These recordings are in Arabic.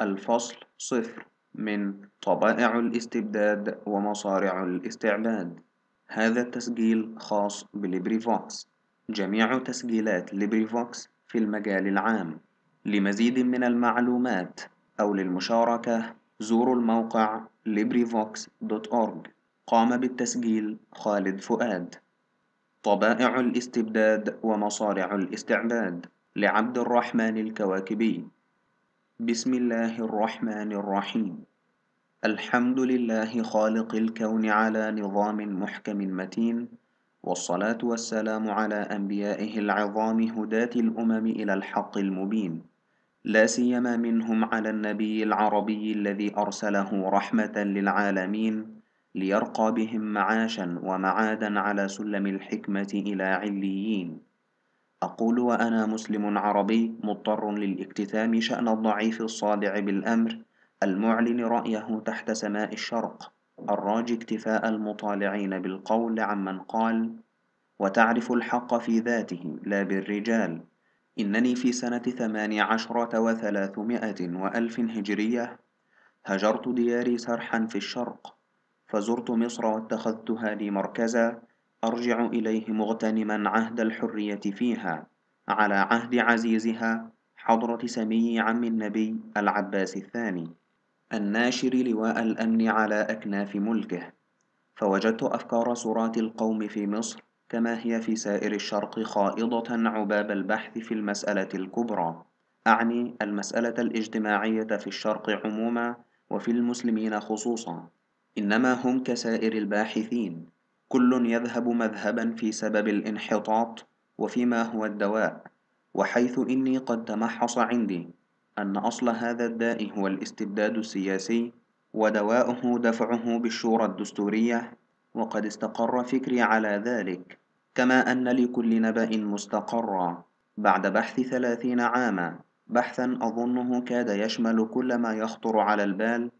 الفصل صفر من طبائع الاستبداد ومصارع الاستعباد هذا التسجيل خاص بليبريفوكس جميع تسجيلات ليبريفوكس في المجال العام لمزيد من المعلومات أو للمشاركة زوروا الموقع librivox.org قام بالتسجيل خالد فؤاد طبائع الاستبداد ومصارع الاستعباد لعبد الرحمن الكواكبي بسم الله الرحمن الرحيم الحمد لله خالق الكون على نظام محكم متين والصلاة والسلام على أنبيائه العظام هداة الأمم إلى الحق المبين لا سيما منهم على النبي العربي الذي أرسله رحمة للعالمين ليرقى بهم معاشا ومعادا على سلم الحكمة إلى عليين أقول وأنا مسلم عربي مضطر للاكتتام شأن الضعيف الصادع بالأمر المعلن رأيه تحت سماء الشرق الراجي اكتفاء المطالعين بالقول عمن قال وتعرف الحق في ذاته لا بالرجال إنني في سنة ثماني عشرة وثلاثمائة وألف هجرية هجرت دياري سرحا في الشرق فزرت مصر واتخذتها لي مركزا أرجع إليه مغتنما عهد الحرية فيها على عهد عزيزها حضرة سمي عم النبي العباس الثاني الناشر لواء الأمن على أكناف ملكه فوجدت أفكار سرات القوم في مصر كما هي في سائر الشرق خائضة عباب البحث في المسألة الكبرى أعني المسألة الاجتماعية في الشرق عموما وفي المسلمين خصوصا إنما هم كسائر الباحثين كل يذهب مذهبا في سبب الانحطاط وفيما هو الدواء وحيث إني قد تمحص عندي أن أصل هذا الداء هو الاستبداد السياسي ودواؤه دفعه بالشورى الدستورية وقد استقر فكري على ذلك كما أن لكل نبأ مستقرا بعد بحث ثلاثين عاما بحثا أظنه كاد يشمل كل ما يخطر على البال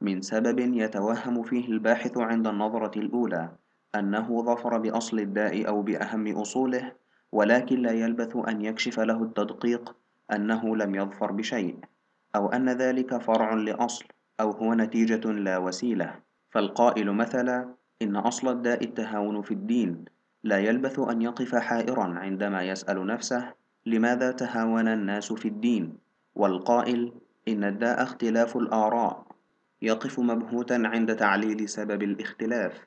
من سبب يتوهم فيه الباحث عند النظرة الأولى أنه ظفر بأصل الداء أو بأهم أصوله ولكن لا يلبث أن يكشف له التدقيق أنه لم يظفر بشيء أو أن ذلك فرع لأصل أو هو نتيجة لا وسيلة فالقائل مثلا إن أصل الداء التهاون في الدين لا يلبث أن يقف حائرا عندما يسأل نفسه لماذا تهاون الناس في الدين والقائل إن الداء اختلاف الآراء يقف مبهوتا عند تعليل سبب الاختلاف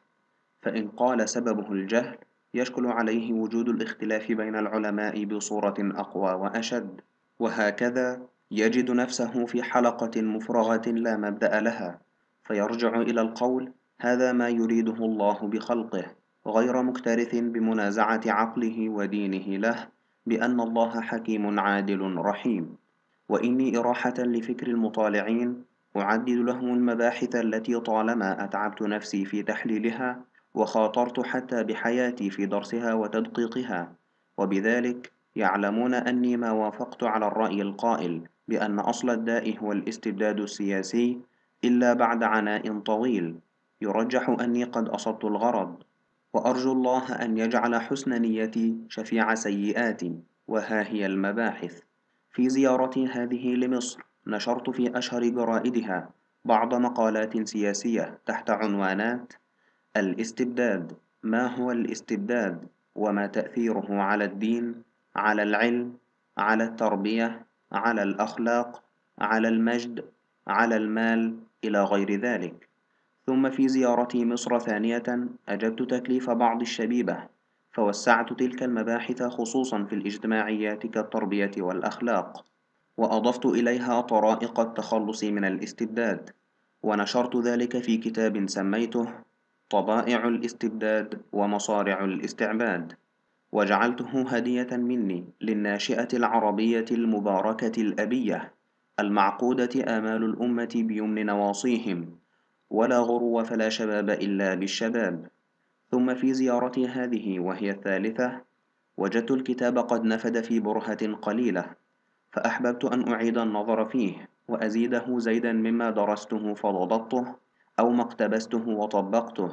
فإن قال سببه الجهل يشكل عليه وجود الاختلاف بين العلماء بصورة أقوى وأشد وهكذا يجد نفسه في حلقة مفرغة لا مبدأ لها فيرجع إلى القول هذا ما يريده الله بخلقه غير مكترث بمنازعة عقله ودينه له بأن الله حكيم عادل رحيم وإني إراحة لفكر المطالعين أعدد لهم المباحث التي طالما أتعبت نفسي في تحليلها وخاطرت حتى بحياتي في درسها وتدقيقها وبذلك يعلمون أني ما وافقت على الرأي القائل بأن أصل الداء هو الاستبداد السياسي إلا بعد عناء طويل يرجح أني قد أصبت الغرض وأرجو الله أن يجعل حسن نيتي شفيع سيئاتي وها هي المباحث في زيارتي هذه لمصر نشرت في أشهر جرائدها بعض مقالات سياسية تحت عنوانات الاستبداد ما هو الاستبداد وما تأثيره على الدين على العلم على التربية على الأخلاق على المجد على المال إلى غير ذلك ثم في زيارتي مصر ثانية أجبت تكليف بعض الشبيبة فوسعت تلك المباحث خصوصا في الاجتماعيات كالتربية والأخلاق وأضفت إليها طرائق التخلص من الاستبداد ونشرت ذلك في كتاب سميته طبائع الاستبداد ومصارع الاستعباد وجعلته هدية مني للناشئة العربية المباركة الأبية المعقودة آمال الأمة بيمن نواصيهم ولا غرو فلا شباب إلا بالشباب ثم في زيارتي هذه وهي الثالثة وجدت الكتاب قد نفد في برهة قليلة فأحببت أن أعيد النظر فيه وأزيده زيدا مما درسته فضبطته أو ما اقتبسته وطبقته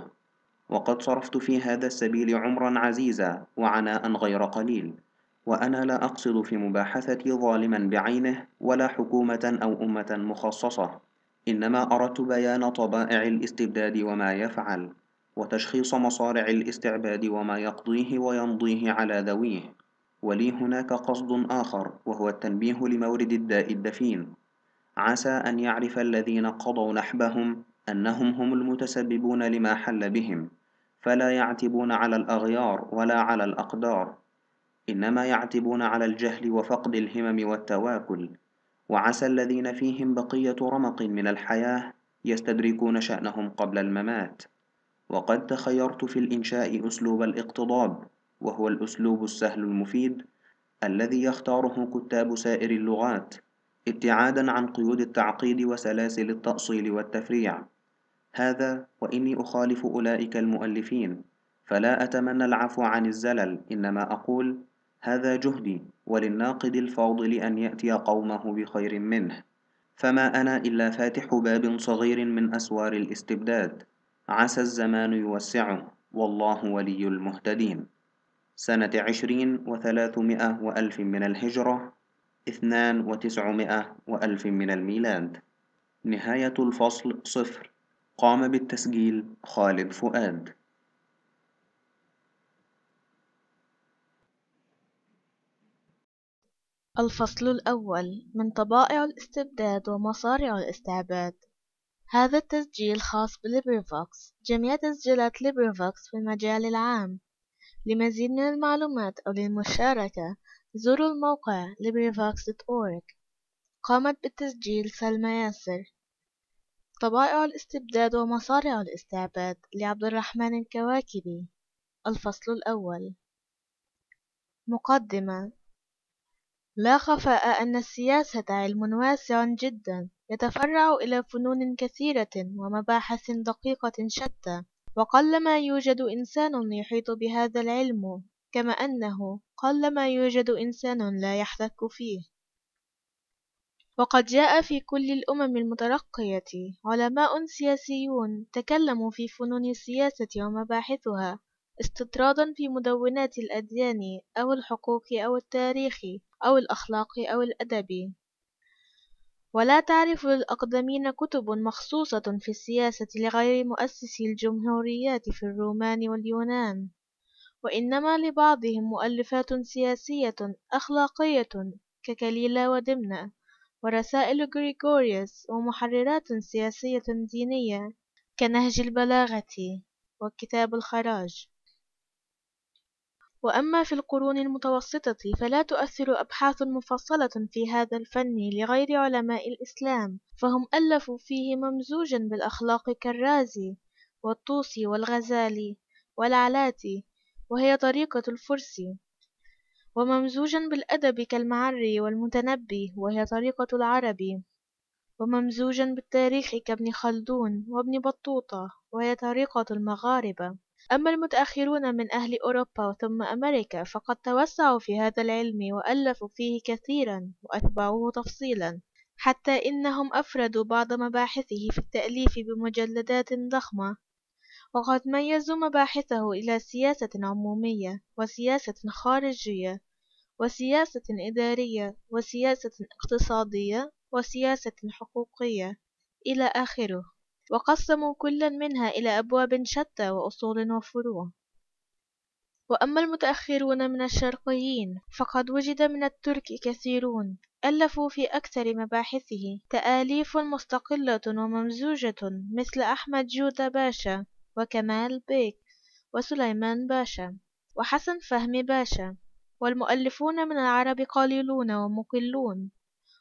وقد صرفت في هذا السبيل عمرا عزيزا وعناء غير قليل وأنا لا أقصد في مباحثتي ظالما بعينه ولا حكومة أو أمة مخصصة إنما أردت بيان طبائع الاستبداد وما يفعل وتشخيص مصارع الاستعباد وما يقضيه ويمضيه على ذويه ولي هناك قصد آخر وهو التنبيه لمورد الداء الدفين عسى أن يعرف الذين قضوا نحبهم أنهم هم المتسببون لما حل بهم فلا يعتبون على الأغيار ولا على الأقدار إنما يعتبون على الجهل وفقد الهمم والتواكل وعسى الذين فيهم بقية رمق من الحياة يستدركون شأنهم قبل الممات وقد تخيرت في الإنشاء أسلوب الاقتضاب وهو الأسلوب السهل المفيد الذي يختاره كتاب سائر اللغات ابتعادا عن قيود التعقيد وسلاسل التأصيل والتفريع هذا وإني أخالف أولئك المؤلفين فلا أتمنى العفو عن الزلل إنما أقول هذا جهدي وللناقد الفاضل أن يأتي قومه بخير منه فما أنا إلا فاتح باب صغير من أسوار الاستبداد عسى الزمان يوسعه والله ولي المهتدين سنة عشرين وثلاثمائة وألف من الهجرة اثنان وتسعمائة وألف من الميلاد نهاية الفصل صفر قام بالتسجيل خالد فؤاد الفصل الأول من طبائع الاستبداد ومصارع الاستعباد هذا التسجيل خاص بليبرفوكس جميع تسجيلات ليبرفوكس في المجال العام لمزيد من المعلومات أو للمشاركة زوروا الموقع librivox.org قامت بالتسجيل سلمى ياسر طبائع الاستبداد ومصارع الاستعباد لعبد الرحمن الكواكبي الفصل الأول مقدمة لا خفاء أن السياسة علم واسع جدا يتفرع إلى فنون كثيرة ومباحث دقيقة شتى وقلما يوجد إنسان يحيط بهذا العلم كما أنه قلما يوجد إنسان لا يحتك فيه وقد جاء في كل الأمم المترقية علماء سياسيون تكلموا في فنون السياسة ومباحثها استطرادا في مدونات الأديان أو الحقوق أو التاريخ أو الأخلاق أو الأدب ولا تعرف للأقدمين كتب مخصوصة في السياسة لغير مؤسسي الجمهوريات في الرومان واليونان وإنما لبعضهم مؤلفات سياسية أخلاقية ككليلة ودمنة ورسائل غريغوريوس ومحررات سياسية دينية كنهج البلاغة وكتاب الخراج وأما في القرون المتوسطة فلا تؤثر أبحاث مفصلة في هذا الفن لغير علماء الإسلام فهم ألفوا فيه ممزوجا بالأخلاق كالرازي والطوسي والغزالي والعلاتي وهي طريقة الفرسي وممزوجا بالأدب كالمعري والمتنبي وهي طريقة العربي وممزوجا بالتاريخ كابن خلدون وابن بطوطة وهي طريقة المغاربة أما المتأخرون من أهل أوروبا ثم أمريكا فقد توسعوا في هذا العلم وألفوا فيه كثيرا وأتبعوه تفصيلا حتى إنهم أفردوا بعض مباحثه في التأليف بمجلدات ضخمة وقد ميزوا مباحثه إلى سياسة عمومية وسياسة خارجية وسياسة إدارية وسياسة اقتصادية وسياسة حقوقية إلى آخره وقسموا كل منها إلى أبواب شتى وأصول وفروع وأما المتأخرون من الشرقيين فقد وجد من الترك كثيرون ألفوا في أكثر مباحثه تآليف مستقلة وممزوجة مثل أحمد جودة باشا وكمال بيك وسليمان باشا وحسن فهمي باشا والمؤلفون من العرب قليلون ومقلون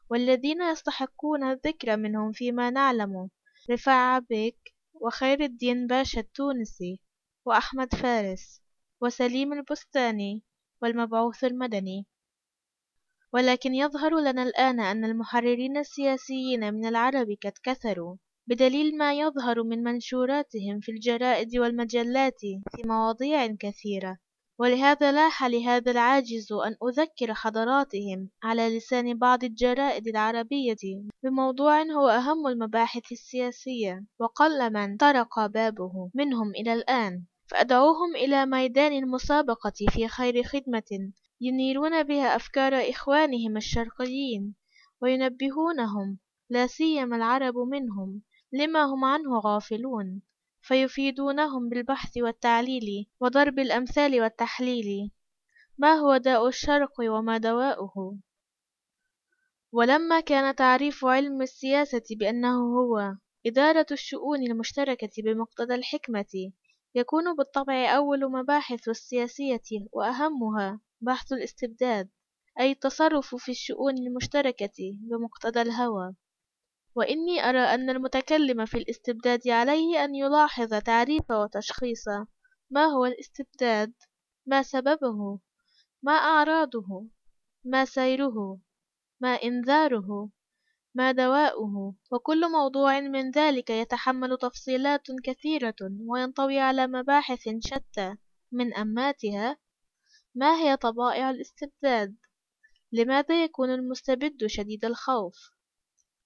والذين يستحقون الذكر منهم فيما نعلم رفاعة بك وخير الدين باشا التونسي وأحمد فارس وسليم البستاني والمبعوث المدني ولكن يظهر لنا الآن أن المحررين السياسيين من العرب قد كثروا بدليل ما يظهر من منشوراتهم في الجرائد والمجلات في مواضيع كثيرة ولهذا لاح لهذا العاجز أن أذكر حضراتهم على لسان بعض الجرائد العربية بموضوع هو أهم المباحث السياسية وقل من طرق بابه منهم إلى الآن فأدعوهم إلى ميدان المسابقة في خير خدمة ينيرون بها أفكار إخوانهم الشرقيين وينبهونهم لا سيما العرب منهم لما هم عنه غافلون فيفيدونهم بالبحث والتعليل وضرب الأمثال والتحليل ما هو داء الشرق وما دواؤه ولما كان تعريف علم السياسة بأنه هو إدارة الشؤون المشتركة بمقتضى الحكمة يكون بالطبع أول مباحث السياسية وأهمها بحث الاستبداد أي التصرف في الشؤون المشتركة بمقتضى الهوى وإني أرى أن المتكلم في الاستبداد عليه أن يلاحظ تعريف وتشخيص ما هو الاستبداد ما سببه ما أعراضه ما سيره ما إنذاره ما دواؤه وكل موضوع من ذلك يتحمل تفصيلات كثيرة وينطوي على مباحث شتى من أماتها ما هي طبائع الاستبداد لماذا يكون المستبد شديد الخوف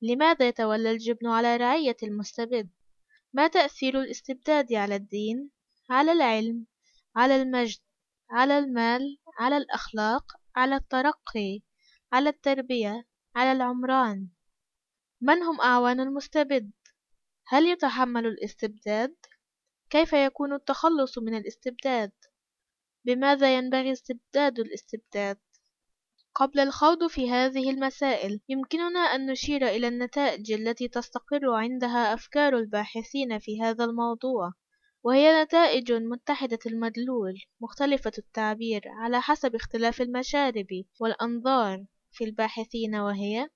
لماذا يتولى الجبن على رعية المستبد ما تأثير الاستبداد على الدين على العلم على المجد على المال على الأخلاق على الترقي على التربية على العمران من هم أعوان المستبد هل يتحمل الاستبداد كيف يكون التخلص من الاستبداد بماذا ينبغي استبداد الاستبداد قبل الخوض في هذه المسائل يمكننا أن نشير إلى النتائج التي تستقر عندها أفكار الباحثين في هذا الموضوع وهي نتائج متحدة المدلول مختلفة التعبير على حسب اختلاف المشارب والأنظار في الباحثين وهي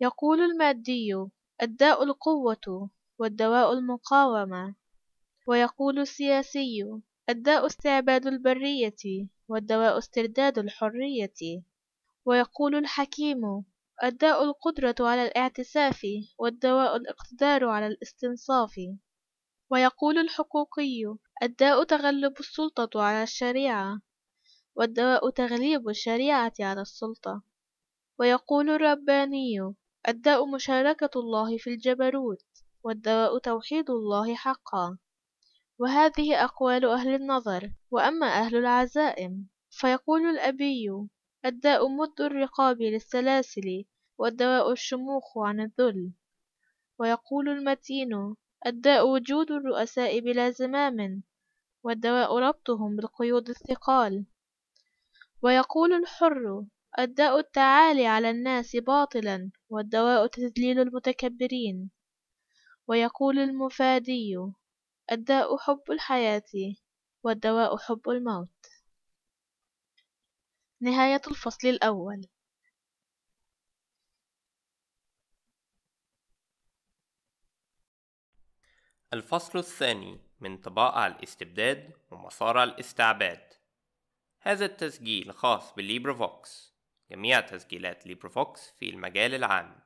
يقول المادي الداء القوة والدواء المقاومة ويقول السياسي الداء استعباد البرية والدواء استرداد الحرية ويقول الحكيم الداء القدرة على الاعتساف والدواء الاقتدار على الاستنصاف ويقول الحقوقي الداء تغلب السلطة على الشريعة والدواء تغليب الشريعة على السلطة ويقول الرباني الداء مشاركة الله في الجبروت والدواء توحيد الله حقا وهذه أقوال أهل النظر وأما أهل العزائم فيقول الأبي الداء مد الرقاب للسلاسل والدواء الشموخ عن الذل ويقول المتين الداء وجود الرؤساء بلا زمام والدواء ربطهم بالقيود الثقال ويقول الحر الداء التعالي على الناس باطلا والدواء تذليل المتكبرين ويقول المفادي الداء حب الحياة والدواء حب الموت نهاية الفصل الأول الفصل الثاني من طبائع الاستبداد ومصارع الاستعباد هذا التسجيل خاص بالليبروفوكس جميع تسجيلات ليبروفوكس في المجال العام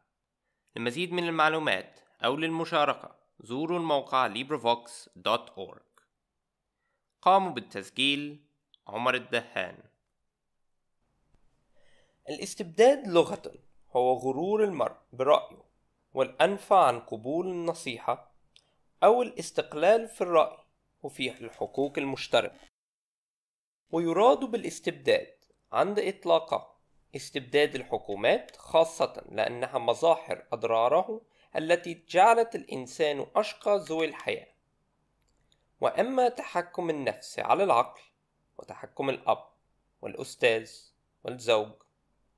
لمزيد من المعلومات أو للمشاركة زوروا الموقع LibriVox.org قاموا بالتسجيل عمر الدهان الاستبداد لغة هو غرور المرء برأيه والأنفى عن قبول النصيحة أو الاستقلال في الرأي وفي الحقوق المشتركة ويراد بالاستبداد عند إطلاقه استبداد الحكومات خاصة لأنها مظاهر أضراره التي جعلت الإنسان أشقى ذوي الحياة وأما تحكم النفس على العقل وتحكم الأب والأستاذ والزوج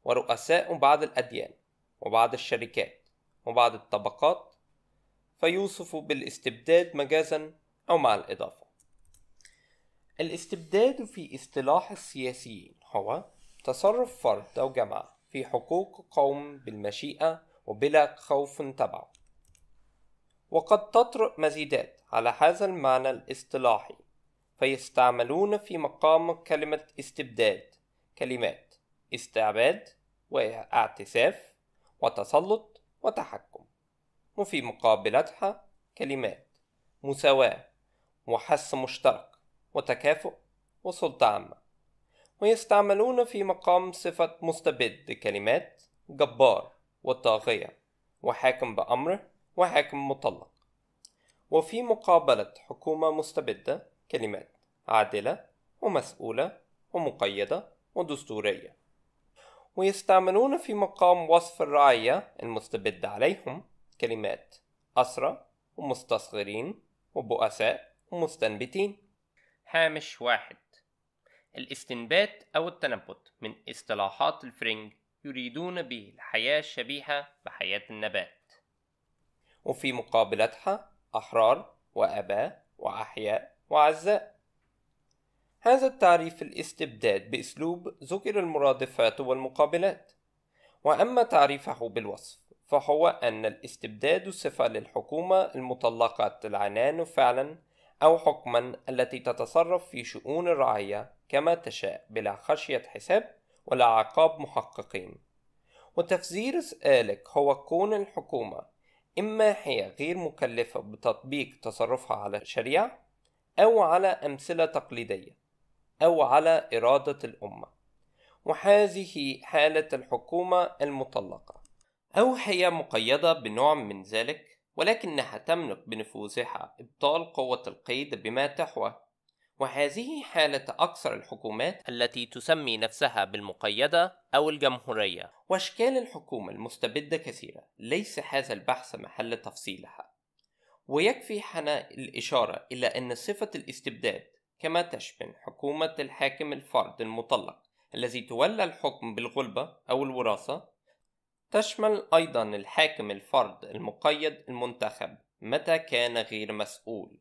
ورؤساء بعض الأديان وبعض الشركات وبعض الطبقات فيوصف بالاستبداد مجازا أو مع الإضافة الاستبداد في اصطلاح السياسيين هو تصرف فرد أو جماعة في حقوق قوم بالمشيئة وبلا خوف تبعه وقد تطرأ مزيدات على هذا المعنى الاصطلاحي فيستعملون في مقام كلمة استبداد كلمات استعباد واعتساف وتسلط وتحكم وفي مقابلتها كلمات مساواة وحس مشترك وتكافؤ وسلطة عامة ويستعملون في مقام صفة مستبد كلمات جبار وطاغية وحاكم بأمره وحاكم مطلق وفي مقابلة حكومة مستبدة كلمات عادلة ومسؤولة ومقيدة ودستورية ويستعملون في مقام وصف الرعية المستبد عليهم كلمات أسرى ومستصغرين وبؤساء ومستنبتين هامش واحد الاستنبات أو التنبت من اصطلاحات الفرنج يريدون به الحياة الشبيهة بحياة النبات وفي مقابلتها أحرار وأباء وأحياء وعزاء هذا التعريف الاستبداد بأسلوب ذكر المرادفات والمقابلات وأما تعريفه بالوصف فهو أن الاستبداد صفة للحكومة المطلقة العنان فعلا أو حكما التي تتصرف في شؤون الرعية كما تشاء بلا خشية حساب ولا عقاب محققين وتفسير سؤالك هو كون الحكومة إما هي غير مكلفة بتطبيق تصرفها على الشريعة أو على أمثلة تقليدية أو على إرادة الأمة وهذه حالة الحكومة المطلقة أو هي مقيدة بنوع من ذلك ولكنها تملك بنفوذها إبطال قوة القيد بما تحوى وهذه حالة أكثر الحكومات التي تسمي نفسها بالمقيدة أو الجمهورية وأشكال الحكومة المستبدة كثيرة ليس هذا البحث محل تفصيلها ويكفي هنا الإشارة إلى أن صفة الاستبداد كما تشمل حكومة الحاكم الفرد المطلق الذي تولى الحكم بالغلبة أو الوراثة تشمل أيضا الحاكم الفرد المقيد المنتخب متى كان غير مسؤول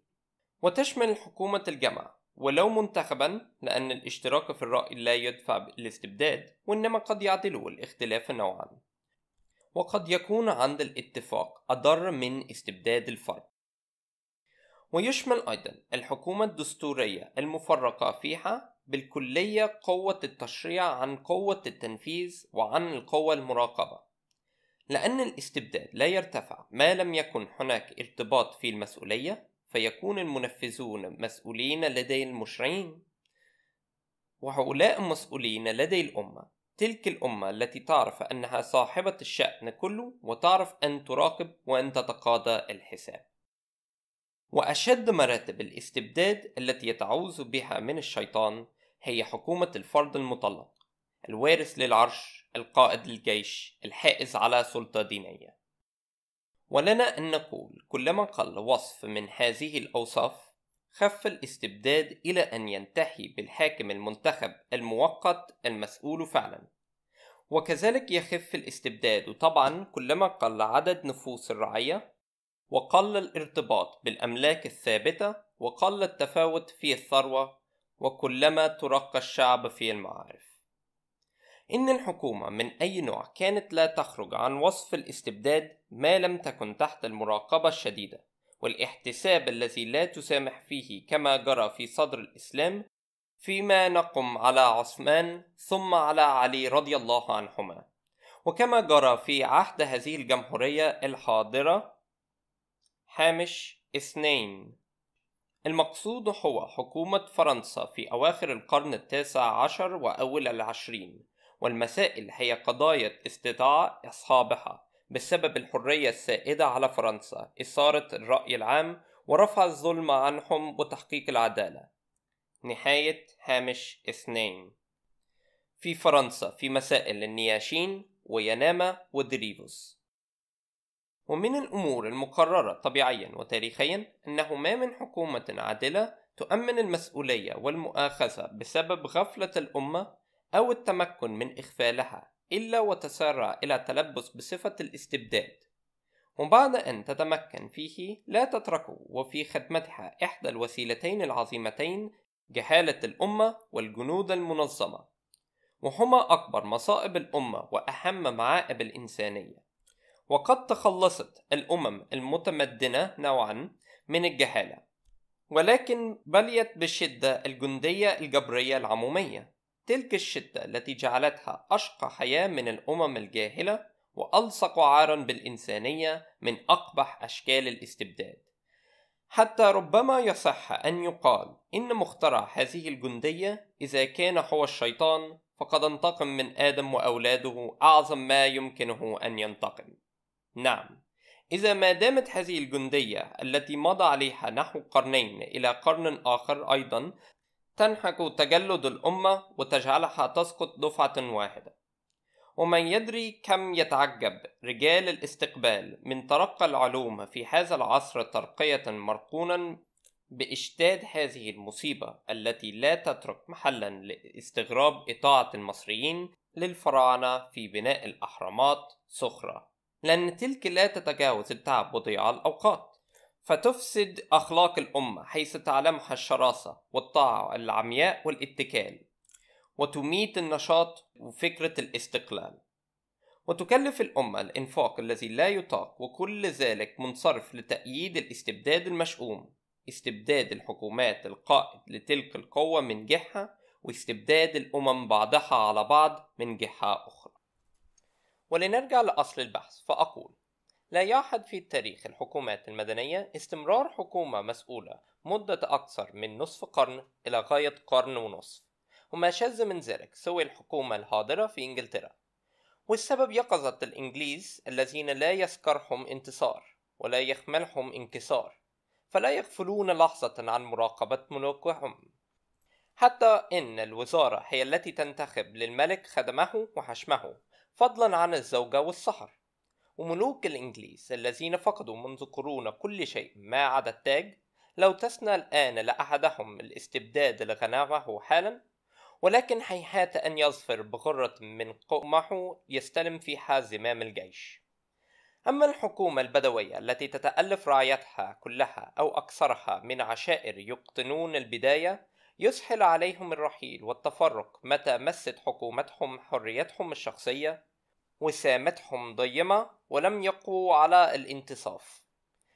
وتشمل حكومة الجمع ولو منتخبا لأن الاشتراك في الرأي لا يدفع بالاستبداد وإنما قد يعدله الاختلاف نوعا وقد يكون عند الاتفاق أضر من استبداد الفرد ويشمل أيضا الحكومة الدستورية المفرقة فيها بالكلية قوة التشريع عن قوة التنفيذ وعن القوة المراقبة لأن الاستبداد لا يرتفع ما لم يكن هناك ارتباط في المسؤولية فيكون المنفذون مسؤولين لدي المشرعين وهؤلاء المسؤولين لدي الأمة تلك الأمة التي تعرف أنها صاحبة الشأن كله وتعرف أن تراقب وأن تتقاضى الحساب وأشد مراتب الاستبداد التي يتعوذ بها من الشيطان هي حكومة الفرد المطلق الوارث للعرش القائد للجيش الحائز على سلطة دينية ولنا أن نقول كلما قل وصف من هذه الأوصاف خف الاستبداد إلى أن ينتهي بالحاكم المنتخب المؤقت المسؤول فعلا وكذلك يخف الاستبداد طبعا كلما قل عدد نفوس الرعية وقل الارتباط بالأملاك الثابتة وقل التفاوت في الثروة وكلما ترقى الشعب في المعارف إن الحكومة من أي نوع كانت لا تخرج عن وصف الاستبداد ما لم تكن تحت المراقبة الشديدة والاحتساب الذي لا تسامح فيه كما جرى في صدر الإسلام فيما نقم على عثمان ثم على علي رضي الله عنهما وكما جرى في عهد هذه الجمهورية الحاضرة هامش اثنين المقصود هو حكومة فرنسا في أواخر القرن التاسع عشر وأول العشرين والمسائل هي قضايا استطاع أصحابها بسبب الحرية السائدة على فرنسا إثارة الرأي العام ورفع الظلم عنهم وتحقيق العدالة نهاية هامش اثنين في فرنسا في مسائل النياشين ويناما ودريفوس ومن الأمور المقررة طبيعيا وتاريخيا أنه ما من حكومة عادلة تؤمن المسؤولية والمؤاخذة بسبب غفلة الأمة أو التمكن من إخفالها إلا وتسارع إلى التلبس بصفة الاستبداد وبعد أن تتمكن فيه لا تتركه وفي خدمتها إحدى الوسيلتين العظيمتين جهالة الأمة والجنود المنظمة وهما أكبر مصائب الأمة وأهم معائب الإنسانية وقد تخلصت الأمم المتمدنة نوعا من الجهالة ولكن بليت بشدة الجندية الجبرية العمومية تلك الشدة التي جعلتها أشقى حياة من الأمم الجاهلة وألصق عارا بالإنسانية من أقبح أشكال الاستبداد حتى ربما يصح أن يقال إن مخترع هذه الجندية إذا كان هو الشيطان فقد انتقم من آدم وأولاده أعظم ما يمكنه أن ينتقم نعم إذا ما دامت هذه الجندية التي مضى عليها نحو قرنين إلى قرن آخر أيضا تنحك تجلد الأمة وتجعلها تسقط دفعة واحدة ومن يدري كم يتعجب رجال الاستقبال من ترقى العلوم في هذا العصر ترقية مرقونا بإشتاد هذه المصيبة التي لا تترك محلا لاستغراب إطاعة المصريين للفراعنة في بناء الأهرامات صخرة لأن تلك لا تتجاوز التعب وضياع الأوقات فتفسد أخلاق الأمة حيث تعلمها الشراسة والطاعة العمياء والاتكال وتميت النشاط وفكرة الاستقلال وتكلف الأمة الإنفاق الذي لا يطاق وكل ذلك منصرف لتأييد الاستبداد المشؤوم استبداد الحكومات القائد لتلك القوة من جهة واستبداد الأمم بعضها على بعض من جهة أخرى ولنرجع لأصل البحث فأقول لا يعهد في تاريخ الحكومات المدنية استمرار حكومة مسؤولة مدة أكثر من نصف قرن إلى غاية قرن ونصف وما شذ من ذلك سوى الحكومة الحاضرة في إنجلترا والسبب يقظة الإنجليز الذين لا يسكرهم انتصار ولا يخملهم انكسار فلا يغفلون لحظة عن مراقبة ملوكهم حتى إن الوزارة هي التي تنتخب للملك خدمه وحشمه فضلا عن الزوجة والسهر وملوك الإنجليز الذين فقدوا منذ قرون كل شيء ما عدا التاج لو تسنى الآن لأحدهم الاستبداد لغناغه حالا ولكن هيهات أن يظفر بغرة من قمحه يستلم فيها زمام الجيش أما الحكومة البدوية التي تتألف رعيتها كلها أو أكثرها من عشائر يقطنون البداية يسهل عليهم الرحيل والتفرق متى مست حكومتهم حريتهم الشخصية وسامتهم ضيمة ولم يقوا على الانتصاف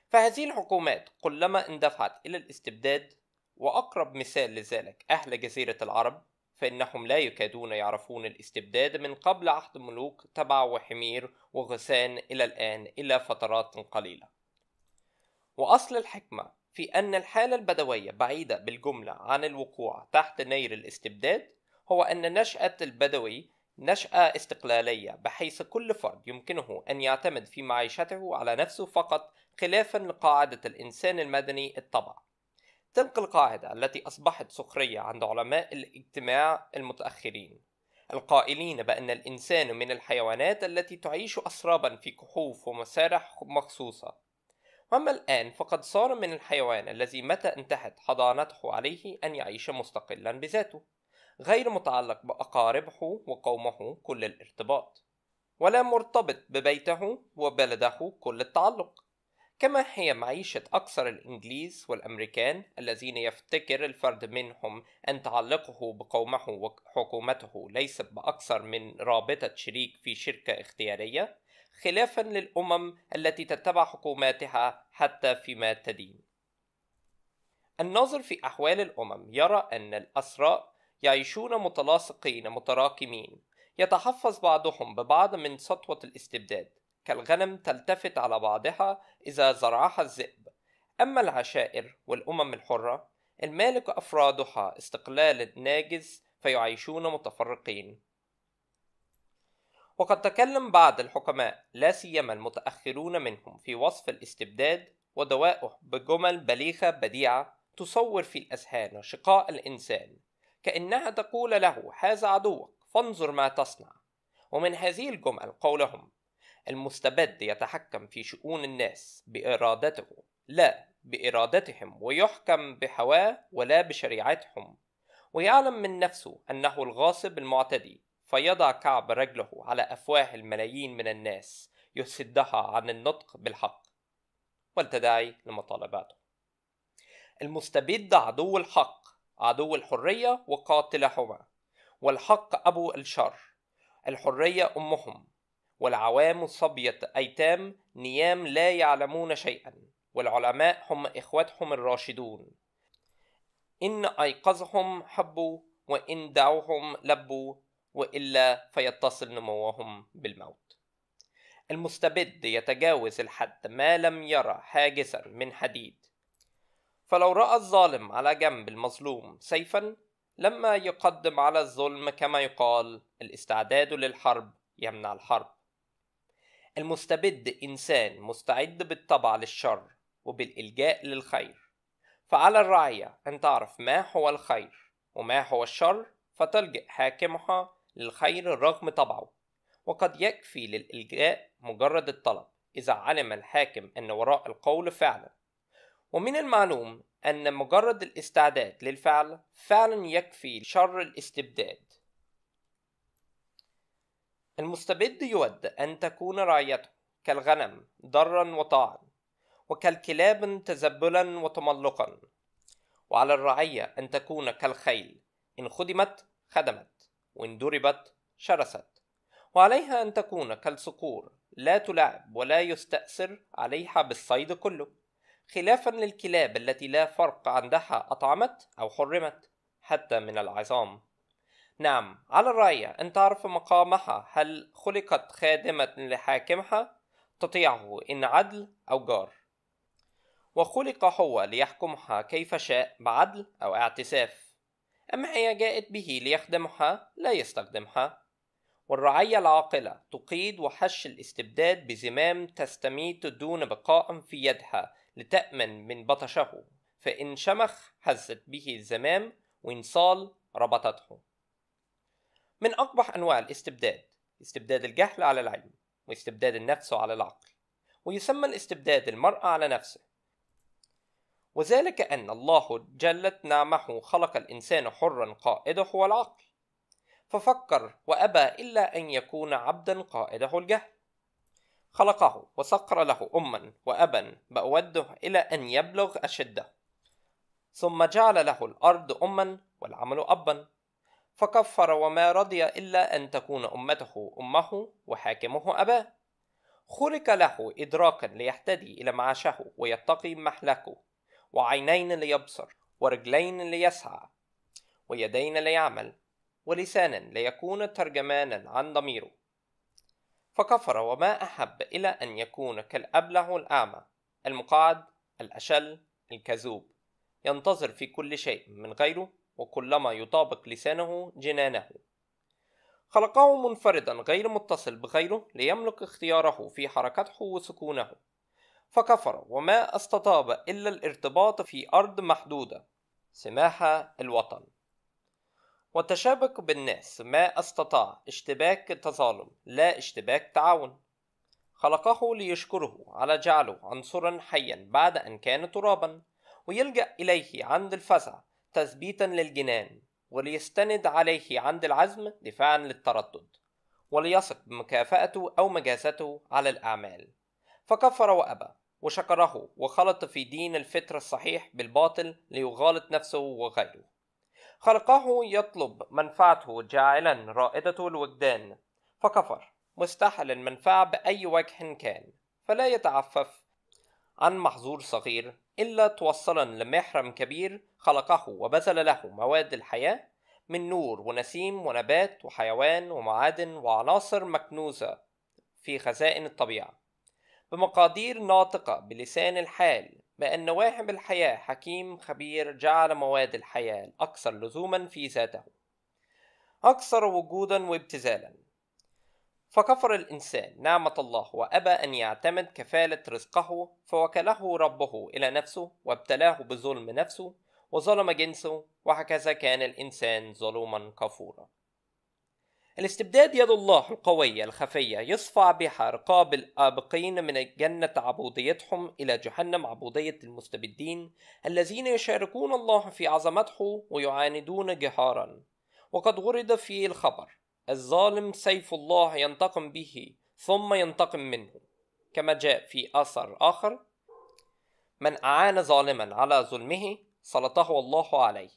فهذه الحكومات كلما اندفعت إلى الاستبداد وأقرب مثال لذلك أهل جزيرة العرب فإنهم لا يكادون يعرفون الاستبداد من قبل عهد ملوك تبع وحمير وغسان إلى الآن الى فترات قليلة وأصل الحكمة في أن الحالة البدوية بعيدة بالجملة عن الوقوع تحت نير الاستبداد هو أن نشأة البدوي نشأة استقلالية بحيث كل فرد يمكنه أن يعتمد في معيشته على نفسه فقط خلافا لقاعدة الإنسان المدني الطبع تلك القاعدة التي أصبحت سخرية عند علماء الاجتماع المتأخرين القائلين بأن الإنسان من الحيوانات التي تعيش أسرابا في كهوف ومسارح مخصوصة أما الآن فقد صار من الحيوان الذي متى انتهت حضانته عليه أن يعيش مستقلا بذاته غير متعلق بأقاربه وقومه كل الارتباط ولا مرتبط ببيته وبلده كل التعلق كما هي معيشة أكثر الإنجليز والأمريكان الذين يفتكر الفرد منهم أن تعلقه بقومه وحكومته ليس بأكثر من رابطة شريك في شركة اختيارية خلافا للأمم التي تتبع حكوماتها حتى فيما تدين. الناظر في أحوال الأمم يرى أن الأسراء يعيشون متلاصقين متراكمين، يتحفظ بعضهم ببعض من سطوة الاستبداد، كالغنم تلتفت على بعضها إذا زرعها الذئب، أما العشائر والأمم الحرة المالك أفرادها استقلال ناجز فيعيشون متفرقين وقد تكلم بعض الحكماء لا سيما المتأخرون منهم في وصف الاستبداد ودوائه بجمل بليغة بديعة تصور في الأذهان شقاء الإنسان كأنها تقول له هذا عدوك فانظر ما تصنع ومن هذه الجمل قولهم المستبد يتحكم في شؤون الناس بإرادته لا بإرادتهم ويحكم بحواه ولا بشريعتهم ويعلم من نفسه أنه الغاصب المعتدي فيضع كعب رجله على أفواه الملايين من الناس يسدها عن النطق بالحق والتداعي لمطالباته المستبد عدو الحق عدو الحرية وقاتلهما والحق أبو الشر الحرية أمهم والعوام صبية أيتام نيام لا يعلمون شيئا والعلماء هم إخوتهم الراشدون إن أيقظهم حبوا وإن دعوهم لبوا والا فيتصل نموهم بالموت المستبد يتجاوز الحد ما لم يرى حاجزا من حديد فلو راى الظالم على جنب المظلوم سيفا لما يقدم على الظلم كما يقال الاستعداد للحرب يمنع الحرب المستبد انسان مستعد بالطبع للشر وبالالجاء للخير فعلى الرعيه ان تعرف ما هو الخير وما هو الشر فتلجئ حاكمها للخير الرغم طبعه وقد يكفي للإلجاء مجرد الطلب إذا علم الحاكم أن وراء القول فعلا ومن المعلوم أن مجرد الاستعداد للفعل فعلا يكفي شر الاستبداد المستبد يود أن تكون رعيته كالغنم ضرا وطاعا وكالكلاب تزبلا وتملقا وعلى الرعية أن تكون كالخيل إن خدمت خدمت وإن ضربت شرست وعليها أن تكون كالصقور لا تلعب ولا يستأثر عليها بالصيد كله خلافا للكلاب التي لا فرق عندها أطعمت أو حرمت حتى من العظام نعم على الرأي أن تعرف مقامها هل خلقت خادمة لحاكمها تطيعه إن عدل أو جار وخلق هو ليحكمها كيف شاء بعدل أو اعتساف أما هي جاءت به ليخدمها لا يستخدمها والرعية العاقلة تقيد وحش الاستبداد بزمام تستميت دون بقاء في يدها لتأمن من بطشه فإن شمخ هزت به الزمام وإن صال ربطته من أقبح أنواع الاستبداد استبداد الجهل على العلم واستبداد النفس على العقل ويسمى الاستبداد المرأة على نفسه وذلك أن الله جلت نعمه خلق الإنسان حرا قائده هو العقل ففكر وأبى إلا أن يكون عبدا قائده الجهل خلقه وسقر له أما وأبا بأوده إلى أن يبلغ أشده ثم جعل له الأرض أما والعمل أبا فكفر وما رضي إلا أن تكون أمته أمه وحاكمه أباه خلق له إدراكا ليهتدي إلى معاشه ويتقي محلكه وعينين ليبصر ورجلين ليسعى ويدين ليعمل ولسانا ليكون ترجمانا عن ضميره فكفر وما أحب إلى أن يكون كالأبلع الأعمى المقعد الأشل الكذوب ينتظر في كل شيء من غيره وكلما يطابق لسانه جنانه خلقه منفردا غير متصل بغيره ليملك اختياره في حركته وسكونه فكفر وما استطاب إلا الارتباط في أرض محدودة سماحة الوطن وتشابك بالناس ما استطاع اشتباك تظالم لا اشتباك تعاون خلقه ليشكره على جعله عنصرا حيا بعد أن كان ترابا ويلجأ إليه عند الفزع تثبيتا للجنان وليستند عليه عند العزم دفاعا للتردد وليثق بمكافأته أو مجازته على الأعمال فكفر وأبى وشكره وخلط في دين الفطر الصحيح بالباطل ليغالط نفسه وغيره خلقه يطلب منفعته جاعلا رائدته الوجدان فكفر مستحل المنفعة بأي وجه كان فلا يتعفف عن محظور صغير إلا توصلا لمحرم كبير خلقه وبذل له مواد الحياة من نور ونسيم ونبات وحيوان ومعادن وعناصر مكنوزة في خزائن الطبيعة بمقادير ناطقة بلسان الحال بأن واهب الحياة حكيم خبير جعل مواد الحياة الأكثر لزوما في ذاته أكثر وجودا وابتذالا فكفر الإنسان نعمة الله وأبى أن يعتمد كفالة رزقه فوكله ربه إلى نفسه وابتلاه بظلم نفسه وظلم جنسه وهكذا كان الإنسان ظلوما كفورا الاستبداد يد الله القوية الخفية يصفع بها رقاب الآبقين من جنة عبوديتهم إلى جهنم عبودية المستبدين الذين يشاركون الله في عظمته ويعاندون جهارا وقد ورد في الخبر الظالم سيف الله ينتقم به ثم ينتقم منه كما جاء في أثر آخر من أعان ظالما على ظلمه سلطه الله عليه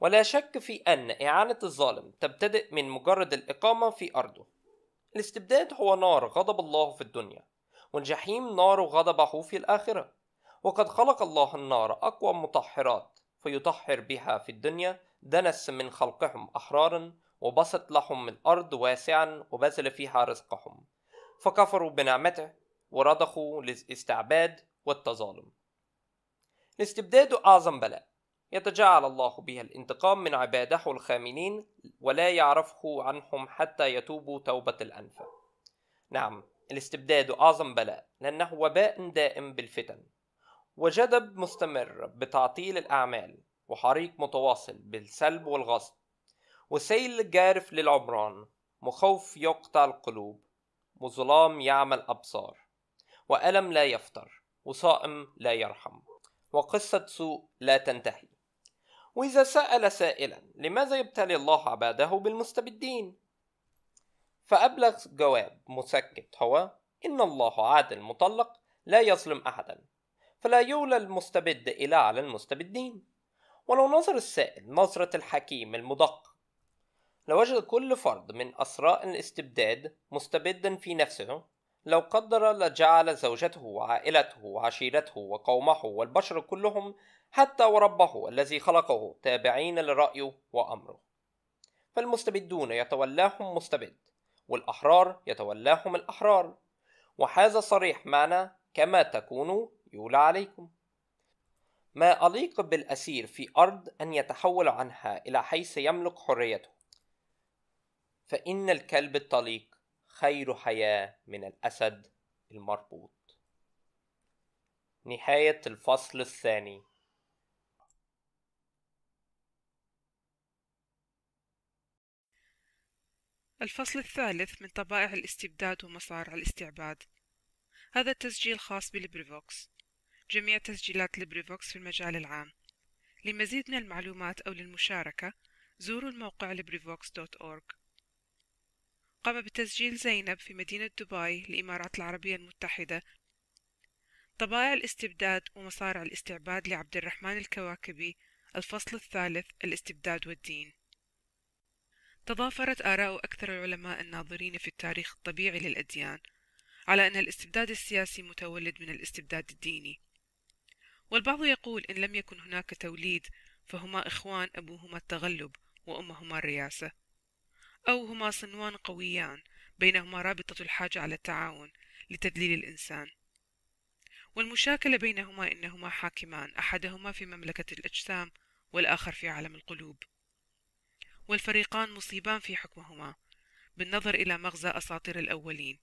ولا شك في أن إعانة الظالم تبتدئ من مجرد الإقامة في أرضه الاستبداد هو نار غضب الله في الدنيا والجحيم نار غضبه في الآخرة وقد خلق الله النار أقوى مطهرات فيطهر بها في الدنيا دنس من خلقهم أحرارا وبسط لهم الأرض واسعا وبذل فيها رزقهم فكفروا بنعمته ورضخوا للاستعباد والتظالم الاستبداد أعظم بلاء يتجاعل الله بها الانتقام من عباده الخامنين ولا يعرفه عنهم حتى يتوبوا توبة الأنفة نعم الاستبداد أعظم بلاء لأنه وباء دائم بالفتن وجدب مستمر بتعطيل الأعمال وحريق متواصل بالسلب والغصب وسيل جارف للعمران وخوف يقطع القلوب وظلام يعمى الأبصار وألم لا يفتر وصائم لا يرحم وقصة سوء لا تنتهي وإذا سأل سائلا لماذا يبتلي الله عباده بالمستبدين فأبلغ جواب مسكت هو إن الله عادل مطلق لا يظلم أحدا فلا يولى المستبد إلا على المستبدين ولو نظر السائل نظرة الحكيم المدق لوجد كل فرد من أسراء الاستبداد مستبدا في نفسه لو قدر لجعل زوجته وعائلته وعشيرته وقومه والبشر كلهم حتى وربه الذي خلقه تابعين لرأيه وأمره فالمستبدون يتولاهم مستبد والأحرار يتولاهم الأحرار وهذا صريح معنى كما تكونوا يولى عليكم ما أليق بالأسير في أرض أن يتحول عنها إلى حيث يملك حريته فإن الكلب الطليق خير حياة من الأسد المربوط نهاية الفصل الثاني الفصل الثالث من طبائع الاستبداد ومصارع الاستعباد هذا التسجيل خاص بليبريفوكس جميع تسجيلات ليبريفوكس في المجال العام لمزيد من المعلومات أو للمشاركة زوروا الموقع librivox.org قام بتسجيل زينب في مدينة دبي الإمارات العربية المتحدة طبائع الاستبداد ومصارع الاستعباد لعبد الرحمن الكواكبي الفصل الثالث الاستبداد والدين تضافرت آراء أكثر العلماء الناظرين في التاريخ الطبيعي للأديان على أن الاستبداد السياسي متولد من الاستبداد الديني والبعض يقول إن لم يكن هناك توليد فهما إخوان أبوهما التغلب وأمهما الرياسة أو هما صنوان قويان بينهما رابطة الحاجة على التعاون لتذليل الإنسان والمشاكلة بينهما إنهما حاكمان أحدهما في مملكة الأجسام والآخر في عالم القلوب والفريقان مصيبان في حكمهما بالنظر إلى مغزى أساطير الأولين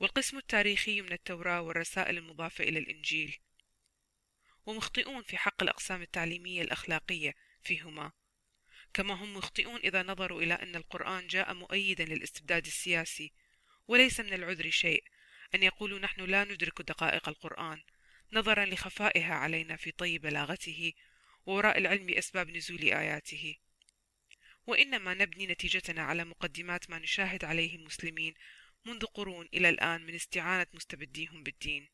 والقسم التاريخي من التوراة والرسائل المضافة إلى الإنجيل ومخطئون في حق الأقسام التعليمية الأخلاقية فيهما كما هم مخطئون إذا نظروا إلى أن القرآن جاء مؤيدا للاستبداد السياسي وليس من العذر شيء أن يقولوا نحن لا ندرك دقائق القرآن نظرا لخفائها علينا في طي بلاغته ووراء العلم أسباب نزول آياته وإنما نبني نتيجتنا على مقدمات ما نشاهد عليه المسلمين منذ قرون إلى الآن من استعانة مستبديهم بالدين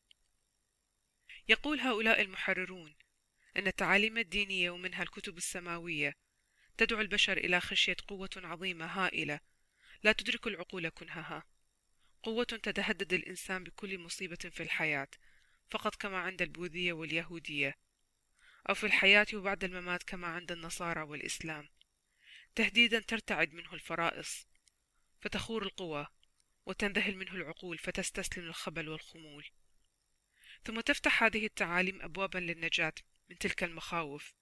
يقول هؤلاء المحررون أن التعاليم الدينية ومنها الكتب السماوية تدعو البشر إلى خشية قوة عظيمة هائلة لا تدرك العقول كنهها قوة تتهدد الإنسان بكل مصيبة في الحياة فقط كما عند البوذية واليهودية أو في الحياة وبعد الممات كما عند النصارى والإسلام تهديدا ترتعد منه الفرائص فتخور القوى وتنذهل منه العقول فتستسلم الخبل والخمول ثم تفتح هذه التعاليم أبوابا للنجاة من تلك المخاوف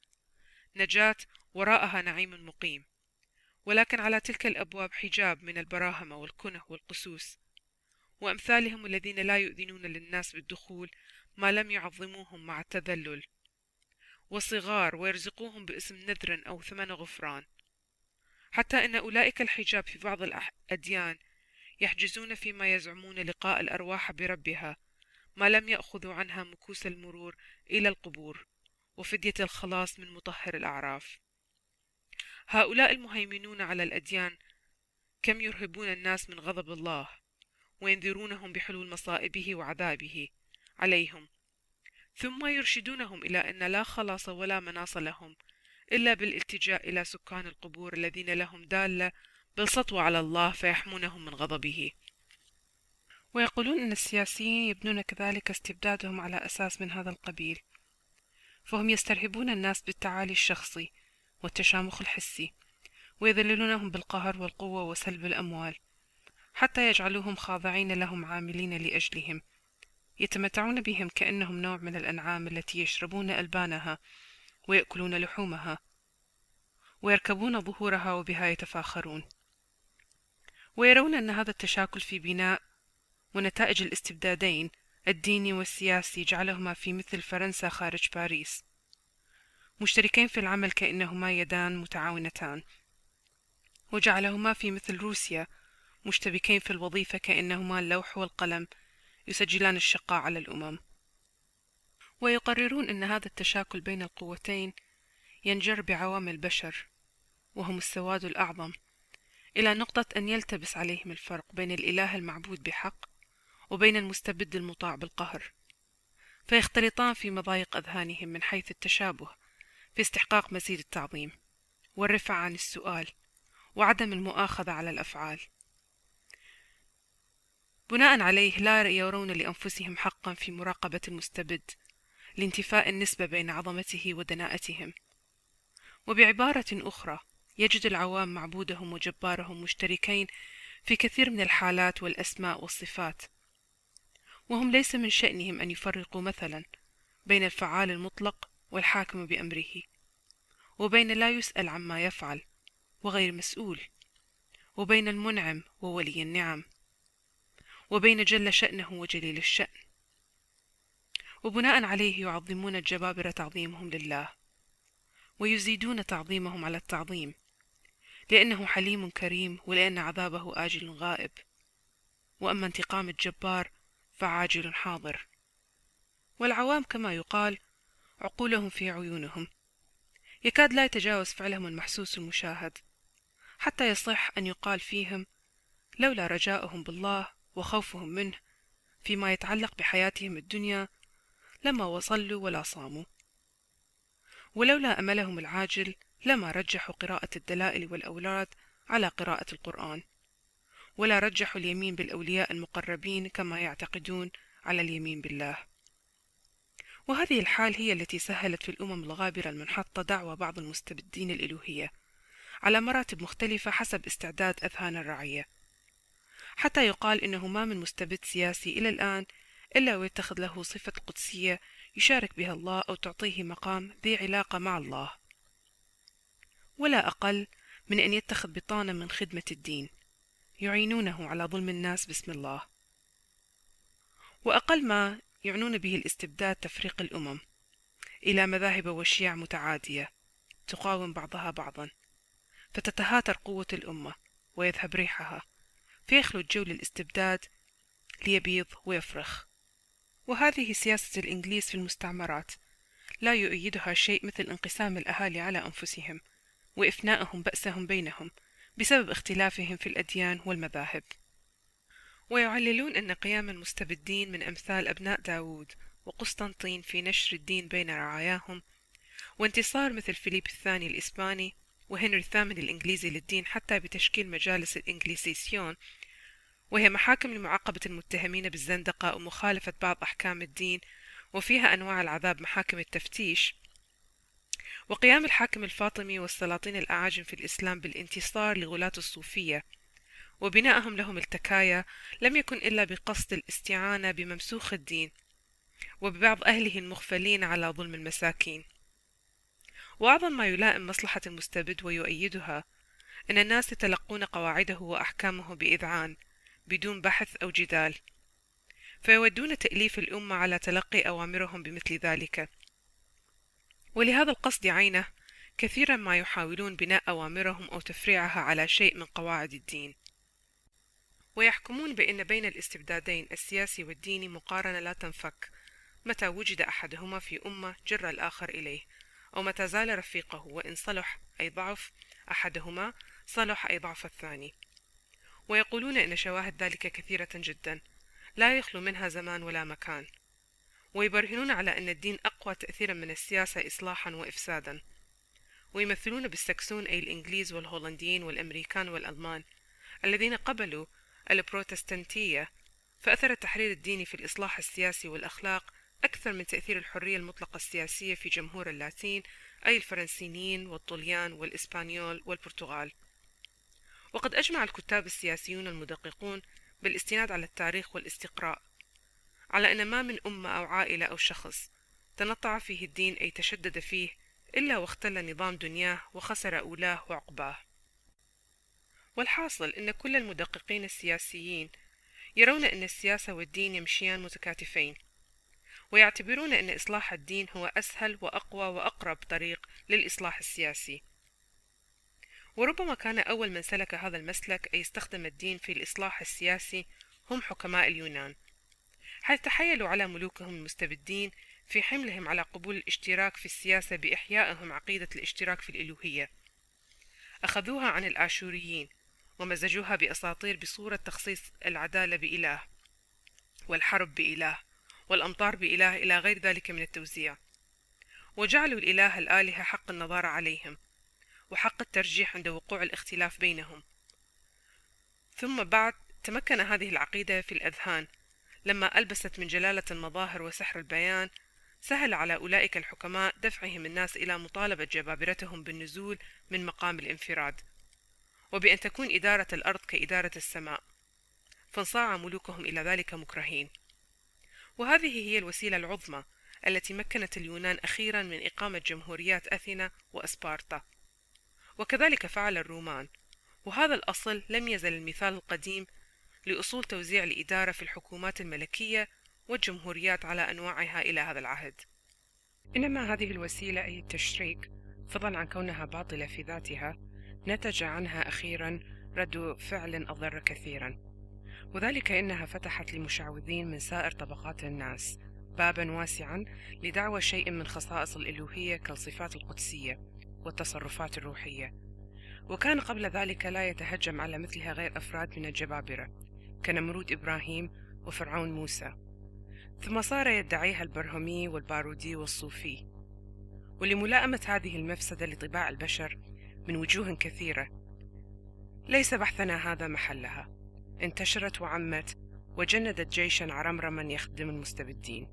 نجاة وراءها نعيم مقيم ولكن على تلك الأبواب حجاب من البراهمة والكنه والقسوس وأمثالهم الذين لا يؤذنون للناس بالدخول ما لم يعظموهم مع التذلل وصغار ويرزقوهم باسم نذر أو ثمن غفران حتى إن أولئك الحجاب في بعض الأديان يحجزون فيما يزعمون لقاء الأرواح بربها ما لم يأخذوا عنها مكوس المرور إلى القبور وفدية الخلاص من مطهر الأعراف هؤلاء المهيمنون على الأديان كم يرهبون الناس من غضب الله وينذرونهم بحلول مصائبه وعذابه عليهم ثم يرشدونهم إلى أن لا خلاص ولا مناص لهم إلا بالالتجاء إلى سكان القبور الذين لهم دالة بالسطوة على الله فيحمونهم من غضبه ويقولون أن السياسيين يبنون كذلك استبدادهم على أساس من هذا القبيل فهم يسترهبون الناس بالتعالي الشخصي والتشامخ الحسي ويذللونهم بالقهر والقوة وسلب الأموال حتى يجعلوهم خاضعين لهم عاملين لأجلهم يتمتعون بهم كأنهم نوع من الأنعام التي يشربون ألبانها ويأكلون لحومها ويركبون ظهورها وبها يتفاخرون ويرون أن هذا التشاكل في بناء ونتائج الاستبدادين الديني والسياسي جعلهما في مثل فرنسا خارج باريس مشتركين في العمل كأنهما يدان متعاونتان وجعلهما في مثل روسيا مشتبكين في الوظيفة كأنهما اللوح والقلم يسجلان الشقاء على الأمم ويقررون أن هذا التشاكل بين القوتين ينجر بعوامل بشر وهم السواد الأعظم إلى نقطة أن يلتبس عليهم الفرق بين الإله المعبود بحق وبين المستبد المطاع بالقهر فيختلطان في مضايق أذهانهم من حيث التشابه في استحقاق مزيد التعظيم والرفع عن السؤال وعدم المؤاخذة على الأفعال بناء عليه لا يرون لأنفسهم حقا في مراقبة المستبد لانتفاء النسبة بين عظمته ودناءتهم وبعبارة أخرى يجد العوام معبودهم وجبارهم مشتركين في كثير من الحالات والأسماء والصفات وهم ليس من شأنهم أن يفرقوا مثلا بين الفعال المطلق والحاكم بأمره وبين لا يسأل عما يفعل وغير مسؤول وبين المنعم وولي النعم وبين جل شأنه وجليل الشأن وبناء عليه يعظمون الجبابرة تعظيمهم لله ويزيدون تعظيمهم على التعظيم لأنه حليم كريم ولأن عذابه آجل غائب وأما انتقام الجبار فعاجل حاضر والعوام كما يقال عقولهم في عيونهم يكاد لا يتجاوز فعلهم المحسوس المشاهد حتى يصح أن يقال فيهم لولا رجاؤهم بالله وخوفهم منه فيما يتعلق بحياتهم الدنيا لما وصلوا ولا صاموا ولولا أملهم العاجل لما رجحوا قراءة الدلائل والأولاد على قراءة القرآن ولا رجحوا اليمين بالأولياء المقربين كما يعتقدون على اليمين بالله وهذه الحال هي التي سهلت في الأمم الغابرة المنحطة دعوى بعض المستبدين الإلوهية على مراتب مختلفة حسب استعداد أذهان الرعية حتى يقال إنه ما من مستبد سياسي إلى الآن إلا ويتخذ له صفة قدسية يشارك بها الله أو تعطيه مقام ذي علاقة مع الله ولا أقل من أن يتخذ بطانة من خدمة الدين يعينونه على ظلم الناس باسم الله وأقل ما يعنون به الاستبداد تفريق الأمم إلى مذاهب وشيع متعادية تقاوم بعضها بعضا فتتهاتر قوة الأمة ويذهب ريحها فيخلو الجو للاستبداد ليبيض ويفرخ وهذه سياسة الإنجليز في المستعمرات لا يؤيدها شيء مثل انقسام الأهالي على أنفسهم وإفنائهم بأسهم بينهم بسبب اختلافهم في الأديان والمذاهب ويعللون أن قيام المستبدين من أمثال أبناء داوود وقسطنطين في نشر الدين بين رعاياهم وانتصار مثل فيليب الثاني الإسباني وهنري الثامن الإنجليزي للدين حتى بتشكيل مجالس الإنجليزيسيون وهي محاكم لمعاقبة المتهمين بالزندقة ومخالفة بعض أحكام الدين وفيها أنواع العذاب محاكم التفتيش وقيام الحاكم الفاطمي والسلاطين الأعاجم في الإسلام بالانتصار لغلاة الصوفية وبناءهم لهم التكايا لم يكن إلا بقصد الاستعانة بممسوخ الدين وببعض أهله المغفلين على ظلم المساكين وأعظم ما يلائم مصلحة المستبد ويؤيدها أن الناس يتلقون قواعده وأحكامه بإذعان بدون بحث أو جدال فيودون تأليف الأمة على تلقي أوامرهم بمثل ذلك ولهذا القصد عينه كثيرا ما يحاولون بناء أوامرهم أو تفريعها على شيء من قواعد الدين ويحكمون بأن بين الاستبدادين السياسي والديني مقارنة لا تنفك متى وجد أحدهما في أمة جر الآخر إليه أو متى زال رفيقه وإن صلح أي ضعف أحدهما صلح أي ضعف الثاني ويقولون إن شواهد ذلك كثيرة جدا لا يخلو منها زمان ولا مكان ويبرهنون على أن الدين أقوى تأثيرا من السياسة إصلاحا وإفسادا ويمثلون بالسكسون أي الإنجليز والهولنديين والأمريكان والألمان الذين قبلوا البروتستانتية فأثر التحرير الديني في الإصلاح السياسي والأخلاق أكثر من تأثير الحرية المطلقة السياسية في جمهور اللاتين أي الفرنسيين والطليان والإسبانيول والبرتغال وقد أجمع الكتاب السياسيون المدققون بالاستناد على التاريخ والاستقراء على أن ما من أمة أو عائلة أو شخص تنطع فيه الدين أي تشدد فيه إلا واختل نظام دنياه وخسر أولاه وعقباه والحاصل أن كل المدققين السياسيين يرون أن السياسة والدين يمشيان متكاتفين ويعتبرون أن إصلاح الدين هو أسهل وأقوى وأقرب طريق للإصلاح السياسي وربما كان أول من سلك هذا المسلك أي استخدم الدين في الإصلاح السياسي هم حكماء اليونان حيث تحيلوا على ملوكهم المستبدين في حملهم على قبول الاشتراك في السياسة بإحيائهم عقيدة الاشتراك في الإلوهية أخذوها عن الآشوريين ومزجوها بأساطير بصورة تخصيص العدالة بإله والحرب بإله والأمطار بإله إلى غير ذلك من التوزيع وجعلوا الإله الآلهة حق النظارة عليهم وحق الترجيح عند وقوع الاختلاف بينهم ثم بعد تمكن هذه العقيدة في الأذهان لما ألبست من جلالة المظاهر وسحر البيان سهل على أولئك الحكماء دفعهم الناس إلى مطالبة جبابرتهم بالنزول من مقام الانفراد وبأن تكون إدارة الأرض كإدارة السماء فانصاع ملوكهم إلى ذلك مكرهين وهذه هي الوسيلة العظمى التي مكنت اليونان أخيرا من إقامة جمهوريات أثينا وأسبارتا وكذلك فعل الرومان وهذا الأصل لم يزل المثال القديم لأصول توزيع الإدارة في الحكومات الملكية والجمهوريات على أنواعها إلى هذا العهد إنما هذه الوسيلة أي التشريك فضلا عن كونها باطلة في ذاتها نتج عنها أخيرا رد فعل أضر كثيرا وذلك إنها فتحت لمشعوذين من سائر طبقات الناس بابا واسعا لدعوى شيء من خصائص الالوهيه كالصفات القدسيه والتصرفات الروحية وكان قبل ذلك لا يتهجم على مثلها غير أفراد من الجبابرة كنمرود إبراهيم وفرعون موسى ثم صار يدعيها البرهمي والبارودي والصوفي ولملائمة هذه المفسدة لطباع البشر من وجوه كثيرة ليس بحثنا هذا محلها انتشرت وعمت وجندت جيشا عرمرما يخدم المستبدين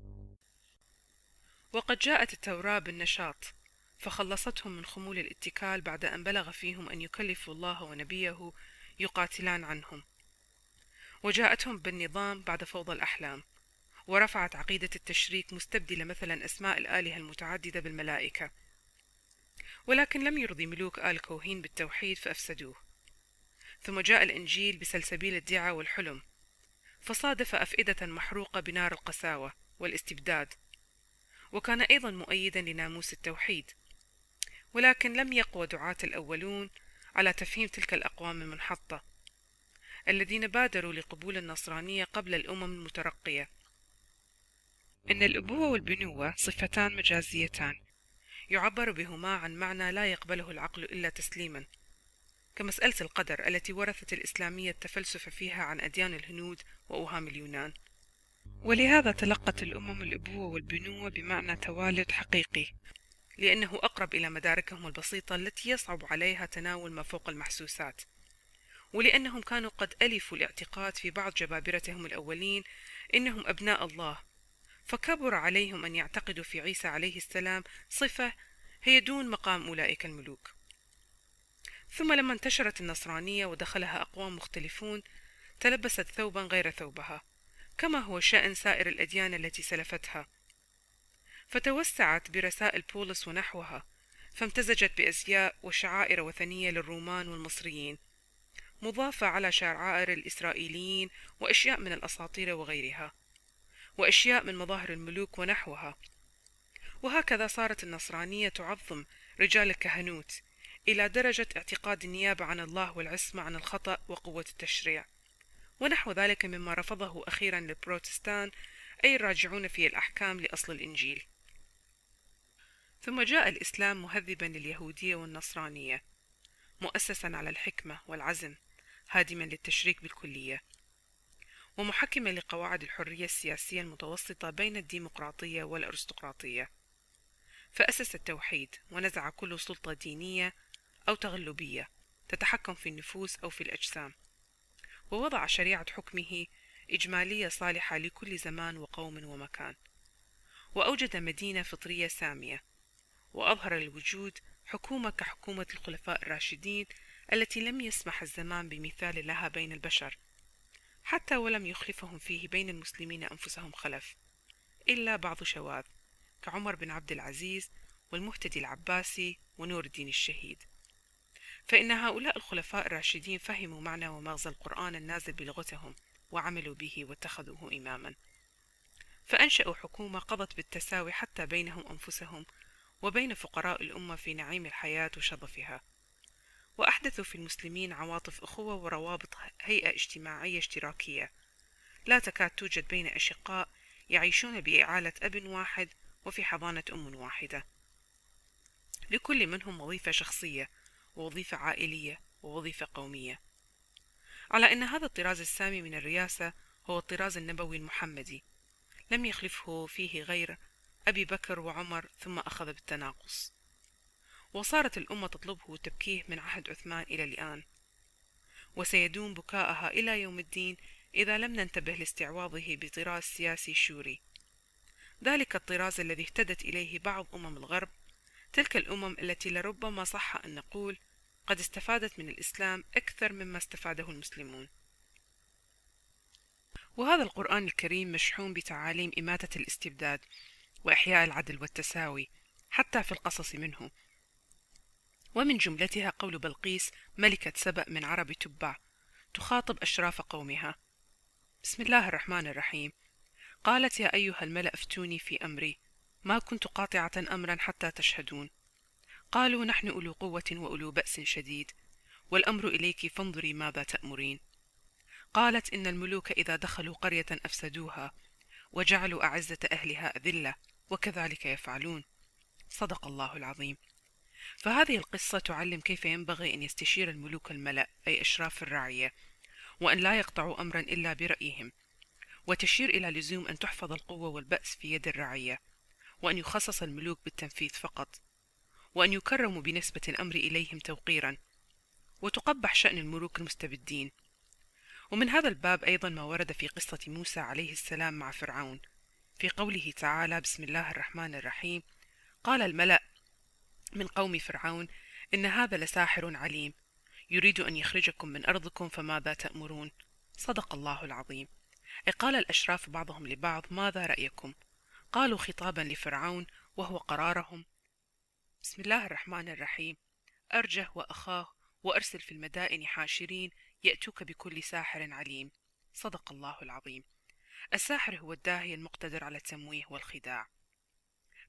وقد جاءت التوراة بالنشاط فخلصتهم من خمول الاتكال بعد أن بلغ فيهم أن يكلفوا الله ونبيه يقاتلان عنهم وجاءتهم بالنظام بعد فوضى الأحلام ورفعت عقيدة التشريك مستبدلة مثلا أسماء الآلهة المتعددة بالملائكة ولكن لم يرضي ملوك آل كوهين بالتوحيد فأفسدوه ثم جاء الإنجيل بسلسبيل الدعاء والحلم فصادف أفئدة محروقة بنار القساوة والاستبداد وكان أيضا مؤيدا لناموس التوحيد ولكن لم يقوى دعاة الأولون على تفهيم تلك الأقوام المنحطة الذين بادروا لقبول النصرانية قبل الأمم المترقية إن الأبوة والبنوة صفتان مجازيتان يعبر بهما عن معنى لا يقبله العقل إلا تسليما كمسألة القدر التي ورثت الإسلامية التفلسف فيها عن أديان الهنود وأوهام اليونان ولهذا تلقت الأمم الأبوة والبنوة بمعنى توالد حقيقي لأنه أقرب إلى مداركهم البسيطة التي يصعب عليها تناول ما فوق المحسوسات ولأنهم كانوا قد ألفوا الاعتقاد في بعض جبابرتهم الأولين إنهم أبناء الله فكبر عليهم أن يعتقدوا في عيسى عليه السلام صفة هي دون مقام أولئك الملوك ثم لما انتشرت النصرانية ودخلها أقوام مختلفون تلبست ثوبا غير ثوبها كما هو شأن سائر الأديان التي سلفتها فتوسعت برسائل بولس ونحوها فامتزجت بأزياء وشعائر وثنية للرومان والمصريين مضافة على شعائر الإسرائيليين وأشياء من الأساطير وغيرها وأشياء من مظاهر الملوك ونحوها وهكذا صارت النصرانية تعظم رجال الكهنوت إلى درجة اعتقاد النيابة عن الله والعصمة عن الخطأ وقوة التشريع ونحو ذلك مما رفضه أخيرا البروتستان أي الراجعون في الأحكام لأصل الإنجيل ثم جاء الإسلام مهذبا لليهودية والنصرانية مؤسسا على الحكمة والعزم هادما للتشريك بالكلية ومحكما لقواعد الحرية السياسية المتوسطة بين الديمقراطية والأرستقراطية فأسس التوحيد ونزع كل سلطة دينية أو تغلبية تتحكم في النفوس أو في الأجسام ووضع شريعة حكمه إجمالية صالحة لكل زمان وقوم ومكان وأوجد مدينة فطرية سامية وأظهر الوجود حكومة كحكومة الخلفاء الراشدين التي لم يسمح الزمان بمثال لها بين البشر حتى ولم يخلفهم فيه بين المسلمين أنفسهم خلف إلا بعض شواذ كعمر بن عبد العزيز والمهتدي العباسي ونور الدين الشهيد فإن هؤلاء الخلفاء الراشدين فهموا معنى ومغزى القرآن النازل بلغتهم وعملوا به واتخذوه إماما فأنشأوا حكومة قضت بالتساوي حتى بينهم أنفسهم وبين فقراء الأمة في نعيم الحياة وشظفها وأحدثوا في المسلمين عواطف أخوة وروابط هيئة اجتماعية اشتراكية لا تكاد توجد بين أشقاء يعيشون بإعالة أب واحد وفي حضانة أم واحدة لكل منهم وظيفة شخصية ووظيفة عائلية ووظيفة قومية على أن هذا الطراز السامي من الرياسة هو الطراز النبوي المحمدي لم يخلفه فيه غير أبي بكر وعمر ثم أخذ بالتناقص وصارت الأمة تطلبه تبكيه من عهد عثمان إلى الآن وسيدوم بكاءها إلى يوم الدين إذا لم ننتبه لاستعواضه بطراز سياسي شوري ذلك الطراز الذي اهتدت إليه بعض أمم الغرب تلك الأمم التي لربما صح أن نقول قد استفادت من الإسلام أكثر مما استفاده المسلمون وهذا القرآن الكريم مشحون بتعاليم إماتة الاستبداد وإحياء العدل والتساوي حتى في القصص منه ومن جملتها قول بلقيس ملكة سبأ من عرب تبع تخاطب أشراف قومها بسم الله الرحمن الرحيم قالت يا أيها الملأ افتوني في أمري ما كنت قاطعة أمرا حتى تشهدون قالوا نحن أولو قوة وأولو بأس شديد والأمر إليك فانظري ماذا تأمرين قالت إن الملوك إذا دخلوا قرية أفسدوها وجعلوا أعزة أهلها أذلة وكذلك يفعلون صدق الله العظيم فهذه القصة تعلم كيف ينبغي أن يستشير الملوك الملأ أي أشراف الرعية وأن لا يقطعوا أمرا إلا برأيهم وتشير إلى لزوم أن تحفظ القوة والبأس في يد الرعية وأن يخصص الملوك بالتنفيذ فقط وأن يكرموا بنسبة الأمر إليهم توقيرا وتقبح شأن الملوك المستبدين ومن هذا الباب أيضا ما ورد في قصة موسى عليه السلام مع فرعون في قوله تعالى بسم الله الرحمن الرحيم قال الملأ من قوم فرعون إن هذا لساحر عليم يريد أن يخرجكم من أرضكم فماذا تأمرون صدق الله العظيم قال الأشراف بعضهم لبعض ماذا رأيكم قالوا خطابا لفرعون وهو قرارهم بسم الله الرحمن الرحيم أرجه وأخاه وأرسل في المدائن حاشرين يأتوك بكل ساحر عليم صدق الله العظيم الساحر هو الداهي المقتدر على التمويه والخداع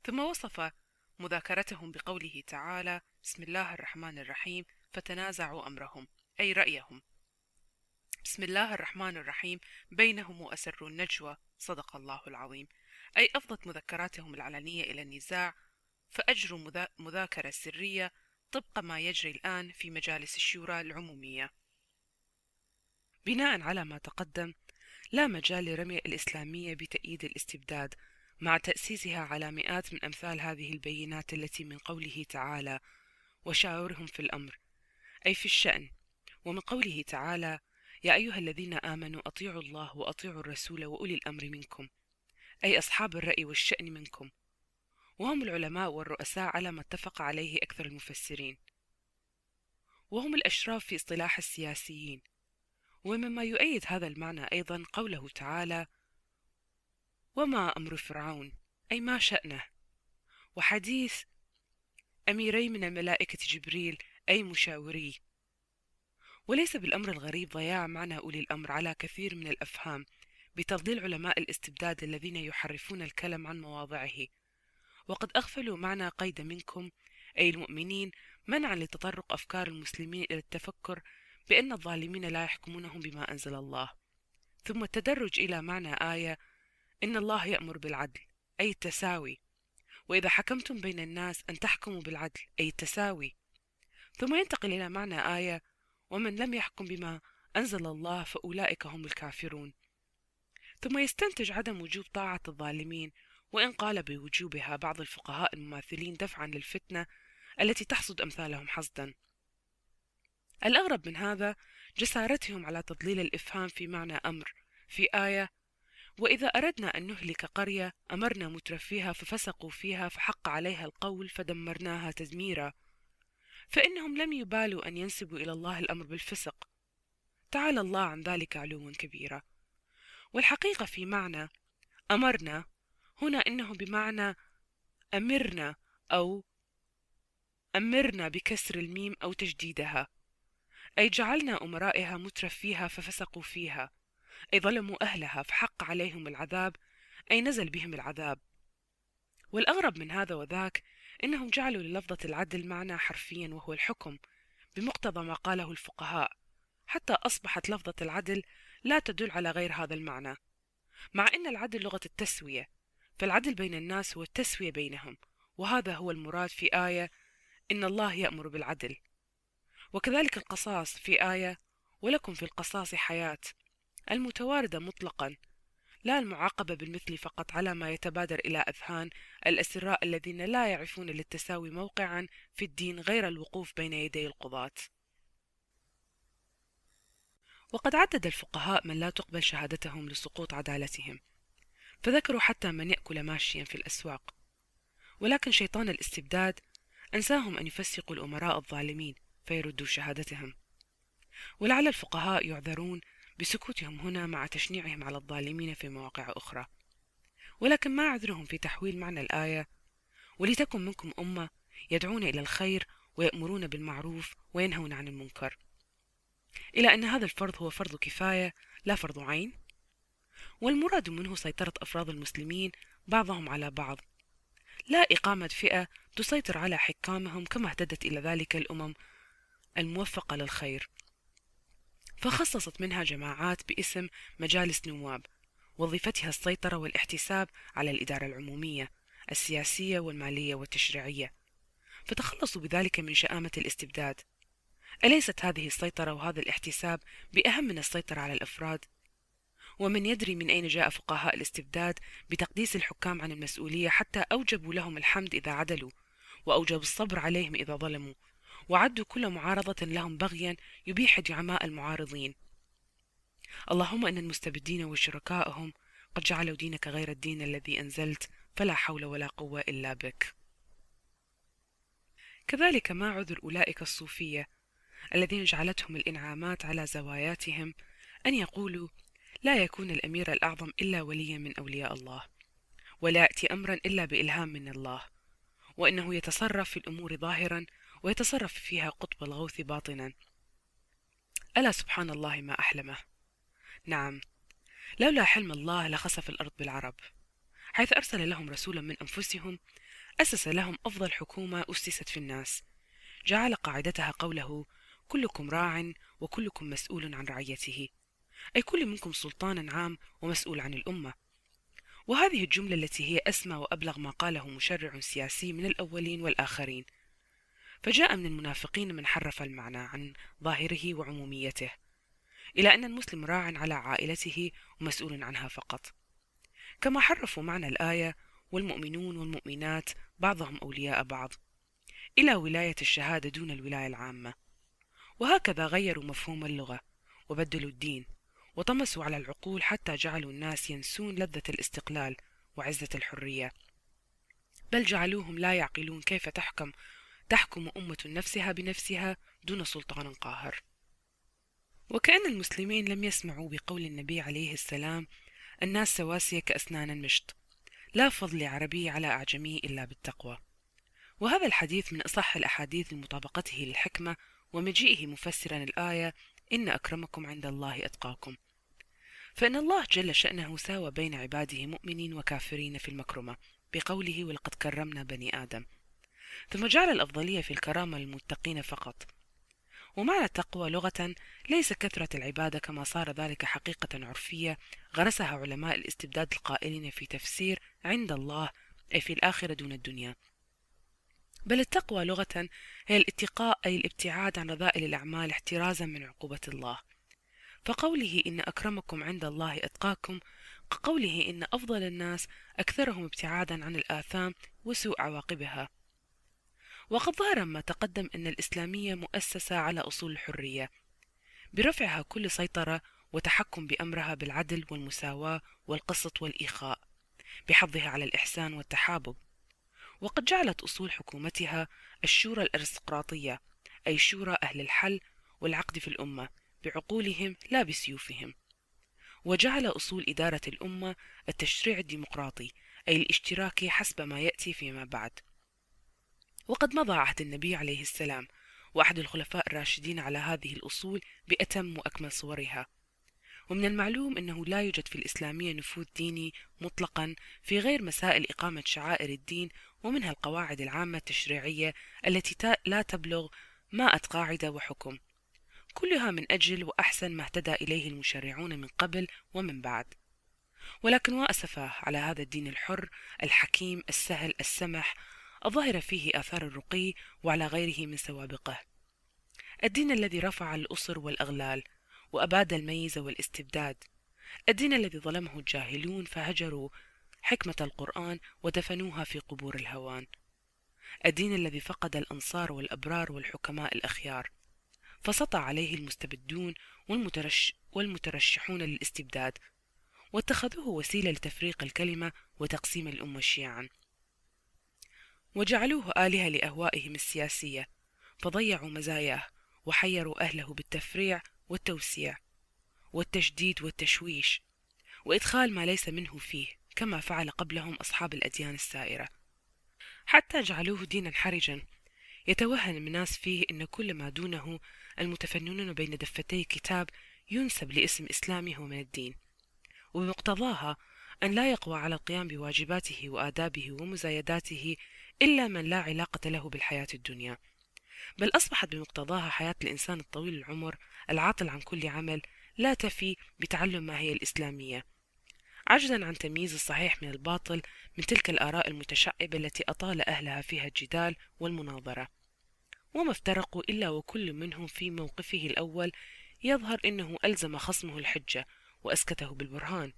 ثم وصف مذاكرتهم بقوله تعالى بسم الله الرحمن الرحيم فتنازعوا امرهم اي رايهم بسم الله الرحمن الرحيم بينهم واسروا النجوى صدق الله العظيم اي افضت مذكراتهم العلنيه الى النزاع فاجروا مذاكره سريه طبق ما يجري الان في مجالس الشورى العموميه بناء على ما تقدم لا مجال لرمي الإسلامية بتأييد الاستبداد مع تأسيسها على مئات من أمثال هذه البينات التي من قوله تعالى وشاورهم في الأمر أي في الشأن ومن قوله تعالى يا أيها الذين آمنوا أطيعوا الله وأطيعوا الرسول وأولي الأمر منكم أي أصحاب الرأي والشأن منكم وهم العلماء والرؤساء على ما اتفق عليه أكثر المفسرين وهم الأشراف في اصطلاح السياسيين ومما يؤيد هذا المعنى ايضا قوله تعالى وما امر فرعون اي ما شانه وحديث اميري من الملائكه جبريل اي مشاوري وليس بالامر الغريب ضياع معنى اولي الامر على كثير من الافهام بتضليل علماء الاستبداد الذين يحرفون الكلم عن مواضعه وقد اغفلوا معنى قيد منكم اي المؤمنين منعا لتطرق افكار المسلمين الى التفكر بأن الظالمين لا يحكمونهم بما أنزل الله ثم التدرج إلى معنى آية إن الله يأمر بالعدل أي التساوي وإذا حكمتم بين الناس أن تحكموا بالعدل أي التساوي ثم ينتقل إلى معنى آية ومن لم يحكم بما أنزل الله فأولئك هم الكافرون ثم يستنتج عدم وجوب طاعة الظالمين وإن قال بوجوبها بعض الفقهاء المماثلين دفعا للفتنة التي تحصد أمثالهم حصدا الأغرب من هذا جسارتهم على تضليل الإفهام في معنى أمر في آية وإذا أردنا أن نهلك قرية أمرنا مترفيها ففسقوا فيها فحق عليها القول فدمرناها تدميرا فإنهم لم يبالوا أن ينسبوا إلى الله الأمر بالفسق تعالى الله عن ذلك علوا كبيرا والحقيقة في معنى أمرنا هنا إنه بمعنى أمرنا أو أمرنا بكسر الميم أو تجديدها أي جعلنا أمرائها مترفيها ففسقوا فيها أي ظلموا أهلها فحق عليهم العذاب أي نزل بهم العذاب والأغرب من هذا وذاك إنهم جعلوا للفظة العدل معنى حرفيا وهو الحكم بمقتضى ما قاله الفقهاء حتى أصبحت لفظة العدل لا تدل على غير هذا المعنى مع أن العدل لغة التسوية فالعدل بين الناس هو التسوية بينهم وهذا هو المراد في آية إن الله يأمر بالعدل وكذلك القصاص في آية ولكم في القصاص حياة المتواردة مطلقا لا المعاقبة بالمثل فقط على ما يتبادر إلى أذهان الأسراء الذين لا يعرفون للتساوي موقعا في الدين غير الوقوف بين يدي القضاة وقد عدد الفقهاء من لا تقبل شهادتهم لسقوط عدالتهم فذكروا حتى من يأكل ماشيا في الأسواق ولكن شيطان الاستبداد أنساهم أن يفسقوا الأمراء الظالمين فيردوا شهادتهم ولعل الفقهاء يعذرون بسكوتهم هنا مع تشنيعهم على الظالمين في مواقع أخرى ولكن ما عذرهم في تحويل معنى الآية ولتكن منكم أمة يدعون إلى الخير ويأمرون بالمعروف وينهون عن المنكر إلى أن هذا الفرض هو فرض كفاية لا فرض عين والمراد منه سيطرة أفراد المسلمين بعضهم على بعض لا إقامة فئة تسيطر على حكامهم كما اهتدت إلى ذلك الأمم الموفقة للخير فخصصت منها جماعات باسم مجالس نواب وظيفتها السيطرة والاحتساب على الإدارة العمومية السياسية والمالية والتشريعية فتخلصوا بذلك من شآمة الاستبداد أليست هذه السيطرة وهذا الاحتساب بأهم من السيطرة على الأفراد؟ ومن يدري من أين جاء فقهاء الاستبداد بتقديس الحكام عن المسؤولية حتى أوجبوا لهم الحمد إذا عدلوا وأوجبوا الصبر عليهم إذا ظلموا وعدوا كل معارضة لهم بغيا يبيح دعماء المعارضين اللهم إن المستبدين وشركائهم قد جعلوا دينك غير الدين الذي أنزلت فلا حول ولا قوة إلا بك كذلك ما عذر أولئك الصوفية الذين جعلتهم الإنعامات على زواياتهم أن يقولوا لا يكون الأمير الأعظم إلا وليا من أولياء الله ولا يأتي أمرا إلا بإلهام من الله وأنه يتصرف في الأمور ظاهرا ويتصرف فيها قطب الغوث باطنا ألا سبحان الله ما أحلمه نعم لولا حلم الله لخسف الأرض بالعرب حيث أرسل لهم رسولا من أنفسهم أسس لهم أفضل حكومة أسست في الناس جعل قاعدتها قوله كلكم راع وكلكم مسؤول عن رعيته أي كل منكم سلطان عام ومسؤول عن الأمة وهذه الجملة التي هي أسمى وأبلغ ما قاله مشرع سياسي من الأولين والآخرين فجاء من المنافقين من حرف المعنى عن ظاهره وعموميته إلى أن المسلم راع على عائلته ومسؤول عنها فقط كما حرفوا معنى الآية والمؤمنون والمؤمنات بعضهم أولياء بعض إلى ولاية الشهادة دون الولاية العامة وهكذا غيروا مفهوم اللغة وبدلوا الدين وطمسوا على العقول حتى جعلوا الناس ينسون لذة الاستقلال وعزة الحرية بل جعلوهم لا يعقلون كيف تحكم تحكم أمة نفسها بنفسها دون سلطان قاهر وكأن المسلمين لم يسمعوا بقول النبي عليه السلام الناس سواسية كأسنان المشط لا فضل عربي على أعجمي إلا بالتقوى وهذا الحديث من أصح الأحاديث لمطابقته للحكمة ومجيئه مفسرا الآية إن أكرمكم عند الله أتقاكم فإن الله جل شأنه ساوى بين عباده مؤمنين وكافرين في المكرمة بقوله ولقد كرمنا بني آدم ثم جعل الأفضلية في الكرامة للمتقين فقط ومعنى التقوى لغة ليس كثرة العبادة كما صار ذلك حقيقة عرفية غرسها علماء الاستبداد القائلين في تفسير عند الله أي في الآخرة دون الدنيا بل التقوى لغة هي الاتقاء أي الابتعاد عن رذائل الأعمال احترازا من عقوبة الله فقوله إن أكرمكم عند الله أتقاكم كقوله إن أفضل الناس أكثرهم ابتعادا عن الآثام وسوء عواقبها وقد ظهر ما تقدم أن الإسلامية مؤسسة على أصول الحرية برفعها كل سيطرة وتحكم بأمرها بالعدل والمساواة والقسط والإخاء بحظها على الإحسان والتحابب وقد جعلت أصول حكومتها الشورى الأرستقراطية أي شورى أهل الحل والعقد في الأمة بعقولهم لا بسيوفهم وجعل أصول إدارة الأمة التشريع الديمقراطي أي الاشتراكي حسب ما يأتي فيما بعد وقد مضى عهد النبي عليه السلام واحد الخلفاء الراشدين على هذه الأصول بأتم وأكمل صورها ومن المعلوم أنه لا يوجد في الإسلامية نفوذ ديني مطلقا في غير مسائل إقامة شعائر الدين ومنها القواعد العامة التشريعية التي لا تبلغ مائة قاعدة وحكم كلها من أجل وأحسن ما اهتدى إليه المشرعون من قبل ومن بعد ولكن وأسفاه على هذا الدين الحر الحكيم السهل السمح الظاهرة فيه آثار الرقي وعلى غيره من سوابقه الدين الذي رفع الأسر والأغلال وأباد الميز والاستبداد الدين الذي ظلمه الجاهلون فهجروا حكمة القرآن ودفنوها في قبور الهوان الدين الذي فقد الأنصار والأبرار والحكماء الأخيار فسطع عليه المستبدون والمترش والمترشحون للاستبداد واتخذوه وسيلة لتفريق الكلمة وتقسيم الأمة شيعاً وجعلوه آلهة لأهوائهم السياسية فضيعوا مزاياه وحيروا أهله بالتفريع والتوسيع والتجديد والتشويش وإدخال ما ليس منه فيه كما فعل قبلهم أصحاب الأديان السائرة حتى جعلوه دينا حرجا يتوهم الناس فيه أن كل ما دونه المتفننون بين دفتي كتاب ينسب لاسم إسلامي هو من الدين وبمقتضاها أن لا يقوى على القيام بواجباته وآدابه ومزايداته إلا من لا علاقة له بالحياة الدنيا بل أصبحت بمقتضاها حياة الإنسان الطويل العمر العاطل عن كل عمل لا تفي بتعلم ما هي الإسلامية عجزا عن تمييز الصحيح من الباطل من تلك الآراء المتشعبة التي أطال أهلها فيها الجدال والمناظرة وما افترقوا إلا وكل منهم في موقفه الأول يظهر أنه ألزم خصمه الحجة وأسكته بالبرهان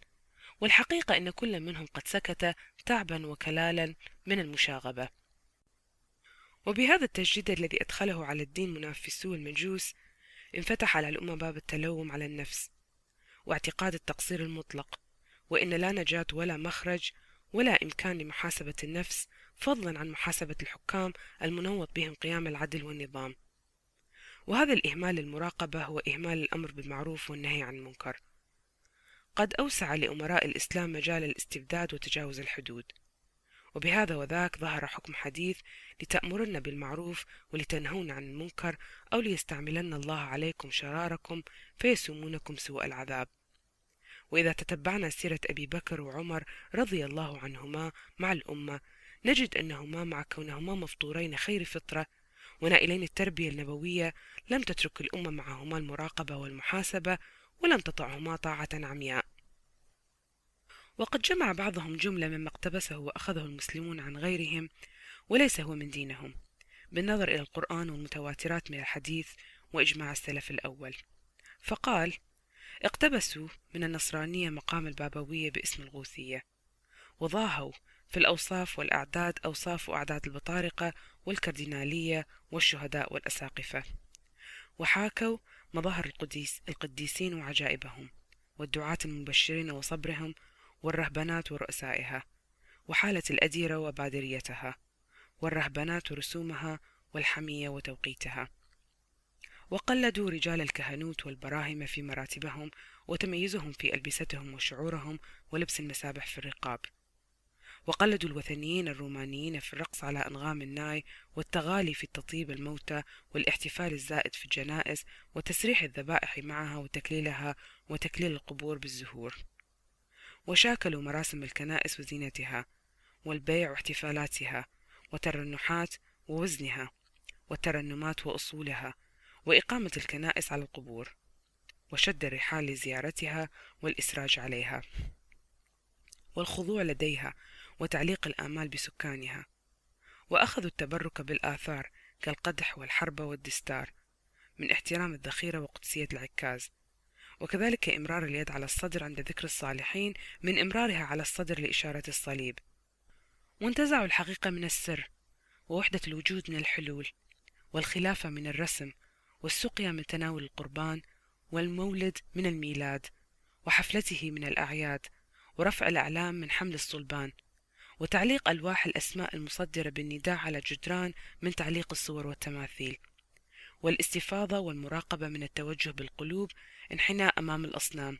والحقيقة أن كل منهم قد سكت تعبا وكلالا من المشاغبة وبهذا التجديد الذي أدخله على الدين منافسو المجوس انفتح على الأمة باب التلوم على النفس واعتقاد التقصير المطلق وإن لا نجاة ولا مخرج ولا إمكان لمحاسبة النفس فضلا عن محاسبة الحكام المنوط بهم قيام العدل والنظام وهذا الإهمال للمراقبة هو إهمال الأمر بالمعروف والنهي عن المنكر قد أوسع لأمراء الإسلام مجال الاستبداد وتجاوز الحدود وبهذا وذاك ظهر حكم حديث لتأمرن بالمعروف ولتنهون عن المنكر أو ليستعملن الله عليكم شراركم فيسومونكم سوء العذاب وإذا تتبعنا سيرة أبي بكر وعمر رضي الله عنهما مع الأمة نجد أنهما مع كونهما مفطورين خير فطرة ونائلين التربية النبوية لم تترك الأمة معهما المراقبة والمحاسبة ولم تطعهما طاعة عمياء وقد جمع بعضهم جملة مما اقتبسه وأخذه المسلمون عن غيرهم وليس هو من دينهم بالنظر إلى القرآن والمتواترات من الحديث وإجماع السلف الأول فقال اقتبسوا من النصرانية مقام البابوية باسم الغوثية وضاهوا في الأوصاف والأعداد أوصاف وأعداد البطارقة والكاردينالية والشهداء والأساقفة وحاكوا مظاهر القديس القديسين وعجائبهم والدعاة المبشرين وصبرهم والرهبنات ورؤسائها وحالة الأديرة وبادريتها والرهبنات ورسومها والحمية وتوقيتها وقلدوا رجال الكهنوت والبراهمة في مراتبهم وتميزهم في ألبستهم وشعورهم ولبس المسابح في الرقاب وقلدوا الوثنيين الرومانيين في الرقص على أنغام الناي والتغالي في تطيب الموتى والاحتفال الزائد في الجنائز وتسريح الذبائح معها وتكليلها وتكليل القبور بالزهور وشاكلوا مراسم الكنائس وزينتها والبيع واحتفالاتها وترنحات ووزنها والترنمات وأصولها وإقامة الكنائس على القبور وشد الرحال لزيارتها والإسراج عليها والخضوع لديها وتعليق الآمال بسكانها وأخذوا التبرك بالآثار كالقدح والحربة والدستار من احترام الذخيرة وقدسية العكاز وكذلك إمرار اليد على الصدر عند ذكر الصالحين من إمرارها على الصدر لإشارة الصليب وانتزعوا الحقيقة من السر ووحدة الوجود من الحلول والخلافة من الرسم والسقيا من تناول القربان والمولد من الميلاد وحفلته من الأعياد ورفع الأعلام من حمل الصلبان وتعليق ألواح الأسماء المصدرة بالنداء على جدران من تعليق الصور والتماثيل والاستفاضة والمراقبة من التوجه بالقلوب انحناء أمام الأصنام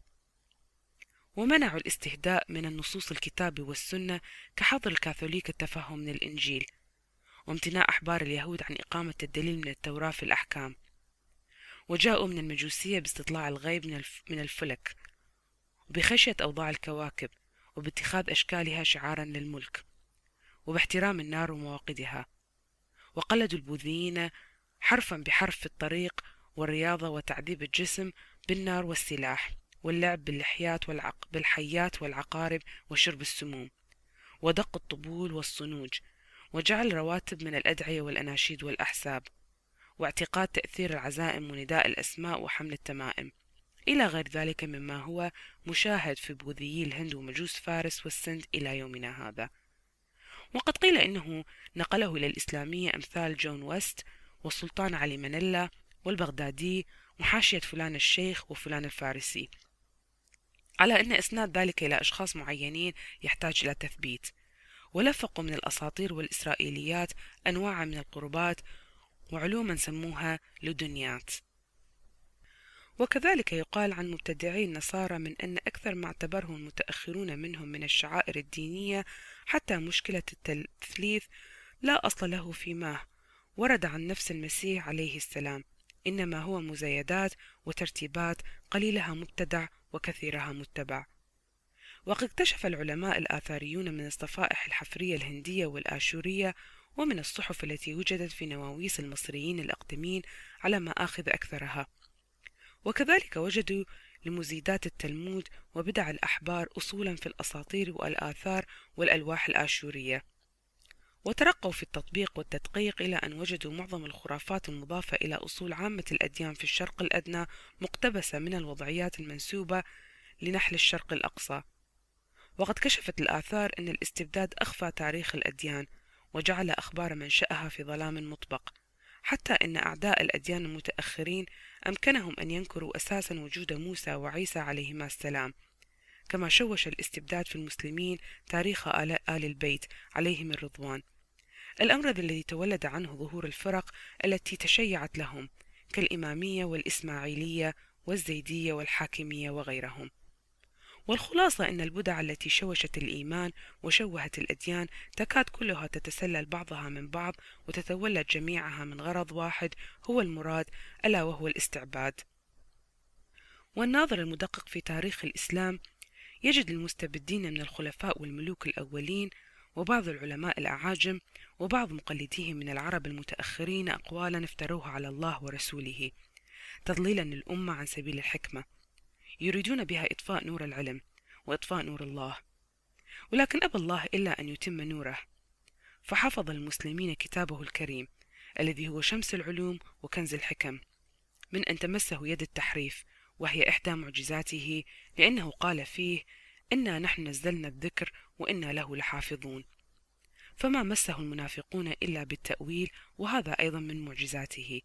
ومنعوا الاستهداء من النصوص الكتاب والسنة كحظر الكاثوليك التفهم من الإنجيل وامتناع أحبار اليهود عن إقامة الدليل من التوراة في الأحكام وجاءوا من المجوسية باستطلاع الغيب من الفلك بخشية أوضاع الكواكب وباتخاذ أشكالها شعارا للملك وباحترام النار ومواقدها وقلدوا البوذيين حرفا بحرف في الطريق والرياضة وتعذيب الجسم بالنار والسلاح واللعب باللحيات والعق بالحيات والعقارب وشرب السموم ودق الطبول والصنوج وجعل رواتب من الأدعية والأناشيد والأحساب واعتقاد تأثير العزائم ونداء الأسماء وحمل التمائم إلى غير ذلك مما هو مشاهد في بوذيي الهند ومجوس فارس والسند إلى يومنا هذا وقد قيل إنه نقله إلى الإسلامية أمثال جون ويست والسلطان علي منلا والبغدادي وحاشية فلان الشيخ وفلان الفارسي على أن إسناد ذلك إلى أشخاص معينين يحتاج إلى تثبيت ولفقوا من الأساطير والإسرائيليات أنواعا من القربات وعلوما سموها لدنيات وكذلك يقال عن مبتدعي النصارى من أن أكثر ما اعتبره المتأخرون منهم من الشعائر الدينية حتى مشكلة التثليث لا أصل له فيما ورد عن نفس المسيح عليه السلام إنما هو مزايدات وترتيبات قليلها مبتدع وكثيرها متبع وقد اكتشف العلماء الآثاريون من الصفائح الحفرية الهندية والآشورية ومن الصحف التي وجدت في نواويس المصريين الأقدمين على ما آخذ أكثرها وكذلك وجدوا لمزيدات التلمود وبدع الأحبار أصولا في الأساطير والآثار والألواح الآشورية وترقوا في التطبيق والتدقيق إلى أن وجدوا معظم الخرافات المضافة إلى أصول عامة الأديان في الشرق الأدنى مقتبسة من الوضعيات المنسوبة لنحل الشرق الأقصى وقد كشفت الآثار أن الاستبداد أخفى تاريخ الأديان وجعل أخبار منشأها في ظلام مطبق حتى أن أعداء الأديان المتأخرين أمكنهم أن ينكروا أساسا وجود موسى وعيسى عليهما السلام كما شوش الاستبداد في المسلمين تاريخ آل البيت عليهم الرضوان الأمر الذي تولد عنه ظهور الفرق التي تشيعت لهم كالإمامية والإسماعيلية والزيدية والحاكمية وغيرهم والخلاصة أن البدع التي شوشت الإيمان وشوهت الأديان تكاد كلها تتسلل بعضها من بعض وتتولد جميعها من غرض واحد هو المراد ألا وهو الاستعباد والناظر المدقق في تاريخ الإسلام يجد المستبدين من الخلفاء والملوك الأولين وبعض العلماء الأعاجم وبعض مقلديهم من العرب المتأخرين أقوالا افتروها على الله ورسوله تضليلا للأمة عن سبيل الحكمة يريدون بها إطفاء نور العلم وإطفاء نور الله ولكن أبى الله إلا أن يتم نوره فحفظ المسلمين كتابه الكريم الذي هو شمس العلوم وكنز الحكم من أن تمسه يد التحريف وهي إحدى معجزاته لأنه قال فيه إنا نحن نزلنا الذكر وإنا له لحافظون فما مسه المنافقون إلا بالتأويل وهذا أيضا من معجزاته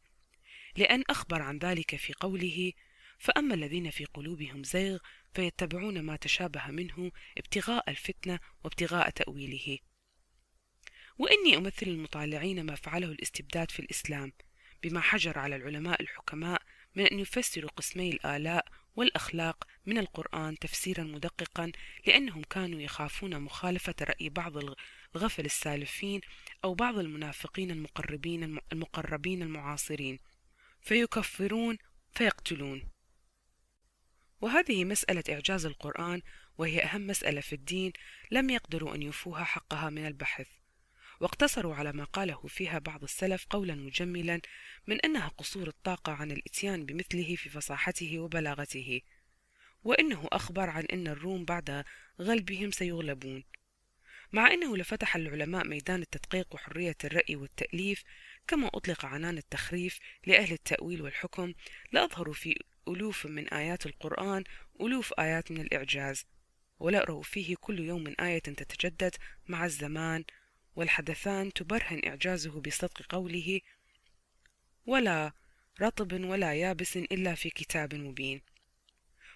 لأن أخبر عن ذلك في قوله فأما الذين في قلوبهم زيغ فيتبعون ما تشابه منه ابتغاء الفتنة وابتغاء تأويله وإني أمثل المطالعين ما فعله الاستبداد في الإسلام بما حجر على العلماء الحكماء من أن يفسروا قسمي الآلاء والأخلاق من القرآن تفسيرا مدققا لأنهم كانوا يخافون مخالفة رأي بعض الغفل السالفين أو بعض المنافقين المقربين المقربين المعاصرين فيكفرون فيقتلون وهذه مسألة إعجاز القرآن وهي أهم مسألة في الدين لم يقدروا أن يفوها حقها من البحث واقتصروا على ما قاله فيها بعض السلف قولا مجملا من أنها قصور الطاقة عن الإتيان بمثله في فصاحته وبلاغته وإنه أخبر عن أن الروم بعد غلبهم سيغلبون مع أنه لفتح العلماء ميدان التدقيق وحرية الرأي والتأليف كما أطلق عنان التخريف لأهل التأويل والحكم لأظهروا في ألوف من آيات القرآن ألوف آيات من الإعجاز ولأروا فيه كل يوم آية تتجدد مع الزمان والحدثان تبرهن إعجازه بصدق قوله ولا رطب ولا يابس إلا في كتاب مبين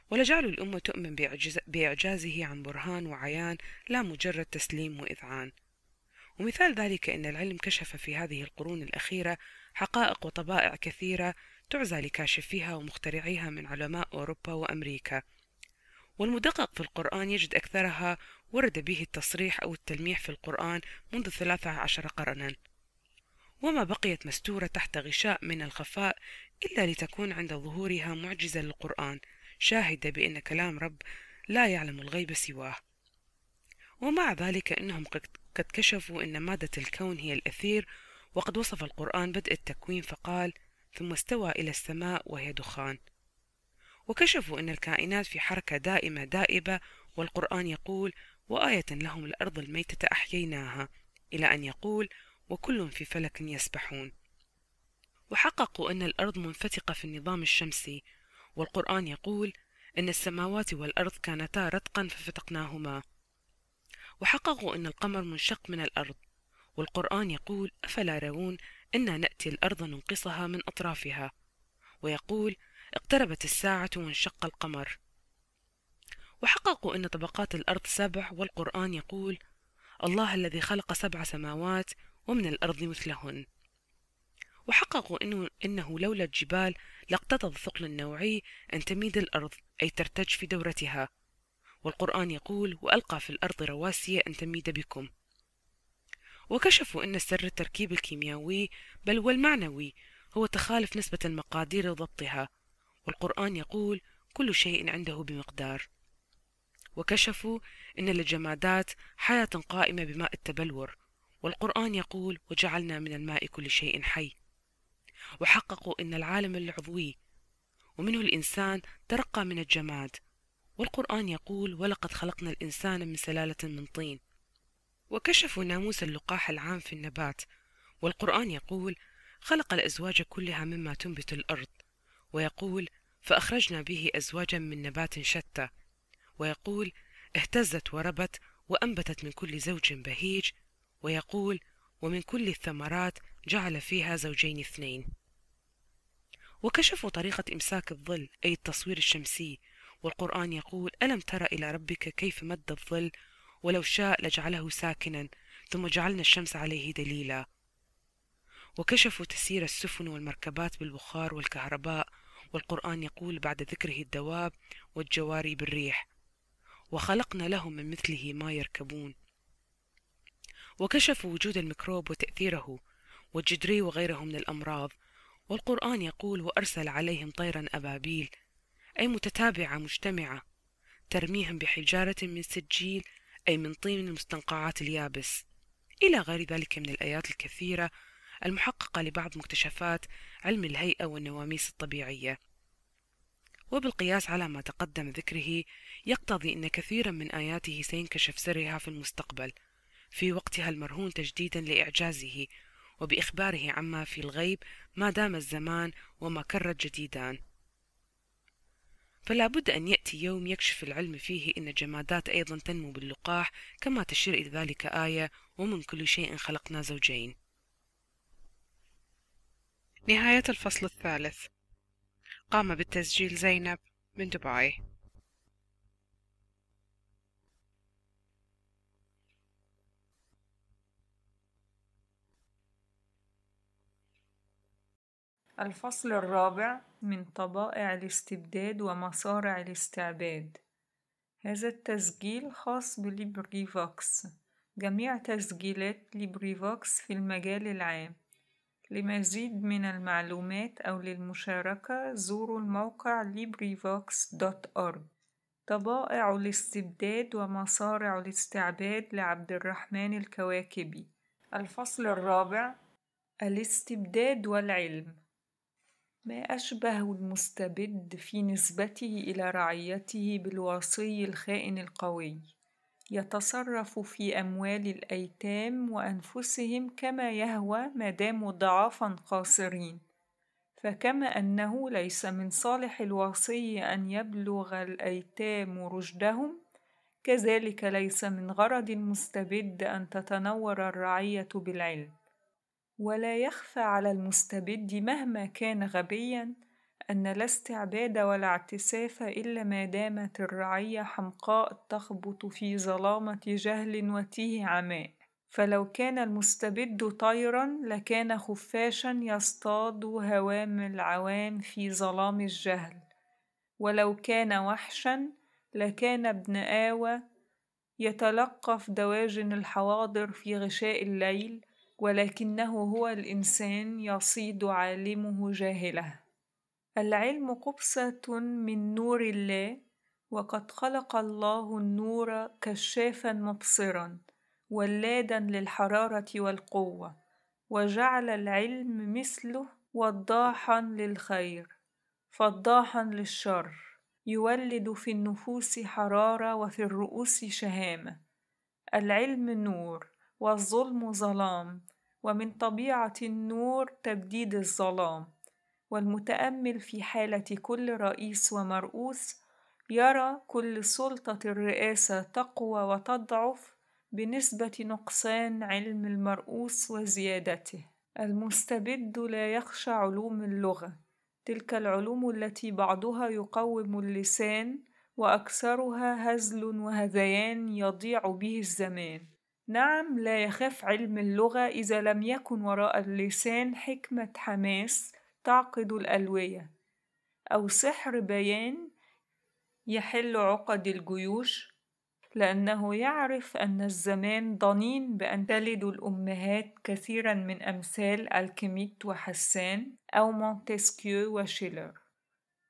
ولجعل الأمة تؤمن بإعجازه عن برهان وعيان لا مجرد تسليم وإذعان ومثال ذلك أن العلم كشف في هذه القرون الأخيرة حقائق وطبائع كثيرة تعزى لكاشفيها ومخترعيها من علماء أوروبا وأمريكا والمدقق في القرآن يجد أكثرها ورد به التصريح أو التلميح في القرآن منذ ثلاثة عشر قرنا وما بقيت مستورة تحت غشاء من الخفاء إلا لتكون عند ظهورها معجزة للقرآن شاهدة بأن كلام رب لا يعلم الغيب سواه ومع ذلك إنهم قد كشفوا أن مادة الكون هي الأثير وقد وصف القرآن بدء التكوين فقال ثم استوى إلى السماء وهي دخان وكشفوا أن الكائنات في حركة دائمة دائبة والقرآن يقول وآية لهم الأرض الميتة أحييناها إلى أن يقول وكل في فلك يسبحون وحققوا أن الأرض منفتقة في النظام الشمسي والقرآن يقول أن السماوات والأرض كانتا رتقا ففتقناهما وحققوا أن القمر منشق من الأرض والقرآن يقول أفلا رؤون إنا نأتي الأرض ننقصها من أطرافها ويقول اقتربت الساعة وانشق القمر وحققوا أن طبقات الأرض سبع والقرآن يقول الله الذي خلق سبع سماوات ومن الأرض مثلهن وحققوا إنه, إنه لولا الجبال لاقتضى الثقل النوعي أن تميد الأرض أي ترتج في دورتها والقرآن يقول وألقى في الأرض رواسي أن تميد بكم وكشفوا أن سر التركيب الكيميائي بل والمعنوي هو تخالف نسبة المقادير وضبطها والقرآن يقول كل شيء عنده بمقدار وكشفوا أن للجمادات حياة قائمة بماء التبلور والقرآن يقول وجعلنا من الماء كل شيء حي وحققوا أن العالم العضوي ومنه الإنسان ترقى من الجماد والقرآن يقول ولقد خلقنا الإنسان من سلالة من طين وكشفوا ناموس اللقاح العام في النبات والقرآن يقول خلق الأزواج كلها مما تنبت الأرض ويقول فأخرجنا به أزواجا من نبات شتى ويقول اهتزت وربت وأنبتت من كل زوج بهيج ويقول ومن كل الثمرات جعل فيها زوجين اثنين وكشفوا طريقة إمساك الظل أي التصوير الشمسي والقرآن يقول ألم تر إلى ربك كيف مد الظل ولو شاء لجعله ساكنا ثم جعلنا الشمس عليه دليلا وكشفوا تسير السفن والمركبات بالبخار والكهرباء والقرآن يقول بعد ذكره الدواب والجواري بالريح وخلقنا لهم من مثله ما يركبون وكشفوا وجود الميكروب وتأثيره والجدري وغيره من الأمراض والقرآن يقول وأرسل عليهم طيرا أبابيل أي متتابعة مجتمعة ترميهم بحجارة من سجيل أي من طين المستنقعات اليابس إلى غير ذلك من الآيات الكثيرة المحققة لبعض مكتشفات علم الهيئة والنواميس الطبيعية وبالقياس على ما تقدم ذكره يقتضي أن كثيرا من آياته سينكشف سرها في المستقبل في وقتها المرهون تجديدا لإعجازه وبإخباره عما في الغيب ما دام الزمان وما كرت جديدان فلا بد أن يأتي يوم يكشف العلم فيه أن الجمادات أيضا تنمو باللقاح كما تشير إلى ذلك آية ومن كل شيء خلقنا زوجين نهاية الفصل الثالث قام بالتسجيل زينب من دبي الفصل الرابع من طبائع الاستبداد ومصارع الاستعباد هذا التسجيل خاص بليبريفوكس جميع تسجيلات ليبريفوكس في المجال العام لمزيد من المعلومات أو للمشاركة زوروا الموقع librivox.org طبائع الاستبداد ومصارع الاستعباد لعبد الرحمن الكواكبي الفصل الرابع الاستبداد والعلم ما أشبه المستبد في نسبته إلى رعيته بالوصي الخائن القوي يتصرف في أموال الأيتام وأنفسهم كما يهوى ما داموا ضعافا قاصرين فكما أنه ليس من صالح الوصي أن يبلغ الأيتام رشدهم كذلك ليس من غرض المستبد أن تتنور الرعية بالعلم ولا يخفى على المستبد مهما كان غبيًا أن لا استعباد ولا اعتساف إلا ما دامت الرعية حمقاء تخبط في ظلامة جهل وتيه عماء فلو كان المستبد طيرا لكان خفاشا يصطاد هوام العوام في ظلام الجهل ولو كان وحشا لكان ابن آوى يتلقف دواجن الحواضر في غشاء الليل ولكنه هو الإنسان يصيد عالمه جاهله العلم قبسه من نور الله وقد خلق الله النور كشافا مبصرا ولادا للحرارة والقوة وجعل العلم مثله وضاحا للخير فضاحا للشر يولد في النفوس حرارة وفي الرؤوس شهامة العلم نور والظلم ظلام ومن طبيعة النور تبديد الظلام والمتأمل في حالة كل رئيس ومرؤوس يرى كل سلطة الرئاسة تقوى وتضعف بنسبة نقصان علم المرؤوس وزيادته المستبد لا يخشى علوم اللغة تلك العلوم التي بعضها يقوم اللسان وأكثرها هزل وهذيان يضيع به الزمان نعم لا يخاف علم اللغة إذا لم يكن وراء اللسان حكمة حماس تعقد الألوية أو سحر بيان يحل عقد الجيوش لأنه يعرف أن الزمان ضنين بأن تلد الأمهات كثيرا من أمثال الكيميت وحسان أو مونتسكيو وشيلر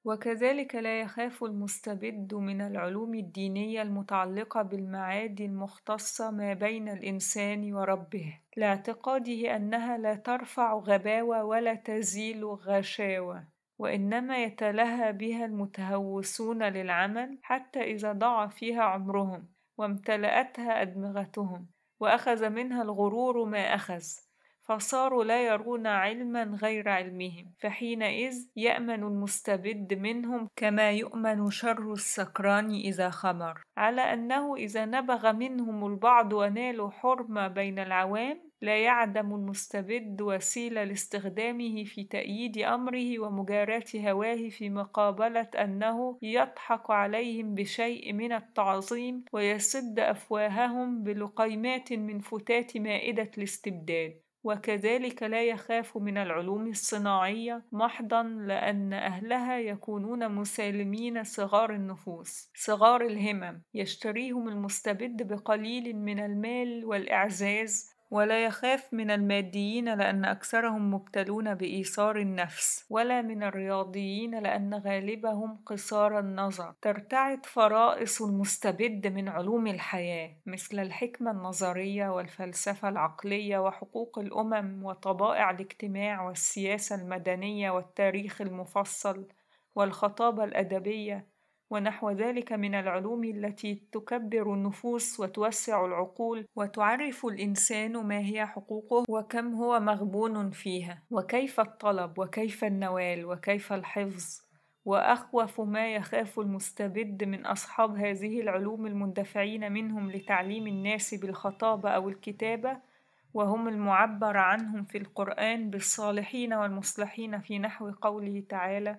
وكذلك لا يخاف المستبد من العلوم الدينية المتعلقة بالمعاد المختصة ما بين الإنسان وربه، لاعتقاده أنها لا ترفع غباوة ولا تزيل غشاوة، وإنما يتلهى بها المتهوسون للعمل حتى إذا ضاع فيها عمرهم، وامتلأتها أدمغتهم، وأخذ منها الغرور ما أخذ، فصاروا لا يرون علما غير علمهم فحينئذ يامن المستبد منهم كما يؤمن شر السكران اذا خمر على انه اذا نبغ منهم البعض ونالوا حرمه بين العوام لا يعدم المستبد وسيله لاستخدامه في تأييد أمره ومجاراة هواه في مقابلة أنه يضحك عليهم بشيء من التعظيم ويسد أفواههم بلقيمات من فتات مائدة الاستبداد وكذلك لا يخاف من العلوم الصناعية محضا لأن أهلها يكونون مسالمين صغار النفوس صغار الهمم يشتريهم المستبد بقليل من المال والإعزاز ولا يخاف من الماديين لأن أكثرهم مبتلون بإيثار النفس، ولا من الرياضيين لأن غالبهم قصار النظر. ترتعد فرائص المستبد من علوم الحياة مثل الحكمة النظرية والفلسفة العقلية وحقوق الأمم وطبائع الاجتماع والسياسة المدنية والتاريخ المفصل والخطابة الأدبية ونحو ذلك من العلوم التي تكبر النفوس وتوسع العقول وتعرف الانسان ما هي حقوقه وكم هو مغبون فيها وكيف الطلب وكيف النوال وكيف الحفظ واخوف ما يخاف المستبد من اصحاب هذه العلوم المندفعين منهم لتعليم الناس بالخطابه او الكتابه وهم المعبر عنهم في القران بالصالحين والمصلحين في نحو قوله تعالى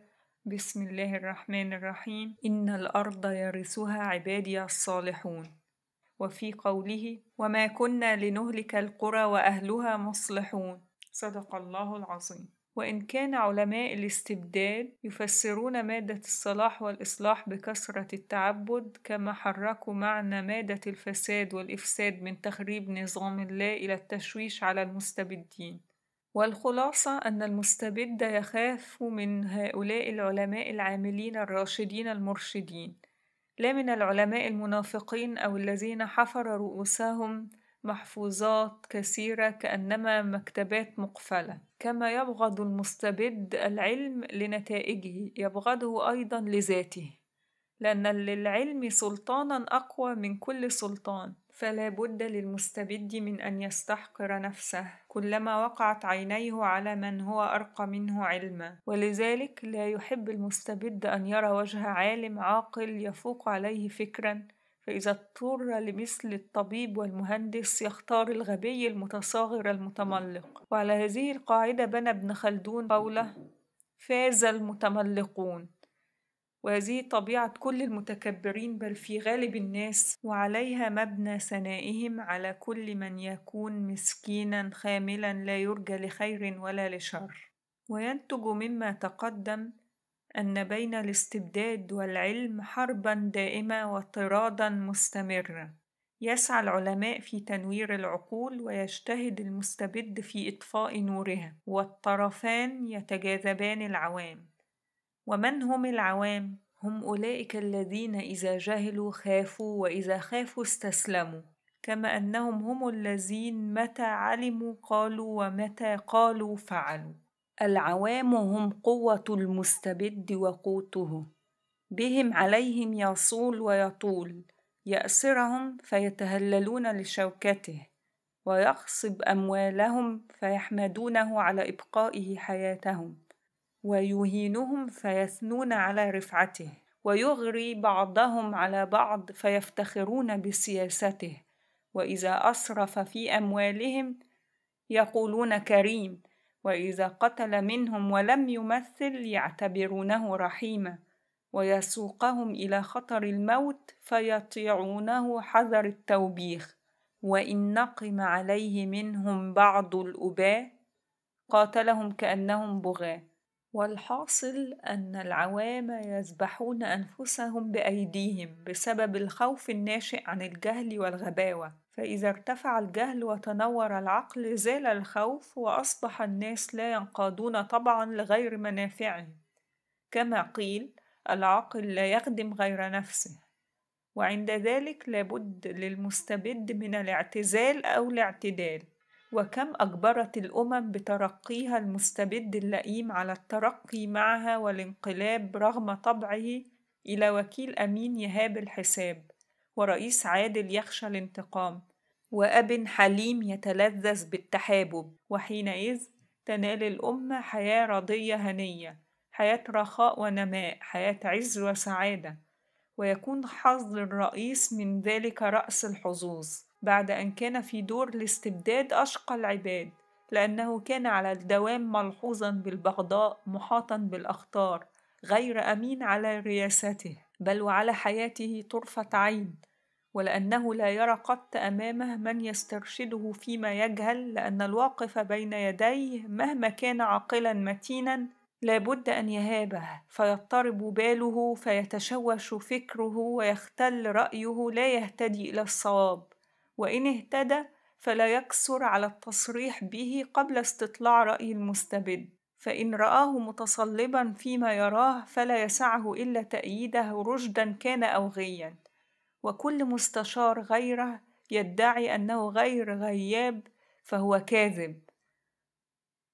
بسم الله الرحمن الرحيم إن الأرض يرثها عبادي الصالحون وفي قوله وما كنا لنهلك القرى وأهلها مصلحون صدق الله العظيم وإن كان علماء الاستبداد يفسرون مادة الصلاح والإصلاح بكثرة التعبد كما حركوا معنى مادة الفساد والإفساد من تخريب نظام الله إلى التشويش على المستبدين والخلاصة أن المستبد يخاف من هؤلاء العلماء العاملين الراشدين المرشدين لا من العلماء المنافقين أو الذين حفر رؤوسهم محفوظات كثيرة كأنما مكتبات مقفلة كما يبغض المستبد العلم لنتائجه يبغضه أيضا لذاته لأن للعلم سلطانا أقوى من كل سلطان فلا بد للمستبد من ان يستحقر نفسه كلما وقعت عينيه على من هو ارقى منه علما ولذلك لا يحب المستبد ان يرى وجه عالم عاقل يفوق عليه فكرا فاذا اضطر لمثل الطبيب والمهندس يختار الغبي المتصاغر المتملق وعلى هذه القاعده بنى ابن خلدون قوله فاز المتملقون وهذه طبيعة كل المتكبرين بل في غالب الناس وعليها مبنى ثنائهم على كل من يكون مسكينا خاملا لا يرجى لخير ولا لشر وينتج مما تقدم أن بين الاستبداد والعلم حربا دائمة وطرادا مستمرة يسعى العلماء في تنوير العقول ويجتهد المستبد في إطفاء نورها والطرفان يتجاذبان العوام ومن هم العوام هم اولئك الذين اذا جهلوا خافوا واذا خافوا استسلموا كما انهم هم الذين متى علموا قالوا ومتى قالوا فعلوا العوام هم قوه المستبد وقوته بهم عليهم يصول ويطول ياسرهم فيتهللون لشوكته ويخصب اموالهم فيحمدونه على ابقائه حياتهم ويهينهم فيثنون على رفعته ويغري بعضهم على بعض فيفتخرون بسياسته واذا اسرف في اموالهم يقولون كريم واذا قتل منهم ولم يمثل يعتبرونه رحيما ويسوقهم الى خطر الموت فيطيعونه حذر التوبيخ وان نقم عليه منهم بعض الاباه قاتلهم كانهم بغاه والحاصل أن العوام يذبحون أنفسهم بأيديهم بسبب الخوف الناشئ عن الجهل والغباوة، فإذا ارتفع الجهل وتنور العقل زال الخوف وأصبح الناس لا ينقادون طبعًا لغير منافعهم، كما قيل: العاقل لا يخدم غير نفسه، وعند ذلك لابد للمستبد من الاعتزال أو الاعتدال. وكم أجبرت الأمم بترقيها المستبد اللئيم على الترقي معها والانقلاب رغم طبعه إلى وكيل أمين يهاب الحساب ورئيس عادل يخشى الانتقام وأب حليم يتلذذ بالتحابب وحينئذ تنال الأمة حياة رضية هنية حياة رخاء ونماء حياة عز وسعادة ويكون حظ الرئيس من ذلك رأس الحظوظ بعد أن كان في دور لاستبداد أشقى العباد لأنه كان على الدوام ملحوظا بالبغضاء محاطا بالأخطار غير أمين على رياسته بل وعلى حياته طرفة عين ولأنه لا يرى قط أمامه من يسترشده فيما يجهل لأن الواقف بين يديه مهما كان عاقلا متينا لابد أن يهابه فيضطرب باله فيتشوش فكره ويختل رأيه لا يهتدي إلى الصواب وإن اهتدى فلا يكسر على التصريح به قبل استطلاع رأي المستبد فإن رآه متصلبا فيما يراه فلا يسعه إلا تأييده رشدا كان أو غيا وكل مستشار غيره يدعي أنه غير غياب فهو كاذب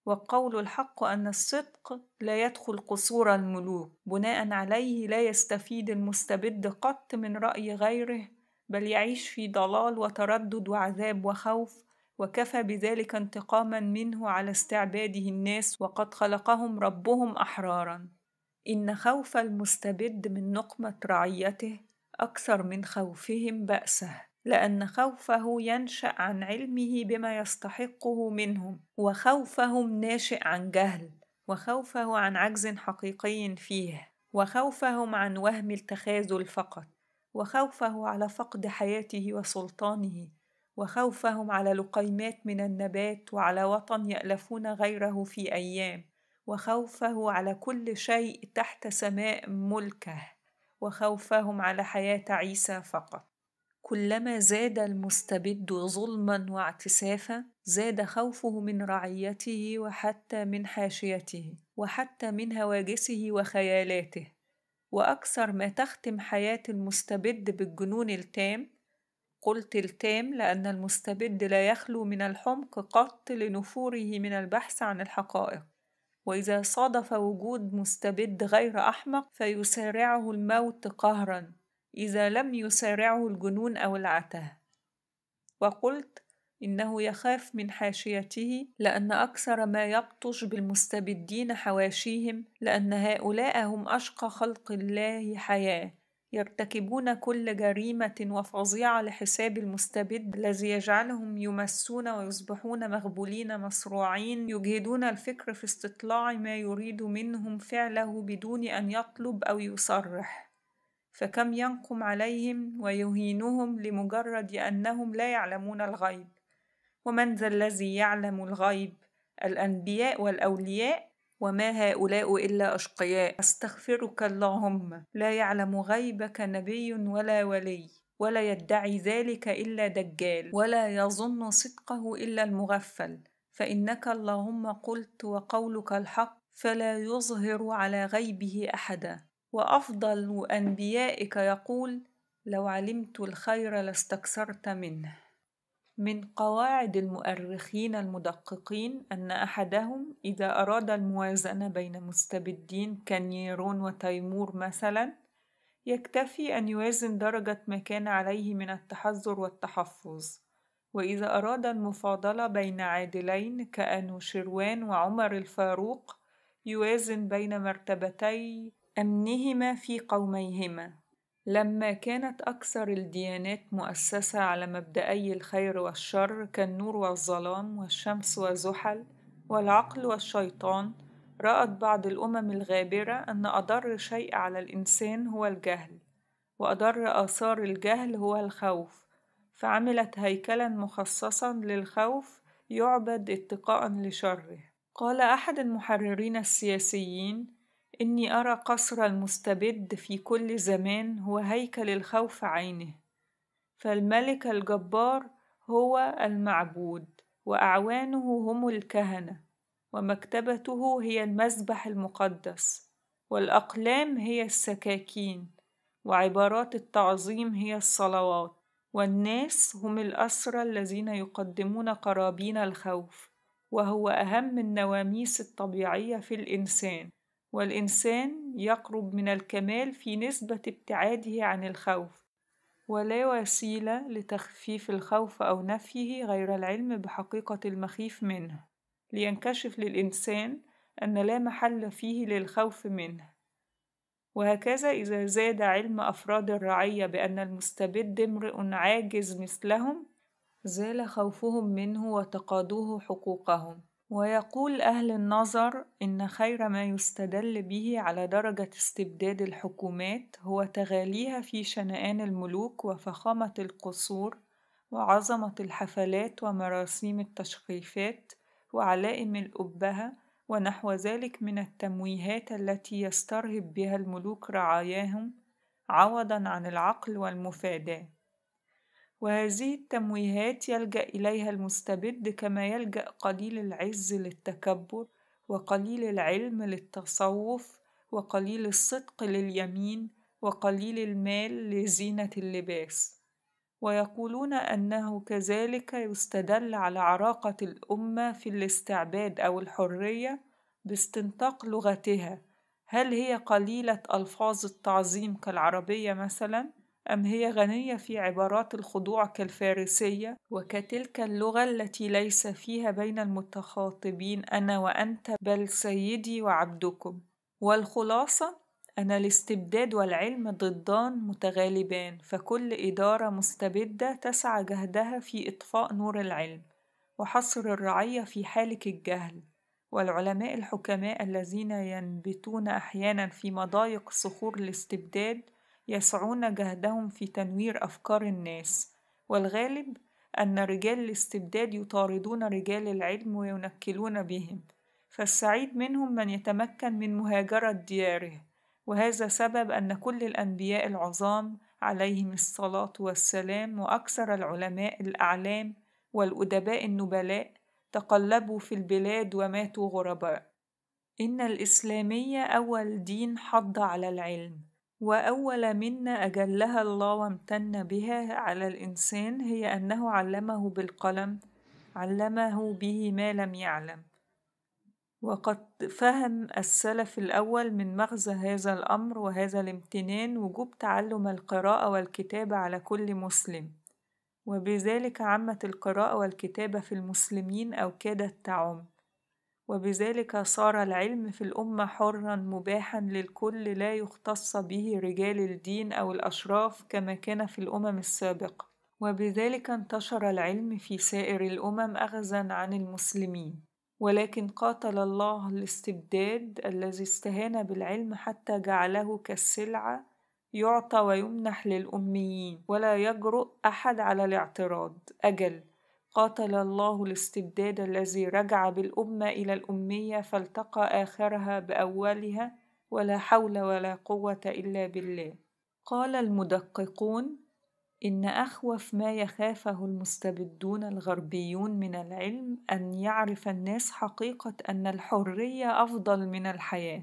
وقول الحق أن الصدق لا يدخل قصور الملوك بناء عليه لا يستفيد المستبد قط من رأي غيره بل يعيش في ضلال وتردد وعذاب وخوف وكفى بذلك انتقاما منه على استعباده الناس وقد خلقهم ربهم احرارا ان خوف المستبد من نقمه رعيته اكثر من خوفهم باسه لان خوفه ينشا عن علمه بما يستحقه منهم وخوفهم ناشئ عن جهل وخوفه عن عجز حقيقي فيه وخوفهم عن وهم التخاذل فقط وخوفه على فقد حياته وسلطانه وخوفهم على لقيمات من النبات وعلى وطن يالفون غيره في ايام وخوفه على كل شيء تحت سماء ملكه وخوفهم على حياه عيسى فقط كلما زاد المستبد ظلما واعتسافا زاد خوفه من رعيته وحتى من حاشيته وحتى من هواجسه وخيالاته وأكثر ما تختم حياة المستبد بالجنون التام قلت التام لأن المستبد لا يخلو من الحمق قط لنفوره من البحث عن الحقائق وإذا صادف وجود مستبد غير أحمق فيسارعه الموت قهرا إذا لم يسارعه الجنون أو العته وقلت إنه يخاف من حاشيته لأن أكثر ما يبطش بالمستبدين حواشيهم لأن هؤلاء هم أشقى خلق الله حياة يرتكبون كل جريمة وفظيعة لحساب المستبد الذي يجعلهم يمسون ويصبحون مغبولين مصروعين يجهدون الفكر في استطلاع ما يريد منهم فعله بدون أن يطلب أو يصرح فكم ينقم عليهم ويهينهم لمجرد أنهم لا يعلمون الغيب ومن ذا الذي يعلم الغيب الأنبياء والأولياء وما هؤلاء إلا أشقياء أستغفرك اللهم لا يعلم غيبك نبي ولا ولي ولا يدعي ذلك إلا دجال ولا يظن صدقه إلا المغفل فإنك اللهم قلت وقولك الحق فلا يظهر على غيبه أحدا وأفضل أنبيائك يقول لو علمت الخير لاستكثرت منه من قواعد المؤرخين المدققين أن أحدهم إذا أراد الموازنة بين مستبدين كنيرون وتيمور مثلا يكتفي أن يوازن درجة ما كان عليه من التحذر والتحفظ وإذا أراد المفاضلة بين عادلين كأنوشروان وعمر الفاروق يوازن بين مرتبتي أمنهما في قوميهما لما كانت أكثر الديانات مؤسسة على مبدأي الخير والشر كالنور والظلام والشمس وزحل والعقل والشيطان رأت بعض الأمم الغابرة أن أضر شيء على الإنسان هو الجهل وأضر آثار الجهل هو الخوف فعملت هيكلا مخصصا للخوف يعبد اتقاء لشره قال أحد المحررين السياسيين إني أرى قصر المستبد في كل زمان هو هيكل الخوف عينه فالملك الجبار هو المعبود وأعوانه هم الكهنة ومكتبته هي المسبح المقدس والأقلام هي السكاكين وعبارات التعظيم هي الصلوات والناس هم الأسرى الذين يقدمون قرابين الخوف وهو أهم النواميس الطبيعية في الإنسان والإنسان يقرب من الكمال في نسبة ابتعاده عن الخوف ولا وسيلة لتخفيف الخوف أو نفيه غير العلم بحقيقة المخيف منه لينكشف للإنسان أن لا محل فيه للخوف منه وهكذا إذا زاد علم أفراد الرعية بأن المستبد امرئ عاجز مثلهم زال خوفهم منه وتقادوه حقوقهم ويقول أهل النظر إن خير ما يستدل به على درجة استبداد الحكومات هو تغاليها في شنآن الملوك وفخامة القصور وعظمة الحفلات ومراسيم التشقيفات وعلائم الأبهة ونحو ذلك من التمويهات التي يسترهب بها الملوك رعاياهم عوضا عن العقل والمفاداه وهذه التمويهات يلجأ إليها المستبد كما يلجأ قليل العز للتكبر وقليل العلم للتصوف وقليل الصدق لليمين وقليل المال لزينة اللباس ويقولون أنه كذلك يستدل على عراقة الأمة في الاستعباد أو الحرية باستنطاق لغتها هل هي قليلة ألفاظ التعظيم كالعربية مثلاً؟ أم هي غنية في عبارات الخضوع كالفارسية وكتلك اللغة التي ليس فيها بين المتخاطبين أنا وأنت بل سيدي وعبدكم والخلاصة أن الاستبداد والعلم ضدان متغالبان فكل إدارة مستبدة تسعى جهدها في إطفاء نور العلم وحصر الرعية في حالك الجهل والعلماء الحكماء الذين ينبتون أحيانا في مضايق صخور الاستبداد يسعون جهدهم في تنوير أفكار الناس والغالب أن رجال الاستبداد يطاردون رجال العلم وينكلون بهم فالسعيد منهم من يتمكن من مهاجرة دياره وهذا سبب أن كل الأنبياء العظام عليهم الصلاة والسلام وأكثر العلماء الأعلام والأدباء النبلاء تقلبوا في البلاد وماتوا غرباء إن الإسلامية أول دين حض على العلم وأول منا أجلها الله وامتن بها على الإنسان هي أنه علمه بالقلم علمه به ما لم يعلم وقد فهم السلف الأول من مغزى هذا الأمر وهذا الامتنان وجوب تعلم القراءة والكتابة على كل مسلم وبذلك عمت القراءة والكتابة في المسلمين أو كادت تعم وبذلك صار العلم في الأمة حرًا مباحًا للكل لا يختص به رجال الدين أو الأشراف كما كان في الأمم السابقة، وبذلك انتشر العلم في سائر الأمم أغزا عن المسلمين، ولكن قاتل الله الاستبداد الذي استهان بالعلم حتى جعله كالسلعة يعطى ويمنح للأميين، ولا يجرؤ أحد على الاعتراض، أجل قاتل الله الاستبداد الذي رجع بالأمة إلى الأمية فالتقى آخرها بأولها ولا حول ولا قوة إلا بالله. قال المدققون: إن أخوف ما يخافه المستبدون الغربيون من العلم أن يعرف الناس حقيقة أن الحرية أفضل من الحياة،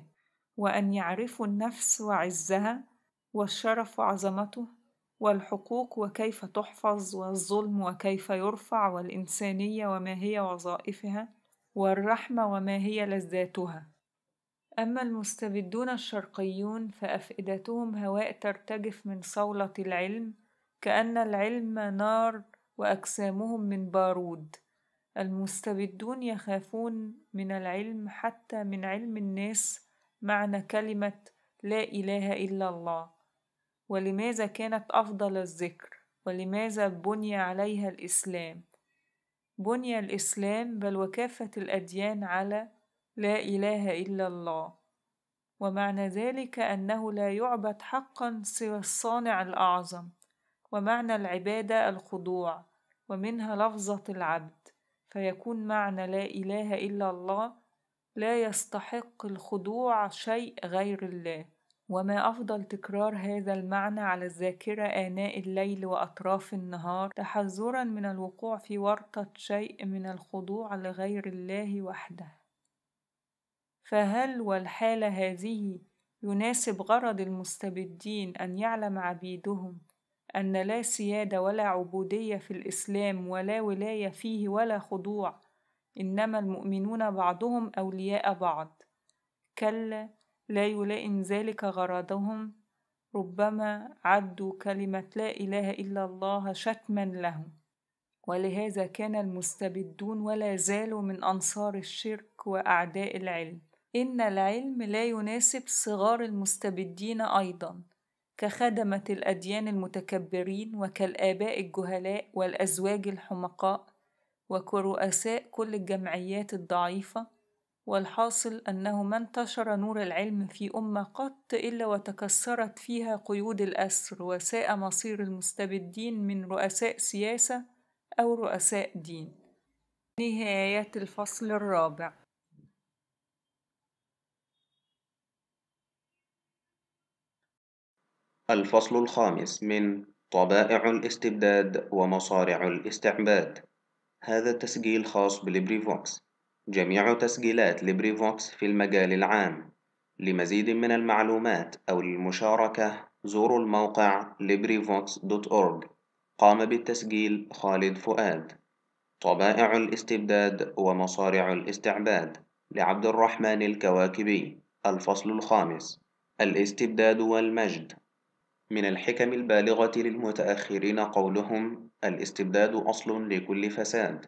وأن يعرفوا النفس وعزها والشرف وعظمته والحقوق وكيف تحفظ والظلم وكيف يرفع والإنسانية وما هي وظائفها والرحمة وما هي لذاتها أما المستبدون الشرقيون فأفئدتهم هواء ترتجف من صولة العلم كأن العلم نار وأجسامهم من بارود المستبدون يخافون من العلم حتى من علم الناس معنى كلمة لا إله إلا الله ولماذا كانت أفضل الذكر ولماذا بني عليها الإسلام بني الإسلام بل وكافة الأديان على لا إله إلا الله ومعنى ذلك أنه لا يعبد حقا سوى الصانع الأعظم ومعنى العبادة الخضوع ومنها لفظة العبد فيكون معنى لا إله إلا الله لا يستحق الخضوع شيء غير الله وما أفضل تكرار هذا المعنى على الذاكرة آناء الليل وأطراف النهار تحذرا من الوقوع في ورطة شيء من الخضوع لغير الله وحده فهل والحالة هذه يناسب غرض المستبدين أن يعلم عبيدهم أن لا سيادة ولا عبودية في الإسلام ولا ولاية فيه ولا خضوع إنما المؤمنون بعضهم أولياء بعض كلا لا يلائم ذلك غرضهم ربما عدوا كلمة لا إله إلا الله شتما لهم ولهذا كان المستبدون ولا زالوا من أنصار الشرك وأعداء العلم إن العلم لا يناسب صغار المستبدين أيضا كخدمة الأديان المتكبرين وكالآباء الجهلاء والأزواج الحمقاء وكرؤساء كل الجمعيات الضعيفة والحاصل أنه ما انتشر نور العلم في أمة قط إلا وتكسرت فيها قيود الأسر وساء مصير المستبدين من رؤساء سياسة أو رؤساء دين نهاية الفصل الرابع الفصل الخامس من طبائع الاستبداد ومصارع الاستعباد هذا تسجيل خاص بالبريفوكس جميع تسجيلات ليبريفوكس في المجال العام لمزيد من المعلومات أو للمشاركة زوروا الموقع librivox.org قام بالتسجيل خالد فؤاد طبائع الاستبداد ومصارع الاستعباد لعبد الرحمن الكواكبي الفصل الخامس الاستبداد والمجد من الحكم البالغة للمتأخرين قولهم الاستبداد أصل لكل فساد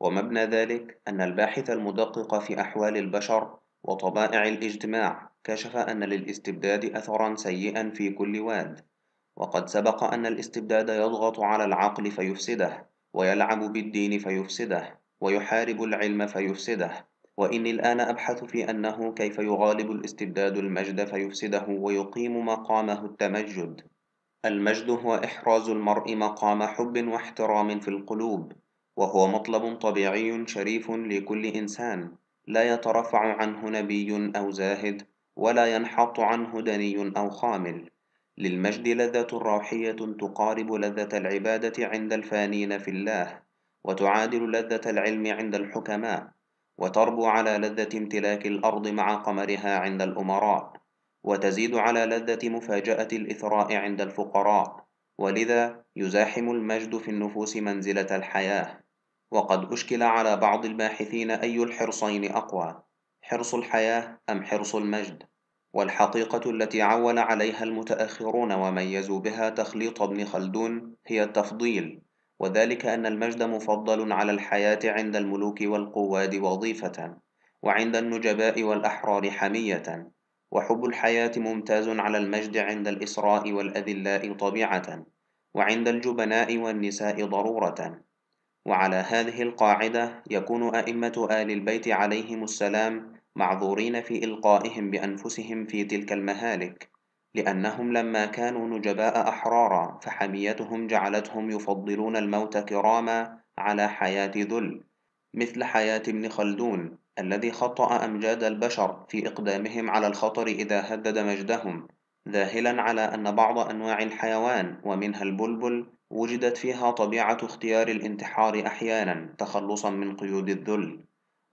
ومبنى ذلك أن الباحث المدقق في أحوال البشر وطبائع الاجتماع كشف أن للاستبداد أثرًا سيئًا في كل واد، وقد سبق أن الاستبداد يضغط على العقل فيفسده، ويلعب بالدين فيفسده، ويحارب العلم فيفسده، وإني الآن أبحث في أنه كيف يغالب الاستبداد المجد فيفسده ويقيم مقامه التمجد. المجد هو إحراز المرء مقام حب واحترام في القلوب، وهو مطلب طبيعي شريف لكل إنسان لا يترفع عنه نبي أو زاهد ولا ينحط عنه دني أو خامل للمجد لذة روحية تقارب لذة العبادة عند الفانين في الله وتعادل لذة العلم عند الحكماء وتربو على لذة امتلاك الأرض مع قمرها عند الأمراء وتزيد على لذة مفاجأة الإثراء عند الفقراء ولذا يزاحم المجد في النفوس منزلة الحياة وقد أشكل على بعض الباحثين أي الحرصين أقوى حرص الحياة أم حرص المجد والحقيقة التي عول عليها المتأخرون وميزوا بها تخليط ابن خلدون هي التفضيل وذلك أن المجد مفضل على الحياة عند الملوك والقواد وظيفة وعند النجباء والأحرار حمية وحب الحياة ممتاز على المجد عند الإسراء والأذلاء طبيعة وعند الجبناء والنساء ضرورة وعلى هذه القاعدة يكون أئمة آل البيت عليهم السلام معذورين في إلقائهم بأنفسهم في تلك المهالك لأنهم لما كانوا نجباء أحرارا فحميتهم جعلتهم يفضلون الموت كراما على حياة ذل مثل حياة ابن خلدون الذي خطأ أمجاد البشر في إقدامهم على الخطر إذا هدد مجدهم ذاهلا على أن بعض أنواع الحيوان ومنها البلبل وجدت فيها طبيعة اختيار الانتحار أحيانا تخلصا من قيود الذل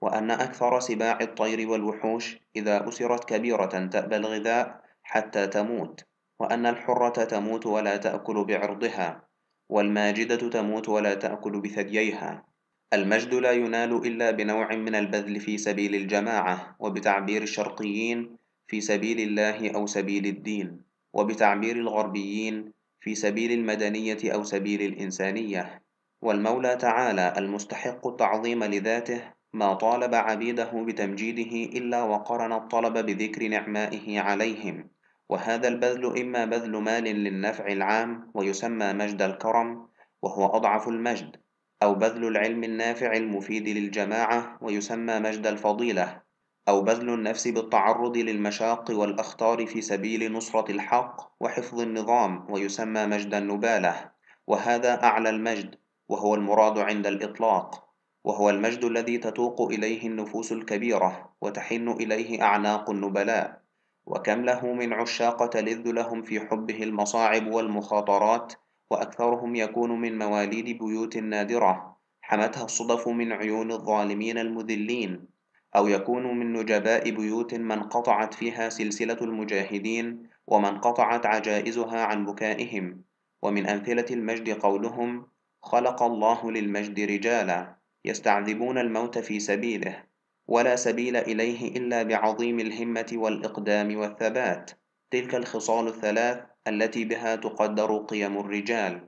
وأن أكثر سباع الطير والوحوش إذا أسرت كبيرة تأبى الغذاء حتى تموت وأن الحرة تموت ولا تأكل بعرضها والماجدة تموت ولا تأكل بثدييها المجد لا ينال إلا بنوع من البذل في سبيل الجماعة وبتعبير الشرقيين في سبيل الله أو سبيل الدين وبتعبير الغربيين في سبيل المدنية أو سبيل الإنسانية والمولى تعالى المستحق التعظيم لذاته ما طالب عبيده بتمجيده إلا وقرن الطلب بذكر نعمائه عليهم وهذا البذل إما بذل مال للنفع العام ويسمى مجد الكرم وهو أضعف المجد أو بذل العلم النافع المفيد للجماعة ويسمى مجد الفضيلة أو بذل النفس بالتعرض للمشاق والأخطار في سبيل نصرة الحق وحفظ النظام ويسمى مجد النبالة وهذا أعلى المجد وهو المراد عند الإطلاق وهو المجد الذي تتوق إليه النفوس الكبيرة وتحن إليه أعناق النبلاء وكم له من عشاق تلذ لهم في حبه المصاعب والمخاطرات وأكثرهم يكون من مواليد بيوت نادرة حمتها الصدف من عيون الظالمين المذلين أو يكون من نجباء بيوت من قطعت فيها سلسلة المجاهدين ومن قطعت عجائزها عن بكائهم ومن أمثلة المجد قولهم خلق الله للمجد رجالا يستعذبون الموت في سبيله ولا سبيل إليه إلا بعظيم الهمة والإقدام والثبات تلك الخصال الثلاث التي بها تقدر قيم الرجال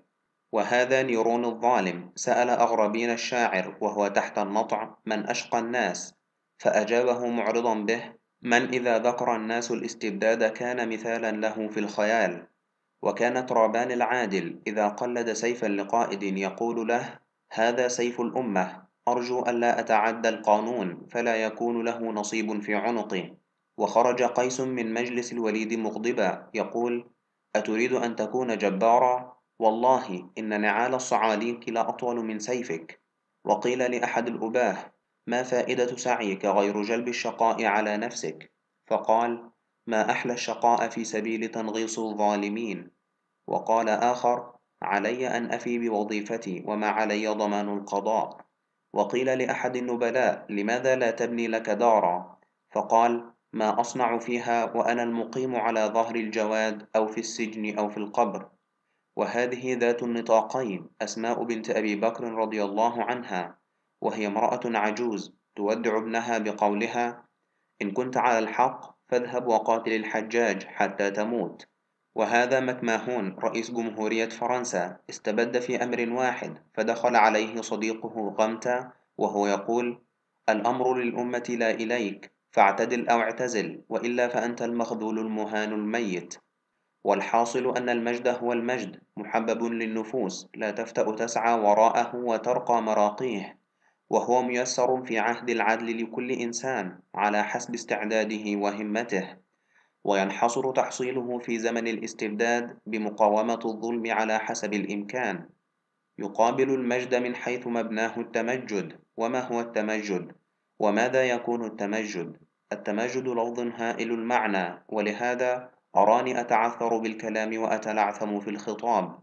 وهذا نيرون الظالم سأل أغربين الشاعر وهو تحت النطع من أشقى الناس فأجابه معرضا به من إذا ذكر الناس الاستبداد كان مثالا له في الخيال وكان ترابان العادل إذا قلد سيفا لقائد يقول له هذا سيف الأمة أرجو ألا أتعدى القانون فلا يكون له نصيب في عنقي وخرج قيس من مجلس الوليد مغضبا يقول أتريد أن تكون جبارا؟ والله إن نعال الصعاليك لا أطول من سيفك وقيل لأحد الأباه ما فائدة سعيك غير جلب الشقاء على نفسك؟ فقال: ما أحلى الشقاء في سبيل تنغيص الظالمين. وقال آخر: علي أن أفي بوظيفتي وما علي ضمان القضاء. وقيل لأحد النبلاء: لماذا لا تبني لك دارا؟ فقال: ما أصنع فيها وأنا المقيم على ظهر الجواد أو في السجن أو في القبر. وهذه ذات النطاقين أسماء بنت أبي بكر رضي الله عنها وهي امرأة عجوز تودع ابنها بقولها إن كنت على الحق فاذهب وقاتل الحجاج حتى تموت وهذا مكماهون رئيس جمهورية فرنسا استبد في أمر واحد فدخل عليه صديقه غمتا وهو يقول الأمر للأمة لا إليك فاعتدل أو اعتزل وإلا فأنت المخذول المهان الميت والحاصل أن المجد هو المجد محبب للنفوس لا تفتأ تسعى وراءه وترقى مراقيه وهو ميسر في عهد العدل لكل إنسان على حسب استعداده وهمته وينحصر تحصيله في زمن الاستبداد بمقاومة الظلم على حسب الإمكان يقابل المجد من حيث مبناه التمجد وما هو التمجد وماذا يكون التمجد التمجد لفظ هائل المعنى ولهذا أراني أتعثر بالكلام وأتلعثم في الخطاب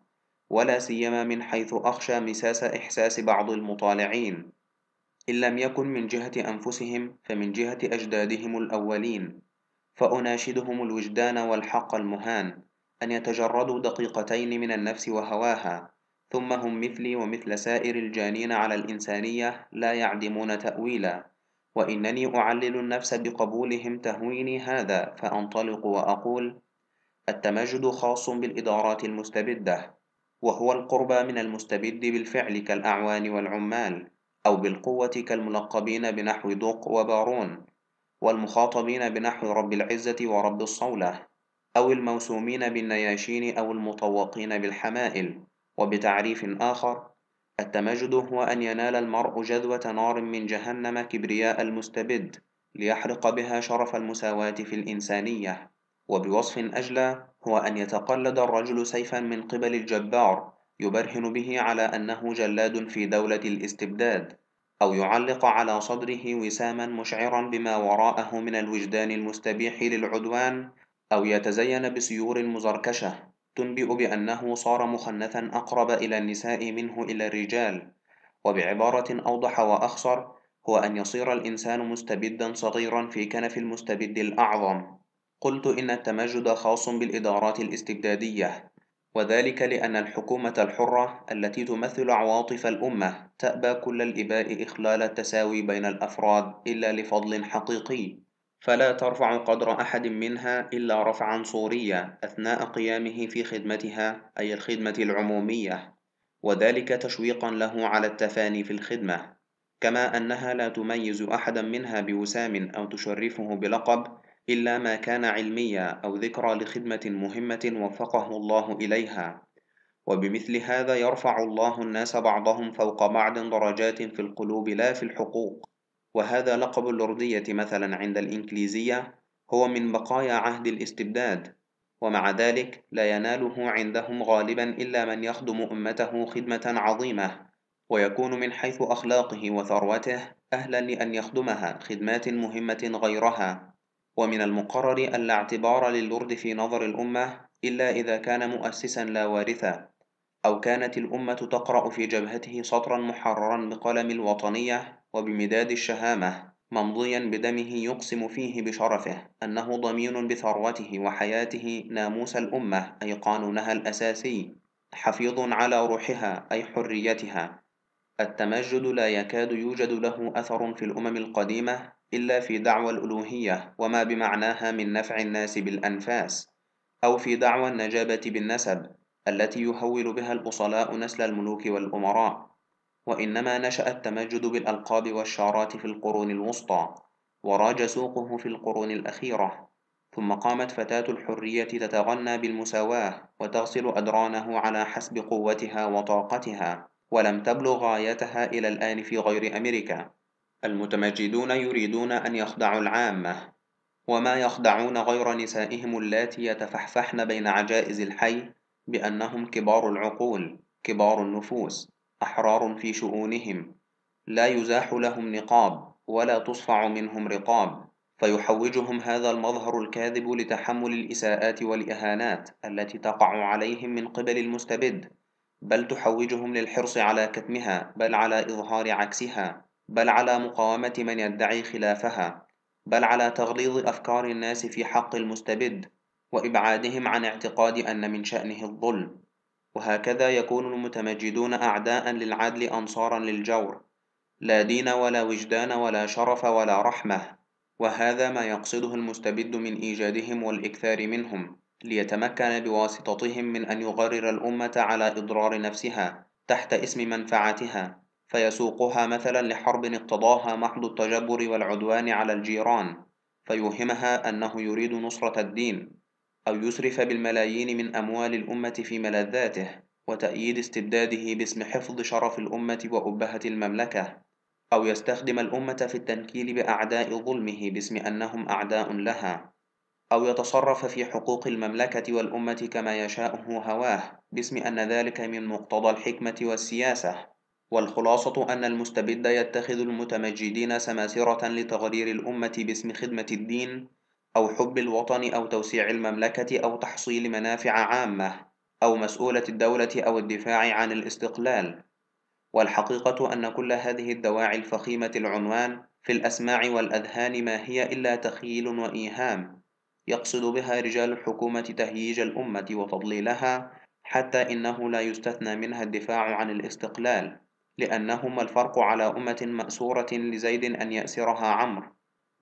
ولا سيما من حيث أخشى مساس إحساس بعض المطالعين إن لم يكن من جهة أنفسهم فمن جهة أجدادهم الأولين فأناشدهم الوجدان والحق المهان أن يتجردوا دقيقتين من النفس وهواها ثم هم مثلي ومثل سائر الجانين على الإنسانية لا يعدمون تأويلا وإنني أعلل النفس بقبولهم تهويني هذا فأنطلق وأقول التمجد خاص بالإدارات المستبدة وهو القربى من المستبد بالفعل كالأعوان والعمال أو بالقوة كالملقبين بنحو دوق وبارون والمخاطبين بنحو رب العزة ورب الصولة أو الموسومين بالنياشين أو المطوقين بالحمائل وبتعريف آخر التمجد هو أن ينال المرء جذوة نار من جهنم كبرياء المستبد ليحرق بها شرف المساواة في الإنسانية وبوصف أجلى هو أن يتقلد الرجل سيفا من قبل الجبار يبرهن به على أنه جلاد في دولة الاستبداد أو يعلق على صدره وساما مشعرا بما وراءه من الوجدان المستبيح للعدوان أو يتزين بسيور مزركشة تنبئ بأنه صار مخنثا أقرب إلى النساء منه إلى الرجال وبعبارة أوضح وأخصر هو أن يصير الإنسان مستبدا صغيرا في كنف المستبد الأعظم قلت إن التمجد خاص بالإدارات الاستبدادية وذلك لأن الحكومة الحرة التي تمثل عواطف الأمة تأبى كل الإباء إخلال التساوي بين الأفراد إلا لفضل حقيقي، فلا ترفع قدر أحد منها إلا رفعًا صوريًا أثناء قيامه في خدمتها أي الخدمة العمومية، وذلك تشويقًا له على التفاني في الخدمة، كما أنها لا تميز أحدًا منها بوسام أو تشرفه بلقب إلا ما كان علميا أو ذكرى لخدمة مهمة وفقه الله إليها وبمثل هذا يرفع الله الناس بعضهم فوق بعض درجات في القلوب لا في الحقوق وهذا لقب اللردية مثلا عند الإنكليزية هو من بقايا عهد الاستبداد ومع ذلك لا يناله عندهم غالبا إلا من يخدم أمته خدمة عظيمة ويكون من حيث أخلاقه وثروته أهلا لأن يخدمها خدمات مهمة غيرها ومن المقرر أن لا اعتبار للورد في نظر الأمة إلا إذا كان مؤسسا لا وارثا أو كانت الأمة تقرأ في جبهته سطرا محررا بقلم الوطنية وبمداد الشهامة ممضيا بدمه يقسم فيه بشرفه أنه ضمين بثروته وحياته ناموس الأمة أي قانونها الأساسي حفيظ على روحها أي حريتها التمجد لا يكاد يوجد له أثر في الأمم القديمة إلا في دعوى الألوهية وما بمعناها من نفع الناس بالأنفاس أو في دعوى النجابة بالنسب التي يهول بها الأصلاء نسل الملوك والأمراء وإنما نشأ التمجد بالألقاب والشارات في القرون الوسطى وراج سوقه في القرون الأخيرة ثم قامت فتاة الحرية تتغنى بالمساواة وتغسل أدرانه على حسب قوتها وطاقتها ولم تبلغ غايتها إلى الآن في غير أمريكا المتمجدون يريدون أن يخدعوا العامة وما يخدعون غير نسائهم اللاتي يتفحفحن بين عجائز الحي بأنهم كبار العقول كبار النفوس أحرار في شؤونهم لا يزاح لهم نقاب ولا تصفع منهم رقاب فيحوجهم هذا المظهر الكاذب لتحمل الإساءات والإهانات التي تقع عليهم من قبل المستبد بل تحوجهم للحرص على كتمها بل على إظهار عكسها بل على مقاومة من يدعي خلافها بل على تغليظ أفكار الناس في حق المستبد وإبعادهم عن اعتقاد أن من شأنه الظلم وهكذا يكون المتمجدون أعداء للعدل أنصارا للجور لا دين ولا وجدان ولا شرف ولا رحمة وهذا ما يقصده المستبد من إيجادهم والإكثار منهم ليتمكن بواسطتهم من أن يغرر الأمة على إضرار نفسها تحت اسم منفعتها فيسوقها مثلا لحرب اقتضاها محض التجبر والعدوان على الجيران فيوهمها أنه يريد نصرة الدين أو يسرف بالملايين من أموال الأمة في ملذاته وتأييد استبداده باسم حفظ شرف الأمة وأبهة المملكة أو يستخدم الأمة في التنكيل بأعداء ظلمه باسم أنهم أعداء لها أو يتصرف في حقوق المملكة والأمة كما يشاءه هواه باسم أن ذلك من مقتضى الحكمة والسياسة والخلاصة أن المستبد يتخذ المتمجدين سماسرة لتغرير الأمة باسم خدمة الدين أو حب الوطن أو توسيع المملكة أو تحصيل منافع عامة أو مسؤولة الدولة أو الدفاع عن الاستقلال والحقيقة أن كل هذه الدواعي الفخيمة العنوان في الأسماع والأذهان ما هي إلا تخيل وإيهام يقصد بها رجال الحكومة تهييج الأمة وتضليلها حتى إنه لا يستثنى منها الدفاع عن الاستقلال لأنهما الفرق على أمة مأسورة لزيد أن يأسرها عمرو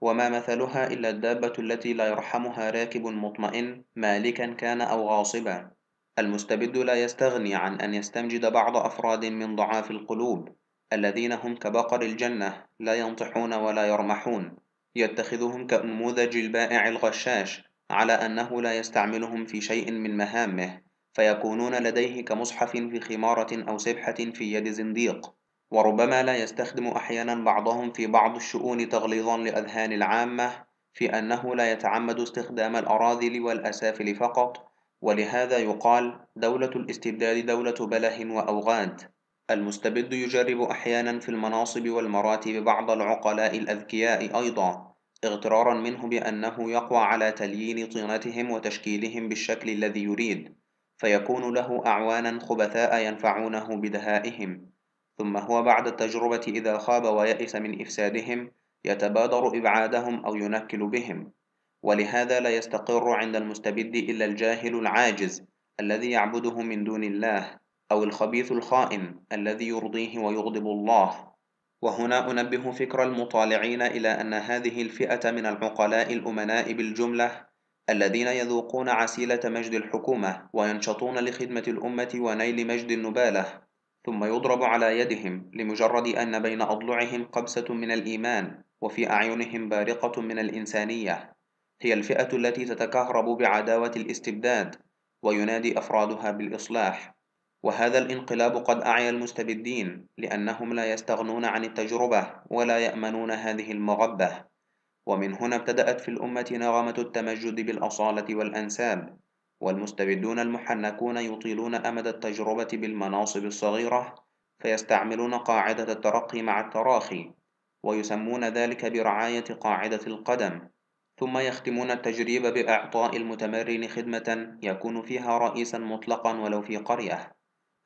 وما مثلها إلا الدابة التي لا يرحمها راكب مطمئن مالكا كان أو غاصبا المستبد لا يستغني عن أن يستمجد بعض أفراد من ضعاف القلوب الذين هم كبقر الجنة لا ينطحون ولا يرمحون يتخذهم كأنموذج البائع الغشاش على أنه لا يستعملهم في شيء من مهامه فيكونون لديه كمصحف في خمارة أو سبحة في يد زنديق وربما لا يستخدم أحيانا بعضهم في بعض الشؤون تغليظا لأذهان العامة في أنه لا يتعمد استخدام الأراذل والأسافل فقط ولهذا يقال دولة الاستبداد دولة بله وأوغاد المستبد يجرب أحيانا في المناصب والمراتب بعض العقلاء الأذكياء أيضا اغترارا منه بأنه يقوى على تليين طينتهم وتشكيلهم بالشكل الذي يريد فيكون له أعوانا خبثاء ينفعونه بدهائهم ثم هو بعد التجربة إذا خاب ويأس من إفسادهم يتبادر إبعادهم أو ينكل بهم ولهذا لا يستقر عند المستبد إلا الجاهل العاجز الذي يعبده من دون الله أو الخبيث الخائن الذي يرضيه ويغضب الله وهنا أنبه فكر المطالعين إلى أن هذه الفئة من العقلاء الأمناء بالجملة الذين يذوقون عسيلة مجد الحكومة وينشطون لخدمة الأمة ونيل مجد النبالة ثم يضرب على يدهم لمجرد أن بين أضلعهم قبسة من الإيمان وفي أعينهم بارقة من الإنسانية هي الفئة التي تتكهرب بعداوة الاستبداد وينادي أفرادها بالإصلاح وهذا الانقلاب قد أعيا المستبدين لأنهم لا يستغنون عن التجربة ولا يأمنون هذه المغبة ومن هنا ابتدأت في الأمة نغمة التمجد بالأصالة والأنساب والمستبدون المحنكون يطيلون أمد التجربة بالمناصب الصغيرة فيستعملون قاعدة الترقي مع التراخي ويسمون ذلك برعاية قاعدة القدم ثم يختمون التجريب بإعطاء المتمرن خدمة يكون فيها رئيسا مطلقا ولو في قرية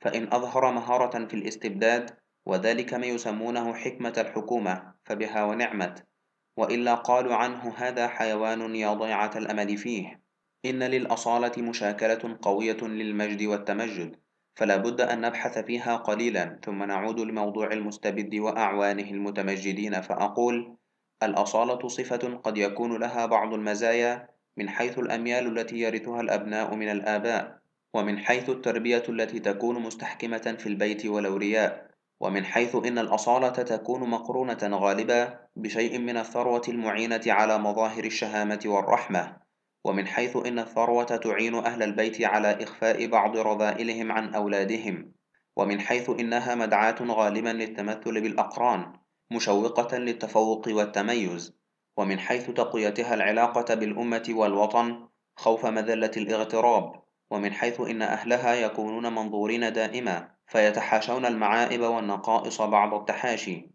فإن أظهر مهارة في الاستبداد وذلك ما يسمونه حكمة الحكومة فبها ونعمت وإلا قالوا عنه هذا حيوان يا ضيعة الأمل فيه إن للأصالة مشاكلة قوية للمجد والتمجد فلا بد أن نبحث فيها قليلا ثم نعود لموضوع المستبد وأعوانه المتمجدين فأقول الأصالة صفة قد يكون لها بعض المزايا من حيث الأميال التي يرثها الأبناء من الآباء ومن حيث التربية التي تكون مستحكمة في البيت ولو رياء ومن حيث إن الأصالة تكون مقرونة غالبا بشيء من الثروة المعينة على مظاهر الشهامة والرحمة ومن حيث إن الثروة تعين أهل البيت على إخفاء بعض رذائلهم عن أولادهم ومن حيث إنها مدعاة غالبا للتمثل بالأقران مشوقة للتفوق والتميز ومن حيث تقويتها العلاقة بالأمة والوطن خوف مذلة الاغتراب ومن حيث إن أهلها يكونون منظورين دائما فيتحاشون المعائب والنقائص بعض التحاشي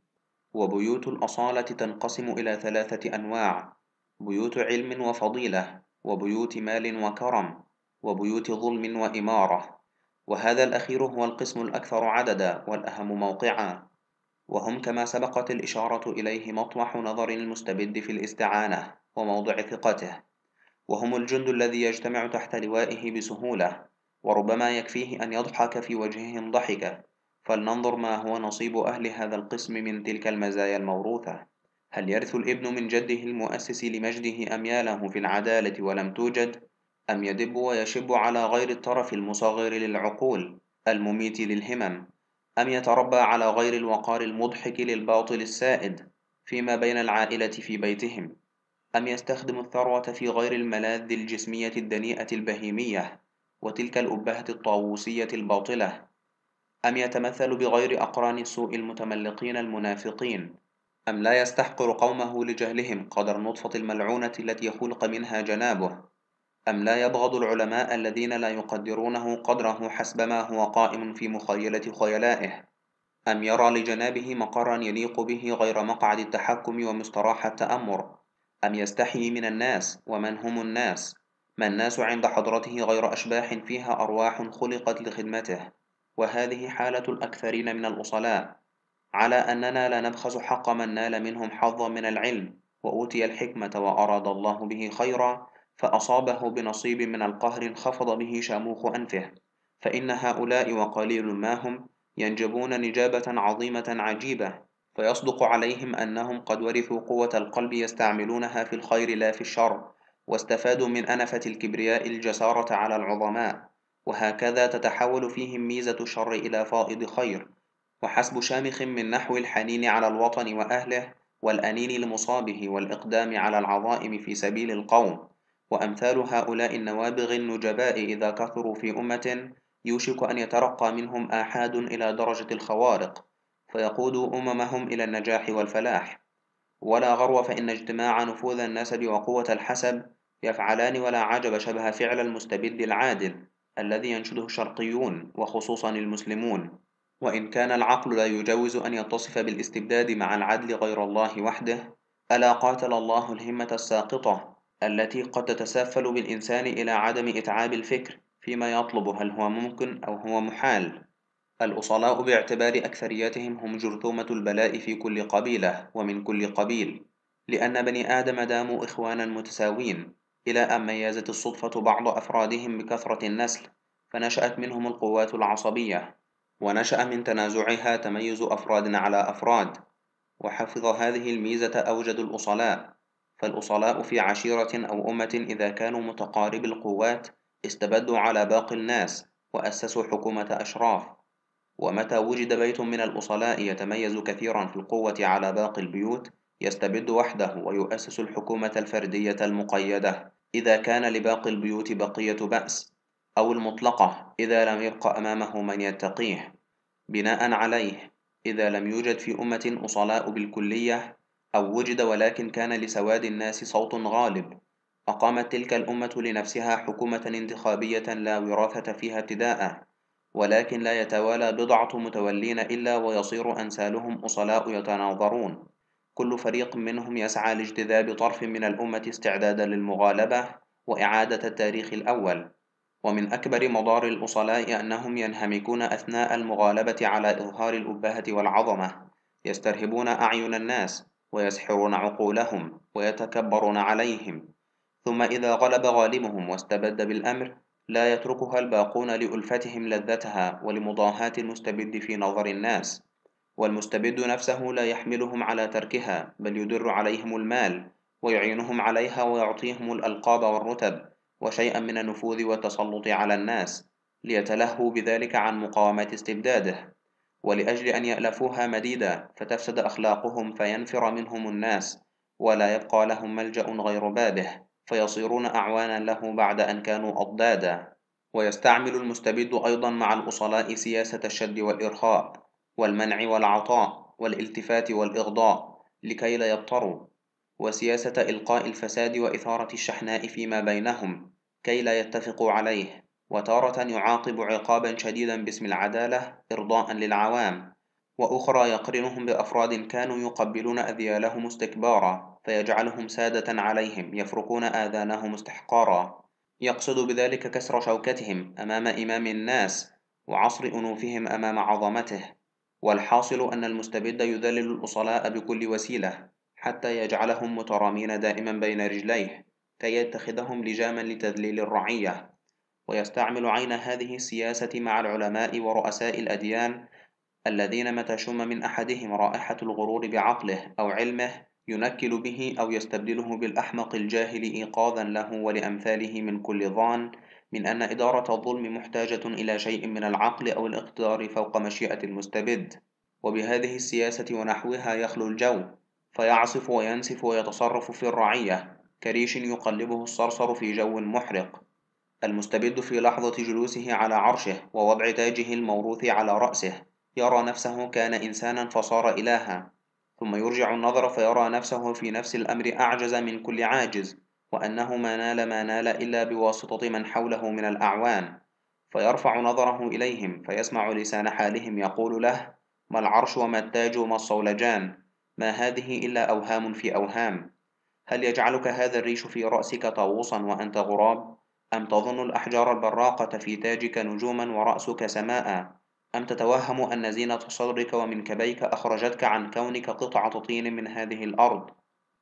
وبيوت الأصالة تنقسم إلى ثلاثة أنواع بيوت علم وفضيلة وبيوت مال وكرم وبيوت ظلم وإمارة وهذا الأخير هو القسم الأكثر عددا والأهم موقعا وهم كما سبقت الإشارة إليه مطمح نظر المستبد في الاستعانة وموضع ثقته وهم الجند الذي يجتمع تحت لوائه بسهولة وربما يكفيه أن يضحك في وجههم ضحكة فلننظر ما هو نصيب أهل هذا القسم من تلك المزايا الموروثة هل يرث الابن من جده المؤسس لمجده أمياله في العدالة ولم توجد؟ أم يدب ويشب على غير الطرف المصغر للعقول المميت للهمم؟ أم يتربى على غير الوقار المضحك للباطل السائد فيما بين العائلة في بيتهم؟ أم يستخدم الثروة في غير الملاذ الجسمية الدنيئة البهيمية وتلك الأبهة الطاووسية الباطلة أم يتمثل بغير أقران السوء المتملقين المنافقين أم لا يستحقر قومه لجهلهم قدر النطفة الملعونة التي خلق منها جنابه أم لا يبغض العلماء الذين لا يقدرونه قدره حسب ما هو قائم في مخيلة خيلائه أم يرى لجنابه مقرا يليق به غير مقعد التحكم ومستراح التأمر أم يستحيي من الناس ومن هم الناس ما الناس عند حضرته غير أشباح فيها أرواح خلقت لخدمته وهذه حالة الأكثرين من الأصلاء على أننا لا نبخس حق من نال منهم حظا من العلم وأوتي الحكمة وأراد الله به خيرا فأصابه بنصيب من القهر انخفض به شاموخ أنفه فإن هؤلاء وقليل ما هم ينجبون نجابة عظيمة عجيبة فيصدق عليهم أنهم قد ورثوا قوة القلب يستعملونها في الخير لا في الشر واستفادوا من أنفة الكبرياء الجسارة على العظماء وهكذا تتحول فيهم ميزة الشر إلى فائض خير وحسب شامخ من نحو الحنين على الوطن وأهله والأنين لمصابه والإقدام على العظائم في سبيل القوم وأمثال هؤلاء النوابغ النجباء إذا كثروا في أمة يوشك أن يترقى منهم آحاد إلى درجة الخوارق فيقودوا أممهم إلى النجاح والفلاح ولا غرو فإن اجتماع نفوذ النسب وقوة الحسب يفعلان ولا عجب شبه فعل المستبد العادل الذي ينشده الشرقيون وخصوصا المسلمون وإن كان العقل لا يجوز أن يتصف بالاستبداد مع العدل غير الله وحده ألا قاتل الله الهمة الساقطة التي قد تتسافل بالإنسان إلى عدم إتعاب الفكر فيما يطلب هل هو ممكن أو هو محال الأصلاء باعتبار أكثريتهم هم جرثومة البلاء في كل قبيلة ومن كل قبيل لأن بني آدم داموا إخوانا متساوين إلى أن ميزت الصدفة بعض أفرادهم بكثرة النسل فنشأت منهم القوات العصبية ونشأ من تنازعها تميز أفراد على أفراد وحفظ هذه الميزة أوجد الأصلاء فالأصلاء في عشيرة أو أمة إذا كانوا متقارب القوات استبدوا على باقي الناس وأسسوا حكومة أشراف ومتى وجد بيت من الأصلاء يتميز كثيرا في القوة على باقي البيوت يستبد وحده ويؤسس الحكومة الفردية المقيدة إذا كان لباقي البيوت بقية بأس أو المطلقة إذا لم يبق أمامه من يتقيه بناء عليه إذا لم يوجد في أمة أصلاء بالكلية أو وجد ولكن كان لسواد الناس صوت غالب أقامت تلك الأمة لنفسها حكومة انتخابية لا وراثة فيها ابتداء ولكن لا يتوالى بضعة متولين إلا ويصير أنسالهم أصلاء يتناظرون كل فريق منهم يسعى لاجتذاب طرف من الأمة استعدادا للمغالبة وإعادة التاريخ الأول ومن أكبر مضار الأصلاء أنهم ينهمكون أثناء المغالبة على إظهار الأبهة والعظمة يسترهبون أعين الناس ويسحرون عقولهم ويتكبرون عليهم ثم إذا غلب غالبهم واستبد بالأمر لا يتركها الباقون لألفتهم لذتها ولمضاهاة المستبد في نظر الناس والمستبد نفسه لا يحملهم على تركها بل يدر عليهم المال ويعينهم عليها ويعطيهم الألقاب والرتب وشيئا من النفوذ والتسلط على الناس ليتلهوا بذلك عن مقاومة استبداده ولأجل أن يألفوها مديدا فتفسد أخلاقهم فينفر منهم الناس ولا يبقى لهم ملجأ غير بابه فيصيرون أعوانا له بعد أن كانوا أضدادا ويستعمل المستبد أيضا مع الأصلاء سياسة الشد والإرخاء والمنع والعطاء والالتفات والإغضاء لكي لا يضطروا وسياسة إلقاء الفساد وإثارة الشحناء فيما بينهم كي لا يتفقوا عليه وتارة يعاقب عقابا شديدا باسم العدالة إرضاء للعوام وأخرى يقرنهم بأفراد كانوا يقبلون أذيالهم استكبارا فيجعلهم سادة عليهم يفركون آذانهم استحقارا يقصد بذلك كسر شوكتهم أمام إمام الناس وعصر أنوفهم أمام عظمته والحاصل أن المستبد يذلل الأصلاء بكل وسيلة حتى يجعلهم مترامين دائما بين رجليه كي يتخذهم لجاما لتذليل الرعية ويستعمل عين هذه السياسة مع العلماء ورؤساء الأديان الذين متى شم من أحدهم رائحة الغرور بعقله أو علمه ينكل به أو يستبدله بالأحمق الجاهل إيقاظا له ولأمثاله من كل ظان من أن إدارة الظلم محتاجة إلى شيء من العقل أو الاقتدار فوق مشيئة المستبد وبهذه السياسة ونحوها يخلو الجو فيعصف وينسف ويتصرف في الرعية كريش يقلبه الصرصر في جو محرق المستبد في لحظة جلوسه على عرشه ووضع تاجه الموروث على رأسه يرى نفسه كان إنسانا فصار إلها ثم يرجع النظر فيرى نفسه في نفس الأمر أعجز من كل عاجز وأنه ما نال ما نال إلا بواسطة من حوله من الأعوان فيرفع نظره إليهم فيسمع لسان حالهم يقول له ما العرش وما التاج وما الصولجان ما هذه إلا أوهام في أوهام هل يجعلك هذا الريش في رأسك طاووسا وأنت غراب أم تظن الأحجار البراقة في تاجك نجوما ورأسك سماء أم تتوهم أن زينة صدرك ومنكبيك أخرجتك عن كونك قطعة طين من هذه الأرض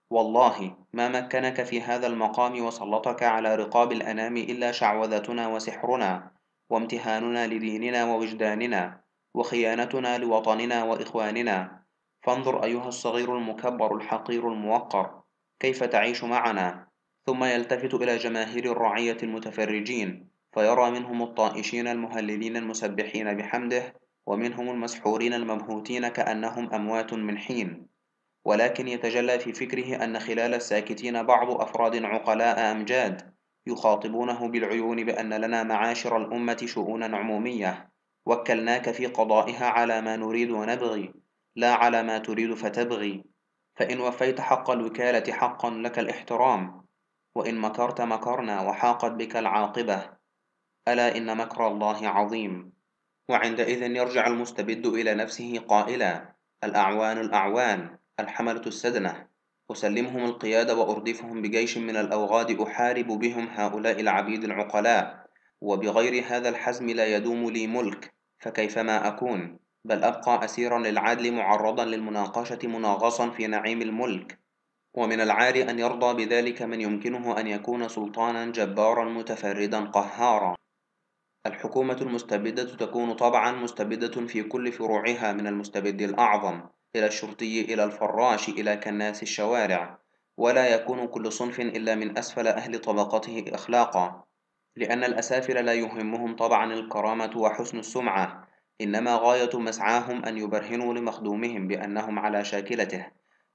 والله ما مكنك في هذا المقام وسلطك على رقاب الأنام إلا شعوذتنا وسحرنا وامتهاننا لديننا ووجداننا وخيانتنا لوطننا وإخواننا فانظر أيها الصغير المكبر الحقير الموقر كيف تعيش معنا ثم يلتفت إلى جماهير الرعية المتفرجين فيرى منهم الطائشين المهللين المسبحين بحمده ومنهم المسحورين المبهوتين كأنهم أموات من حين ولكن يتجلى في فكره أن خلال الساكتين بعض أفراد عقلاء أمجاد يخاطبونه بالعيون بأن لنا معاشر الأمة شؤونا عمومية وكلناك في قضائها على ما نريد ونبغي لا على ما تريد فتبغي فإن وفيت حق الوكالة حقا لك الاحترام وإن مكرت مكرنا وحاقت بك العاقبة ألا إن مكر الله عظيم وعندئذ يرجع المستبد إلى نفسه قائلا الأعوان الأعوان الحملة السدنة أسلمهم القيادة وأردفهم بجيش من الأوغاد أحارب بهم هؤلاء العبيد العقلاء وبغير هذا الحزم لا يدوم لي ملك فكيفما أكون بل أبقى أسيرا للعدل معرضا للمناقشة مناغصا في نعيم الملك ومن العار أن يرضى بذلك من يمكنه أن يكون سلطانا جبارا متفردا قهارا الحكومة المستبدة تكون طبعا مستبدة في كل فروعها من المستبد الأعظم إلى الشرطي إلى الفراش إلى كناس الشوارع ولا يكون كل صنف إلا من أسفل أهل طبقته أخلاقا لأن الأسافل لا يهمهم طبعا الكرامة وحسن السمعة إنما غاية مسعاهم أن يبرهنوا لمخدومهم بأنهم على شاكلته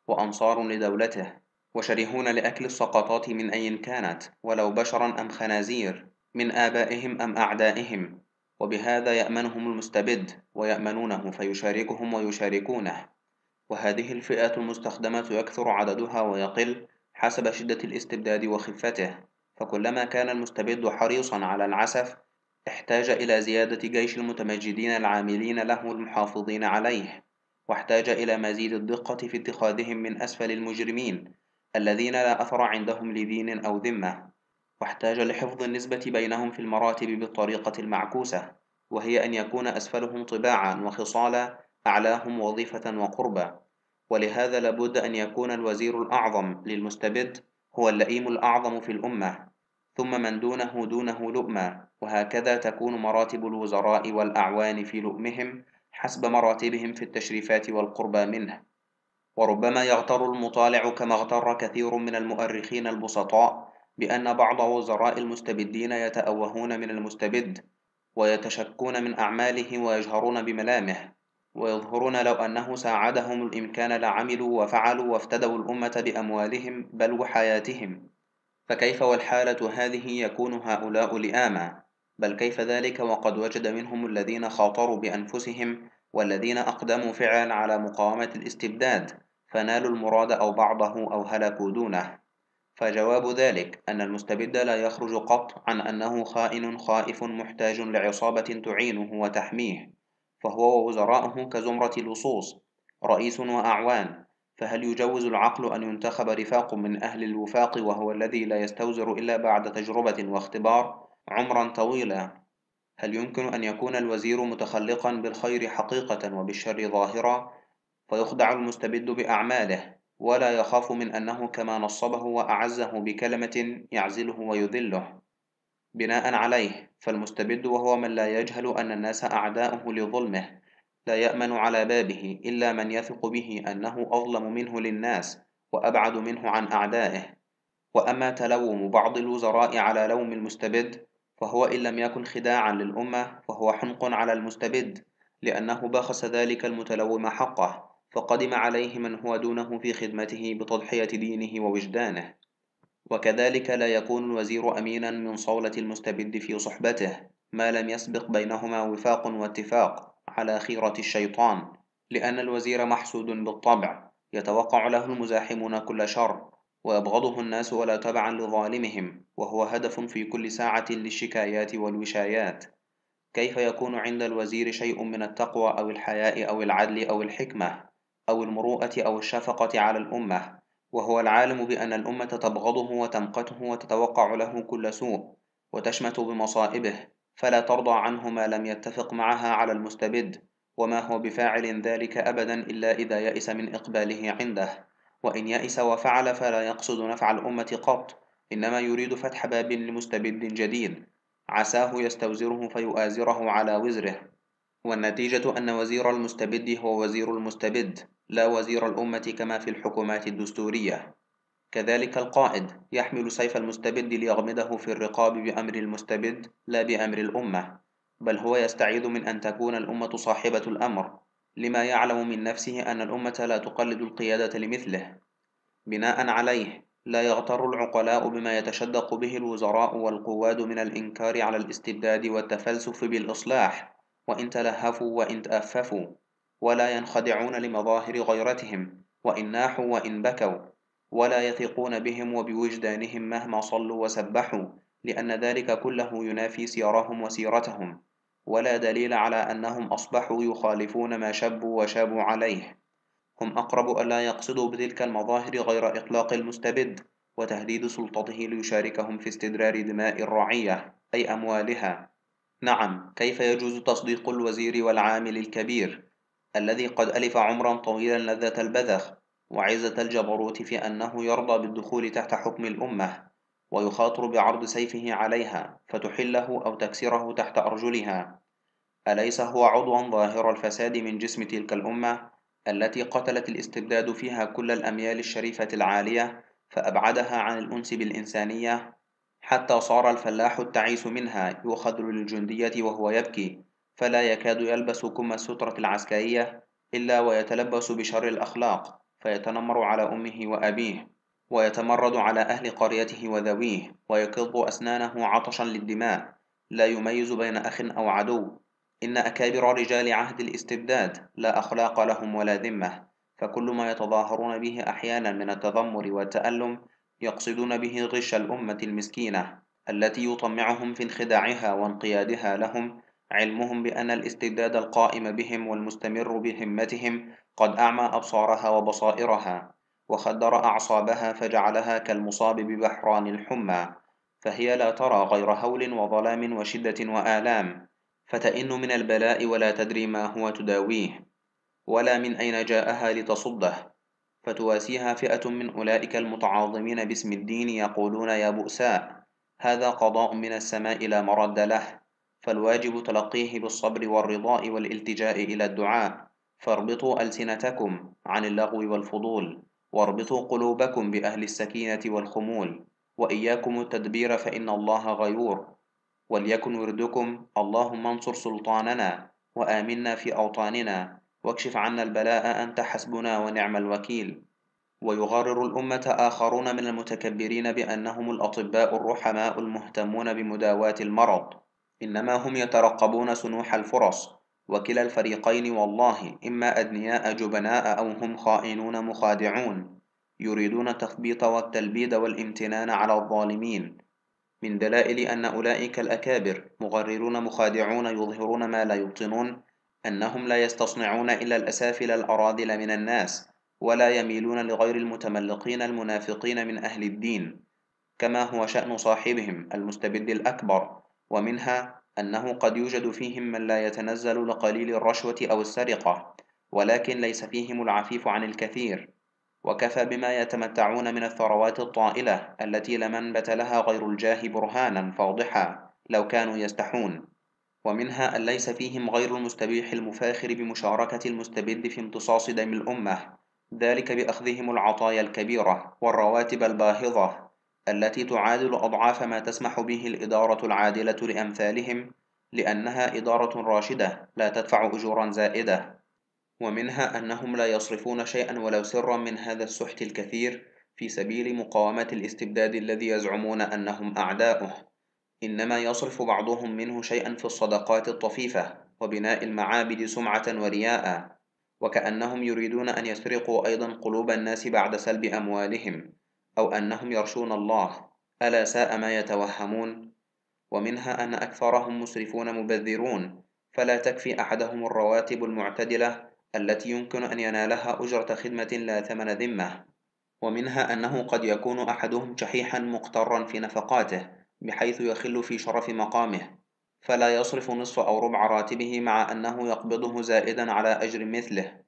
وأنصار لدولته وشرهون لأكل السقطات من أي كانت ولو بشرا أم خنازير من آبائهم أم أعدائهم وبهذا يأمنهم المستبد ويأمنونه فيشاركهم ويشاركونه وهذه الفئات المستخدمة يكثر عددها ويقل حسب شدة الاستبداد وخفته فكلما كان المستبد حريصا على العسف احتاج إلى زيادة جيش المتمجدين العاملين له المحافظين عليه واحتاج إلى مزيد الدقة في اتخاذهم من أسفل المجرمين الذين لا أثر عندهم لدين أو ذمة واحتاج لحفظ النسبة بينهم في المراتب بالطريقة المعكوسة وهي أن يكون أسفلهم طباعا وخصالا أعلاهم وظيفة وقربة ولهذا لابد أن يكون الوزير الأعظم للمستبد هو اللئيم الأعظم في الأمة ثم من دونه دونه لؤمة وهكذا تكون مراتب الوزراء والأعوان في لؤمهم حسب مراتبهم في التشريفات والقربى منه وربما يغتر المطالع كما اغتر كثير من المؤرخين البسطاء بأن بعض وزراء المستبدين يتأوهون من المستبد ويتشكون من أعماله ويجهرون بملامه ويظهرون لو أنه ساعدهم الإمكان لعملوا وفعلوا وافتدوا الأمة بأموالهم بل وحياتهم فكيف والحالة هذه يكون هؤلاء لآما بل كيف ذلك وقد وجد منهم الذين خاطروا بأنفسهم والذين أقدموا فعلا على مقاومة الاستبداد فنالوا المراد أو بعضه أو هلكوا دونه فجواب ذلك أن المستبد لا يخرج قط عن أنه خائن خائف محتاج لعصابة تعينه وتحميه فهو ووزراؤه كزمرة اللصوص رئيس وأعوان فهل يجوز العقل أن ينتخب رفاق من أهل الوفاق وهو الذي لا يستوزر إلا بعد تجربة واختبار عمرا طويلا هل يمكن أن يكون الوزير متخلقا بالخير حقيقة وبالشر ظاهرا فيخدع المستبد بأعماله ولا يخاف من أنه كما نصبه وأعزه بكلمة يعزله ويذله بناء عليه فالمستبد وهو من لا يجهل أن الناس أعداؤه لظلمه لا يأمن على بابه إلا من يثق به أنه أظلم منه للناس وأبعد منه عن أعدائه وأما تلوم بعض الوزراء على لوم المستبد فهو إن لم يكن خداعا للأمة فهو حمق على المستبد لأنه بخس ذلك المتلوم حقه فقدم عليه من هو دونه في خدمته بتضحية دينه ووجدانه وكذلك لا يكون الوزير أمينا من صولة المستبد في صحبته ما لم يسبق بينهما وفاق واتفاق على خيرة الشيطان لأن الوزير محسود بالطبع يتوقع له المزاحمون كل شر ويبغضه الناس ولا تبعا لظالمهم وهو هدف في كل ساعة للشكايات والوشايات كيف يكون عند الوزير شيء من التقوى أو الحياء أو العدل أو الحكمة أو المروءة أو الشفقة على الأمة وهو العالم بأن الأمة تبغضه وتمقته وتتوقع له كل سوء وتشمت بمصائبه فلا ترضى عنه ما لم يتفق معها على المستبد وما هو بفاعل ذلك أبدا إلا إذا يئس من إقباله عنده وإن يئس وفعل فلا يقصد نفع الأمة قط إنما يريد فتح باب لمستبد جديد عساه يستوزره فيؤازره على وزره والنتيجة أن وزير المستبد هو وزير المستبد لا وزير الأمة كما في الحكومات الدستورية كذلك القائد يحمل سيف المستبد ليغمده في الرقاب بأمر المستبد لا بأمر الأمة بل هو يستعيد من أن تكون الأمة صاحبة الأمر لما يعلم من نفسه أن الأمة لا تقلد القيادة لمثله بناء عليه لا يغتر العقلاء بما يتشدق به الوزراء والقواد من الإنكار على الاستبداد والتفلسف بالإصلاح وإن تلهفوا وإن تأففوا ولا ينخدعون لمظاهر غيرتهم وإن ناحوا وإن بكوا ولا يثقون بهم وبوجدانهم مهما صلوا وسبحوا لأن ذلك كله ينافي سيرهم وسيرتهم ولا دليل على أنهم أصبحوا يخالفون ما شبوا وشابوا عليه هم أقرب ألا يقصدوا بتلك المظاهر غير إطلاق المستبد وتهديد سلطته ليشاركهم في استدرار دماء الرعية أي أموالها نعم كيف يجوز تصديق الوزير والعامل الكبير الذي قد ألف عمرا طويلا لذة البذخ وعزة الجبروت في أنه يرضى بالدخول تحت حكم الأمة ويخاطر بعرض سيفه عليها فتحله أو تكسره تحت أرجلها أليس هو عضوا ظاهر الفساد من جسم تلك الأمة التي قتلت الاستبداد فيها كل الأميال الشريفة العالية فأبعدها عن الأنس بالإنسانية حتى صار الفلاح التعيس منها يؤخذ للجندية وهو يبكي فلا يكاد يلبس كم السترة العسكرية إلا ويتلبس بشر الأخلاق فيتنمر على أمه وأبيه ويتمرد على أهل قريته وذويه ويكظ أسنانه عطشا للدماء لا يميز بين أخ أو عدو إن أكابر رجال عهد الاستبداد لا أخلاق لهم ولا ذمة فكل ما يتظاهرون به أحيانا من التذمر والتألم يقصدون به غش الأمة المسكينة التي يطمعهم في انخداعها وانقيادها لهم علمهم بأن الاستبداد القائم بهم والمستمر بهمتهم قد أعمى أبصارها وبصائرها وخدر أعصابها فجعلها كالمصاب ببحران الحمى فهي لا ترى غير هول وظلام وشدة وآلام فتئن من البلاء ولا تدري ما هو تداويه ولا من أين جاءها لتصده فتواسيها فئة من أولئك المتعاظمين باسم الدين يقولون يا بؤساء هذا قضاء من السماء لا مرد له فالواجب تلقيه بالصبر والرضاء والالتجاء إلى الدعاء فاربطوا ألسنتكم عن اللغو والفضول واربطوا قلوبكم بأهل السكينة والخمول وإياكم التدبير فإن الله غيور وليكن وردكم اللهم انصر سلطاننا وآمنا في أوطاننا واكشف عنا البلاء أنت حسبنا ونعم الوكيل ويغرر الأمة آخرون من المتكبرين بأنهم الأطباء الرحماء المهتمون بمداواة المرض إنما هم يترقبون سنوح الفرص وكلا الفريقين والله إما أدنياء جبناء أو هم خائنون مخادعون يريدون التثبيط والتلبيد والامتنان على الظالمين من دلائل أن أولئك الأكابر مغررون مخادعون يظهرون ما لا يبطنون أنهم لا يستصنعون إلا الأسافل الأراذل من الناس ولا يميلون لغير المتملقين المنافقين من أهل الدين كما هو شأن صاحبهم المستبد الأكبر ومنها أنه قد يوجد فيهم من لا يتنزل لقليل الرشوة أو السرقة ولكن ليس فيهم العفيف عن الكثير وكفى بما يتمتعون من الثروات الطائلة التي لمن بت لها غير الجاه برهانا فاضحا لو كانوا يستحون ومنها أن ليس فيهم غير المستبيح المفاخر بمشاركة المستبد في امتصاص دم الأمة ذلك بأخذهم العطايا الكبيرة والرواتب الباهظة التي تعادل أضعاف ما تسمح به الإدارة العادلة لأمثالهم لأنها إدارة راشدة لا تدفع أجورا زائدة ومنها أنهم لا يصرفون شيئا ولو سرا من هذا السحت الكثير في سبيل مقاومة الاستبداد الذي يزعمون أنهم أعداؤه إنما يصرف بعضهم منه شيئا في الصدقات الطفيفة وبناء المعابد سمعة ورياء وكأنهم يريدون أن يسرقوا أيضا قلوب الناس بعد سلب أموالهم أو أنهم يرشون الله ألا ساء ما يتوهمون ومنها أن أكثرهم مسرفون مبذرون فلا تكفي أحدهم الرواتب المعتدلة التي يمكن أن ينالها أجرة خدمة لا ثمن ذمة ومنها أنه قد يكون أحدهم شحيحا مقترا في نفقاته بحيث يخل في شرف مقامه فلا يصرف نصف أو ربع راتبه مع أنه يقبضه زائدا على أجر مثله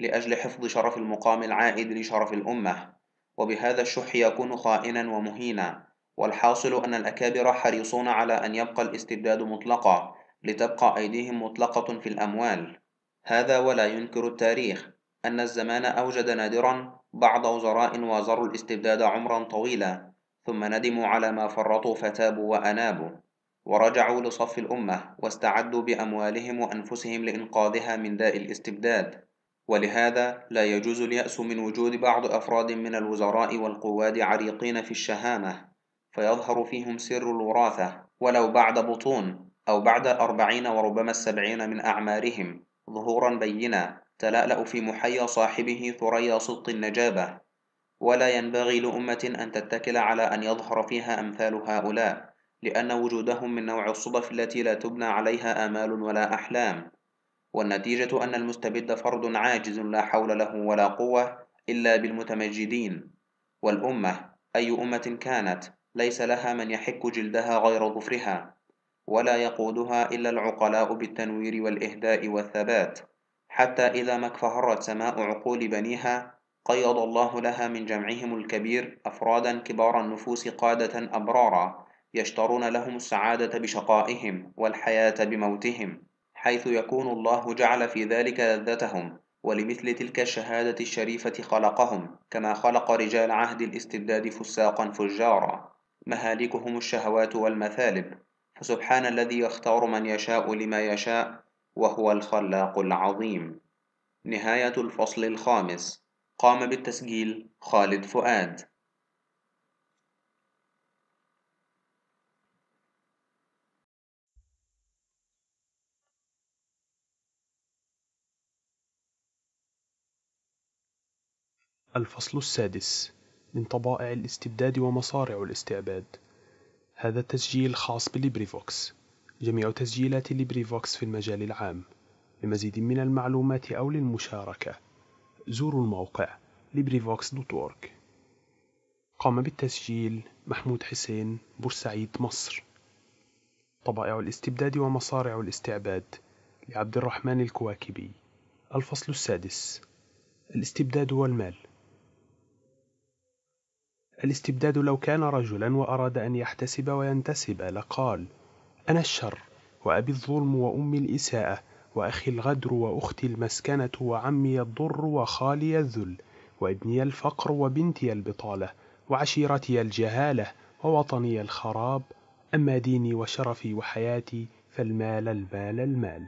لأجل حفظ شرف المقام العائد لشرف الأمة وبهذا الشح يكون خائنا ومهينا والحاصل أن الأكابر حريصون على أن يبقى الاستبداد مطلقا لتبقى أيديهم مطلقة في الأموال هذا ولا ينكر التاريخ أن الزمان أوجد نادرا بعض وزراء وازروا الاستبداد عمرا طويلا ثم ندموا على ما فرطوا فتابوا وأنابوا ورجعوا لصف الأمة واستعدوا بأموالهم وأنفسهم لإنقاذها من داء الاستبداد ولهذا لا يجوز اليأس من وجود بعض أفراد من الوزراء والقواد عريقين في الشهامة فيظهر فيهم سر الوراثة ولو بعد بطون أو بعد الأربعين وربما السبعين من أعمارهم ظهورا بينا تلألأ في محيا صاحبه ثريا صدق النجابة ولا ينبغي لأمة أن تتكل على أن يظهر فيها أمثال هؤلاء لأن وجودهم من نوع الصدف التي لا تبنى عليها آمال ولا أحلام والنتيجة أن المستبد فرد عاجز لا حول له ولا قوة إلا بالمتمجدين والأمة أي أمة كانت ليس لها من يحك جلدها غير ظفرها ولا يقودها إلا العقلاء بالتنوير والإهداء والثبات حتى إذا ما اكفهرت سماء عقول بنيها قيض الله لها من جمعهم الكبير أفرادا كبار النفوس قادة أبرارا يشترون لهم السعادة بشقائهم والحياة بموتهم حيث يكون الله جعل في ذلك لذتهم ولمثل تلك الشهادة الشريفة خلقهم كما خلق رجال عهد الاستبداد فساقا فجارا مهالكهم الشهوات والمثالب فسبحان الذي يختار من يشاء لما يشاء وهو الخلاق العظيم نهاية الفصل الخامس قام بالتسجيل خالد فؤاد الفصل السادس من طبائع الاستبداد ومصارع الاستعباد هذا التسجيل خاص بليبريفوكس جميع تسجيلات ليبريفوكس في المجال العام لمزيد من المعلومات أو للمشاركة زوروا الموقع LibriVox.org قام بالتسجيل محمود حسين بورسعيد مصر طبائع الاستبداد ومصارع الاستعباد لعبد الرحمن الكواكبي الفصل السادس الاستبداد والمال الاستبداد لو كان رجلا وأراد أن يحتسب وينتسب لقال أنا الشر وأبي الظلم وأمي الإساءة وأخي الغدر وأختي المسكنة وعمي الضر وخالي الذل وابني الفقر وبنتي البطالة وعشيرتي الجهالة ووطني الخراب أما ديني وشرفي وحياتي فالمال المال المال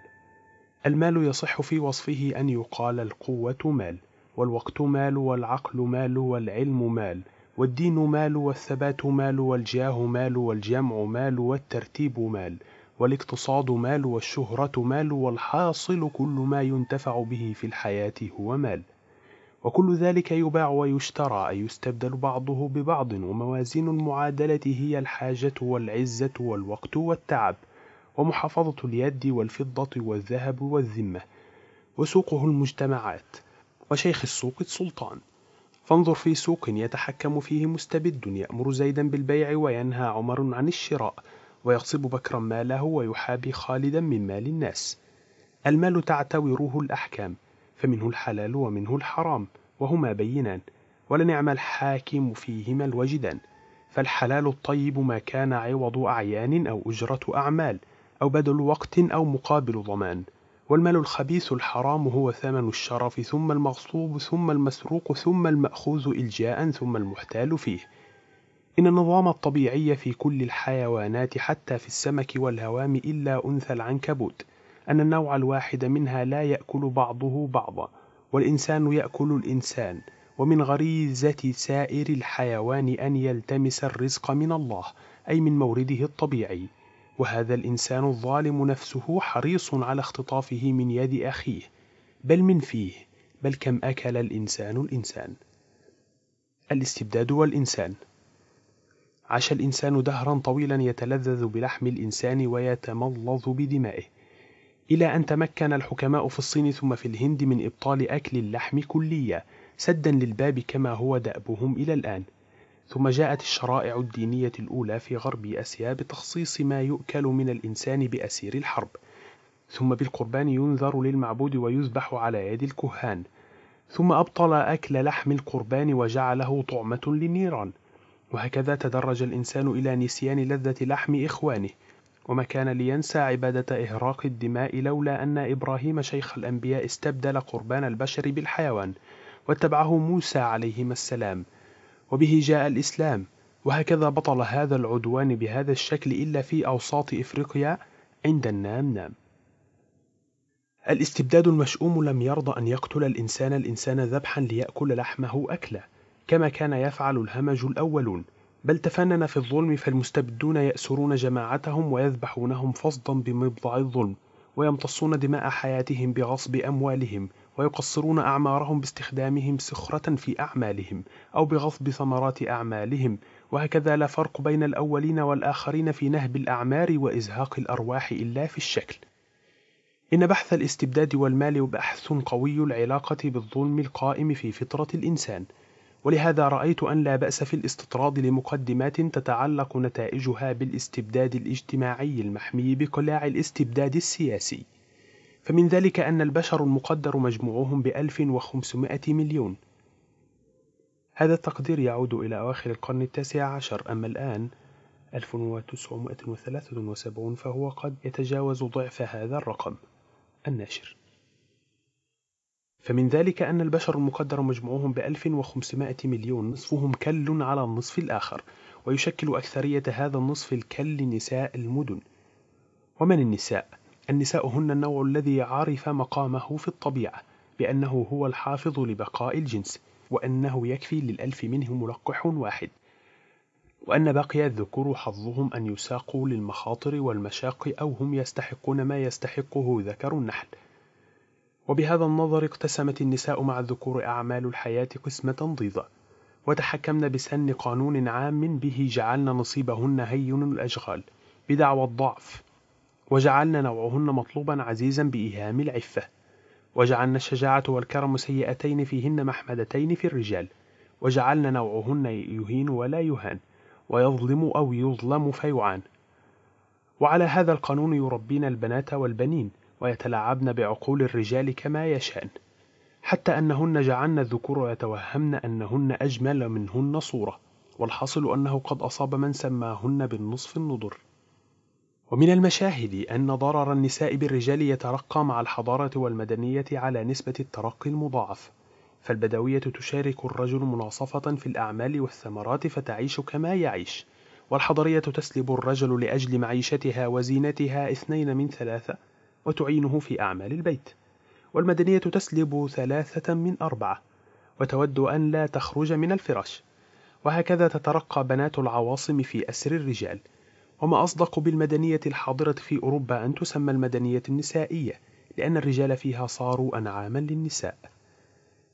المال يصح في وصفه أن يقال القوة مال والوقت مال والعقل مال والعلم مال والدين مال والثبات مال والجاه مال والجمع مال والترتيب مال والاقتصاد مال والشهرة مال والحاصل كل ما ينتفع به في الحياة هو مال وكل ذلك يباع ويشترى أي يستبدل بعضه ببعض وموازين المعادلة هي الحاجة والعزة والوقت والتعب ومحافظة اليد والفضة والذهب والذمة وسوقه المجتمعات وشيخ السوق السلطان فانظر في سوق يتحكم فيه مستبد يأمر زيدا بالبيع وينهى عمر عن الشراء ويغصب بكرا ماله ويحابي خالدا من مال الناس المال تعتوره الأحكام فمنه الحلال ومنه الحرام وهما بينان ولنعم الحاكم فيهما الوجدان فالحلال الطيب ما كان عوض أعيان أو أجرة أعمال أو بدل وقت أو مقابل ضمان والمال الخبيث الحرام هو ثمن الشرف ثم المغصوب ثم المسروق ثم المأخوذ إلجاء ثم المحتال فيه إن النظام الطبيعي في كل الحيوانات حتى في السمك والهوام إلا أنثى العنكبوت أن النوع الواحد منها لا يأكل بعضه بعضا والإنسان يأكل الإنسان ومن غريزة سائر الحيوان أن يلتمس الرزق من الله أي من مورده الطبيعي وهذا الإنسان الظالم نفسه حريص على اختطافه من يد أخيه بل من فيه بل كم أكل الإنسان الإنسان الاستبداد والإنسان عاش الإنسان دهرا طويلا يتلذذ بلحم الإنسان ويتملظ بدمائه إلى أن تمكن الحكماء في الصين ثم في الهند من إبطال أكل اللحم كليا سدا للباب كما هو دأبهم إلى الآن ثم جاءت الشرائع الدينية الأولى في غرب آسيا بتخصيص ما يؤكل من الإنسان بأسير الحرب ثم بالقربان ينذر للمعبود ويذبح على يد الكهان ثم أبطل أكل لحم القربان وجعله طعمة للنيران وهكذا تدرج الإنسان إلى نسيان لذة لحم إخوانه وما كان لينسى عبادة إهراق الدماء لولا أن إبراهيم شيخ الأنبياء استبدل قربان البشر بالحيوان واتبعه موسى عليهما السلام وبه جاء الإسلام وهكذا بطل هذا العدوان بهذا الشكل إلا في أوساط إفريقيا عند النام نام الاستبداد المشؤوم لم يرضى أن يقتل الإنسان الإنسان ذبحا ليأكل لحمه أكله، كما كان يفعل الهمج الأولون بل تفنن في الظلم فالمستبدون يأسرون جماعتهم ويذبحونهم فصدا بمبضع الظلم ويمتصون دماء حياتهم بغصب أموالهم ويقصرون أعمارهم باستخدامهم سخرة في أعمالهم أو بغصب ثمرات أعمالهم وهكذا لا فرق بين الأولين والآخرين في نهب الأعمار وإزهاق الأرواح إلا في الشكل إن بحث الاستبداد والمال بحث قوي العلاقة بالظلم القائم في فطرة الإنسان ولهذا رأيت أن لا بأس في الاستطراد لمقدمات تتعلق نتائجها بالاستبداد الاجتماعي المحمي بقلاع الاستبداد السياسي فمن ذلك أن البشر المقدر مجموعهم بألف وخمسمائة مليون هذا التقدير يعود إلى أواخر القرن التاسع عشر أما الآن 1973 فهو قد يتجاوز ضعف هذا الرقم الناشر فمن ذلك أن البشر المقدر مجموعهم ب 1500 مليون نصفهم كل على النصف الآخر ويشكل أكثرية هذا النصف الكل نساء المدن ومن النساء؟ النساء هن النوع الذي عرف مقامه في الطبيعة بأنه هو الحافظ لبقاء الجنس وأنه يكفي للألف منه ملقح واحد وأن باقي الذكور حظهم أن يساقوا للمخاطر والمشاق أو هم يستحقون ما يستحقه ذكر النحل وبهذا النظر اقتسمت النساء مع الذكور أعمال الحياة قسمة ضيضة وتحكمن بسن قانون عام به جعلن نصيبهن هين الأشغال بدعوى الضعف وجعلن نوعهن مطلوبا عزيزا بإيهام العفة وجعلن الشجاعة والكرم سيئتين فيهن محمدتين في الرجال وجعلن نوعهن يهين ولا يهان ويظلم أو يظلم فيعان وعلى هذا القانون يربين البنات والبنين ويتلاعبن بعقول الرجال كما يشان حتى أنهن جعلن الذكور يتوهمن أنهن أجمل منهن صورة والحاصل أنه قد أصاب من سماهن بالنصف النضر ومن المشاهد أن ضرر النساء بالرجال يترقى مع الحضارة والمدنية على نسبة الترقي المضاعف فالبدوية تشارك الرجل مناصفة في الأعمال والثمرات فتعيش كما يعيش والحضرية تسلب الرجل لأجل معيشتها وزينتها اثنين من ثلاثة وتعينه في أعمال البيت والمدنية تسلب ثلاثة من أربعة وتود أن لا تخرج من الفراش وهكذا تترقى بنات العواصم في أسر الرجال وما أصدق بالمدنية الحاضرة في أوروبا أن تسمى المدنية النسائية لأن الرجال فيها صاروا أنعاما للنساء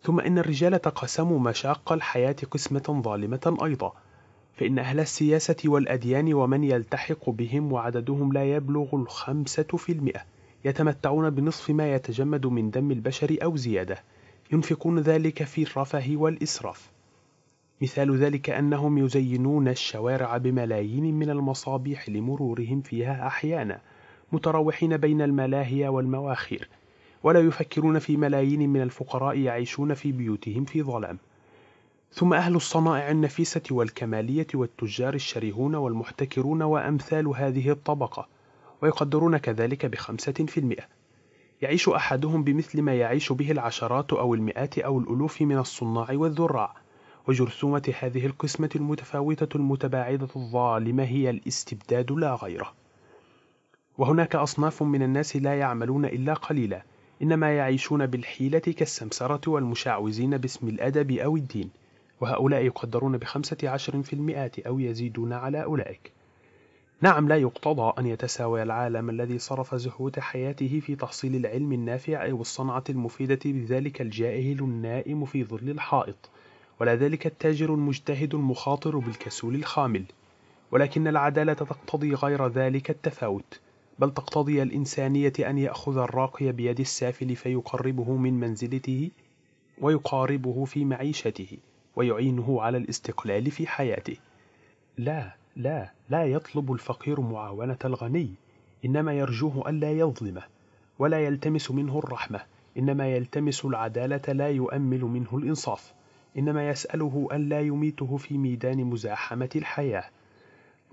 ثم إن الرجال تقسموا مشاق الحياة قسمة ظالمة أيضا فإن أهل السياسة والأديان ومن يلتحق بهم وعددهم لا يبلغ الخمسة في المئة يتمتعون بنصف ما يتجمد من دم البشر أو زيادة ينفقون ذلك في الرفاه والإسراف مثال ذلك أنهم يزينون الشوارع بملايين من المصابيح لمرورهم فيها أحيانا متراوحين بين الملاهي والمواخير ولا يفكرون في ملايين من الفقراء يعيشون في بيوتهم في ظلام ثم أهل الصنائع النفيسة والكمالية والتجار الشرهون والمحتكرون وأمثال هذه الطبقة ويقدرون كذلك بخمسة في المئة يعيش أحدهم بمثل ما يعيش به العشرات أو المئات أو الألوف من الصناع والذراع وجرثومة هذه القسمة المتفاوتة المتباعدة الظالمة هي الاستبداد لا غيره وهناك أصناف من الناس لا يعملون إلا قليلا إنما يعيشون بالحيلة كالسمسرة والمشعوذين باسم الأدب أو الدين وهؤلاء يقدرون بخمسة عشر في المئات أو يزيدون على أولئك نعم لا يقتضى أن يتساوى العالم الذي صرف زهود حياته في تحصيل العلم النافع أو الصنعة المفيدة بذلك الجاهل النائم في ظل الحائط ولا ذلك التاجر المجتهد المخاطر بالكسول الخامل ولكن العدالة تقتضي غير ذلك التفاوت بل تقتضي الإنسانية أن يأخذ الراقي بيد السافل فيقربه من منزلته ويقاربه في معيشته ويعينه على الاستقلال في حياته لا لا لا يطلب الفقير معاونة الغني إنما يرجوه ألا يظلمه ولا يلتمس منه الرحمة إنما يلتمس العدالة لا يؤمل منه الإنصاف إنما يسأله ألا يميته في ميدان مزاحمة الحياة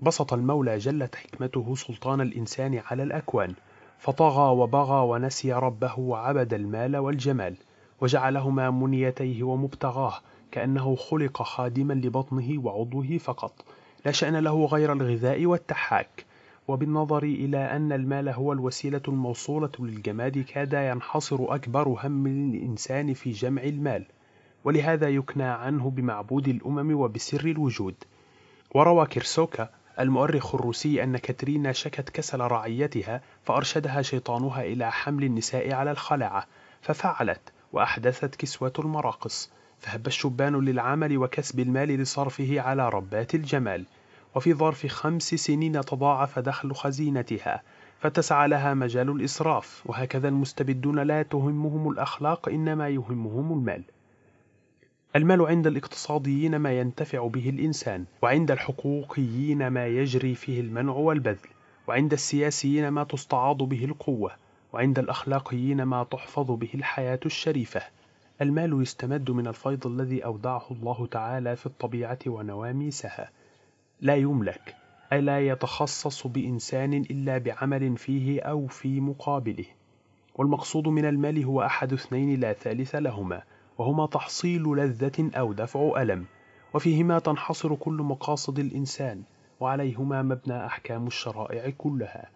بسط المولى جلت حكمته سلطان الإنسان على الأكوان فطغى وبغى ونسي ربه وعبد المال والجمال وجعلهما منيتيه ومبتغاه كأنه خلق خادما لبطنه وعضوه فقط لا شأن له غير الغذاء والتحاك وبالنظر إلى أن المال هو الوسيلة الموصولة للجماد كاد ينحصر أكبر هم الإنسان في جمع المال ولهذا يكنى عنه بمعبود الأمم وبسر الوجود وروى كيرسوكا المؤرخ الروسي أن كاترينا شكت كسل رعيتها فأرشدها شيطانها إلى حمل النساء على الخلعة ففعلت وأحدثت كسوة المراقص فهب الشبان للعمل وكسب المال لصرفه على ربات الجمال وفي ظرف خمس سنين تضاعف دخل خزينتها فتسعى لها مجال الإسراف وهكذا المستبدون لا تهمهم الأخلاق إنما يهمهم المال المال عند الاقتصاديين ما ينتفع به الإنسان وعند الحقوقيين ما يجري فيه المنع والبذل وعند السياسيين ما تستعاض به القوة وعند الأخلاقيين ما تحفظ به الحياة الشريفة المال يستمد من الفيض الذي أودعه الله تعالى في الطبيعة ونواميسها لا يملك أي لا يتخصص بإنسان إلا بعمل فيه أو في مقابله والمقصود من المال هو أحد اثنين لا ثالث لهما وهما تحصيل لذة أو دفع ألم وفيهما تنحصر كل مقاصد الإنسان وعليهما مبنى أحكام الشرائع كلها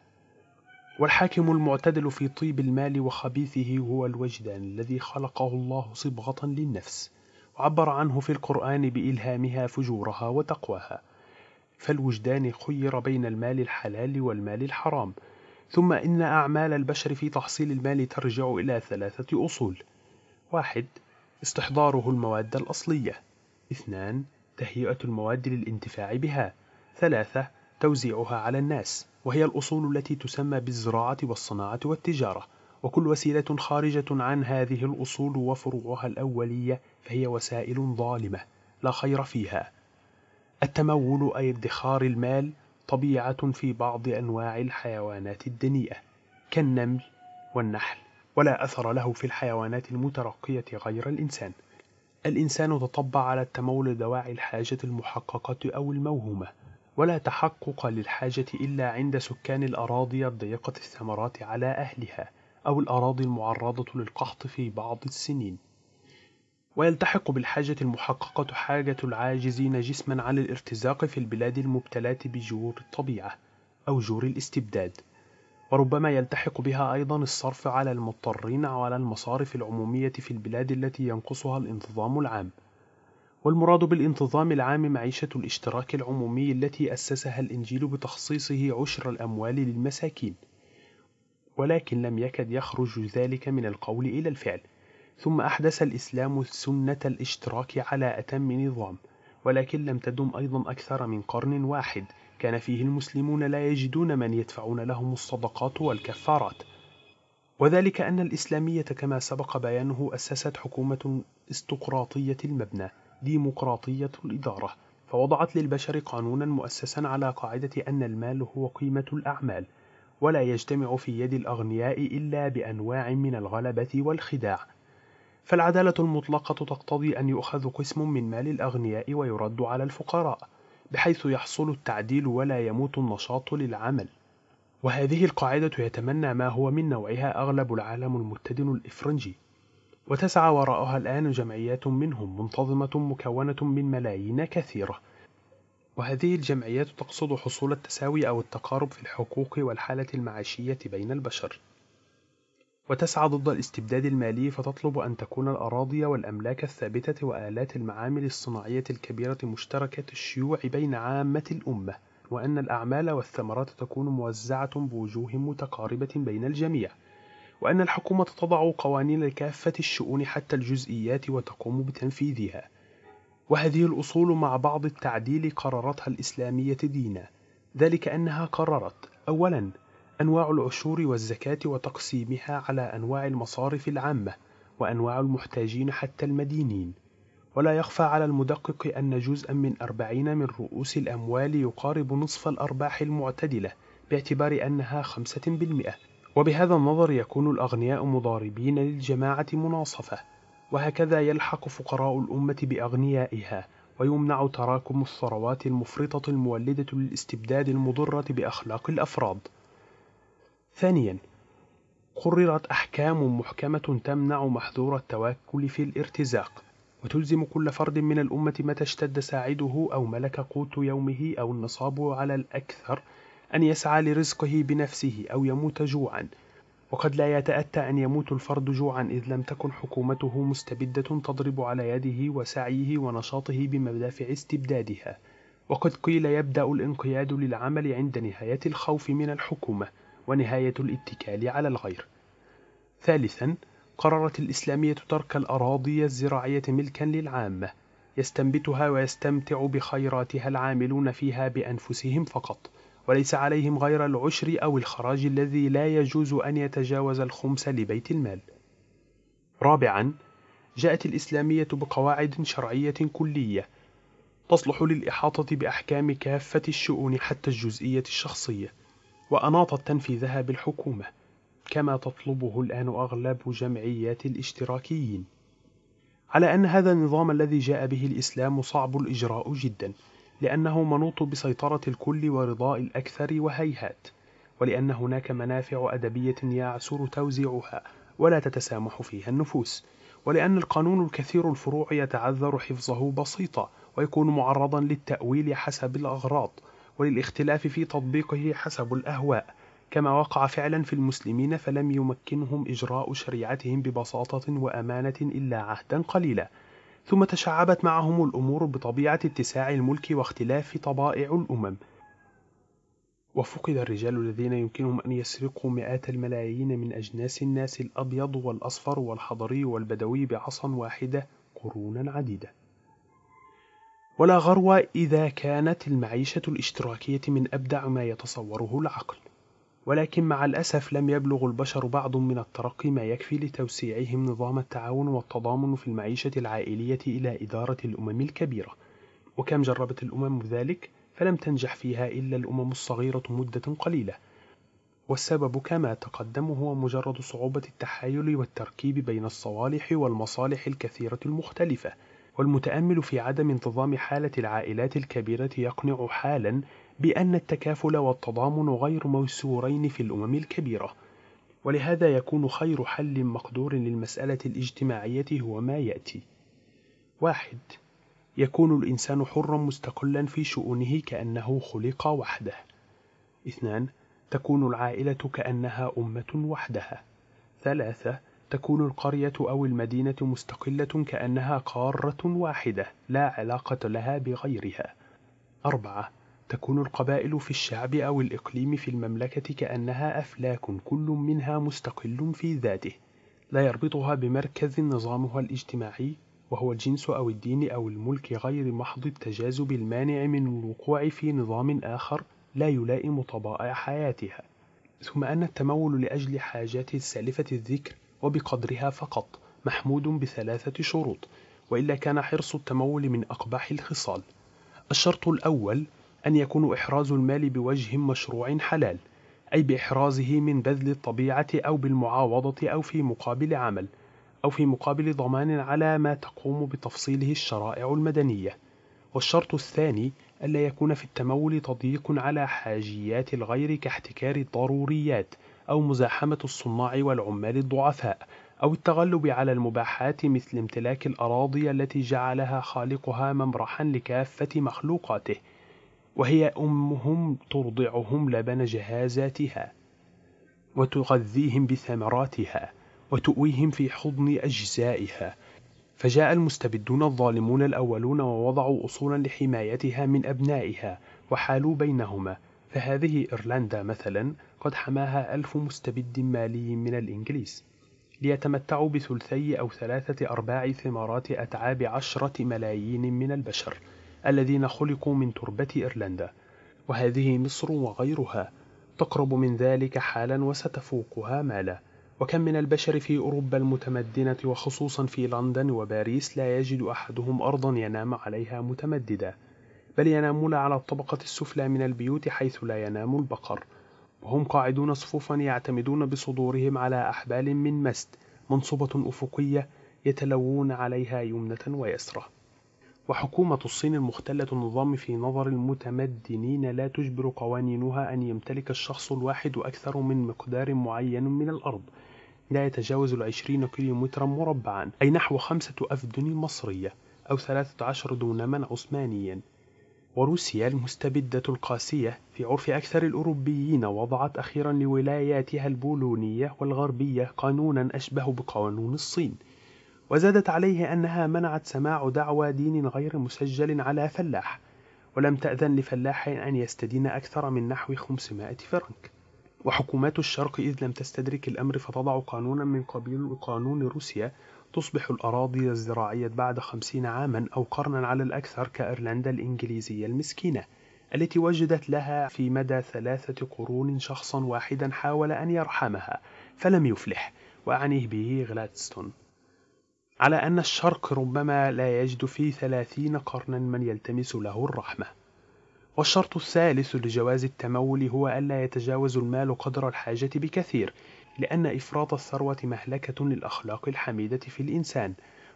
والحاكم المعتدل في طيب المال وخبيثه هو الوجدان الذي خلقه الله صبغة للنفس وعبر عنه في القرآن بإلهامها فجورها وتقواها فالوجدان خير بين المال الحلال والمال الحرام ثم إن أعمال البشر في تحصيل المال ترجع إلى ثلاثة أصول واحد استحضاره المواد الأصلية اثنان تهيئة المواد للانتفاع بها ثلاثة توزيعها على الناس وهي الأصول التي تسمى بالزراعة والصناعة والتجارة وكل وسيلة خارجة عن هذه الأصول وفروعها الأولية فهي وسائل ظالمة لا خير فيها التمول أي ادخار المال طبيعة في بعض أنواع الحيوانات الدنيئة كالنمل والنحل ولا أثر له في الحيوانات المترقية غير الإنسان الإنسان تطبع على التمول لدواعي الحاجة المحققة أو الموهومة ولا تحقق للحاجة إلا عند سكان الأراضي الضيقة الثمرات على أهلها أو الأراضي المعرضة للقحط في بعض السنين ويلتحق بالحاجة المحققة حاجة العاجزين جسما عن الارتزاق في البلاد المبتلاة بجور الطبيعة أو جور الاستبداد وربما يلتحق بها أيضا الصرف على المضطرين على المصارف العمومية في البلاد التي ينقصها الانتظام العام والمراد بالانتظام العام معيشة الاشتراك العمومي التي أسسها الإنجيل بتخصيصه عشر الأموال للمساكين، ولكن لم يكد يخرج ذلك من القول إلى الفعل، ثم أحدث الإسلام سنة الاشتراك على أتم نظام، ولكن لم تدم أيضا أكثر من قرن واحد، كان فيه المسلمون لا يجدون من يدفعون لهم الصدقات والكفارات، وذلك أن الإسلامية كما سبق بيانه أسست حكومة استقراطية المبنى ديمقراطية الإدارة فوضعت للبشر قانونا مؤسسا على قاعدة أن المال هو قيمة الأعمال ولا يجتمع في يد الأغنياء إلا بأنواع من الغلبة والخداع فالعدالة المطلقة تقتضي أن يؤخذ قسم من مال الأغنياء ويرد على الفقراء بحيث يحصل التعديل ولا يموت النشاط للعمل وهذه القاعدة يتمنى ما هو من نوعها أغلب العالم المتدن الإفرنجي وتسعى وراءها الآن جمعيات منهم منتظمة مكونة من ملايين كثيرة وهذه الجمعيات تقصد حصول التساوي أو التقارب في الحقوق والحالة المعيشية بين البشر وتسعى ضد الاستبداد المالي فتطلب أن تكون الأراضي والأملاك الثابتة وآلات المعامل الصناعية الكبيرة مشتركة الشيوع بين عامة الأمة وأن الأعمال والثمرات تكون موزعة بوجوه متقاربة بين الجميع وأن الحكومة تضع قوانين لكافة الشؤون حتى الجزئيات وتقوم بتنفيذها وهذه الأصول مع بعض التعديل قررتها الإسلامية دينا ذلك أنها قررت أولا أنواع العشور والزكاة وتقسيمها على أنواع المصارف العامة وأنواع المحتاجين حتى المدينين ولا يخفى على المدقق أن جزءا من أربعين من رؤوس الأموال يقارب نصف الأرباح المعتدلة باعتبار أنها خمسة بالمئة وبهذا النظر يكون الأغنياء مضاربين للجماعة مناصفة وهكذا يلحق فقراء الأمة بأغنيائها ويمنع تراكم الثروات المفرطة المولدة للاستبداد المضرة بأخلاق الأفراد ثانيا قررت أحكام محكمة تمنع محظور التوكل في الارتزاق وتلزم كل فرد من الأمة متى اشتد ساعده أو ملك قوت يومه أو النصاب على الأكثر أن يسعى لرزقه بنفسه أو يموت جوعا وقد لا يتأتى أن يموت الفرد جوعا إذ لم تكن حكومته مستبدة تضرب على يده وسعيه ونشاطه بمدافع استبدادها وقد قيل يبدأ الانقياد للعمل عند نهاية الخوف من الحكومة ونهاية الاتكال على الغير ثالثا قررت الإسلامية ترك الأراضي الزراعية ملكا للعامة يستنبتها ويستمتع بخيراتها العاملون فيها بأنفسهم فقط وليس عليهم غير العشر أو الخراج الذي لا يجوز أن يتجاوز الخمس لبيت المال. رابعًا، جاءت الإسلامية بقواعد شرعية كلية تصلح للإحاطة بأحكام كافة الشؤون حتى الجزئية الشخصية، وأناطت تنفيذها بالحكومة، كما تطلبه الآن أغلب جمعيات الاشتراكيين. على أن هذا النظام الذي جاء به الإسلام صعب الإجراء جدًا، لأنه منوط بسيطرة الكل ورضاء الأكثر وهيهات ولأن هناك منافع أدبية يعسر توزيعها ولا تتسامح فيها النفوس ولأن القانون الكثير الفروع يتعذر حفظه بسيطة ويكون معرضا للتأويل حسب الأغراض وللاختلاف في تطبيقه حسب الأهواء كما وقع فعلا في المسلمين فلم يمكنهم إجراء شريعتهم ببساطة وأمانة إلا عهدا قليلا ثم تشعبت معهم الأمور بطبيعة اتساع الملك واختلاف طبائع الأمم وفقد الرجال الذين يمكنهم أن يسرقوا مئات الملايين من أجناس الناس الأبيض والأصفر والحضري والبدوي بعصا واحدة قرونا عديدة ولا غرو إذا كانت المعيشة الاشتراكية من أبدع ما يتصوره العقل ولكن مع الأسف لم يبلغ البشر بعض من الترقي ما يكفي لتوسيعهم نظام التعاون والتضامن في المعيشة العائلية إلى إدارة الأمم الكبيرة وكم جربت الأمم ذلك فلم تنجح فيها إلا الأمم الصغيرة مدة قليلة والسبب كما تقدم هو مجرد صعوبة التحايل والتركيب بين الصوالح والمصالح الكثيرة المختلفة والمتأمل في عدم انتظام حالة العائلات الكبيرة يقنع حالا بأن التكافل والتضامن غير موسورين في الأمم الكبيرة ولهذا يكون خير حل مقدور للمسألة الاجتماعية هو ما يأتي واحد يكون الإنسان حرا مستقلا في شؤونه كأنه خلق وحده اثنان تكون العائلة كأنها أمة وحدها ثلاثة تكون القرية أو المدينة مستقلة كأنها قارة واحدة لا علاقة لها بغيرها أربعة تكون القبائل في الشعب أو الإقليم في المملكة كأنها أفلاك كل منها مستقل في ذاته لا يربطها بمركز نظامها الاجتماعي وهو الجنس أو الدين أو الملك غير محض التجاذب المانع من الوقوع في نظام آخر لا يلائم طبائع حياتها ثم أن التمول لأجل حاجات السالفة الذكر وبقدرها فقط محمود بثلاثة شروط وإلا كان حرص التمول من أقبح الخصال الشرط الأول أن يكون إحراز المال بوجه مشروع حلال أي بإحرازه من بذل الطبيعة أو بالمعاوضة أو في مقابل عمل أو في مقابل ضمان على ما تقوم بتفصيله الشرائع المدنية والشرط الثاني ألا يكون في التمول تضييق على حاجيات الغير كاحتكار الضروريات أو مزاحمة الصناع والعمال الضعفاء أو التغلب على المباحات مثل امتلاك الأراضي التي جعلها خالقها ممرحا لكافة مخلوقاته وهي أمهم ترضعهم لبن جهازاتها وتغذيهم بثمراتها وتؤويهم في حضن أجزائها فجاء المستبدون الظالمون الأولون ووضعوا أصولا لحمايتها من أبنائها وحالوا بينهما فهذه إيرلندا مثلا قد حماها ألف مستبد مالي من الإنجليز ليتمتعوا بثلثي أو ثلاثة أرباع ثمرات أتعاب عشرة ملايين من البشر الذين خلقوا من تربة إيرلندا وهذه مصر وغيرها تقرب من ذلك حالا وستفوقها مالا وكم من البشر في أوروبا المتمدنة وخصوصا في لندن وباريس لا يجد أحدهم أرضا ينام عليها متمددا بل ينامون على الطبقة السفلى من البيوت حيث لا ينام البقر وهم قاعدون صفوفا يعتمدون بصدورهم على أحبال من مسد منصوبة أفقية يتلوون عليها يمنة ويسرة وحكومة الصين المختلة النظام في نظر المتمدنين لا تجبر قوانينها أن يمتلك الشخص الواحد أكثر من مقدار معين من الأرض لا يتجاوز العشرين كيلومترا مربعا أي نحو خمسة أفدن مصرية أو ثلاثة عشر دونما عثمانيا وروسيا المستبدة القاسية في عرف أكثر الأوروبيين وضعت أخيرا لولاياتها البولونية والغربية قانونا أشبه بقانون الصين وزادت عليه أنها منعت سماع دعوى دين غير مسجل على فلاح ولم تأذن لفلاح أن يستدين أكثر من نحو 500 فرنك وحكومات الشرق إذ لم تستدرك الأمر فتضع قانونا من قبيل قانون روسيا تصبح الأراضي الزراعية بعد خمسين عاما أو قرنا على الأكثر كأيرلندا الإنجليزية المسكينة التي وجدت لها في مدى ثلاثة قرون شخصا واحدا حاول أن يرحمها فلم يفلح وأعنيه به غلادستون على أن الشرق ربما لا يجد في ثلاثين قرنا من يلتمس له الرحمة والشرط الثالث لجواز التمول هو ألا يتجاوز المال قدر الحاجة بكثير لأن إفراط الثروة مهلكة للأخلاق الحميدة في الإنسان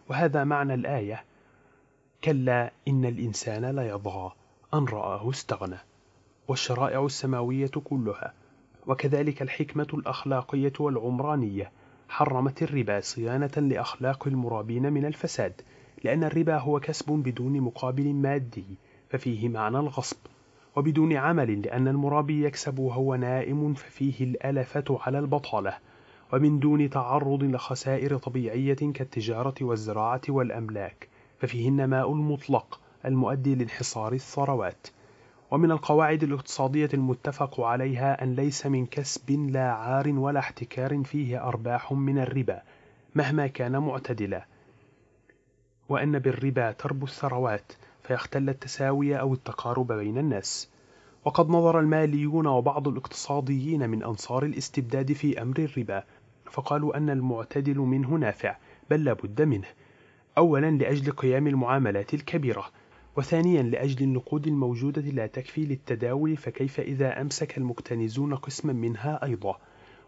وهذا معنى الآية كلا إن الإنسان ليضغى أن رآه استغنى والشرائع السماوية كلها وكذلك الحكمة الأخلاقية والعمرانية حرمت الربا صيانة لأخلاق المرابين من الفساد لأن الربا هو كسب بدون مقابل مادي ففيه معنى الغصب وبدون عمل لأن المرابي يكسب وهو نائم ففيه الألفة على البطالة ومن دون تعرض لخسائر طبيعية كالتجارة والزراعة والأملاك ففيه النماء المطلق المؤدي لانحصار الثروات ومن القواعد الاقتصادية المتفق عليها أن ليس من كسب لا عار ولا احتكار فيه أرباح من الربا مهما كان معتدلا وأن بالربا تربو الثروات فيختل التساوي أو التقارب بين الناس وقد نظر الماليون وبعض الاقتصاديين من أنصار الاستبداد في أمر الربا فقالوا أن المعتدل منه نافع بل لابد منه أولا لأجل قيام المعاملات الكبيرة وثانيا لأجل النقود الموجودة لا تكفي للتداول فكيف إذا أمسك المكتنزون قسما منها أيضا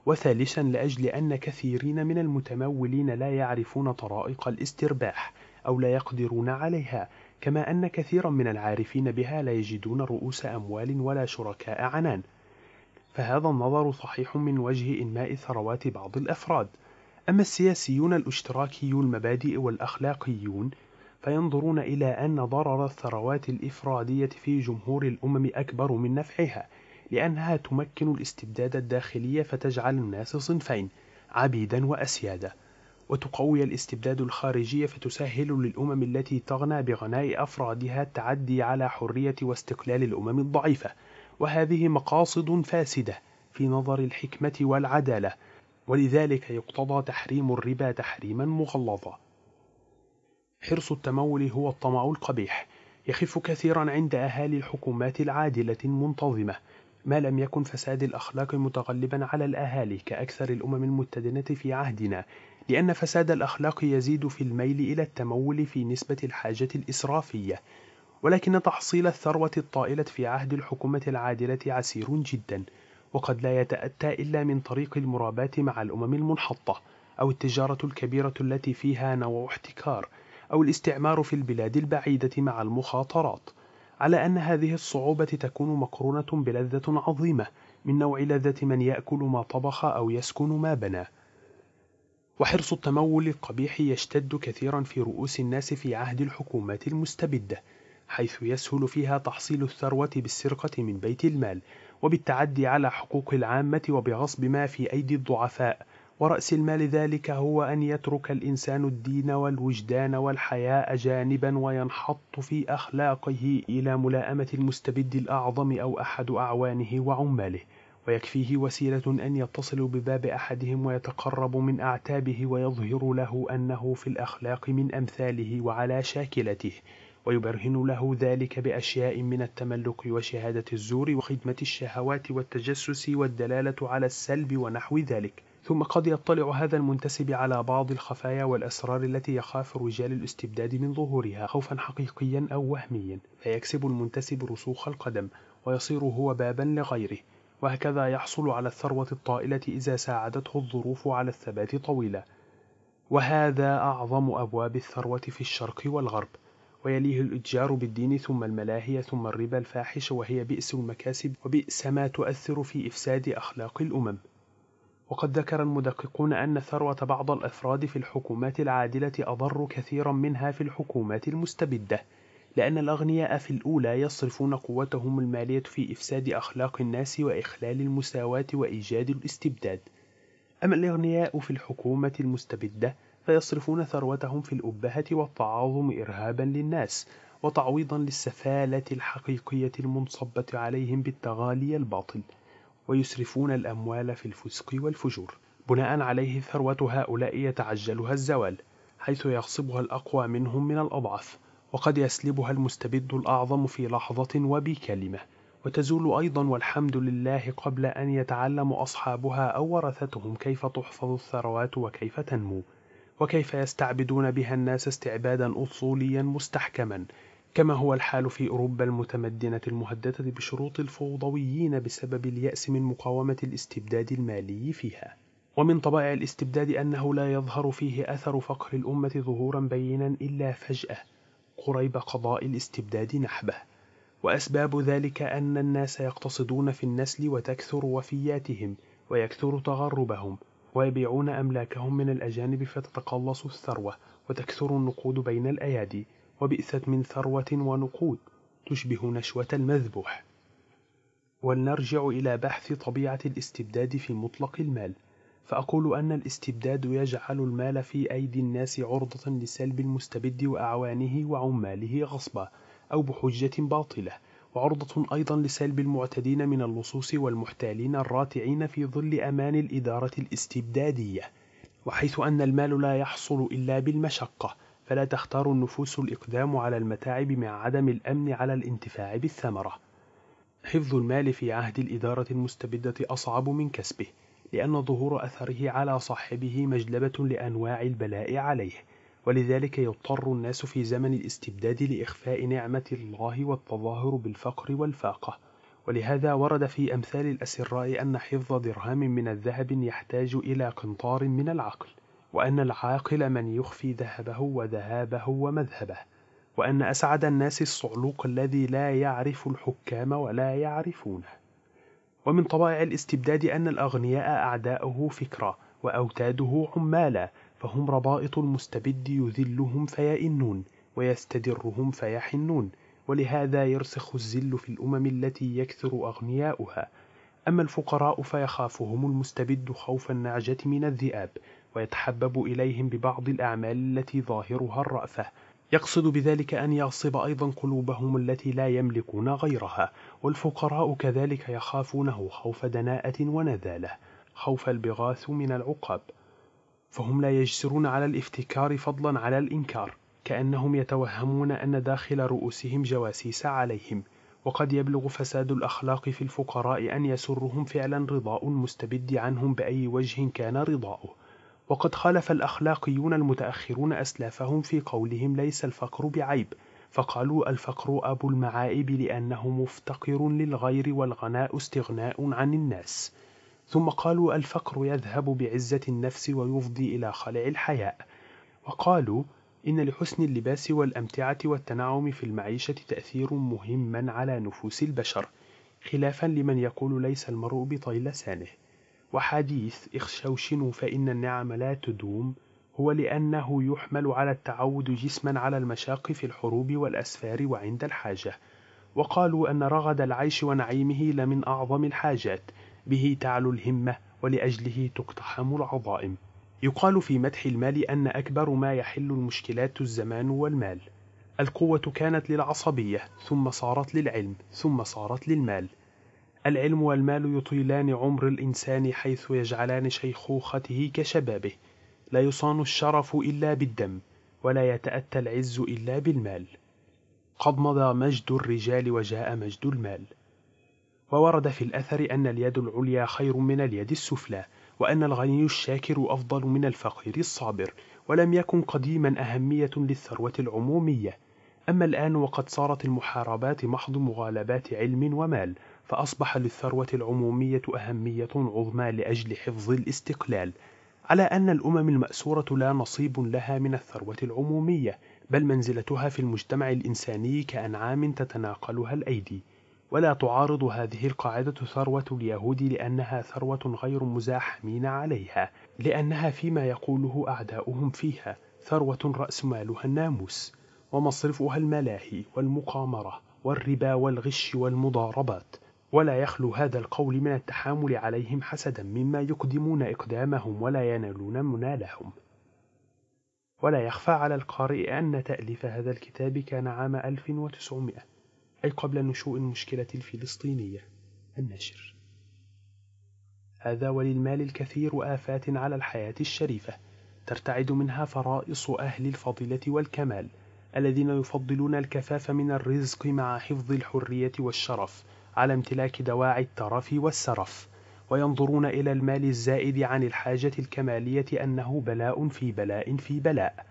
وثالثا لأجل أن كثيرين من المتمولين لا يعرفون طرائق الاسترباح أو لا يقدرون عليها كما أن كثيرا من العارفين بها لا يجدون رؤوس أموال ولا شركاء عنان فهذا النظر صحيح من وجه إنماء ثروات بعض الأفراد أما السياسيون الاشتراكي المبادئ والأخلاقيون فينظرون إلى أن ضرر الثروات الإفرادية في جمهور الأمم أكبر من نفعها لأنها تمكن الاستبداد الداخلي فتجعل الناس صنفين عبيدا وأسيادا وتقوي الاستبداد الخارجي فتسهل للأمم التي تغنى بغناء أفرادها التعدي على حرية واستقلال الأمم الضعيفة وهذه مقاصد فاسدة في نظر الحكمة والعدالة ولذلك يقتضى تحريم الربا تحريما مغلظا حرص التمول هو الطمع القبيح يخف كثيرا عند أهالي الحكومات العادلة المنتظمة ما لم يكن فساد الأخلاق متغلبا على الأهالي كأكثر الأمم المتدنة في عهدنا لأن فساد الأخلاق يزيد في الميل إلى التمول في نسبة الحاجة الإسرافية ولكن تحصيل الثروة الطائلة في عهد الحكومة العادلة عسير جدا وقد لا يتأتى إلا من طريق المراباة مع الأمم المنحطة أو التجارة الكبيرة التي فيها نوع احتكار أو الاستعمار في البلاد البعيدة مع المخاطرات على أن هذه الصعوبة تكون مقرونة بلذة عظيمة من نوع لذة من يأكل ما طبخ أو يسكن ما بنى وحرص التمول القبيح يشتد كثيرا في رؤوس الناس في عهد الحكومات المستبدة حيث يسهل فيها تحصيل الثروة بالسرقة من بيت المال وبالتعدي على حقوق العامة وبغصب ما في أيدي الضعفاء ورأس المال ذلك هو أن يترك الإنسان الدين والوجدان والحياء جانبا وينحط في أخلاقه إلى ملاءمة المستبد الأعظم أو أحد أعوانه وعماله ويكفيه وسيلة أن يتصل بباب أحدهم ويتقرب من أعتابه ويظهر له أنه في الأخلاق من أمثاله وعلى شاكلته ويبرهن له ذلك بأشياء من التملك وشهادة الزور وخدمة الشهوات والتجسس والدلالة على السلب ونحو ذلك ثم قد يطلع هذا المنتسب على بعض الخفايا والأسرار التي يخاف رجال الاستبداد من ظهورها خوفا حقيقيا أو وهميا فيكسب المنتسب رسوخ القدم ويصير هو بابا لغيره وهكذا يحصل على الثروة الطائلة إذا ساعدته الظروف على الثبات طويلة وهذا أعظم أبواب الثروة في الشرق والغرب ويليه الإتجار بالدين ثم الملاهي ثم الربا الفاحش وهي بئس المكاسب وبئس ما تؤثر في إفساد أخلاق الأمم وقد ذكر المدققون أن ثروة بعض الأفراد في الحكومات العادلة أضر كثيرا منها في الحكومات المستبدة لأن الأغنياء في الأولى يصرفون قوتهم المالية في إفساد أخلاق الناس وإخلال المساواة وإيجاد الاستبداد أما الأغنياء في الحكومة المستبدة فيصرفون ثروتهم في الأبهة والتعاظم إرهابا للناس وتعويضا للسفالة الحقيقية المنصبة عليهم بالتغالي الباطل ويسرفون الأموال في الفسق والفجور بناء عليه ثروة هؤلاء يتعجلها الزوال حيث يغصبها الأقوى منهم من الأضعف وقد يسلبها المستبد الأعظم في لحظة وبكلمة وتزول أيضا والحمد لله قبل أن يتعلم أصحابها أو ورثتهم كيف تحفظ الثروات وكيف تنمو وكيف يستعبدون بها الناس استعبادا أصوليا مستحكما كما هو الحال في أوروبا المتمدنة المهددة بشروط الفوضويين بسبب اليأس من مقاومة الاستبداد المالي فيها ومن طبائع الاستبداد أنه لا يظهر فيه أثر فقر الأمة ظهورا بينا إلا فجأة قريب قضاء الاستبداد نحبه وأسباب ذلك أن الناس يقتصدون في النسل وتكثر وفياتهم ويكثر تغربهم ويبيعون أملاكهم من الأجانب فتتقلص الثروة وتكثر النقود بين الأيادي وبئست من ثروة ونقود تشبه نشوة المذبوح ولنرجع إلى بحث طبيعة الاستبداد في مطلق المال فأقول أن الاستبداد يجعل المال في أيدي الناس عرضة لسلب المستبد وأعوانه وعماله غصبا أو بحجة باطلة وعرضة أيضا لسلب المعتدين من اللصوص والمحتالين الراتعين في ظل أمان الإدارة الاستبدادية وحيث أن المال لا يحصل إلا بالمشقة فلا تختار النفوس الإقدام على المتاعب مع عدم الأمن على الانتفاع بالثمرة حفظ المال في عهد الإدارة المستبدة أصعب من كسبه لأن ظهور أثره على صاحبه مجلبة لأنواع البلاء عليه ولذلك يضطر الناس في زمن الاستبداد لإخفاء نعمة الله والتظاهر بالفقر والفاقة ولهذا ورد في أمثال الأسراء أن حفظ درهم من الذهب يحتاج إلى قنطار من العقل وأن العاقل من يخفي ذهبه وذهابه ومذهبه وأن أسعد الناس الصعلوق الذي لا يعرف الحكام ولا يعرفونه ومن طبائع الاستبداد أن الأغنياء أعداؤه فكرة وأوتاده عمالا فهم ربائط المستبد يذلهم فيئنون ويستدرهم فيحنون ولهذا يرسخ الذل في الأمم التي يكثر أغنياؤها أما الفقراء فيخافهم المستبد خوف النعجة من الذئاب ويتحبب إليهم ببعض الأعمال التي ظاهرها الرأفة يقصد بذلك أن يغصب أيضا قلوبهم التي لا يملكون غيرها والفقراء كذلك يخافونه خوف دناءة ونذالة خوف البغاث من العقاب فهم لا يجسرون على الافتكار فضلا على الإنكار كأنهم يتوهمون أن داخل رؤوسهم جواسيس عليهم وقد يبلغ فساد الأخلاق في الفقراء أن يسرهم فعلا رضاء المستبد عنهم بأي وجه كان رضاؤه وقد خالف الأخلاقيون المتأخرون أسلافهم في قولهم ليس الفقر بعيب فقالوا الفقر أبو المعائب لأنه مفتقر للغير والغناء استغناء عن الناس ثم قالوا الفقر يذهب بعزة النفس ويفضي إلى خلع الحياء وقالوا إن لحسن اللباس والأمتعة والتنعم في المعيشة تأثير مهما على نفوس البشر خلافا لمن يقول ليس المرء بطيلسانه وحديث اخشوا شنو فإن النعم لا تدوم هو لأنه يحمل على التعود جسما على المشاق في الحروب والأسفار وعند الحاجة وقالوا أن رغد العيش ونعيمه لمن أعظم الحاجات به تعلو الهمة ولأجله تقتحم العظائم يقال في مدح المال أن أكبر ما يحل المشكلات الزمان والمال القوة كانت للعصبية ثم صارت للعلم ثم صارت للمال العلم والمال يطيلان عمر الإنسان حيث يجعلان شيخوخته كشبابه لا يصان الشرف إلا بالدم ولا يتأتى العز إلا بالمال قد مضى مجد الرجال وجاء مجد المال وورد في الأثر أن اليد العليا خير من اليد السفلى وأن الغني الشاكر أفضل من الفقير الصابر ولم يكن قديما أهمية للثروة العمومية أما الآن وقد صارت المحاربات محض مغالبات علم ومال فأصبح للثروة العمومية أهمية عظمى لأجل حفظ الاستقلال على أن الأمم المأسورة لا نصيب لها من الثروة العمومية بل منزلتها في المجتمع الإنساني كأنعام تتناقلها الأيدي ولا تعارض هذه القاعدة ثروة اليهود لأنها ثروة غير مزاحمين عليها لأنها فيما يقوله أعداؤهم فيها ثروة رأس مالها الناموس ومصرفها الملاهي والمقامرة والربا والغش والمضاربات ولا يخلو هذا القول من التحامل عليهم حسدا مما يقدمون إقدامهم ولا ينالون منالهم ولا يخفى على القارئ أن تأليف هذا الكتاب كان عام 1900 أي قبل نشوء المشكلة الفلسطينية النشر هذا وللمال الكثير آفات على الحياة الشريفة ترتعد منها فرائص أهل الفضيلة والكمال الذين يفضلون الكفاف من الرزق مع حفظ الحرية والشرف على امتلاك دواعي الترف والسرف وينظرون إلى المال الزائد عن الحاجة الكمالية أنه بلاء في بلاء في بلاء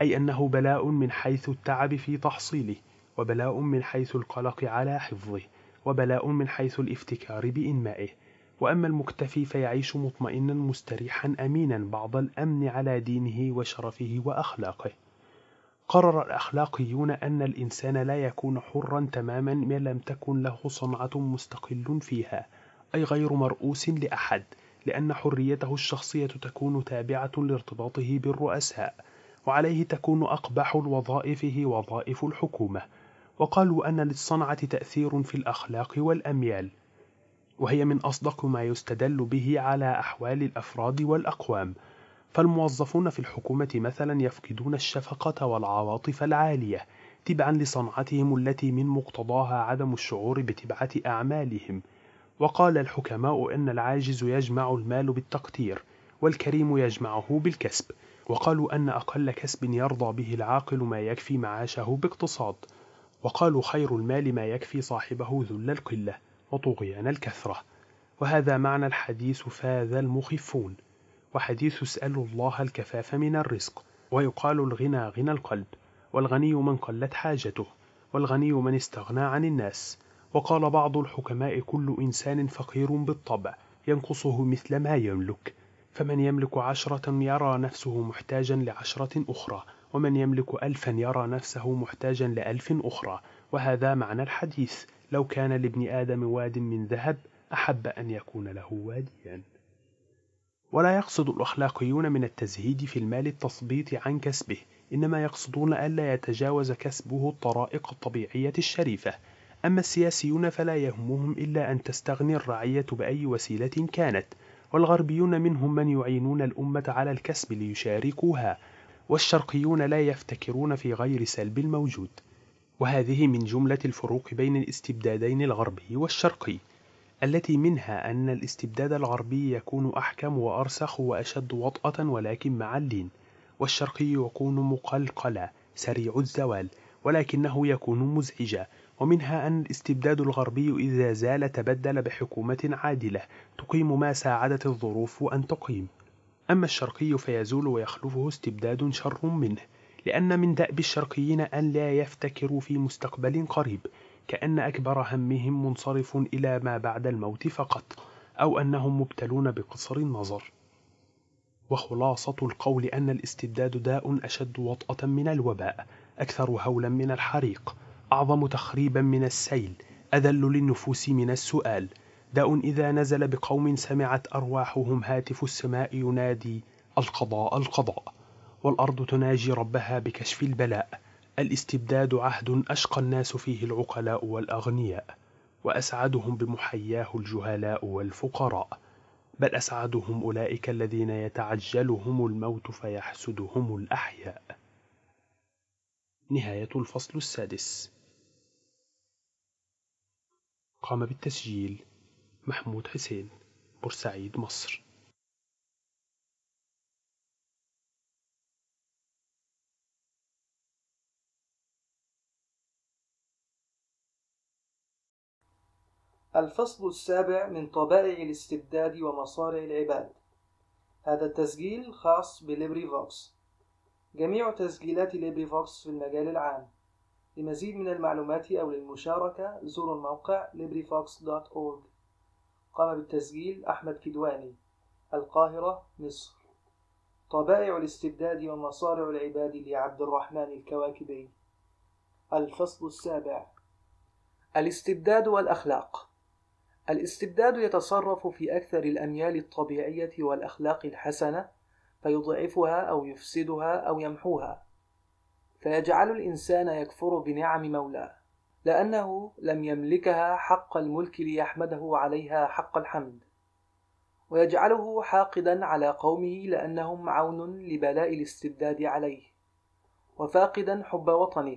أي أنه بلاء من حيث التعب في تحصيله وبلاء من حيث القلق على حفظه وبلاء من حيث الافتكار بإنمائه وأما المكتفي فيعيش مطمئنا مستريحا أمينا بعض الأمن على دينه وشرفه وأخلاقه قرر الأخلاقيون أن الإنسان لا يكون حرا تماما ما لم تكن له صنعة مستقل فيها أي غير مرؤوس لأحد لأن حريته الشخصية تكون تابعة لارتباطه بالرؤساء وعليه تكون أقبح الوظائف هي وظائف الحكومة وقالوا أن للصنعة تأثير في الأخلاق والأميال وهي من أصدق ما يستدل به على أحوال الأفراد والأقوام فالموظفون في الحكومة مثلا يفقدون الشفقة والعواطف العالية تبعا لصنعتهم التي من مقتضاها عدم الشعور بتبعة أعمالهم وقال الحكماء أن العاجز يجمع المال بالتقتير والكريم يجمعه بالكسب وقالوا أن أقل كسب يرضى به العاقل ما يكفي معاشه باقتصاد وقالوا خير المال ما يكفي صاحبه ذل القلة وطغيان الكثرة وهذا معنى الحديث فاذ المخفون وحديث اسألوا الله الكفاف من الرزق ويقال الغنى غنى القلب والغني من قلت حاجته والغني من استغنى عن الناس وقال بعض الحكماء كل إنسان فقير بالطبع ينقصه مثل ما يملك فمن يملك عشرة يرى نفسه محتاجا لعشرة أخرى ومن يملك ألفا يرى نفسه محتاجا لألف أخرى وهذا معنى الحديث لو كان لابن آدم واد من ذهب أحب أن يكون له واديا ولا يقصد الأخلاقيون من التزهيد في المال التثبيط عن كسبه إنما يقصدون ألا يتجاوز كسبه الطرائق الطبيعية الشريفة أما السياسيون فلا يهمهم إلا أن تستغني الرعية بأي وسيلة كانت والغربيون منهم من يعينون الأمة على الكسب ليشاركوها والشرقيون لا يفتكرون في غير سلب الموجود وهذه من جملة الفروق بين الاستبدادين الغربي والشرقي التي منها أن الاستبداد الغربي يكون أحكم وأرسخ وأشد وطأة ولكن مع اللين والشرقي يكون مقلقلا سريع الزوال ولكنه يكون مزعجا ومنها أن الاستبداد الغربي إذا زال تبدل بحكومة عادلة تقيم ما ساعدت الظروف أن تقيم أما الشرقي فيزول ويخلفه استبداد شر منه لأن من دأب الشرقيين أن لا يفتكروا في مستقبل قريب كأن أكبر همهم منصرف إلى ما بعد الموت فقط أو أنهم مبتلون بقصر النظر وخلاصة القول أن الاستبداد داء أشد وطأة من الوباء أكثر هولا من الحريق أعظم تخريبا من السيل أذل للنفوس من السؤال داء إذا نزل بقوم سمعت أرواحهم هاتف السماء ينادي القضاء القضاء والأرض تناجي ربها بكشف البلاء الاستبداد عهد أشقى الناس فيه العقلاء والأغنياء وأسعدهم بمحياه الجهلاء والفقراء بل أسعدهم أولئك الذين يتعجلهم الموت فيحسدهم الأحياء نهاية الفصل السادس قام بالتسجيل محمود حسين بورسعيد مصر الفصل السابع من طبائع الاستبداد ومصارع العباد هذا التسجيل خاص بليبريفوكس جميع تسجيلات ليبريفوكس في المجال العام لمزيد من المعلومات أو للمشاركة زوروا الموقع librivox.org قام بالتسجيل أحمد كدواني القاهرة مصر طبائع الاستبداد ومصارع العباد لعبد الرحمن الكواكبي الفصل السابع الاستبداد والأخلاق الاستبداد يتصرف في أكثر الأميال الطبيعية والأخلاق الحسنة فيضعفها أو يفسدها أو يمحوها فيجعل الإنسان يكفر بنعم مولاه لأنه لم يملكها حق الملك ليحمده عليها حق الحمد ويجعله حاقدا على قومه لأنهم عون لبلاء الاستبداد عليه وفاقدا حب وطنه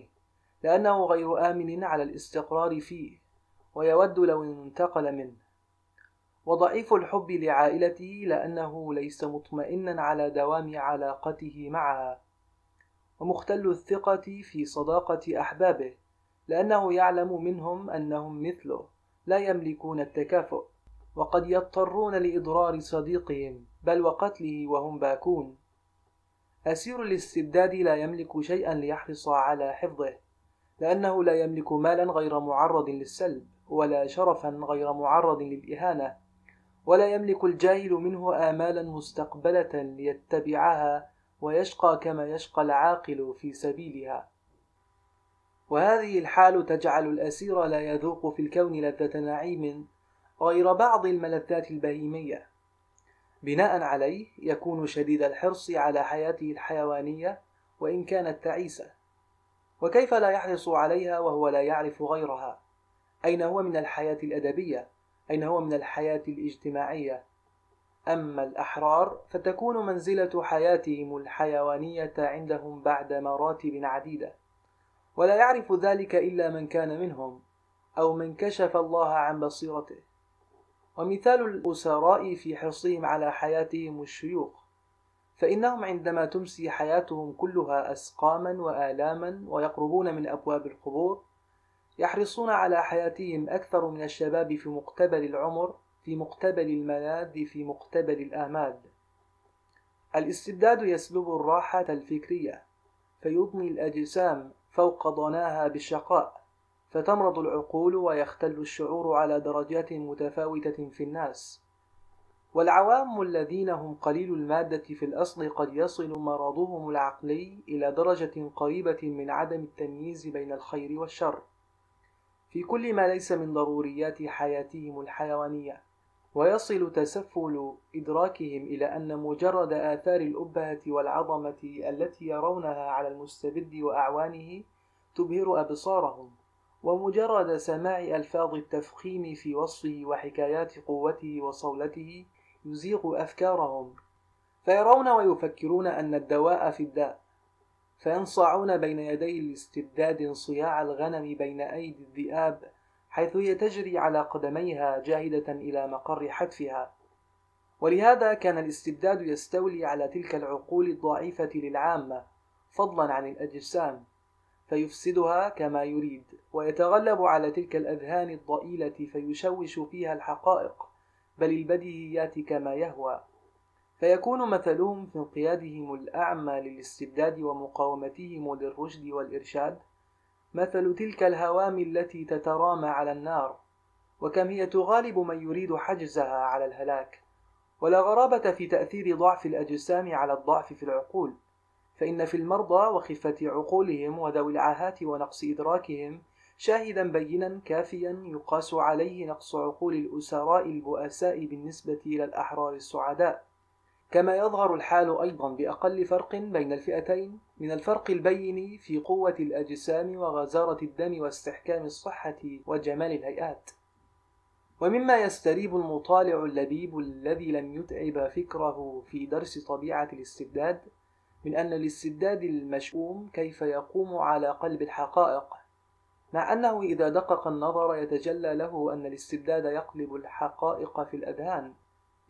لأنه غير آمن على الاستقرار فيه ويود لو انتقل منه وضعيف الحب لعائلته لأنه ليس مطمئنا على دوام علاقته معها ومختل الثقة في صداقة أحبابه لأنه يعلم منهم أنهم مثله لا يملكون التكافؤ وقد يضطرون لإضرار صديقهم بل وقتله وهم باكون أسير الاستبداد لا يملك شيئا ليحرص على حفظه لأنه لا يملك مالا غير معرض للسلب ولا شرفا غير معرض للإهانة ولا يملك الجاهل منه آمالا مستقبلة ليتبعها ويشقى كما يشقى العاقل في سبيلها وهذه الحال تجعل الأسير لا يذوق في الكون لذة نعيم غير بعض الملذات البهيمية بناء عليه يكون شديد الحرص على حياته الحيوانية وإن كانت تعيسة وكيف لا يحرص عليها وهو لا يعرف غيرها أين هو من الحياة الأدبية؟ أين هو من الحياة الاجتماعية؟ أما الأحرار فتكون منزلة حياتهم الحيوانية عندهم بعد مراتب عديدة ولا يعرف ذلك إلا من كان منهم أو من كشف الله عن بصيرته ومثال الأسراء في حرصهم على حياتهم الشيوخ فإنهم عندما تمسي حياتهم كلها أسقاما وآلاما ويقربون من أبواب القبور يحرصون على حياتهم أكثر من الشباب في مقتبل العمر في مقتبل الملاذ في مقتبل الآماد الاستبداد يسلب الراحة الفكرية فيضني الأجسام فوق ضناها بالشقاء فتمرض العقول ويختل الشعور على درجات متفاوتة في الناس والعوام الذين هم قليل المادة في الأصل قد يصل مرضهم العقلي إلى درجة قريبة من عدم التمييز بين الخير والشر في كل ما ليس من ضروريات حياتهم الحيوانية ويصل تسفل إدراكهم إلى أن مجرد آثار الأبهة والعظمة التي يرونها على المستبد وأعوانه تبهر أبصارهم ومجرد سماع ألفاظ التفخيم في وصفه وحكايات قوته وصولته يزيغ أفكارهم فيرون ويفكرون أن الدواء في الداء فينصاعون بين يدي الاستبداد انصياع الغنم بين أيدي الذئاب حيث هي تجري على قدميها جاهدة إلى مقر حتفها ولهذا كان الاستبداد يستولي على تلك العقول الضعيفة للعامة فضلا عن الأجسام فيفسدها كما يريد ويتغلب على تلك الأذهان الضئيلة فيشوش فيها الحقائق بل البديهيات كما يهوى فيكون مثلهم في انقيادهم الأعمى للاستبداد ومقاومتهم للرشد والإرشاد مثل تلك الهوام التي تترامى على النار وكم هي تغالب من يريد حجزها على الهلاك ولا غرابة في تأثير ضعف الأجسام على الضعف في العقول فإن في المرضى وخفة عقولهم وذوي العاهات ونقص إدراكهم شاهدا بينا كافيا يقاس عليه نقص عقول الأسراء البؤساء بالنسبة إلى الأحرار السعداء كما يظهر الحال أيضا بأقل فرق بين الفئتين من الفرق البين في قوة الأجسام وغزارة الدم واستحكام الصحة وجمال الهيئات ومما يستريب المطالع اللبيب الذي لم يتعب فكره في درس طبيعة الاستبداد من أن الاستبداد المشؤوم كيف يقوم على قلب الحقائق مع أنه إذا دقق النظر يتجلى له أن الاستبداد يقلب الحقائق في الأذهان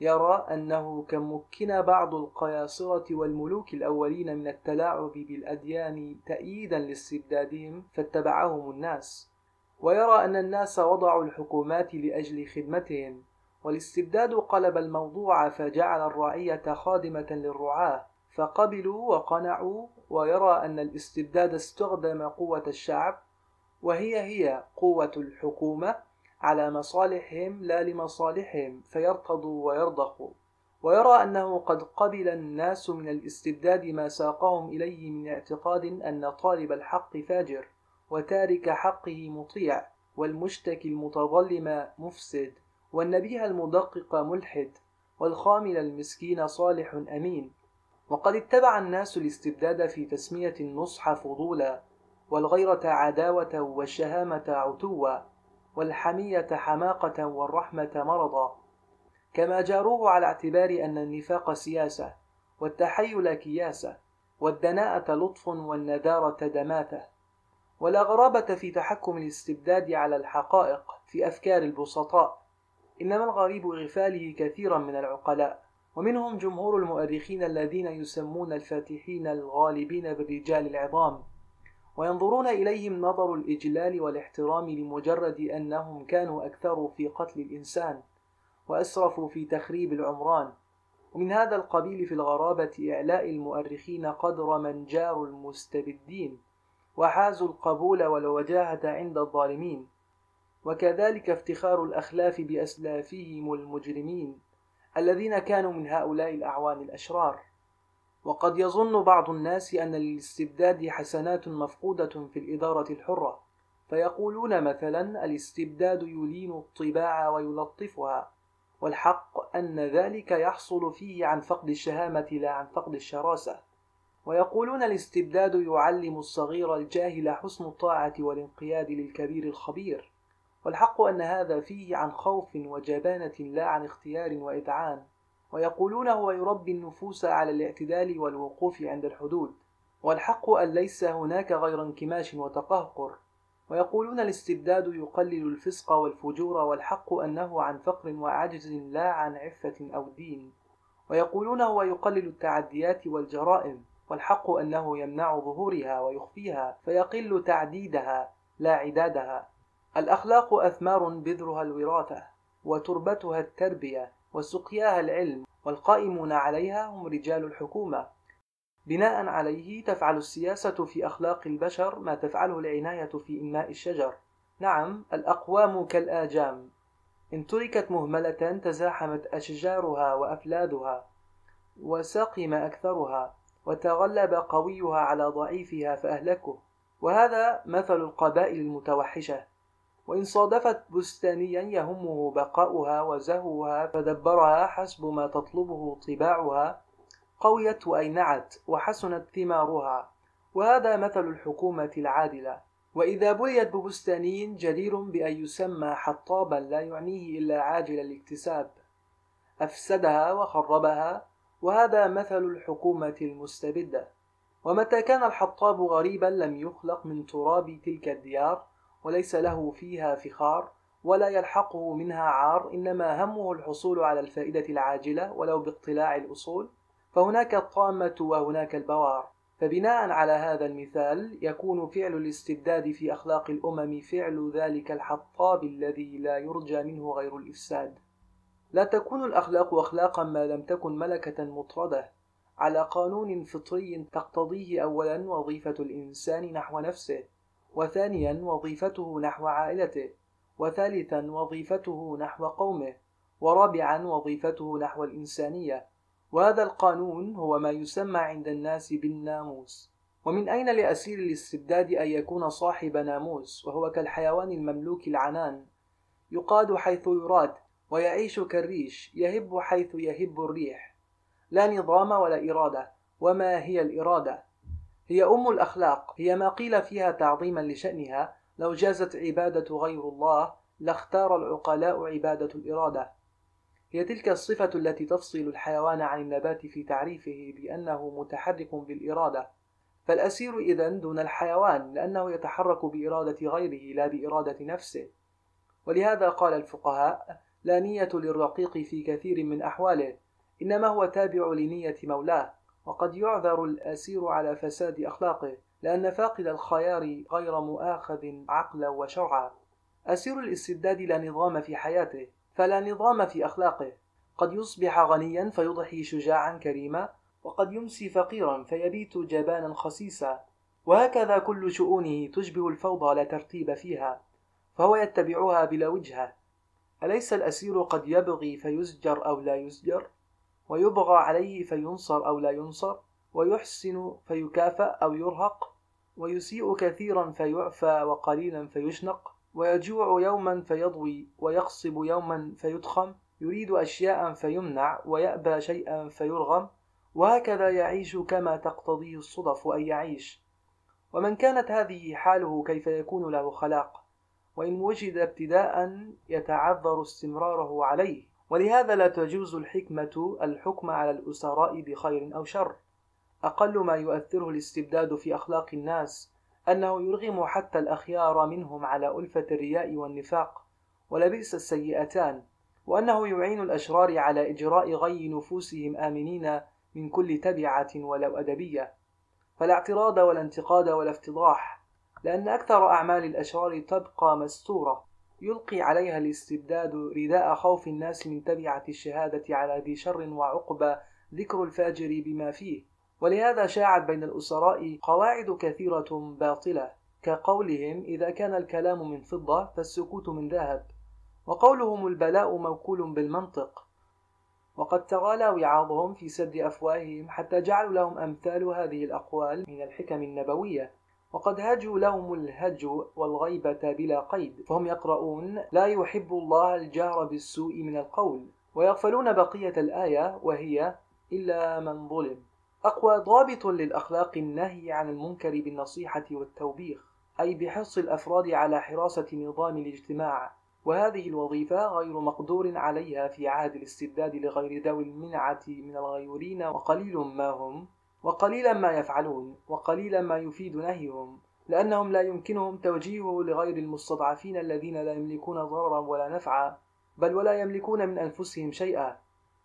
يرى أنه كمكن بعض القياصرة والملوك الأولين من التلاعب بالأديان تأييدا لاستبدادهم فاتبعهم الناس ويرى أن الناس وضعوا الحكومات لأجل خدمتهم والاستبداد قلب الموضوع فجعل الرعية خادمة للرعاة فقبلوا وقنعوا ويرى أن الاستبداد استخدم قوة الشعب وهي هي قوة الحكومة على مصالحهم لا لمصالحهم فيرتضوا ويرضخوا ويرى أنه قد قبل الناس من الاستبداد ما ساقهم إليه من اعتقاد أن طالب الحق فاجر وتارك حقه مطيع والمشتكي المتظلم مفسد والنبيه المدقق ملحد والخامل المسكين صالح أمين وقد اتبع الناس الاستبداد في تسمية النصح فضولا والغيرة عداوة والشهامة عتوا والحمية حماقة والرحمة مرضا كما جاروه على اعتبار أن النفاق سياسة والتحيل كياسة والدناءة لطف والنذارة دماتة ولا غرابة في تحكم الاستبداد على الحقائق في أفكار البسطاء إنما الغريب إغفاله كثيرا من العقلاء ومنهم جمهور المؤرخين الذين يسمون الفاتحين الغالبين بالرجال العظام وينظرون إليهم نظر الإجلال والاحترام لمجرد أنهم كانوا أكثر في قتل الإنسان وأسرفوا في تخريب العمران ومن هذا القبيل في الغرابة إعلاء المؤرخين قدر من جاروا المستبدين وحازوا القبول والوجاهة عند الظالمين وكذلك افتخار الأخلاف بأسلافهم المجرمين الذين كانوا من هؤلاء الأعوان الأشرار وقد يظن بعض الناس أن للاستبداد حسنات مفقودة في الإدارة الحرة فيقولون مثلا الاستبداد يلين الطباع ويلطفها والحق أن ذلك يحصل فيه عن فقد الشهامة لا عن فقد الشراسة ويقولون الاستبداد يعلم الصغير الجاهل حسن الطاعة والانقياد للكبير الخبير والحق أن هذا فيه عن خوف وجبانة لا عن اختيار وإذعان ويقولون هو يربي النفوس على الاعتدال والوقوف عند الحدود والحق أن ليس هناك غير انكماش وتقهقر ويقولون الاستبداد يقلل الفسق والفجور والحق أنه عن فقر وعجز لا عن عفة أو دين ويقولون هو يقلل التعديات والجرائم والحق أنه يمنع ظهورها ويخفيها فيقل تعديدها لا عدادها الأخلاق أثمار بذرها الوراثة وتربتها التربية وسقياها العلم والقائمون عليها هم رجال الحكومة بناء عليه تفعل السياسة في أخلاق البشر ما تفعله العناية في إنماء الشجر نعم الأقوام كالآجام إن تركت مهملة تزاحمت أشجارها وأفلادها وسقم أكثرها وتغلب قويها على ضعيفها فأهلكه وهذا مثل القبائل المتوحشة وإن صادفت بستانيا يهمه بقاؤها وزهوها فدبرها حسب ما تطلبه طباعها قويت وأينعت وحسنت ثمارها وهذا مثل الحكومة العادلة وإذا بليت ببستاني جدير بأن يسمى حطابا لا يعنيه إلا عاجل الاكتساب أفسدها وخربها وهذا مثل الحكومة المستبدة ومتى كان الحطاب غريبا لم يخلق من تراب تلك الديار وليس له فيها فخار ولا يلحقه منها عار إنما همه الحصول على الفائدة العاجلة ولو باقتلاع الأصول فهناك الطامة وهناك البوار فبناء على هذا المثال يكون فعل الاستبداد في أخلاق الأمم فعل ذلك الحطاب الذي لا يرجى منه غير الإفساد لا تكون الأخلاق أخلاقا ما لم تكن ملكة مطردة على قانون فطري تقتضيه أولا وظيفة الإنسان نحو نفسه وثانيا وظيفته نحو عائلته وثالثا وظيفته نحو قومه ورابعا وظيفته نحو الإنسانية وهذا القانون هو ما يسمى عند الناس بالناموس ومن أين لأسير الاستبداد أن يكون صاحب ناموس وهو كالحيوان المملوك العنان يقاد حيث يراد ويعيش كالريش يهب حيث يهب الريح لا نظام ولا إرادة وما هي الإرادة هي أم الأخلاق هي ما قيل فيها تعظيما لشأنها لو جازت عبادة غير الله لاختار العقلاء عبادة الإرادة هي تلك الصفة التي تفصل الحيوان عن النبات في تعريفه بأنه متحرك بالإرادة فالأسير إذا دون الحيوان لأنه يتحرك بإرادة غيره لا بإرادة نفسه ولهذا قال الفقهاء لا نية للرقيق في كثير من أحواله إنما هو تابع لنية مولاه وقد يعذر الأسير على فساد أخلاقه لأن فاقد الخيار غير مؤاخذ عقلا وشرعا أسير الاستبداد لا نظام في حياته فلا نظام في أخلاقه قد يصبح غنيا فيضحي شجاعا كريما وقد يمسي فقيرا فيبيت جبانا خسيسا وهكذا كل شؤونه تشبه الفوضى لا ترتيب فيها فهو يتبعها بلا وجهه أليس الأسير قد يبغي فيزجر أو لا يزجر ويبغى عليه فينصر أو لا ينصر ويحسن فيكافأ أو يرهق ويسيء كثيرا فيعفى وقليلا فيشنق ويجوع يوما فيضوي ويقصب يوما فيتخم يريد أشياء فيمنع ويأبى شيئا فيرغم وهكذا يعيش كما تقتضيه الصدف أن يعيش ومن كانت هذه حاله كيف يكون له خلاق وإن وجد ابتداء يتعذر استمراره عليه ولهذا لا تجوز الحكمة الحكم على الأسراء بخير أو شر أقل ما يؤثره الاستبداد في أخلاق الناس أنه يرغم حتى الأخيار منهم على ألفة الرياء والنفاق ولبئس السيئتان وأنه يعين الأشرار على إجراء غي نفوسهم آمنين من كل تبعة ولو أدبية فلا اعتراض ولا انتقاد ولا افتضاح لأن أكثر أعمال الأشرار تبقى مستورة يلقي عليها الاستبداد رداء خوف الناس من تبعة الشهادة على ذي شر وعقبى ذكر الفاجر بما فيه ولهذا شاعت بين الأسراء قواعد كثيرة باطلة كقولهم إذا كان الكلام من فضة فالسكوت من ذهب وقولهم البلاء موكول بالمنطق وقد تغالى وعاظهم في سد أفواههم حتى جعلوا لهم أمثال هذه الأقوال من الحكم النبوية وقد هجوا لهم الهجو والغيبة بلا قيد فهم يقرؤون لا يحب الله الجهر بالسوء من القول ويغفلون بقية الآية وهي إلا من ظلم أقوى ضابط للأخلاق النهي عن المنكر بالنصيحة والتوبيخ أي بحرص الأفراد على حراسة نظام الاجتماع وهذه الوظيفة غير مقدور عليها في عهد الاستبداد لغير ذوي المنعة من الغيورين وقليل ما هم وقليلا ما يفعلون وقليلا ما يفيد نهيهم لأنهم لا يمكنهم توجيهه لغير المستضعفين الذين لا يملكون ضررا ولا نفعا بل ولا يملكون من أنفسهم شيئا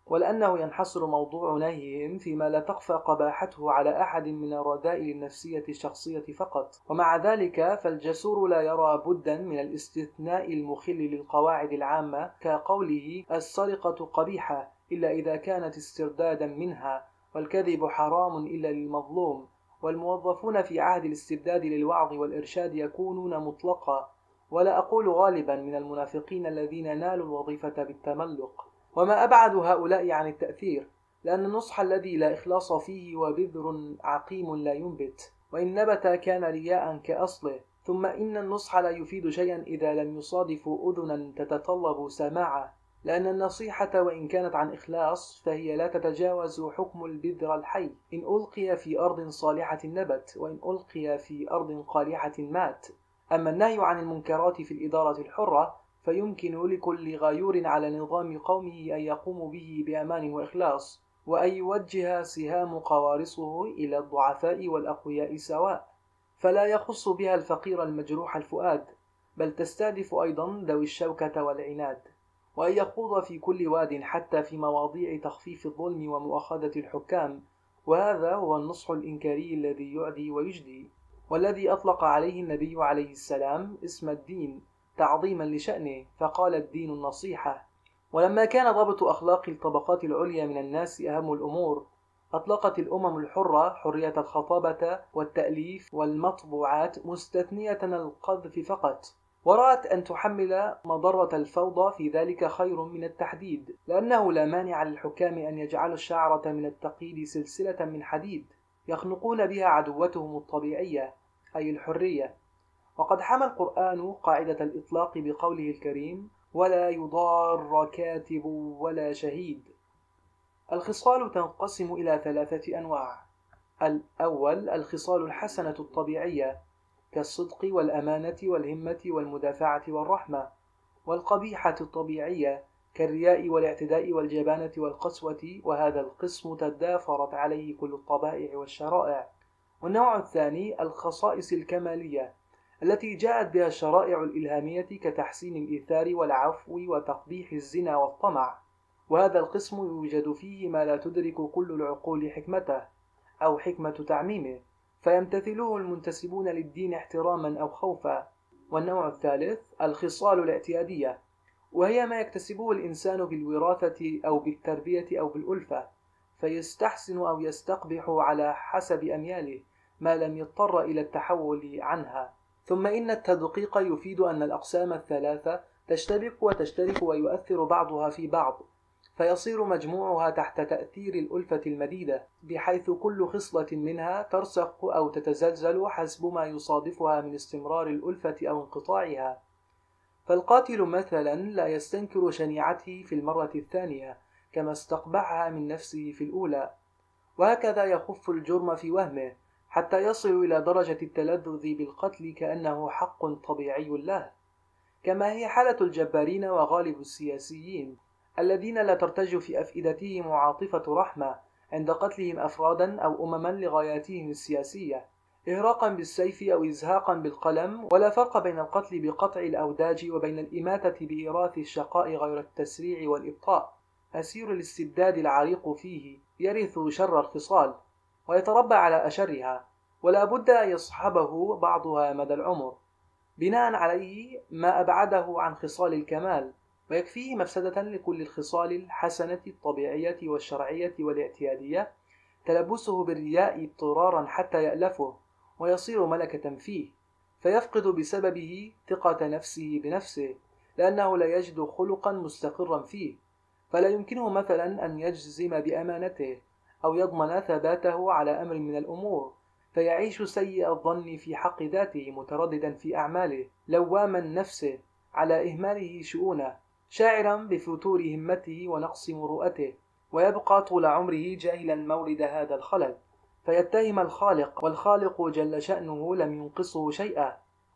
ولأنه ينحصر موضوع نهيهم فيما لا تخفى قباحته على أحد من الرذائل النفسية الشخصية فقط ومع ذلك فالجسور لا يرى بدا من الاستثناء المخل للقواعد العامة كقوله السرقة قبيحة إلا إذا كانت استردادا منها والكذب حرام إلا للمظلوم والموظفون في عهد الاستبداد للوعظ والإرشاد يكونون مطلقا ولا أقول غالبا من المنافقين الذين نالوا الوظيفة بالتملق وما أبعد هؤلاء عن التأثير لأن النصح الذي لا إخلاص فيه وبذر عقيم لا ينبت وإن نبت كان رياء كأصله ثم إن النصح لا يفيد شيئا إذا لم يصادف أذنا تتطلب سماعه لأن النصيحة وإن كانت عن إخلاص فهي لا تتجاوز حكم البذر الحي إن ألقي في أرض صالحة نبت وإن ألقي في أرض قالحة مات أما النهي عن المنكرات في الإدارة الحرة فيمكن لكل غيور على نظام قومه أن يقوم به بأمان وإخلاص وأن يوجه سهام قوارصه إلى الضعفاء والأقوياء سواء فلا يخص بها الفقير المجروح الفؤاد بل تستهدف أيضا ذوي الشوكة والعناد وأن يخوض في كل واد حتى في مواضيع تخفيف الظلم ومؤاخذة الحكام وهذا هو النصح الإنكاري الذي يعدي ويجدي والذي أطلق عليه النبي عليه السلام اسم الدين تعظيما لشأنه فقال الدين النصيحة ولما كان ضبط أخلاق الطبقات العليا من الناس أهم الأمور أطلقت الأمم الحرة حرية الخطابة والتأليف والمطبوعات مستثنية القذف فقط ورأت أن تحمل مضرة الفوضى في ذلك خير من التحديد لأنه لا مانع للحكام أن يجعلوا الشعرة من التقييد سلسلة من حديد يخنقون بها عدوتهم الطبيعية أي الحرية وقد حمى القرآن قاعدة الإطلاق بقوله الكريم ولا يضار كاتب ولا شهيد الخصال تنقسم إلى ثلاثة أنواع الأول الخصال الحسنة الطبيعية كالصدق والأمانة والهمة والمدافعة والرحمة والقبيحة الطبيعية كالرياء والاعتداء والجبانة والقسوة وهذا القسم تدافرت عليه كل الطبائع والشرائع والنوع الثاني الخصائص الكمالية التي جاءت بها الشرائع الإلهامية كتحسين الإيثار والعفو وتقبيح الزنا والطمع وهذا القسم يوجد فيه ما لا تدرك كل العقول حكمته أو حكمة تعميمه فيمتثله المنتسبون للدين احتراما أو خوفا والنوع الثالث الخصال الاعتيادية وهي ما يكتسبه الإنسان بالوراثة أو بالتربية أو بالألفة فيستحسن أو يستقبح على حسب أمياله ما لم يضطر إلى التحول عنها ثم إن التدقيق يفيد أن الأقسام الثلاثة تشتبك وتشترك ويؤثر بعضها في بعض فيصير مجموعها تحت تأثير الألفة المديدة بحيث كل خصلة منها ترسخ أو تتزلزل حسب ما يصادفها من استمرار الألفة أو انقطاعها فالقاتل مثلا لا يستنكر شنيعته في المرة الثانية كما استقبحها من نفسه في الأولى وهكذا يخف الجرم في وهمه حتى يصل إلى درجة التلذذ بالقتل كأنه حق طبيعي له كما هي حالة الجبارين وغالب السياسيين الذين لا ترتج في أفئدتهم عاطفة رحمة عند قتلهم أفرادا أو أمما لغاياتهم السياسية إهراقا بالسيف أو إزهاقا بالقلم ولا فرق بين القتل بقطع الأوداج وبين الإماتة بإيراث الشقاء غير التسريع والإبطاء أسير الاستبداد العريق فيه يرث شر الخصال ويتربى على أشرها ولا بد أن يصحبه بعضها مدى العمر بناء عليه ما أبعده عن خصال الكمال ويكفيه مفسدة لكل الخصال الحسنة الطبيعية والشرعية والاعتيادية تلبسه بالرياء اضطرارا حتى يألفه ويصير ملكة فيه فيفقد بسببه ثقة نفسه بنفسه لأنه لا يجد خلقا مستقرا فيه فلا يمكنه مثلا أن يجزم بأمانته أو يضمن ثباته على أمر من الأمور فيعيش سيء الظن في حق ذاته مترددا في أعماله لواما نفسه على إهماله شؤونه شاعرا بفتور همته ونقص مروءته ويبقى طول عمره جاهلا مورد هذا الخلل فيتهم الخالق والخالق جل شأنه لم ينقصه شيئا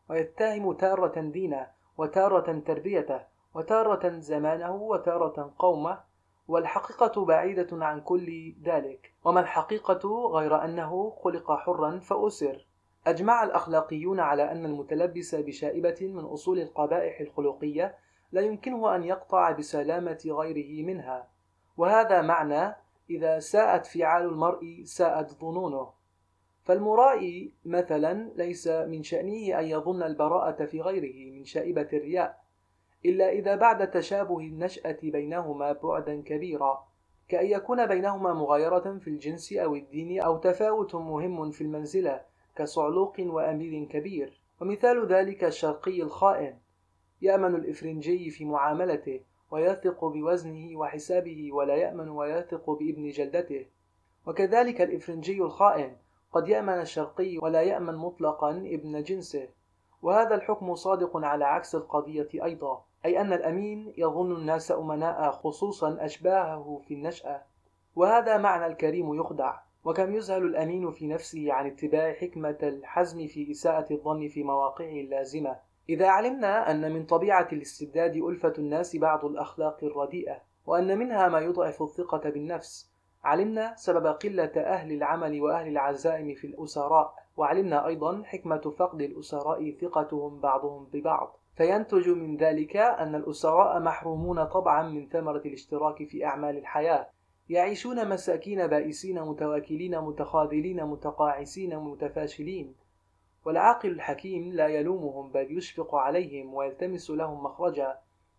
ويتهم تارة دينه وتارة تربيته وتارة زمانه وتارة قومه والحقيقة بعيدة عن كل ذلك وما الحقيقة غير أنه خلق حرا فأسر أجمع الأخلاقيون على أن المتلبس بشائبة من أصول القبائح الخلقية لا يمكنه أن يقطع بسلامة غيره منها وهذا معنى إذا ساءت فعال المرء ساءت ظنونه فالمرائي مثلا ليس من شأنه أن يظن البراءة في غيره من شائبة الرياء إلا إذا بعد تشابه النشأة بينهما بعدا كبيرا كأن يكون بينهما مغايرة في الجنس أو الدين أو تفاوت مهم في المنزلة كصعلوق وأمير كبير ومثال ذلك الشرقي الخائن يأمن الإفرنجي في معاملته ويثق بوزنه وحسابه ولا يأمن ويثق بابن جلدته وكذلك الإفرنجي الخائن قد يأمن الشرقي ولا يأمن مطلقا ابن جنسه وهذا الحكم صادق على عكس القضية أيضا أي أن الأمين يظن الناس أمناء خصوصا أشباهه في النشأة وهذا معنى الكريم يخدع وكم يزهل الأمين في نفسه عن اتباع حكمة الحزم في إساءة الظن في مواقعه اللازمة إذا علمنا أن من طبيعة الاستبداد ألفة الناس بعض الأخلاق الرديئة وأن منها ما يضعف الثقة بالنفس علمنا سبب قلة أهل العمل وأهل العزائم في الأسراء وعلمنا أيضا حكمة فقد الأسراء ثقتهم بعضهم ببعض فينتج من ذلك أن الأسراء محرومون طبعا من ثمرة الاشتراك في أعمال الحياة يعيشون مساكين بائسين متواكلين متخاذلين متقاعسين متفاشلين والعاقل الحكيم لا يلومهم بل يشفق عليهم ويلتمس لهم مخرجا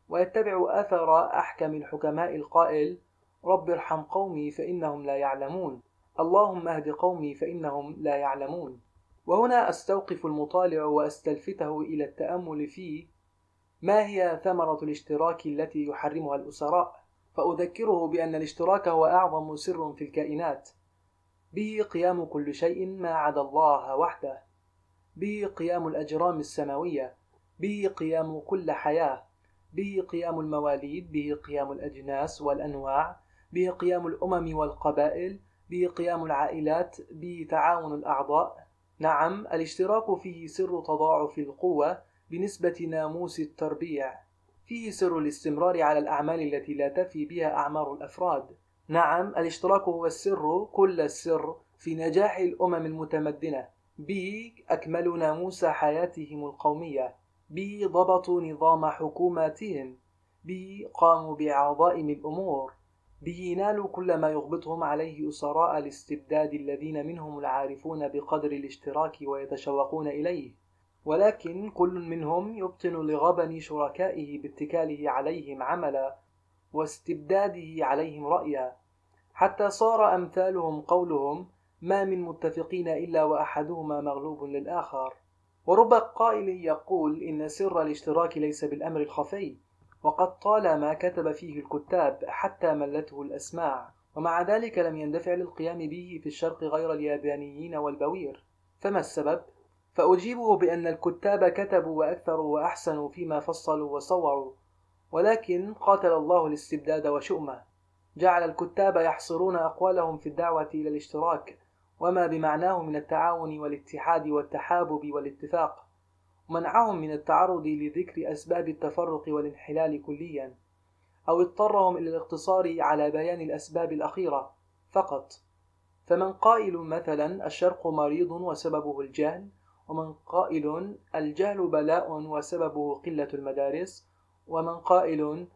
ويتبع أثر أحكم الحكماء القائل رب ارحم قومي فإنهم لا يعلمون اللهم اهد قومي فإنهم لا يعلمون وهنا أستوقف المطالع وأستلفته إلى التأمل في ما هي ثمرة الاشتراك التي يحرمها الأسراء فأذكره بأن الاشتراك هو أعظم سر في الكائنات به قيام كل شيء ما عدا الله وحده به قيام الأجرام السماوية به قيام كل حياة به قيام المواليد به قيام الأجناس والأنواع به قيام الأمم والقبائل به قيام العائلات به تعاون الأعضاء نعم الاشتراك فيه سر تضاعف القوة بنسبة ناموس التربيع فيه سر الاستمرار على الأعمال التي لا تفي بها أعمار الأفراد نعم الاشتراك هو السر كل السر في نجاح الأمم المتمدنة به أكملوا ناموس حياتهم القومية بي ضبطوا نظام حكوماتهم بي قاموا بعظائم الأمور بي نالوا كل ما يغبطهم عليه أسراء الاستبداد الذين منهم العارفون بقدر الاشتراك ويتشوقون إليه ولكن كل منهم يبطن لغبن شركائه باتكاله عليهم عملا واستبداده عليهم رأيا حتى صار أمثالهم قولهم ما من متفقين إلا وأحدهما مغلوب للآخر ورب قائل يقول إن سر الاشتراك ليس بالأمر الخفي وقد طال ما كتب فيه الكتاب حتى ملته الأسماع ومع ذلك لم يندفع للقيام به في الشرق غير اليابانيين والبوير فما السبب؟ فأجيبه بأن الكتاب كتبوا وأكثروا وأحسنوا فيما فصلوا وصوروا ولكن قاتل الله الاستبداد وشؤمه جعل الكتاب يحصرون أقوالهم في الدعوة إلى الاشتراك وما بمعناه من التعاون والاتحاد والتحابب والاتفاق ومنعهم من التعرض لذكر أسباب التفرق والانحلال كليا أو اضطرهم إلى الاقتصار على بيان الأسباب الأخيرة فقط فمن قائل مثلا الشرق مريض وسببه الجهل ومن قائل الجهل بلاء وسببه قلة المدارس ومن قائل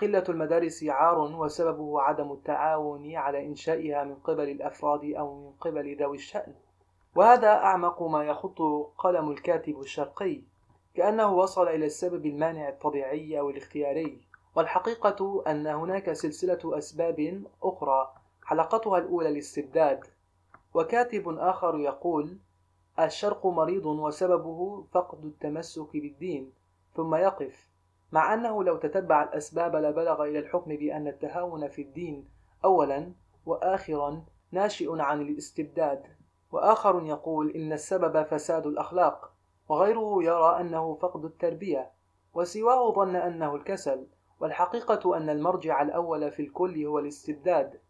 قلة المدارس عار وسببه عدم التعاون على إنشائها من قبل الأفراد أو من قبل ذوي الشأن وهذا أعمق ما يخط قلم الكاتب الشرقي كأنه وصل إلى السبب المانع الطبيعي أو الاختياري والحقيقة أن هناك سلسلة أسباب أخرى حلقتها الأولى الاستبداد وكاتب آخر يقول الشرق مريض وسببه فقد التمسك بالدين ثم يقف مع أنه لو تتبع الأسباب لبلغ إلى الحكم بأن التهاون في الدين أولا وآخرا ناشئ عن الاستبداد وآخر يقول إن السبب فساد الأخلاق وغيره يرى أنه فقد التربية وسواه ظن أنه الكسل والحقيقة أن المرجع الأول في الكل هو الاستبداد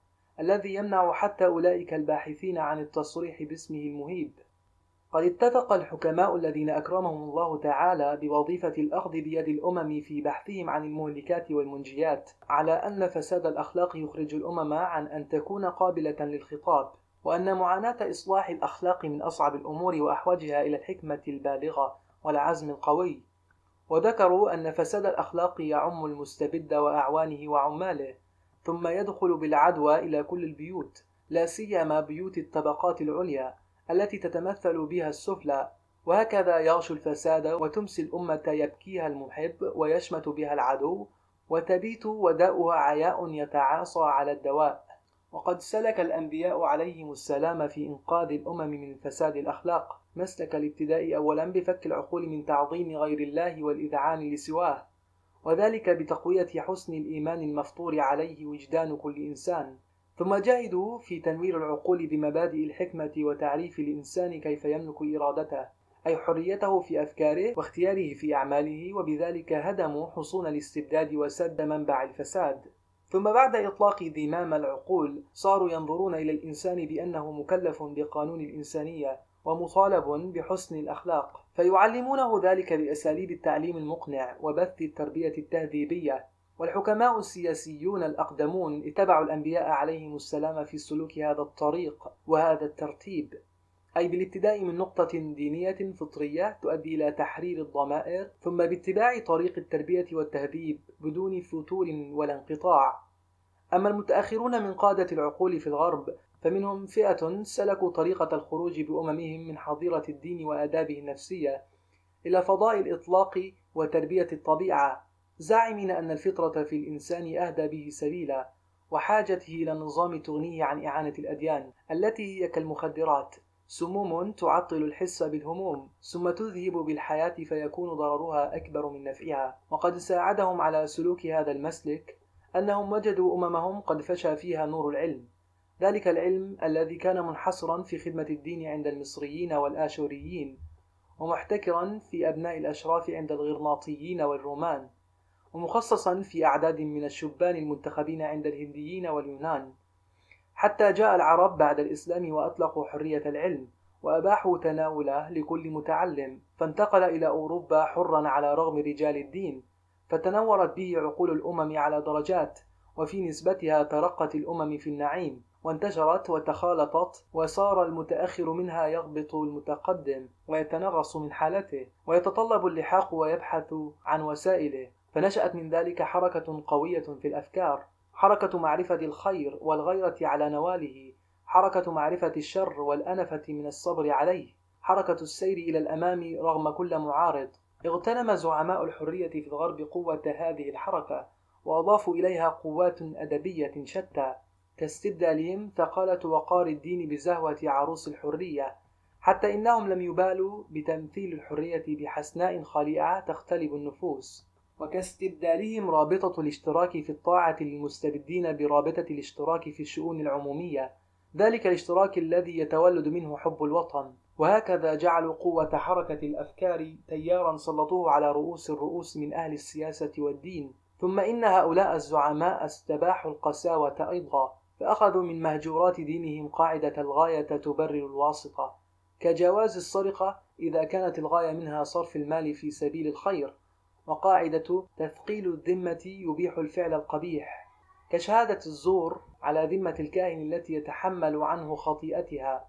الذي يمنع حتى أولئك الباحثين عن التصريح باسمه المهيب قد اتفق الحكماء الذين أكرمهم الله تعالى بوظيفة الأخذ بيد الأمم في بحثهم عن المهلكات والمنجيات على أن فساد الأخلاق يخرج الأمم عن أن تكون قابلة للخطاب وأن معاناة إصلاح الأخلاق من أصعب الأمور وأحوجها إلى الحكمة البالغة والعزم القوي وذكروا أن فساد الأخلاق يعم المستبد وأعوانه وعماله ثم يدخل بالعدوى إلى كل البيوت لا سيما بيوت الطبقات العليا التي تتمثل بها السفلى وهكذا يغشو الفساد وتمسي الأمة يبكيها المحب ويشمت بها العدو وتبيت وداؤها عياء يتعاصى على الدواء وقد سلك الأنبياء عليهم السلام في إنقاذ الأمم من فساد الأخلاق مسلك الابتداء أولا بفك العقول من تعظيم غير الله والإذعان لسواه وذلك بتقوية حسن الإيمان المفطور عليه وجدان كل إنسان ثم جاهدوا في تنوير العقول بمبادئ الحكمة وتعريف الإنسان كيف يملك إرادته أي حريته في أفكاره واختياره في أعماله وبذلك هدموا حصون الاستبداد وسد منبع الفساد ثم بعد إطلاق ذمام العقول صاروا ينظرون إلى الإنسان بأنه مكلف بقانون الإنسانية ومطالب بحسن الأخلاق فيعلمونه ذلك بأساليب التعليم المقنع وبث التربية التهذيبية والحكماء السياسيون الأقدمون اتبعوا الأنبياء عليهم السلام في سلوك هذا الطريق وهذا الترتيب أي بالابتداء من نقطة دينية فطرية تؤدي إلى تحرير الضمائر ثم باتباع طريق التربية والتهذيب بدون فتور ولا انقطاع أما المتأخرون من قادة العقول في الغرب فمنهم فئة سلكوا طريقة الخروج بأممهم من حظيرة الدين وآدابه النفسية إلى فضاء الإطلاق وتربية الطبيعة زاعمين أن الفطرة في الإنسان أهدى به سبيلا وحاجته إلى نظام تغنيه عن إعانة الأديان التي هي كالمخدرات سموم تعطل الحس بالهموم ثم تذهب بالحياة فيكون ضررها أكبر من نفعها وقد ساعدهم على سلوك هذا المسلك أنهم وجدوا أممهم قد فشى فيها نور العلم ذلك العلم الذي كان منحصرا في خدمة الدين عند المصريين والآشوريين ومحتكرا في أبناء الأشراف عند الغرناطيين والرومان ومخصصا في أعداد من الشبان المنتخبين عند الهنديين واليونان حتى جاء العرب بعد الإسلام وأطلقوا حرية العلم وأباحوا تناوله لكل متعلم فانتقل إلى أوروبا حرا على رغم رجال الدين فتنورت به عقول الأمم على درجات وفي نسبتها ترقت الأمم في النعيم وانتشرت وتخالطت وصار المتأخر منها يغبط المتقدم ويتنغص من حالته ويتطلب اللحاق ويبحث عن وسائله فنشأت من ذلك حركة قوية في الأفكار حركة معرفة الخير والغيرة على نواله حركة معرفة الشر والأنفة من الصبر عليه حركة السير إلى الأمام رغم كل معارض اغتنم زعماء الحرية في الغرب قوة هذه الحركة وأضافوا إليها قوات أدبية شتى كاستبدالهم ثقالة وقار الدين بزهوة عروس الحرية حتى إنهم لم يبالوا بتمثيل الحرية بحسناء خليعة تختلب النفوس وكاستبدالهم رابطة الاشتراك في الطاعة للمستبدين برابطة الاشتراك في الشؤون العمومية ذلك الاشتراك الذي يتولد منه حب الوطن وهكذا جعلوا قوة حركة الأفكار تيارا سلطوه على رؤوس الرؤوس من أهل السياسة والدين ثم إن هؤلاء الزعماء استباحوا القساوة أيضا فأخذوا من مهجورات دينهم قاعدة الغاية تبرر الواسطة كجواز السرقة إذا كانت الغاية منها صرف المال في سبيل الخير وقاعدة تثقيل الذمة يبيح الفعل القبيح كشهادة الزور على ذمة الكاهن التي يتحمل عنه خطيئتها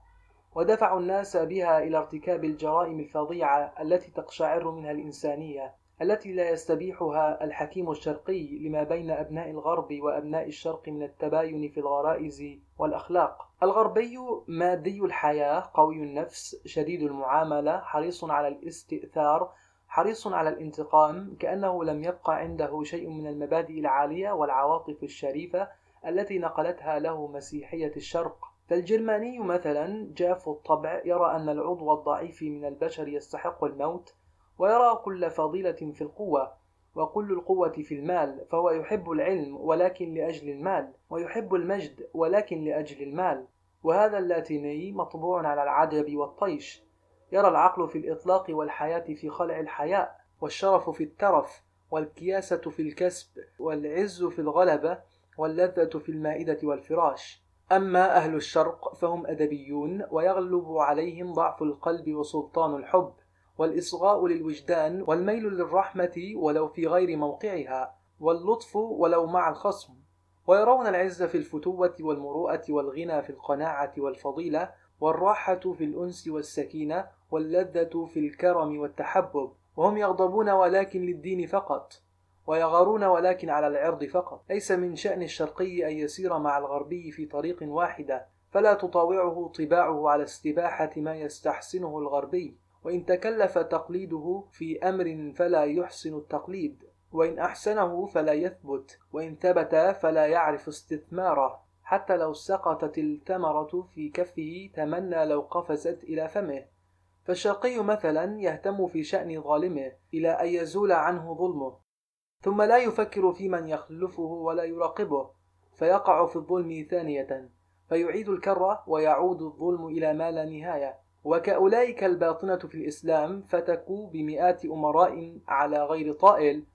ودفع الناس بها إلى ارتكاب الجرائم الفظيعة التي تقشعر منها الإنسانية التي لا يستبيحها الحكيم الشرقي لما بين أبناء الغرب وأبناء الشرق من التباين في الغرائز والأخلاق. الغربي مادي الحياة، قوي النفس، شديد المعاملة، حريص على الاستئثار، حريص على الانتقام كأنه لم يبقى عنده شيء من المبادئ العالية والعواطف الشريفة التي نقلتها له مسيحية الشرق فالجرماني مثلا جاف الطبع يرى أن العضو الضعيف من البشر يستحق الموت ويرى كل فضيلة في القوة وكل القوة في المال فهو يحب العلم ولكن لأجل المال ويحب المجد ولكن لأجل المال وهذا اللاتيني مطبوع على العجب والطيش يرى العقل في الإطلاق والحياة في خلع الحياء والشرف في الترف والكياسة في الكسب والعز في الغلبة واللذة في المائدة والفراش أما أهل الشرق فهم أدبيون ويغلب عليهم ضعف القلب وسلطان الحب والإصغاء للوجدان والميل للرحمة ولو في غير موقعها واللطف ولو مع الخصم ويرون العز في الفتوة والمروءة والغنى في القناعة والفضيلة والراحة في الأنس والسكينة واللذة في الكرم والتحبب وهم يغضبون ولكن للدين فقط ويغارون ولكن على العرض فقط ليس من شأن الشرقي أن يسير مع الغربي في طريق واحدة فلا تطاوعه طباعه على استباحة ما يستحسنه الغربي وإن تكلف تقليده في أمر فلا يحسن التقليد وإن أحسنه فلا يثبت وإن ثبت فلا يعرف استثماره حتى لو سقطت التمرة في كفه تمنى لو قفزت إلى فمه فالشرقي مثلا يهتم في شأن ظالمه إلى أن يزول عنه ظلمه ثم لا يفكر في من يخلفه ولا يراقبه فيقع في الظلم ثانية فيعيد الكرة ويعود الظلم إلى ما لا نهاية وكأولئك الباطنة في الإسلام فتكوا بمئات أمراء على غير طائل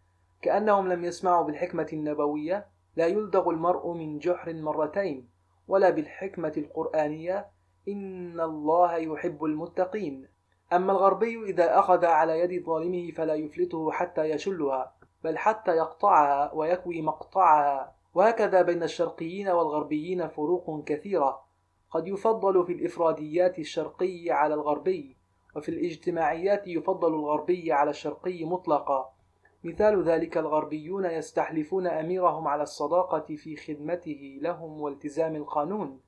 كأنهم لم يسمعوا بالحكمة النبوية لا يلدغ المرء من جحر مرتين ولا بالحكمة القرآنية إن الله يحب المتقين أما الغربي إذا أخذ على يد ظالمه فلا يفلته حتى يشلها بل حتى يقطعها ويكوي مقطعها وهكذا بين الشرقيين والغربيين فروق كثيرة قد يفضل في الإفراديات الشرقي على الغربي وفي الاجتماعيات يفضل الغربي على الشرقي مطلقا مثال ذلك الغربيون يستحلفون أميرهم على الصداقة في خدمته لهم والتزام القانون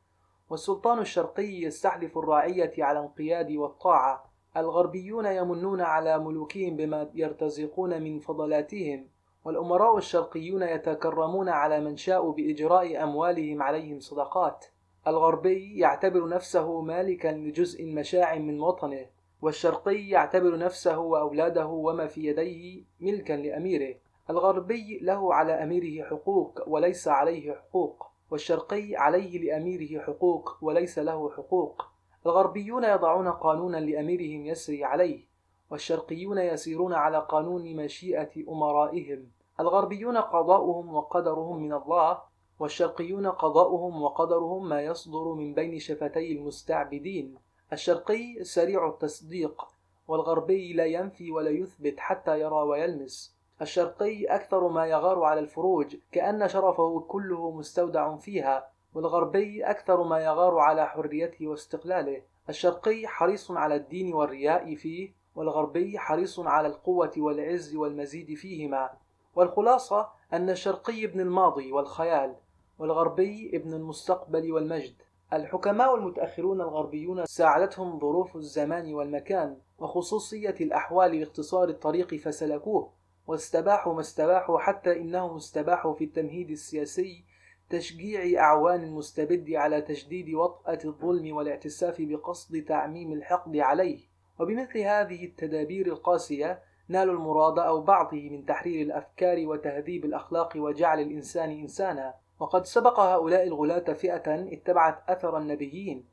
والسلطان الشرقي يستحلف الرعية على انقياد والطاعة الغربيون يمنون على ملوكهم بما يرتزقون من فضلاتهم والأمراء الشرقيون يتكرمون على من شاءوا بإجراء أموالهم عليهم صدقات الغربي يعتبر نفسه مالكا لجزء مشاع من وطنه والشرقي يعتبر نفسه وأولاده وما في يديه ملكا لأميره الغربي له على أميره حقوق وليس عليه حقوق والشرقي عليه لأميره حقوق وليس له حقوق الغربيون يضعون قانونا لأميرهم يسري عليه والشرقيون يسيرون على قانون مشيئة أمرائهم الغربيون قضاؤهم وقدرهم من الله والشرقيون قضاؤهم وقدرهم ما يصدر من بين شفتي المستعبدين الشرقي سريع التصديق والغربي لا ينفي ولا يثبت حتى يرى ويلمس الشرقي أكثر ما يغار على الفروج كأن شرفه كله مستودع فيها والغربي أكثر ما يغار على حريته واستقلاله الشرقي حريص على الدين والرياء فيه والغربي حريص على القوة والعز والمزيد فيهما والخلاصة أن الشرقي ابن الماضي والخيال والغربي ابن المستقبل والمجد الحكماء المتأخرون الغربيون ساعدتهم ظروف الزمان والمكان وخصوصية الأحوال لاختصار الطريق فسلكوه واستباحوا ما استباحوا حتى إنهم استباحوا في التمهيد السياسي تشجيع أعوان المستبد على تشديد وطأة الظلم والاعتساف بقصد تعميم الحقد عليه وبمثل هذه التدابير القاسية نال المراد أو بعضه من تحرير الأفكار وتهذيب الأخلاق وجعل الإنسان إنسانا وقد سبق هؤلاء الغلاة فئة اتبعت أثر النبيين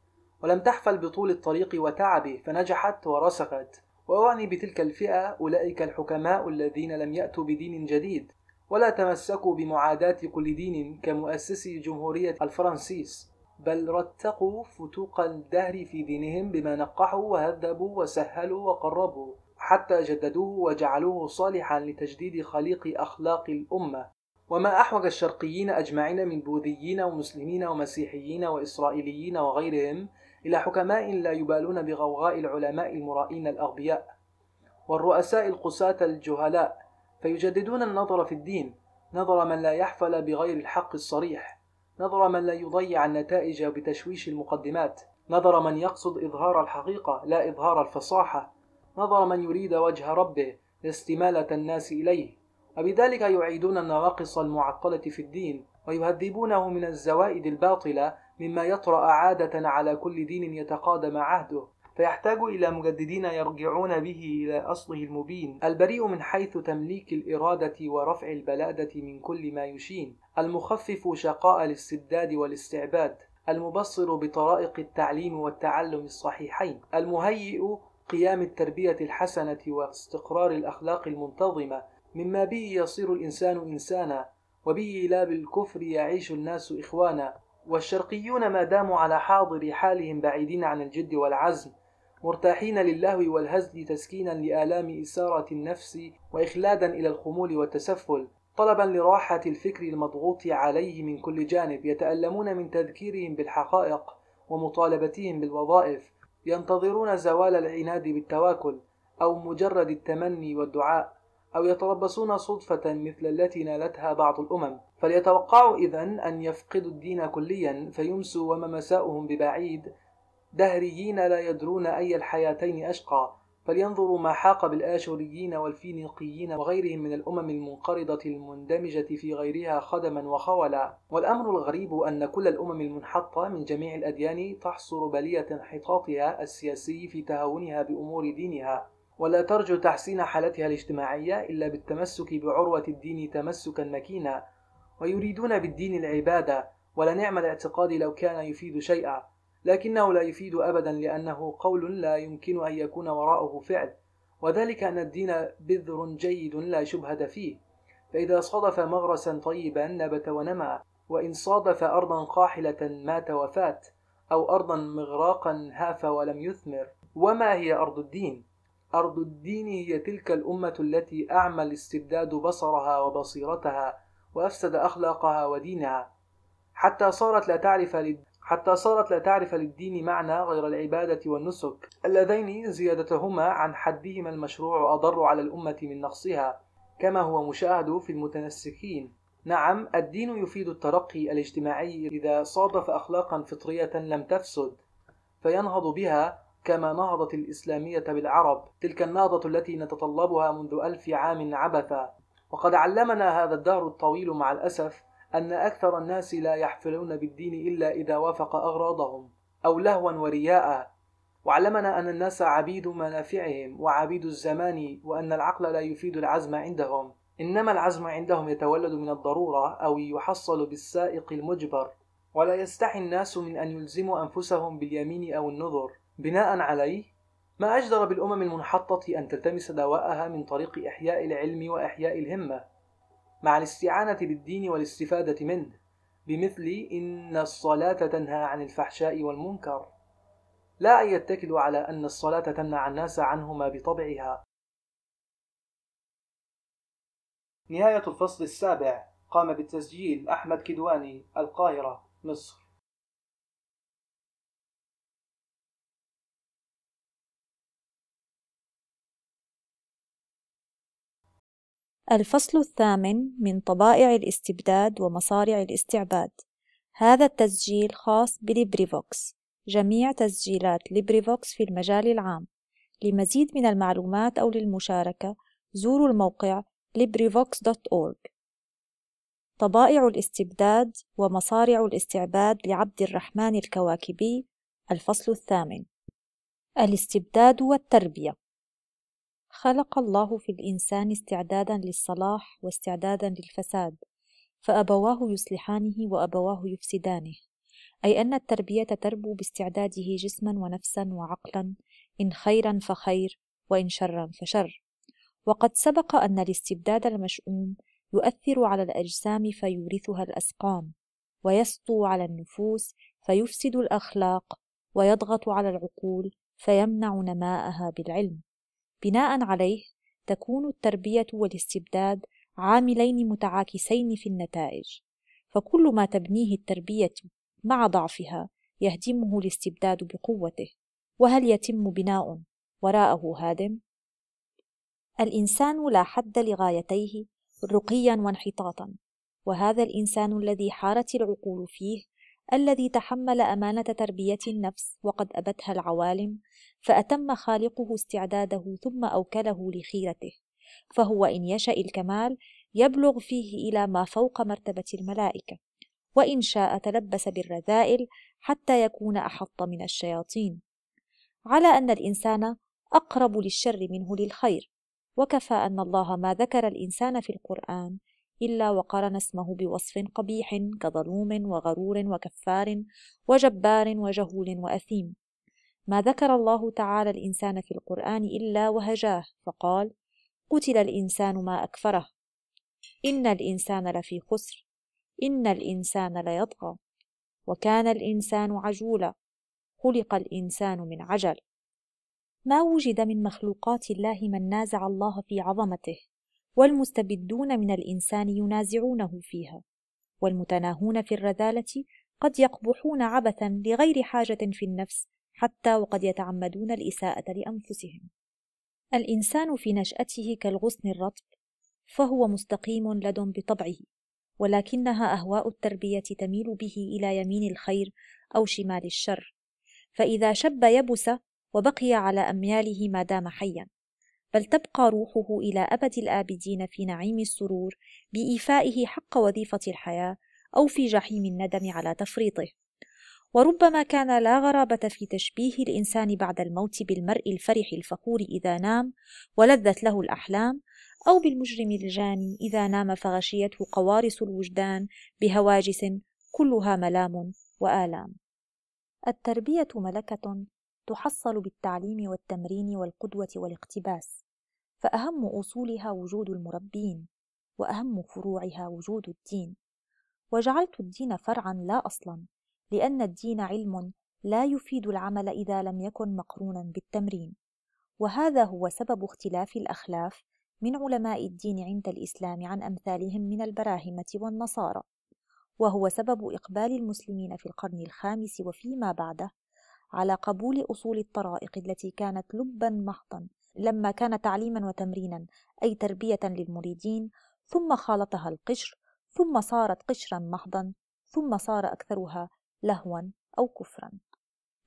ولم تحفل بطول الطريق وتعبه فنجحت ورسخت وأعني بتلك الفئة أولئك الحكماء الذين لم يأتوا بدين جديد ولا تمسكوا بمعاداة كل دين كمؤسسي جمهورية الفرنسيس بل رتقوا فتوق الدهر في دينهم بما نقحوا وهذبوا وسهلوا وقربوا حتى جددوه وجعلوه صالحا لتجديد خليق أخلاق الأمة وما أحوج الشرقيين أجمعين من بوذيين ومسلمين ومسيحيين وإسرائيليين وغيرهم إلى حكماء لا يبالون بغوغاء العلماء المرائين الأغبياء والرؤساء القساة الجهلاء فيجددون النظر في الدين نظر من لا يحفل بغير الحق الصريح نظر من لا يضيع النتائج بتشويش المقدمات نظر من يقصد إظهار الحقيقة لا إظهار الفصاحة نظر من يريد وجه ربه لاستمالة الناس إليه وبذلك يعيدون النواقص المعطلة في الدين ويهذبونه من الزوائد الباطلة مما يطرأ عادة على كل دين يتقادم عهده فيحتاج إلى مجددين يرجعون به إلى أصله المبين البريء من حيث تمليك الإرادة ورفع البلادة من كل ما يشين المخفف شقاء الاستبداد والاستعباد المبصر بطرائق التعليم والتعلم الصحيحين المهيئ قيام التربية الحسنة واستقرار الأخلاق المنتظمة مما به يصير الإنسان إنسانا وبه لا بالكفر يعيش الناس إخوانا والشرقيون ما داموا على حاضر حالهم بعيدين عن الجد والعزم مرتاحين للهو والهزل تسكينا لآلام إسارة النفس وإخلادا إلى الخمول والتسفل طلبا لراحة الفكر المضغوط عليه من كل جانب يتألمون من تذكيرهم بالحقائق ومطالبتهم بالوظائف ينتظرون زوال العناد بالتواكل أو مجرد التمني والدعاء أو يتربصون صدفة مثل التي نالتها بعض الأمم فليتوقعوا إذن أن يفقدوا الدين كليا فيمسوا وما مساؤهم ببعيد دهريين لا يدرون أي الحياتين أشقى فلينظروا ما حاق بالآشوريين والفينيقيين وغيرهم من الأمم المنقرضة المندمجة في غيرها خدما وخولا والأمر الغريب أن كل الأمم المنحطة من جميع الأديان تحصر بلية انحطاطها السياسي في تهاونها بأمور دينها ولا ترجو تحسين حالتها الاجتماعية إلا بالتمسك بعروة الدين تمسكا مكينا ويريدون بالدين العبادة ولنعم الاعتقاد لو كان يفيد شيئا لكنه لا يفيد أبدا لأنه قول لا يمكن أن يكون وراءه فعل وذلك أن الدين بذر جيد لا شبهة فيه فإذا صادف مغرسا طيبا نبت ونمى وإن صادف أرضا قاحلة مات وفات أو أرضا مغراقا هاف ولم يثمر وما هي أرض الدين؟ أرض الدين هي تلك الأمة التي أعمى الاستبداد بصرها وبصيرتها وأفسد أخلاقها ودينها حتى صارت لا تعرف حتى صارت لا تعرف للدين معنى غير العبادة والنسك اللذين زيادتهما عن حدهما المشروع أضر على الأمة من نقصها كما هو مشاهد في المتنسكين نعم الدين يفيد الترقي الاجتماعي إذا صادف أخلاقا فطرية لم تفسد فينهض بها كما نهضت الإسلامية بالعرب تلك النهضة التي نتطلبها منذ ألف عام عبثا وقد علمنا هذا الدهر الطويل مع الأسف أن أكثر الناس لا يحفلون بالدين إلا إذا وافق أغراضهم أو لهوا ورياء وعلمنا أن الناس عبيد منافعهم وعبيد الزمان وأن العقل لا يفيد العزم عندهم إنما العزم عندهم يتولد من الضرورة أو يحصل بالسائق المجبر ولا يستحي الناس من أن يلزموا أنفسهم باليمين أو النذر بناء عليه ما أجدر بالأمم المنحطة أن تلتمس دواءها من طريق إحياء العلم وإحياء الهمة مع الاستعانة بالدين والاستفادة منه بمثل إن الصلاة تنهى عن الفحشاء والمنكر لا أن يتكلوا على أن الصلاة تمنع الناس عنهما بطبعها نهاية الفصل السابع قام بالتسجيل أحمد كدواني القاهرة مصر الفصل الثامن من طبائع الاستبداد ومصارع الاستعباد هذا التسجيل خاص بليبريفوكس جميع تسجيلات ليبريفوكس في المجال العام لمزيد من المعلومات أو للمشاركة زوروا الموقع librivox.org طبائع الاستبداد ومصارع الاستعباد لعبد الرحمن الكواكبي الفصل الثامن الاستبداد والتربية خلق الله في الإنسان استعدادا للصلاح واستعدادا للفساد فأبواه يصلحانه وأبواه يفسدانه أي أن التربية تربو باستعداده جسما ونفسا وعقلا إن خيرا فخير وإن شرا فشر وقد سبق أن الاستبداد المشؤوم يؤثر على الأجسام فيورثها الأسقام ويسطو على النفوس فيفسد الأخلاق ويضغط على العقول فيمنع نماءها بالعلم بناء عليه تكون التربية والاستبداد عاملين متعاكسين في النتائج فكل ما تبنيه التربية مع ضعفها يهدمه الاستبداد بقوته وهل يتم بناء وراءه هادم؟ الإنسان لا حد لغايتيه رقيا وانحطاطا وهذا الإنسان الذي حارت العقول فيه الذي تحمل أمانة تربية النفس وقد أبتها العوالم فأتم خالقه استعداده ثم أوكله لخيرته فهو إن يشأ الكمال يبلغ فيه إلى ما فوق مرتبة الملائكة وإن شاء تلبس بالرذائل حتى يكون أحط من الشياطين على أن الإنسان أقرب للشر منه للخير وكفى أن الله ما ذكر الإنسان في القرآن إلا وقرن اسمه بوصف قبيح كظلوم وغرور وكفار وجبار وجهول وأثيم ما ذكر الله تعالى الإنسان في القرآن إلا وهجاه فقال قتل الإنسان ما أكفره إن الإنسان لفي خسر إن الإنسان ليطغى وكان الإنسان عجولا خلق الإنسان من عجل ما وجد من مخلوقات الله من نازع الله في عظمته والمستبدون من الإنسان ينازعونه فيها والمتناهون في الرذالة قد يقبحون عبثا لغير حاجة في النفس حتى وقد يتعمدون الإساءة لأنفسهم الإنسان في نشأته كالغصن الرطب فهو مستقيم لد بطبعه ولكنها أهواء التربية تميل به إلى يمين الخير أو شمال الشر فإذا شب يبس وبقي على أمياله ما دام حيا بل تبقى روحه إلى أبد الآبدين في نعيم السرور بإيفائه حق وظيفة الحياة أو في جحيم الندم على تفريطه وربما كان لا غرابة في تشبيه الإنسان بعد الموت بالمرء الفرح الفخور إذا نام ولذت له الأحلام أو بالمجرم الجاني إذا نام فغشيته قوارص الوجدان بهواجس كلها ملام وآلام. التربية ملكة تحصل بالتعليم والتمرين والقدوة والاقتباس، فأهم أصولها وجود المربين وأهم فروعها وجود الدين وجعلت الدين فرعا لا أصلا لأن الدين علم لا يفيد العمل إذا لم يكن مقرونا بالتمرين وهذا هو سبب اختلاف الأخلاف من علماء الدين عند الإسلام عن أمثالهم من البراهمة والنصارى وهو سبب إقبال المسلمين في القرن الخامس وفيما بعده على قبول أصول الطرائق التي كانت لبا محضا لما كان تعليما وتمرينا أي تربية للمريدين ثم خالطها القشر ثم صارت قشرا محضا ثم صار أكثرها لهوا أو كفرا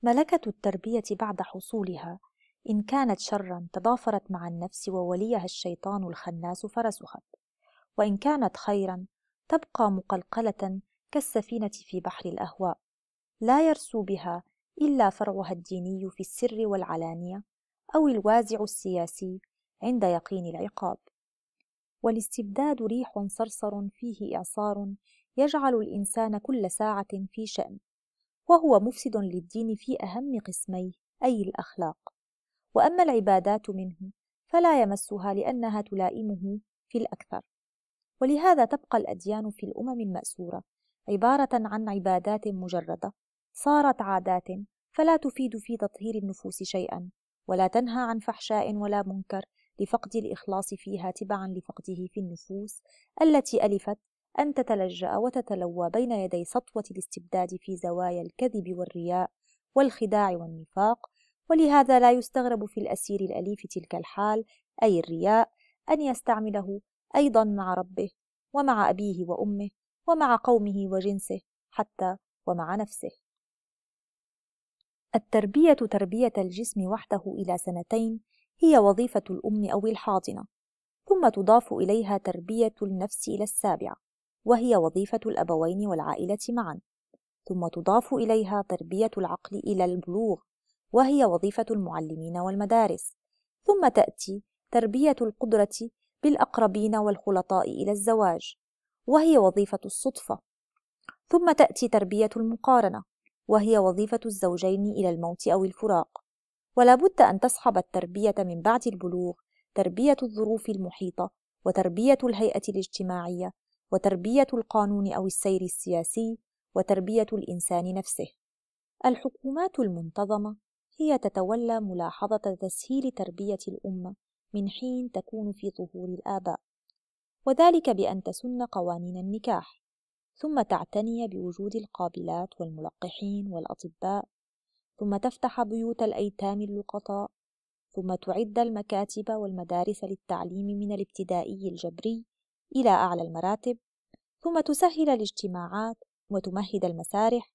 ملكة التربية بعد حصولها إن كانت شرا تضافرت مع النفس ووليها الشيطان الخناس فرسخت وإن كانت خيرا تبقى مقلقلة كالسفينة في بحر الأهواء لا يرسو بها إلا فرعها الديني في السر والعلانية أو الوازع السياسي عند يقين العقاب والاستبداد ريح صرصر فيه إعصار يجعل الإنسان كل ساعة في شأن وهو مفسد للدين في أهم قسميه أي الأخلاق وأما العبادات منه فلا يمسها لأنها تلائمه في الأكثر ولهذا تبقى الأديان في الأمم المأسورة عبارة عن عبادات مجردة صارت عادات فلا تفيد في تطهير النفوس شيئا ولا تنهى عن فحشاء ولا منكر لفقد الإخلاص فيها تبعا لفقده في النفوس التي ألفت أن تتلجأ وتتلوى بين يدي سطوة الاستبداد في زوايا الكذب والرياء والخداع والنفاق ولهذا لا يستغرب في الأسير الأليف تلك الحال أي الرياء أن يستعمله أيضا مع ربه ومع أبيه وأمه ومع قومه وجنسه حتى ومع نفسه التربية تربية الجسم وحده إلى سنتين هي وظيفة الأم أو الحاضنة، ثم تضاف إليها تربية النفس إلى السابعة، وهي وظيفة الأبوين والعائلة معًا، ثم تضاف إليها تربية العقل إلى البلوغ، وهي وظيفة المعلمين والمدارس، ثم تأتي تربية القدرة بالأقربين والخلطاء إلى الزواج، وهي وظيفة الصدفة، ثم تأتي تربية المقارنة، وهي وظيفة الزوجين إلى الموت أو الفراق ولا بد أن تصحب التربية من بعد البلوغ تربية الظروف المحيطة وتربية الهيئة الاجتماعية وتربية القانون أو السير السياسي وتربية الإنسان نفسه الحكومات المنتظمة هي تتولى ملاحظة تسهيل تربية الأمة من حين تكون في ظهور الآباء وذلك بأن تسن قوانين النكاح ثم تعتني بوجود القابلات والملقحين والأطباء ثم تفتح بيوت الأيتام اللقطاء ثم تعد المكاتب والمدارس للتعليم من الابتدائي الجبري إلى أعلى المراتب ثم تسهل الاجتماعات وتمهد المسارح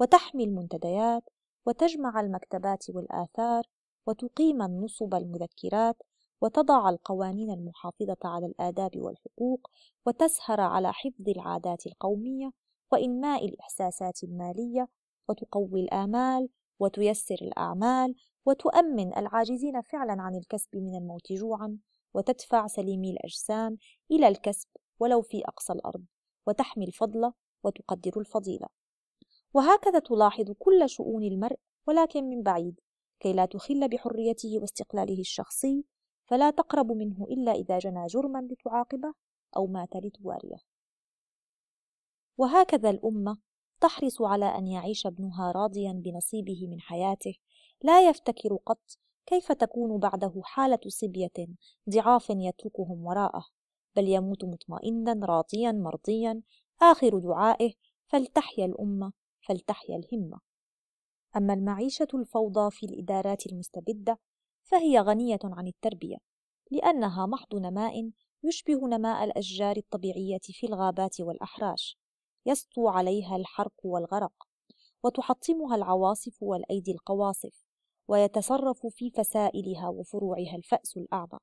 وتحمي المنتديات وتجمع المكتبات والآثار وتقيم النصب المذكرات وتضع القوانين المحافظة على الآداب والحقوق وتسهر على حفظ العادات القومية وإنماء الإحساسات المالية وتقوي الآمال وتيسر الأعمال وتؤمن العاجزين فعلا عن الكسب من الموت جوعا وتدفع سليمي الأجسام إلى الكسب ولو في أقصى الأرض وتحمي الفضل وتقدر الفضيلة وهكذا تلاحظ كل شؤون المرء ولكن من بعيد كي لا تخل بحريته واستقلاله الشخصي فلا تقرب منه إلا إذا جنى جرما لتعاقبه أو مات لتواريه وهكذا الأمة تحرص على أن يعيش ابنها راضيا بنصيبه من حياته لا يفتكر قط كيف تكون بعده حالة صبية ضعاف يتركهم وراءه بل يموت مطمئنا راضيا مرضيا آخر دعائه فلتحيا الأمة فلتحيا الهمة أما المعيشة الفوضى في الإدارات المستبدة فهي غنية عن التربية لأنها محض نماء يشبه نماء الأشجار الطبيعية في الغابات والأحراش يسطو عليها الحرق والغرق وتحطمها العواصف والأيدي القواصف ويتصرف في فسائلها وفروعها الفأس الأعظم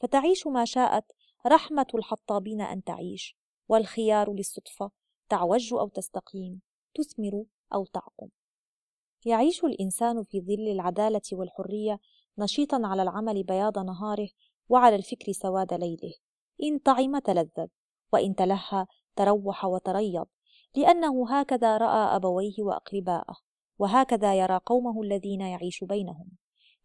فتعيش ما شاءت رحمة الحطابين أن تعيش والخيار للصدفة تعوج أو تستقيم تثمر أو تعقم يعيش الإنسان في ظل العدالة والحرية نشيطا على العمل بياض نهاره وعلى الفكر سواد ليله إن طعم تلذذ وإن تلهى تروح وتريض لأنه هكذا رأى أبويه وأقرباءه وهكذا يرى قومه الذين يعيش بينهم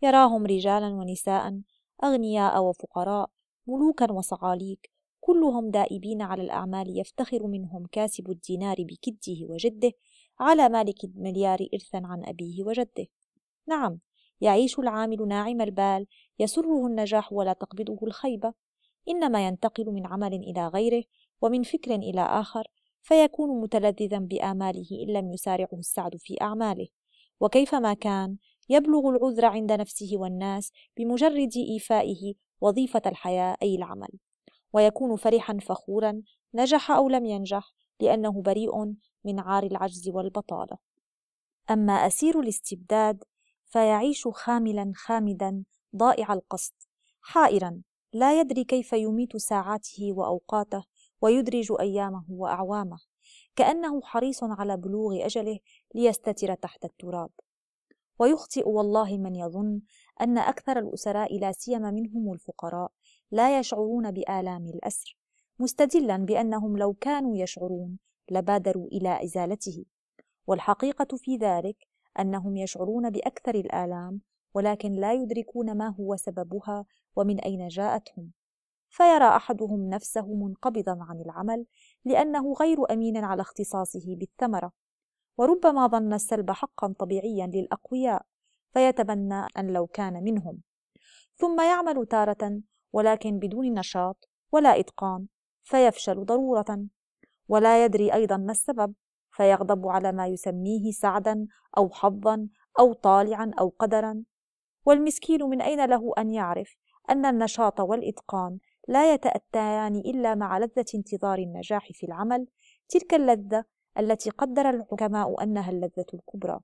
يراهم رجالا ونساء أغنياء وفقراء ملوكا وصعاليك كلهم دائبين على الأعمال يفتخر منهم كاسب الدينار بكده وجده على مالك المليار إرثا عن أبيه وجده نعم يعيش العامل ناعم البال يسره النجاح ولا تقبضه الخيبة إنما ينتقل من عمل إلى غيره ومن فكر إلى آخر فيكون متلذذا بآماله إن لم يسارعه السعد في أعماله وكيفما كان يبلغ العذر عند نفسه والناس بمجرد إيفائه وظيفة الحياة أي العمل ويكون فرحا فخورا نجح أو لم ينجح لأنه بريء من عار العجز والبطالة أما أسير الاستبداد فيعيش خاملا خامدا ضائع القصد حائرا لا يدري كيف يميت ساعاته واوقاته ويدرج ايامه واعوامه كانه حريص على بلوغ اجله ليستتر تحت التراب ويخطئ والله من يظن ان اكثر الاسراء لا سيما منهم الفقراء لا يشعرون بالام الاسر مستدلا بانهم لو كانوا يشعرون لبادروا الى ازالته والحقيقه في ذلك أنهم يشعرون بأكثر الآلام ولكن لا يدركون ما هو سببها ومن أين جاءتهم فيرى أحدهم نفسه منقبضا عن العمل لأنه غير أمين على اختصاصه بالثمرة وربما ظن السلب حقا طبيعيا للأقوياء فيتمنى أن لو كان منهم ثم يعمل تارة ولكن بدون نشاط ولا إتقان فيفشل ضرورة ولا يدري أيضا ما السبب فيغضب على ما يسميه سعدا او حظا او طالعا او قدرا والمسكين من اين له ان يعرف ان النشاط والاتقان لا يتاتيان الا مع لذه انتظار النجاح في العمل تلك اللذه التي قدر الحكماء انها اللذه الكبرى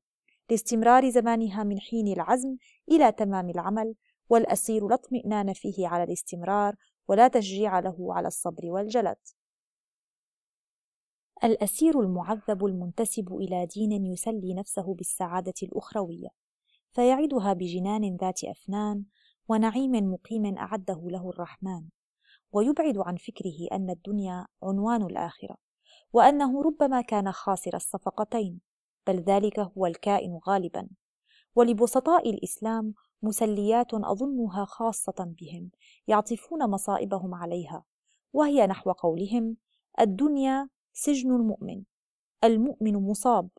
لاستمرار زمانها من حين العزم الى تمام العمل والاسير لا اطمئنان فيه على الاستمرار ولا تشجيع له على الصبر والجلد الأسير المعذب المنتسب إلى دين يسلي نفسه بالسعادة الأخروية، فيعدها بجنان ذات أفنان ونعيم مقيم أعده له الرحمن، ويبعد عن فكره أن الدنيا عنوان الآخرة، وأنه ربما كان خاسر الصفقتين، بل ذلك هو الكائن غالبا، ولبسطاء الإسلام مسليات أظنها خاصة بهم يعطفون مصائبهم عليها، وهي نحو قولهم: الدنيا سجن المؤمن المؤمن مصاب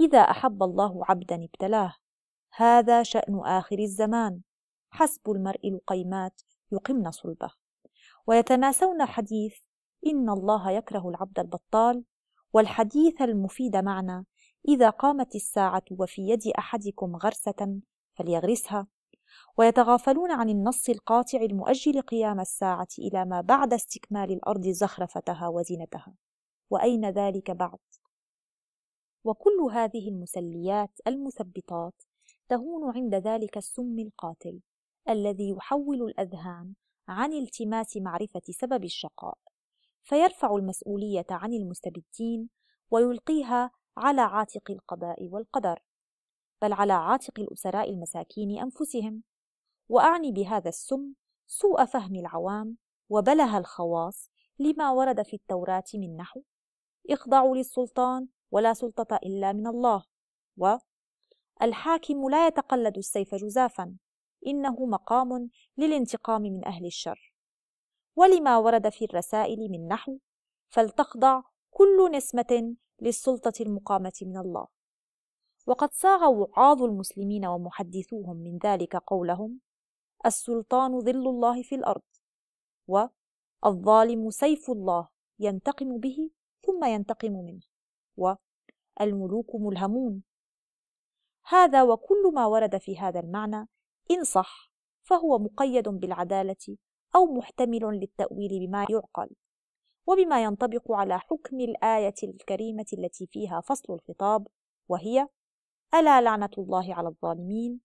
إذا أحب الله عبدا ابتلاه هذا شأن آخر الزمان حسب المرء القيمات يقمن صلبه ويتناسون حديث إن الله يكره العبد البطال والحديث المفيد معنا إذا قامت الساعة وفي يد أحدكم غرسة فليغرسها ويتغافلون عن النص القاطع المؤجل قيام الساعة إلى ما بعد استكمال الأرض زخرفتها وزينتها وأين ذلك بعد وكل هذه المسليات المثبطات تهون عند ذلك السم القاتل الذي يحول الأذهان عن التماس معرفة سبب الشقاء فيرفع المسؤولية عن المستبدين ويلقيها على عاتق القضاء والقدر بل على عاتق الأسراء المساكين أنفسهم وأعني بهذا السم سوء فهم العوام وبله الخواص لما ورد في التوراة من نحو اخضعوا للسلطان ولا سلطة إلا من الله و الحاكم لا يتقلد السيف جزافا إنه مقام للانتقام من أهل الشر ولما ورد في الرسائل من نحو فلتخضع كل نسمة للسلطة المقامة من الله وقد صاغ وعاظ المسلمين ومحدثوهم من ذلك قولهم السلطان ظل الله في الأرض والظالم سيف الله ينتقم به ثم ينتقم منه والملوك ملهمون هذا وكل ما ورد في هذا المعنى إن صح فهو مقيد بالعدالة أو محتمل للتأويل بما يعقل وبما ينطبق على حكم الآية الكريمة التي فيها فصل الخطاب وهي ألا لعنة الله على الظالمين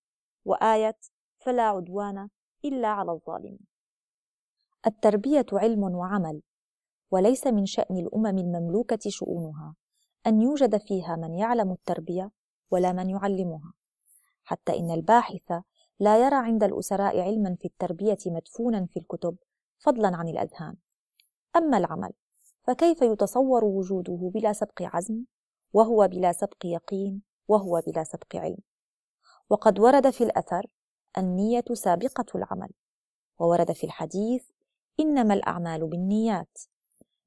وآية فلا عدوان إلا على الظالمين التربية علم وعمل وليس من شأن الأمم المملوكة شؤونها أن يوجد فيها من يعلم التربية ولا من يعلمها حتى إن الباحث لا يرى عند الأسراء علما في التربية مدفونا في الكتب فضلا عن الأذهان أما العمل فكيف يتصور وجوده بلا سبق عزم وهو بلا سبق يقين وهو بلا سبق علم وقد ورد في الأثر النية سابقة العمل وورد في الحديث إنما الأعمال بالنيات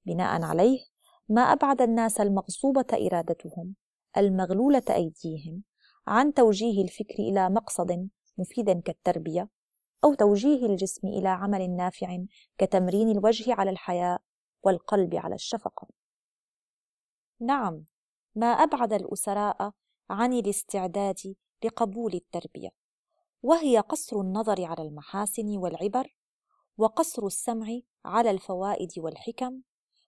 بناء عليه ما أبعد الناس المغصوبة إرادتهم المغلولة أيديهم عن توجيه الفكر إلى مقصد مفيد كالتربية أو توجيه الجسم إلى عمل نافع كتمرين الوجه على الحياء والقلب على الشفقة. نعم، ما أبعد الأسراء عن الاستعداد لقبول التربية، وهي قصر النظر على المحاسن والعبر، وقصر السمع على الفوائد والحكم،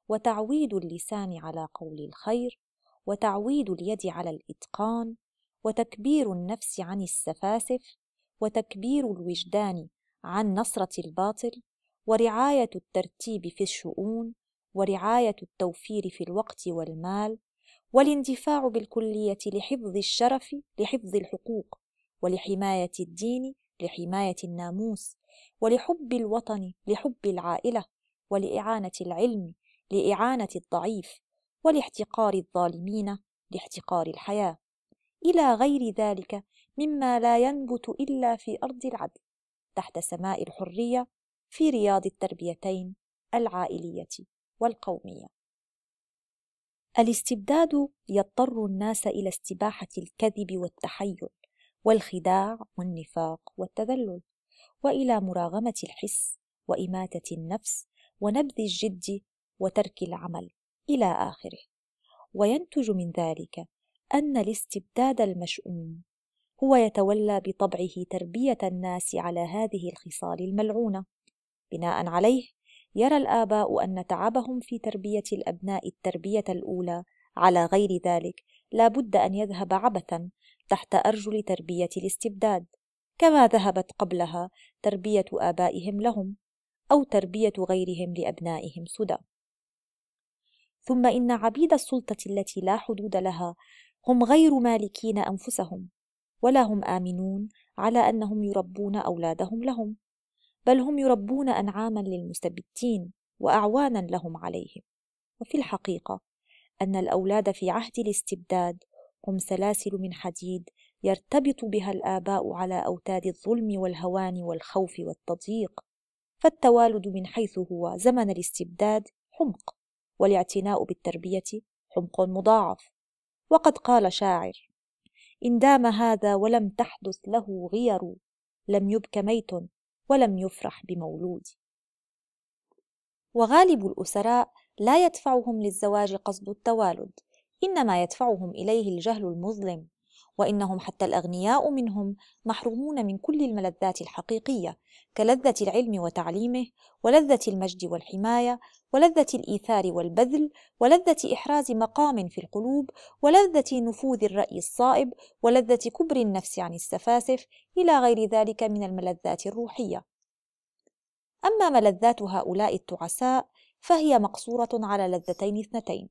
وتعويد اللسان على قول الخير وتعويد اليد على الاتقان وتكبير النفس عن السفاسف وتكبير الوجدان عن نصره الباطل ورعايه الترتيب في الشؤون ورعايه التوفير في الوقت والمال والاندفاع بالكليه لحفظ الشرف لحفظ الحقوق ولحمايه الدين لحمايه الناموس ولحب الوطن لحب العائله ولاعانه العلم لإعانة الضعيف ولاحتقار الظالمين لاحتقار الحياة إلى غير ذلك مما لا ينبت إلا في أرض العدل تحت سماء الحرية في رياض التربيتين العائلية والقومية الاستبداد يضطر الناس إلى استباحة الكذب والتحيل والخداع والنفاق والتذلل والى مراغمه الحس واماته النفس ونبذ الجد وترك العمل إلى آخره وينتج من ذلك أن الاستبداد المشؤوم هو يتولى بطبعه تربية الناس على هذه الخصال الملعونة بناء عليه يرى الآباء أن تعبهم في تربية الأبناء التربية الأولى على غير ذلك لا بد أن يذهب عبثا تحت أرجل تربية الاستبداد كما ذهبت قبلها تربية آبائهم لهم أو تربية غيرهم لأبنائهم سدى ثم إن عبيد السلطة التي لا حدود لها هم غير مالكين أنفسهم ولا هم آمنون على أنهم يربون أولادهم لهم بل هم يربون أنعاما للمستبدين وأعوانا لهم عليهم وفي الحقيقة أن الأولاد في عهد الاستبداد هم سلاسل من حديد يرتبط بها الآباء على أوتاد الظلم والهوان والخوف والتضييق فالتوالد من حيث هو زمن الاستبداد حمق والاعتناء بالتربية حمق مضاعف وقد قال شاعر إن دام هذا ولم تحدث له غير لم يبك ميت ولم يفرح بمولود وغالب الأسراء لا يدفعهم للزواج قصد التوالد إنما يدفعهم إليه الجهل المظلم وإنهم حتى الأغنياء منهم محرومون من كل الملذات الحقيقية كلذة العلم وتعليمه ولذة المجد والحماية ولذة الإيثار والبذل، ولذة إحراز مقام في القلوب، ولذة نفوذ الرأي الصائب، ولذة كبر النفس عن السفاسف، إلى غير ذلك من الملذات الروحية. أما ملذات هؤلاء التعساء فهي مقصورة على لذتين اثنتين،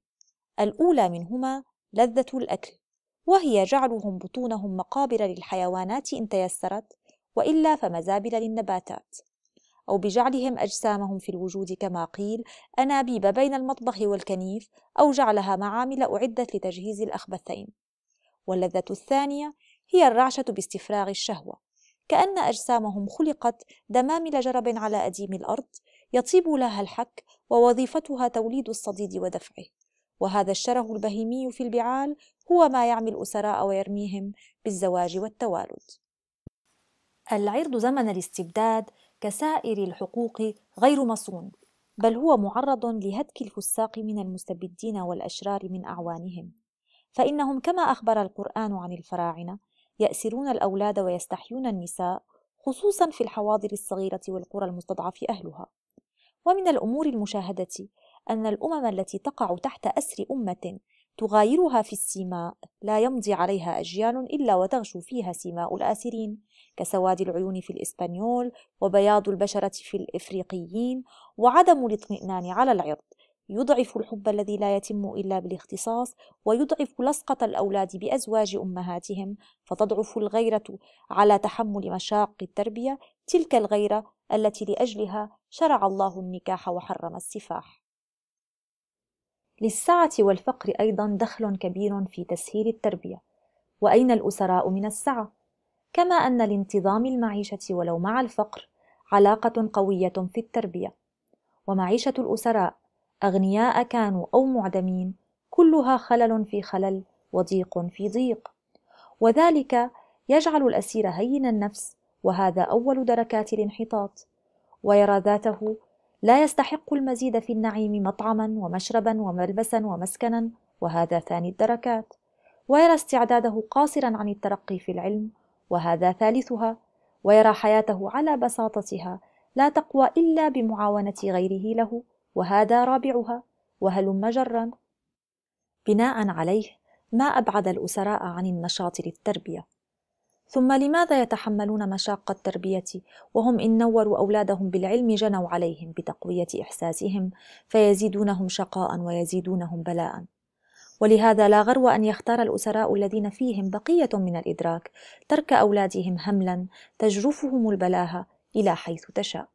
الأولى منهما لذة الأكل، وهي جعلهم بطونهم مقابر للحيوانات إن تيسرت، وإلا فمزابل للنباتات. أو بجعلهم أجسامهم في الوجود كما قيل أنابيب بين المطبخ والكنيف أو جعلها معامل أعدت لتجهيز الأخبثين واللذة الثانية هي الرعشة باستفراغ الشهوة كأن أجسامهم خلقت دمامل جرب على أديم الأرض يطيب لها الحك ووظيفتها توليد الصديد ودفعه وهذا الشره البهيمي في البعال هو ما يعمي الأسراء ويرميهم بالزواج والتوالد العرض زمن الاستبداد كسائر الحقوق غير مصون بل هو معرض لهتك الفساق من المستبدين والأشرار من أعوانهم فإنهم كما أخبر القرآن عن الفراعنة يأسرون الأولاد ويستحيون النساء خصوصا في الحواضر الصغيرة والقرى المستضعف أهلها ومن الأمور المشاهدة أن الأمم التي تقع تحت أسر أمة تغايرها في السيماء لا يمضي عليها أجيال إلا وتغشو فيها سيماء الآسرين كسواد العيون في الإسبانيول وبياض البشرة في الإفريقيين وعدم الاطمئنان على العرض يضعف الحب الذي لا يتم إلا بالاختصاص ويضعف لصقة الأولاد بأزواج أمهاتهم فتضعف الغيرة على تحمل مشاق التربية تلك الغيرة التي لأجلها شرع الله النكاح وحرم السفاح للسعة والفقر أيضا دخل كبير في تسهيل التربية وأين الأسراء من السعة؟ كما أن لانتظام المعيشة ولو مع الفقر علاقة قوية في التربية ومعيشة الأسراء أغنياء كانوا أو معدمين كلها خلل في خلل وضيق في ضيق وذلك يجعل الأسير هين النفس وهذا أول دركات الانحطاط ويرى ذاته لا يستحق المزيد في النعيم مطعما ومشربا وملبسا ومسكنا وهذا ثاني الدركات ويرى استعداده قاصرا عن الترقي في العلم وهذا ثالثها ويرى حياته على بساطتها لا تقوى إلا بمعاونة غيره له وهذا رابعها وهلم جرا بناء عليه ما أبعد الأسراء عن النشاط للتربية ثم لماذا يتحملون مشاق التربية وهم إن نوروا أولادهم بالعلم جنوا عليهم بتقوية إحساسهم فيزيدونهم شقاء ويزيدونهم بلاءً ولهذا لا غرو أن يختار الأسراء الذين فيهم بقية من الإدراك ترك أولادهم هملا تجرفهم البلاهة إلى حيث تشاء.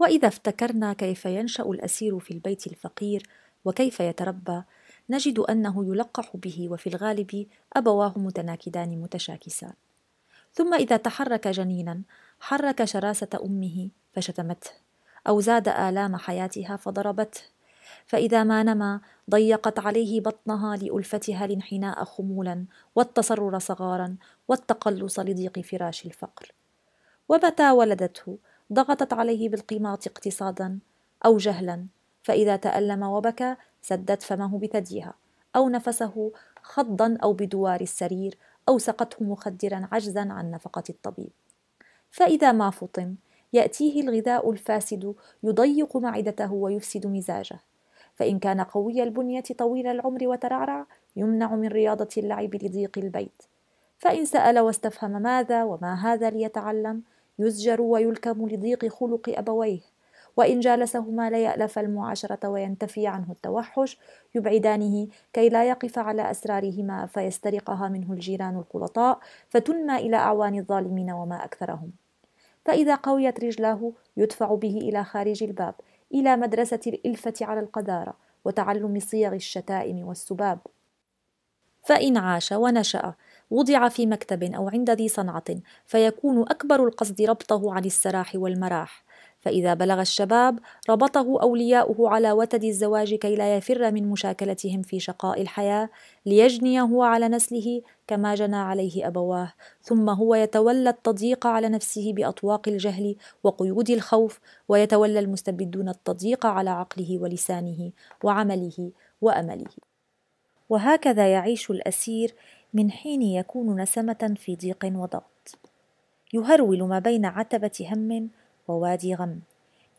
وإذا افتكرنا كيف ينشأ الأسير في البيت الفقير وكيف يتربى، نجد أنه يلقح به وفي الغالب أبواه متناكدان متشاكسان. ثم إذا تحرك جنينا، حرك شراسة أمه فشتمته، أو زاد آلام حياتها فضربته، فإذا ما نما ضيقت عليه بطنها لألفتها الانحناء خمولا والتصرر صغارا والتقلص لضيق فراش الفقر ومتى ولدته ضغطت عليه بالقماط اقتصادا أو جهلا فإذا تألم وبكى سدت فمه بثديها أو نفسه خضا أو بدوار السرير أو سقته مخدرا عجزا عن نفقة الطبيب فإذا ما فطن يأتيه الغذاء الفاسد يضيق معدته ويفسد مزاجه فإن كان قوي البنية طويل العمر وترعرع يمنع من رياضة اللعب لضيق البيت فإن سأل واستفهم ماذا وما هذا ليتعلم يزجر ويلكم لضيق خلق أبويه وإن جالسهما ليألف المعاشرة وينتفي عنه التوحش يبعدانه كي لا يقف على أسرارهما فيسترقها منه الجيران الخلطاء فتنمى إلى أعوان الظالمين وما أكثرهم فإذا قويت رجلاه يدفع به إلى خارج الباب إلى مدرسة الإلفة على القذارة وتعلم صيغ الشتائم والسباب فإن عاش ونشأ وضع في مكتب أو عند ذي صنعة فيكون أكبر القصد ربطه عن السراح والمراح فإذا بلغ الشباب ربطه أولياؤه على وتد الزواج كي لا يفر من مشاكلتهم في شقاء الحياة ليجني هو على نسله كما جنى عليه أبواه ثم هو يتولى التضييق على نفسه بأطواق الجهل وقيود الخوف ويتولى المستبدون التضييق على عقله ولسانه وعمله وأمله وهكذا يعيش الأسير من حين يكون نسمة في ضيق وضغط يهرول ما بين عتبة هم ووادي غم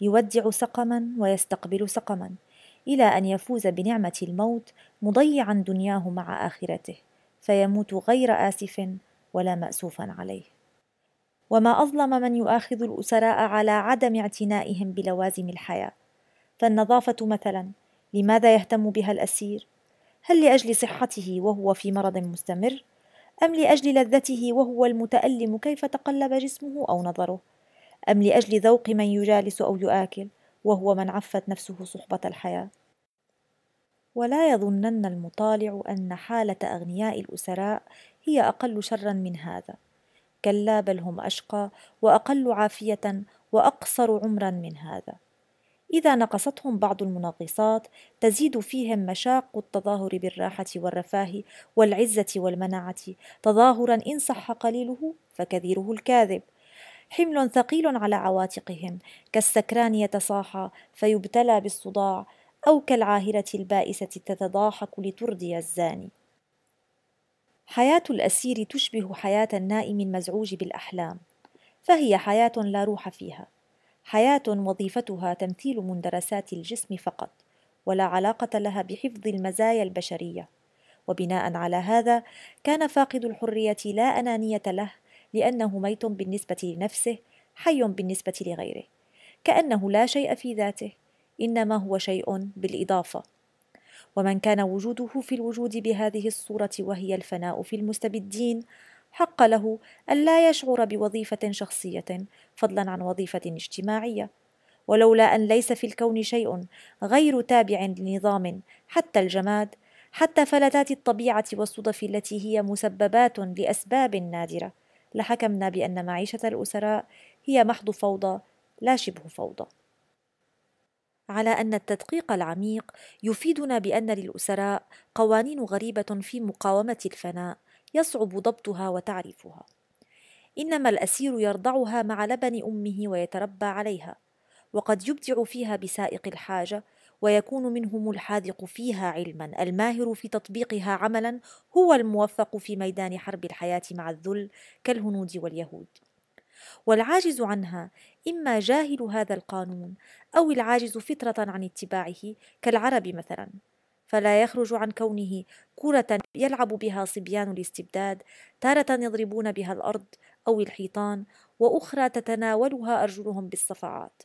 يودع سقما ويستقبل سقما الى ان يفوز بنعمه الموت مضيعا دنياه مع اخرته فيموت غير اسف ولا ماسوفا عليه وما اظلم من يؤاخذ الاسراء على عدم اعتنائهم بلوازم الحياه فالنظافه مثلا لماذا يهتم بها الاسير هل لاجل صحته وهو في مرض مستمر ام لاجل لذته وهو المتالم كيف تقلب جسمه او نظره أم لأجل ذوق من يجالس أو يآكل وهو من عفت نفسه صحبة الحياة ولا يظنن المطالع أن حالة أغنياء الأسراء هي أقل شرا من هذا كلا بل هم أشقى وأقل عافية وأقصر عمرا من هذا إذا نقصتهم بعض المنغصات تزيد فيهم مشاق التظاهر بالراحة والرفاه والعزة والمناعة تظاهرا إن صح قليله فكثيره الكاذب حمل ثقيل على عواتقهم كالسكران يتصاحى فيبتلى بالصداع أو كالعاهرة البائسة تتضاحك لترضي الزاني حياة الأسير تشبه حياة النائم المزعوج بالأحلام فهي حياة لا روح فيها حياة وظيفتها تمثيل مندرسات الجسم فقط ولا علاقة لها بحفظ المزايا البشرية وبناء على هذا كان فاقد الحرية لا أنانية له لأنه ميت بالنسبة لنفسه حي بالنسبة لغيره كأنه لا شيء في ذاته إنما هو شيء بالإضافة ومن كان وجوده في الوجود بهذه الصورة وهي الفناء في المستبدين حق له أن لا يشعر بوظيفة شخصية فضلا عن وظيفة اجتماعية ولولا أن ليس في الكون شيء غير تابع لنظام حتى الجماد حتى فلتات الطبيعة والصدف التي هي مسببات لأسباب نادرة لحكمنا بأن معيشة الأسراء هي محض فوضى لا شبه فوضى على أن التدقيق العميق يفيدنا بأن للأسراء قوانين غريبة في مقاومة الفناء يصعب ضبطها وتعريفها إنما الأسير يرضعها مع لبن أمه ويتربى عليها وقد يبدع فيها بسائق الحاجة ويكون منهم الحاذق فيها علما الماهر في تطبيقها عملا هو الموفق في ميدان حرب الحياة مع الذل كالهنود واليهود والعاجز عنها إما جاهل هذا القانون أو العاجز فطرة عن اتباعه كالعرب مثلا فلا يخرج عن كونه كرة يلعب بها صبيان الاستبداد تارة يضربون بها الأرض أو الحيطان وأخرى تتناولها أرجلهم بالصفعات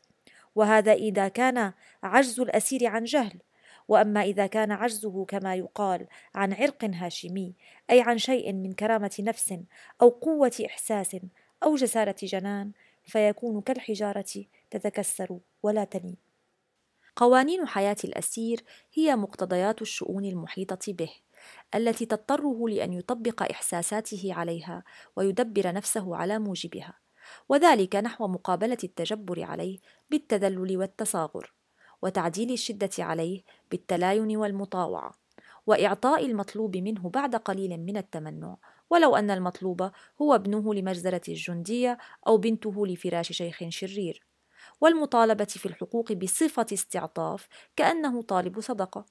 وهذا إذا كان عجز الأسير عن جهل واما اذا كان عجزه كما يقال عن عرق هاشمي اي عن شيء من كرامه نفس او قوه احساس او جساره جنان فيكون كالحجاره تتكسر ولا تلين قوانين حياه الاسير هي مقتضيات الشؤون المحيطه به التي تضطره لان يطبق احساساته عليها ويدبر نفسه على موجبها وذلك نحو مقابلة التجبر عليه بالتذلل والتصاغر وتعديل الشدة عليه بالتلاين والمطاوعة وإعطاء المطلوب منه بعد قليل من التمنع ولو أن المطلوب هو ابنه لمجزرة الجندية أو بنته لفراش شيخ شرير والمطالبة في الحقوق بصفة استعطاف كأنه طالب صدقة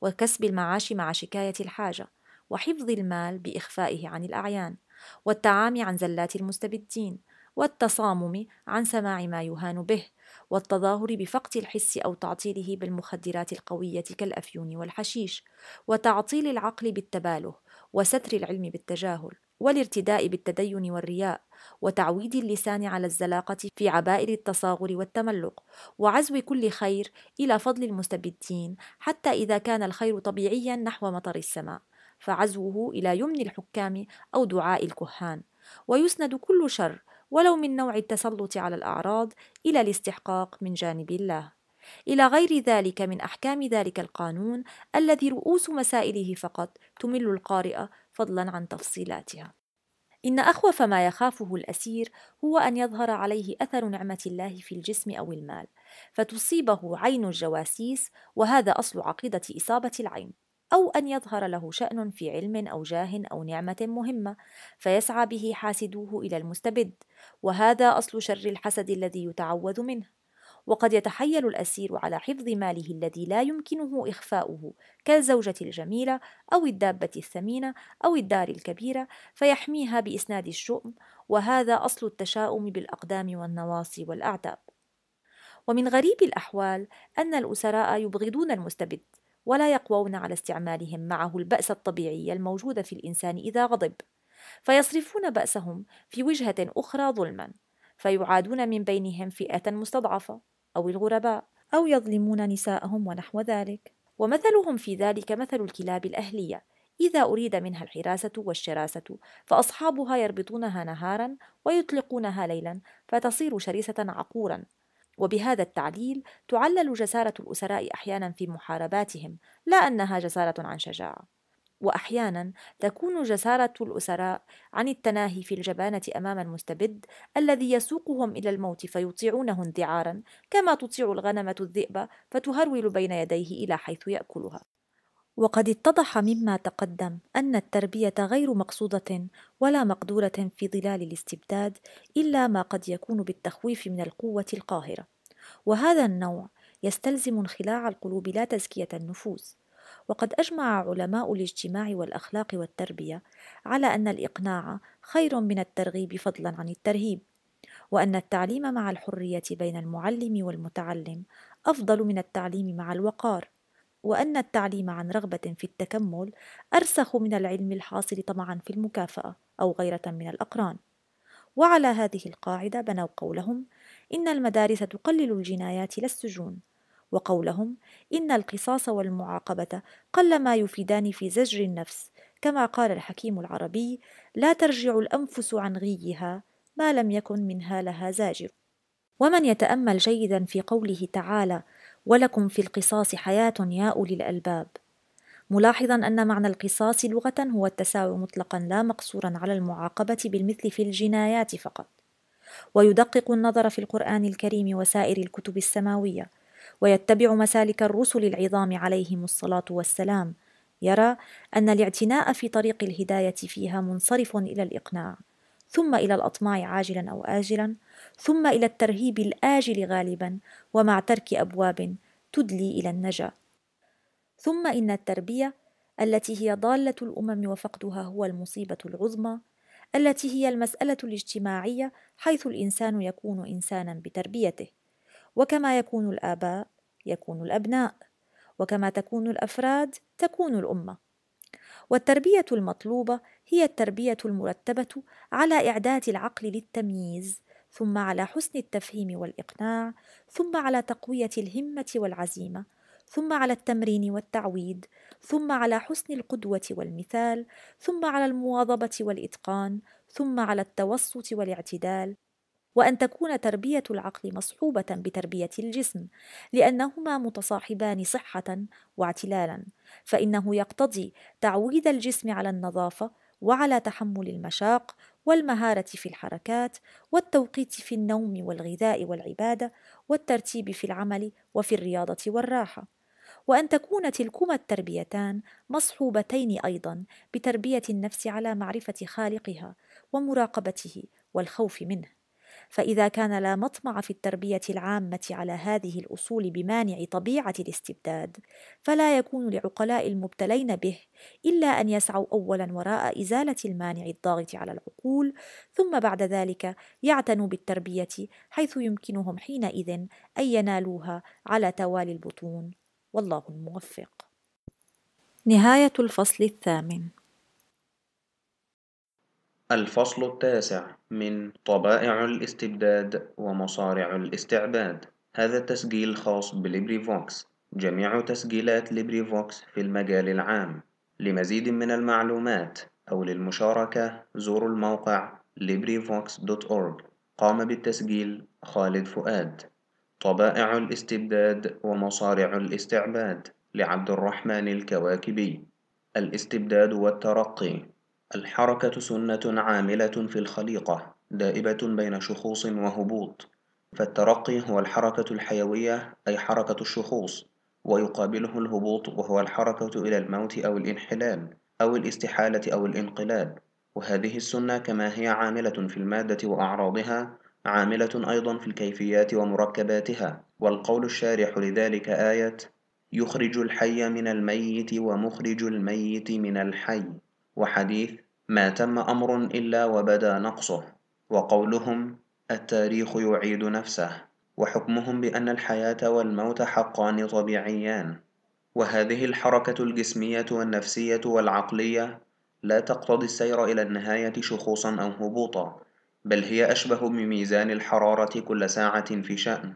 وكسب المعاش مع شكاية الحاجة وحفظ المال بإخفائه عن الأعيان والتعامي عن زلات المستبدين والتصامم عن سماع ما يهان به والتظاهر بفقد الحس او تعطيله بالمخدرات القويه كالافيون والحشيش وتعطيل العقل بالتباله وستر العلم بالتجاهل والارتداء بالتدين والرياء وتعويد اللسان على الزلاقه في عبائر التصاغر والتملق وعزو كل خير الى فضل المستبدين حتى اذا كان الخير طبيعيا نحو مطر السماء فعزوه الى يمن الحكام او دعاء الكهان ويسند كل شر ولو من نوع التسلط على الأعراض إلى الاستحقاق من جانب الله إلى غير ذلك من أحكام ذلك القانون الذي رؤوس مسائله فقط تمل القارئ فضلا عن تفصيلاتها إن أخوف ما يخافه الأسير هو أن يظهر عليه أثر نعمة الله في الجسم أو المال، فتصيبه عين الجواسيس وهذا أصل عقيدة إصابة العين، أو أن يظهر له شأن في علم أو جاه أو نعمة مهمة، فيسعى به حاسدوه إلى المستبد، وهذا أصل شر الحسد الذي يتعوذ منه وقد يتحيل الأسير على حفظ ماله الذي لا يمكنه إخفاؤه كالزوجة الجميلة أو الدابة الثمينة أو الدار الكبيرة فيحميها بإسناد الشؤم وهذا أصل التشاؤم بالأقدام والنواصي والأعتاب ومن غريب الأحوال أن الأسراء يبغضون المستبد ولا يقوون على استعمالهم معه البأس الطبيعي الموجود في الإنسان إذا غضب فيصرفون بأسهم في وجهة أخرى ظلما فيعادون من بينهم فئة مستضعفة أو الغرباء أو يظلمون نساءهم ونحو ذلك ومثلهم في ذلك مثل الكلاب الأهلية إذا أريد منها الحراسة والشراسة فأصحابها يربطونها نهارا ويطلقونها ليلا فتصير شرسة عقورا وبهذا التعليل تعلل جسارة الأسراء أحيانا في محارباتهم لا أنها جسارة عن شجاعة واحيانا تكون جساره الاسراء عن التناهي في الجبانه امام المستبد الذي يسوقهم الى الموت فيطيعونه اندعارا كما تطيع الغنمه الذئب فتهرول بين يديه الى حيث ياكلها وقد اتضح مما تقدم أن التربية غير مقصودة ولا مقدورة في ظلال الاستبداد إلا ما قد يكون بالتخويف من القوة القاهرة، وهذا النوع يستلزم انخلاع القلوب لا تزكية النفوس، وقد أجمع علماء الاجتماع والأخلاق والتربية على أن الإقناع خير من الترغيب فضلا عن الترهيب وأن التعليم مع الحرية بين المعلم والمتعلم أفضل من التعليم مع الوقار وأن التعليم عن رغبة في التكمل أرسخ من العلم الحاصل طمعا في المكافأة أو غيرة من الأقران وعلى هذه القاعدة بنوا قولهم إن المدارس تقلل الجنايات لا السجون وقولهم إن القصاص والمعاقبة قلما يفيدان في زجر النفس كما قال الحكيم العربي لا ترجع الأنفس عن غيها ما لم يكن منها لها زاجر ومن يتأمل جيدا في قوله تعالى ولكم في القصاص حياة يا أولي الألباب ملاحظا أن معنى القصاص لغة هو التساوي مطلقا لا مقصورا على المعاقبة بالمثل في الجنايات فقط ويدقق النظر في القرآن الكريم وسائر الكتب السماوية ويتبع مسالك الرسل العظام عليهم الصلاه والسلام يرى ان الاعتناء في طريق الهدايه فيها منصرف الى الاقناع ثم الى الاطماع عاجلا او اجلا ثم الى الترهيب الاجل غالبا ومع ترك ابواب تدلي الى النجاه ثم ان التربيه التي هي ضاله الامم وفقدها هو المصيبه العظمى التي هي المساله الاجتماعيه حيث الانسان يكون انسانا بتربيته وكما يكون الاباء يكون الأبناء وكما تكون الأفراد تكون الأمة والتربية المطلوبة هي التربية المرتبة على إعداد العقل للتمييز ثم على حسن التفهيم والإقناع ثم على تقوية الهمة والعزيمة ثم على التمرين والتعويد ثم على حسن القدوه والمثال ثم على المواظبه والاتقان ثم على التوسط والاعتدال وان تكون تربيه العقل مصحوبه بتربيه الجسم لانهما متصاحبان صحه واعتلالا فانه يقتضي تعويد الجسم على النظافه وعلى تحمل المشاق والمهاره في الحركات والتوقيت في النوم والغذاء والعباده والترتيب في العمل وفي الرياضه والراحه وان تكون تلكما التربيتان مصحوبتين ايضا بتربيه النفس على معرفه خالقها ومراقبته والخوف منه فإذا كان لا مطمع في التربية العامة على هذه الأصول بمانع طبيعة الاستبداد فلا يكون لعقلاء المبتلين به إلا أن يسعوا أولا وراء إزالة المانع الضاغط على العقول ثم بعد ذلك يعتنوا بالتربية حيث يمكنهم حينئذ أن ينالوها على توالي البطون والله الموفق نهاية الفصل الثامن الفصل التاسع من طبائع الاستبداد ومصارع الاستعباد هذا تسجيل خاص بليبريفوكس جميع تسجيلات ليبريفوكس في المجال العام لمزيد من المعلومات أو للمشاركة زوروا الموقع librivox.org قام بالتسجيل خالد فؤاد طبائع الاستبداد ومصارع الاستعباد لعبد الرحمن الكواكبي الاستبداد والترقي الحركة سنة عاملة في الخليقة دائبة بين شخوص وهبوط فالترقي هو الحركة الحيوية أي حركة الشخوص ويقابله الهبوط وهو الحركة إلى الموت أو الانحلال أو الاستحالة أو الانقلاب وهذه السنة كما هي عاملة في المادة وأعراضها عاملة أيضا في الكيفيات ومركباتها والقول الشارح لذلك آية يخرج الحي من الميت ومخرج الميت من الحي وحديث ما تم أمر إلا وبدا نقصه وقولهم التاريخ يعيد نفسه وحكمهم بأن الحياة والموت حقان طبيعيان وهذه الحركة الجسمية والنفسية والعقلية لا تقتضي السير إلى النهاية شخوصا أو هبوطا بل هي أشبه بميزان الحرارة كل ساعة في شأن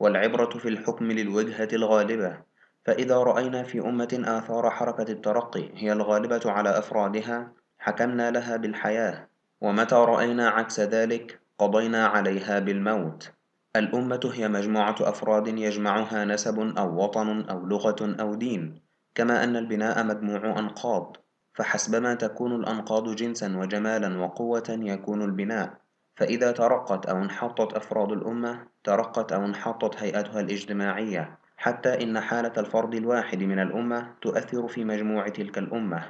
والعبرة في الحكم للوجهة الغالبة فإذا رأينا في أمة آثار حركة الترقي هي الغالبة على أفرادها حكمنا لها بالحياة ومتى رأينا عكس ذلك قضينا عليها بالموت الأمة هي مجموعة أفراد يجمعها نسب أو وطن أو لغة أو دين كما أن البناء مجموع أنقاض فحسبما تكون الأنقاض جنسا وجمالا وقوة يكون البناء فإذا ترقت أو انحطت أفراد الأمة ترقت أو انحطت هيئتها الاجتماعية حتى إن حالة الفرد الواحد من الأمة تؤثر في مجموع تلك الأمة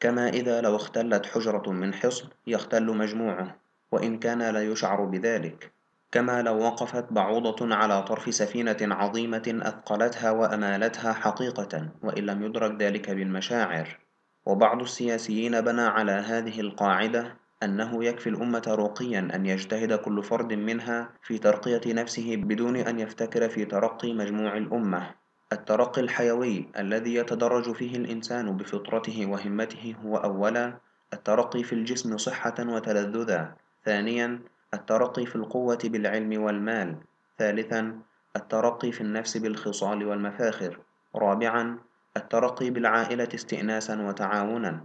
كما إذا لو اختلت حجرة من حصن يختل مجموعه وإن كان لا يشعر بذلك كما لو وقفت بعوضة على طرف سفينة عظيمة أثقلتها وأمالتها حقيقة وإن لم يدرك ذلك بالمشاعر وبعض السياسيين بنى على هذه القاعدة أنه يكفي الأمة رقيا أن يجتهد كل فرد منها في ترقية نفسه بدون أن يفتكر في ترقي مجموع الأمة الترقي الحيوي الذي يتدرج فيه الإنسان بفطرته وهمته هو أولا الترقي في الجسم صحة وتلذذا ثانيا الترقي في القوة بالعلم والمال ثالثا الترقي في النفس بالخصال والمفاخر رابعا الترقي بالعائلة استئناسا وتعاونا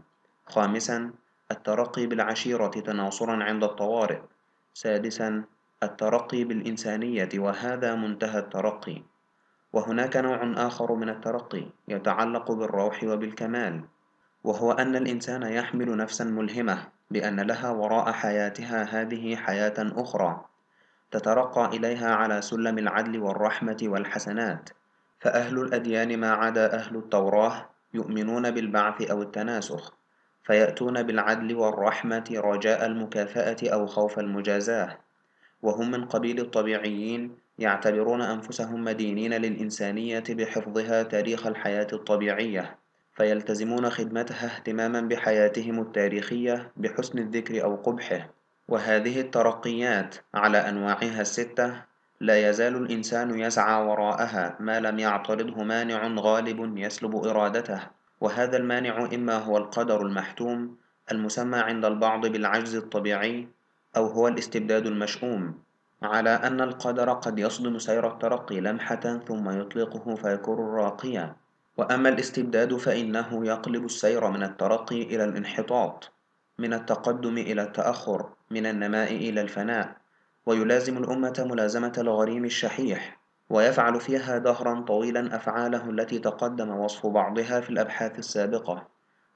خامسا الترقي بالعشيرة تناصرا عند الطوارئ سادسا الترقي بالإنسانية وهذا منتهى الترقي وهناك نوع آخر من الترقي يتعلق بالروح وبالكمال وهو أن الإنسان يحمل نفسا ملهمة بأن لها وراء حياتها هذه حياة أخرى تترقى إليها على سلم العدل والرحمة والحسنات فأهل الأديان ما عدا أهل التوراة يؤمنون بالبعث أو التناسخ فيأتون بالعدل والرحمة رجاء المكافأة أو خوف المجازاة وهم من قبيل الطبيعيين يعتبرون أنفسهم مدينين للإنسانية بحفظها تاريخ الحياة الطبيعية فيلتزمون خدمتها اهتماما بحياتهم التاريخية بحسن الذكر أو قبحه وهذه الترقيات على أنواعها الستة لا يزال الإنسان يسعى وراءها ما لم يعترضه مانع غالب يسلب إرادته وهذا المانع إما هو القدر المحتوم المسمى عند البعض بالعجز الطبيعي أو هو الاستبداد المشؤوم على أن القدر قد يصدم سير الترقي لمحة ثم يطلقه فيكون راقيا وأما الاستبداد فإنه يقلب السير من الترقي إلى الانحطاط من التقدم إلى التأخر من النماء إلى الفناء ويلازم الأمة ملازمة الغريم الشحيح ويفعل فيها دهرا طويلا أفعاله التي تقدم وصف بعضها في الأبحاث السابقة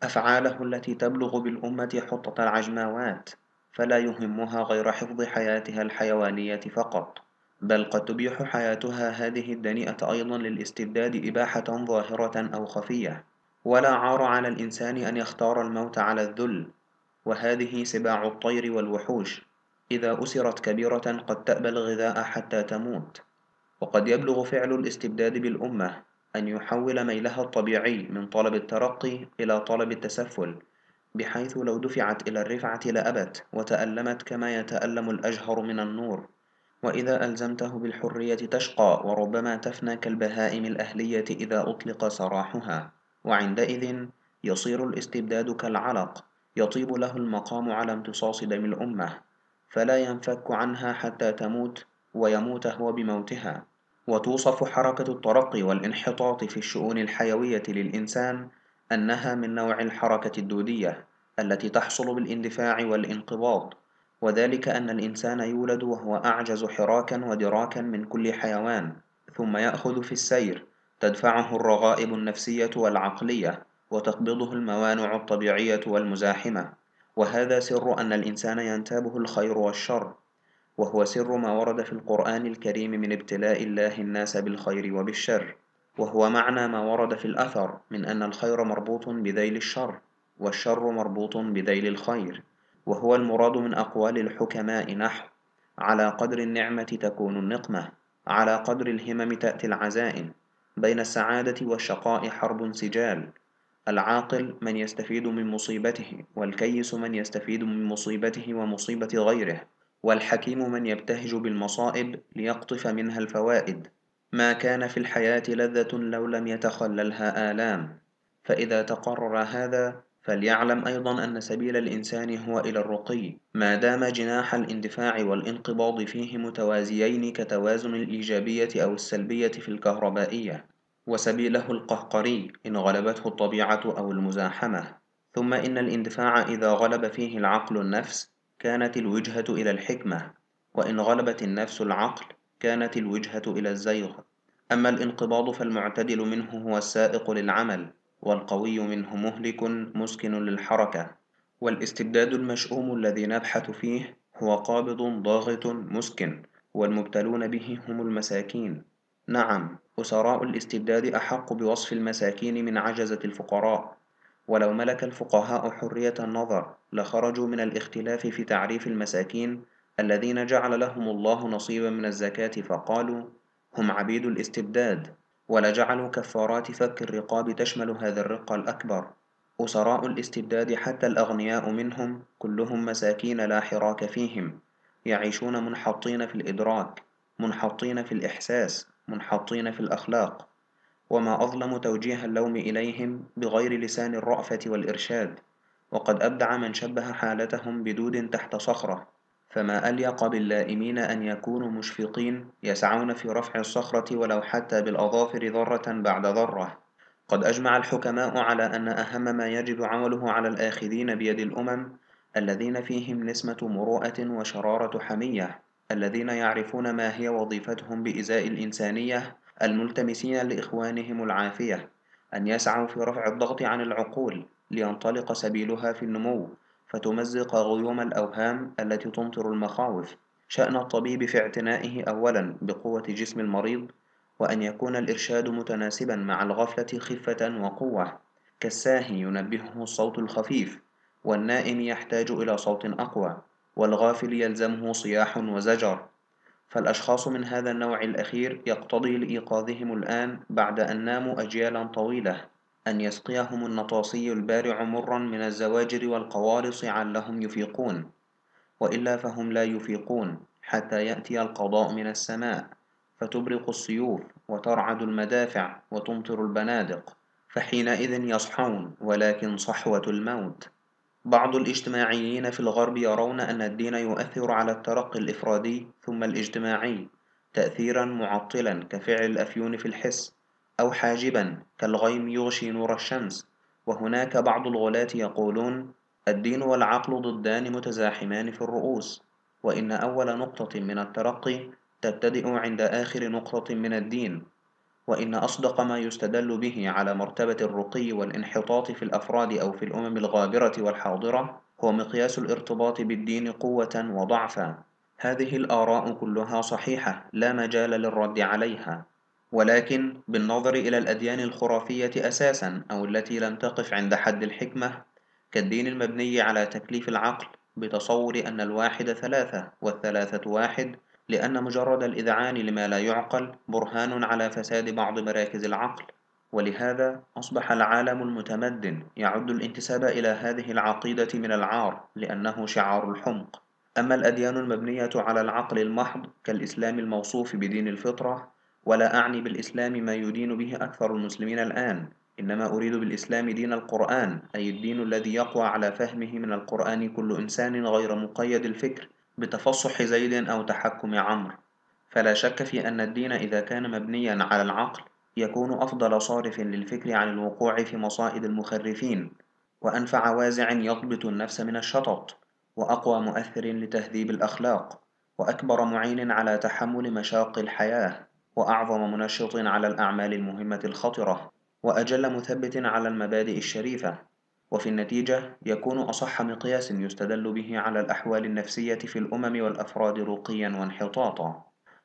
أفعاله التي تبلغ بالأمة حطة العجماوات فلا يهمها غير حفظ حياتها الحيوانية فقط بل قد تبيح حياتها هذه الدنيئة أيضا للاستبداد إباحة ظاهرة أو خفية ولا عار على الإنسان أن يختار الموت على الذل وهذه سباع الطير والوحوش إذا أسرت كبيرة قد تأبى الغذاء حتى تموت وقد يبلغ فعل الاستبداد بالأمة أن يحول ميلها الطبيعي من طلب الترقي إلى طلب التسفل بحيث لو دفعت إلى الرفعة لأبت وتألمت كما يتألم الأجهر من النور وإذا ألزمته بالحرية تشقى وربما تفنى كالبهائم الأهلية إذا أطلق سراحها وعندئذ يصير الاستبداد كالعلق يطيب له المقام على امتصاص دم الأمة فلا ينفك عنها حتى تموت ويموت هو بموتها وتوصف حركة الترقي والانحطاط في الشؤون الحيوية للإنسان أنها من نوع الحركة الدودية التي تحصل بالاندفاع والانقباض وذلك أن الإنسان يولد وهو أعجز حراكا ودراكا من كل حيوان ثم يأخذ في السير تدفعه الرغائب النفسية والعقلية وتقبضه الموانع الطبيعية والمزاحمة وهذا سر أن الإنسان ينتابه الخير والشر وهو سر ما ورد في القرآن الكريم من ابتلاء الله الناس بالخير وبالشر وهو معنى ما ورد في الأثر من أن الخير مربوط بذيل الشر والشر مربوط بذيل الخير وهو المراد من أقوال الحكماء نحو على قدر النعمة تكون النقمة على قدر الهمم تأتي العزائم بين السعادة والشقاء حرب سجال العاقل من يستفيد من مصيبته والكيس من يستفيد من مصيبته ومصيبة غيره والحكيم من يبتهج بالمصائب ليقطف منها الفوائد ما كان في الحياة لذة لو لم يتخللها آلام فإذا تقرر هذا فليعلم أيضا أن سبيل الإنسان هو إلى الرقي ما دام جناح الاندفاع والانقباض فيه متوازيين كتوازن الإيجابية أو السلبية في الكهربائية وسبيله القهقري إن غلبته الطبيعة أو المزاحمة ثم إن الاندفاع إذا غلب فيه العقل النفس كانت الوجهة إلى الحكمة وإن غلبت النفس العقل كانت الوجهة إلى الزيغ أما الانقباض فالمعتدل منه هو السائق للعمل والقوي منه مهلك مسكن للحركة والاستبداد المشؤوم الذي نبحث فيه هو قابض ضاغط مسكن والمبتلون به هم المساكين نعم أسراء الاستبداد أحق بوصف المساكين من عجزة الفقراء ولو ملك الفقهاء حرية النظر لخرجوا من الاختلاف في تعريف المساكين الذين جعل لهم الله نصيبا من الزكاة فقالوا هم عبيد الاستبداد ولجعلوا كفارات فك الرقاب تشمل هذا الرق الأكبر أسراء الاستبداد حتى الأغنياء منهم كلهم مساكين لا حراك فيهم يعيشون منحطين في الإدراك منحطين في الإحساس منحطين في الأخلاق وما أظلم توجيه اللوم إليهم بغير لسان الرأفة والإرشاد وقد أبدع من شبه حالتهم بدود تحت صخرة فما أليق باللائمين أن يكونوا مشفقين يسعون في رفع الصخرة ولو حتى بالأظافر ذرة بعد ذرة قد أجمع الحكماء على أن أهم ما يجب عمله على الآخذين بيد الأمم الذين فيهم نسمة مروءة وشرارة حمية الذين يعرفون ما هي وظيفتهم بإزاء الإنسانية الملتمسين لإخوانهم العافية أن يسعوا في رفع الضغط عن العقول لينطلق سبيلها في النمو فتمزق غيوم الأوهام التي تمطر المخاوف شأن الطبيب في اعتنائه أولا بقوة جسم المريض وأن يكون الإرشاد متناسبا مع الغفلة خفة وقوة كالساهي ينبهه الصوت الخفيف والنائم يحتاج إلى صوت أقوى والغافل يلزمه صياح وزجر فالأشخاص من هذا النوع الأخير يقتضي لإيقاظهم الآن بعد أن ناموا أجيالا طويلة أن يسقيهم النطاسي البارع مرا من الزواجر والقوارص علهم يفيقون وإلا فهم لا يفيقون حتى يأتي القضاء من السماء فتبرق السيوف وترعد المدافع وتمطر البنادق فحينئذ يصحون ولكن صحوة الموت بعض الاجتماعيين في الغرب يرون أن الدين يؤثر على الترقي الإفرادي ثم الاجتماعي تأثيرا معطلا كفعل الأفيون في الحس أو حاجبا كالغيم يغشي نور الشمس وهناك بعض الغلاة يقولون الدين والعقل ضدان متزاحمان في الرؤوس وإن أول نقطة من الترقي تبتدئ عند آخر نقطة من الدين وإن أصدق ما يستدل به على مرتبة الرقي والانحطاط في الأفراد أو في الأمم الغابرة والحاضرة هو مقياس الارتباط بالدين قوة وضعفا هذه الآراء كلها صحيحة لا مجال للرد عليها ولكن بالنظر إلى الأديان الخرافية أساسا أو التي لم تقف عند حد الحكمة كالدين المبني على تكليف العقل بتصور أن الواحد ثلاثة والثلاثة واحد لأن مجرد الإذعان لما لا يعقل برهان على فساد بعض مراكز العقل ولهذا أصبح العالم المتمدن يعد الانتساب إلى هذه العقيدة من العار لأنه شعار الحمق أما الأديان المبنية على العقل المحض كالإسلام الموصوف بدين الفطرة ولا أعني بالإسلام ما يدين به أكثر المسلمين الآن إنما أريد بالإسلام دين القرآن أي الدين الذي يقوى على فهمه من القرآن كل إنسان غير مقيد الفكر بتفصح زيد أو تحكم عمرو فلا شك في أن الدين إذا كان مبنيا على العقل يكون أفضل صارف للفكر عن الوقوع في مصائد المخرفين وأنفع وازع يضبط النفس من الشطط وأقوى مؤثر لتهذيب الأخلاق وأكبر معين على تحمل مشاق الحياة وأعظم منشط على الأعمال المهمة الخطرة وأجل مثبت على المبادئ الشريفة وفي النتيجة يكون أصح مقياس يستدل به على الأحوال النفسية في الأمم والأفراد رقيا وانحطاطا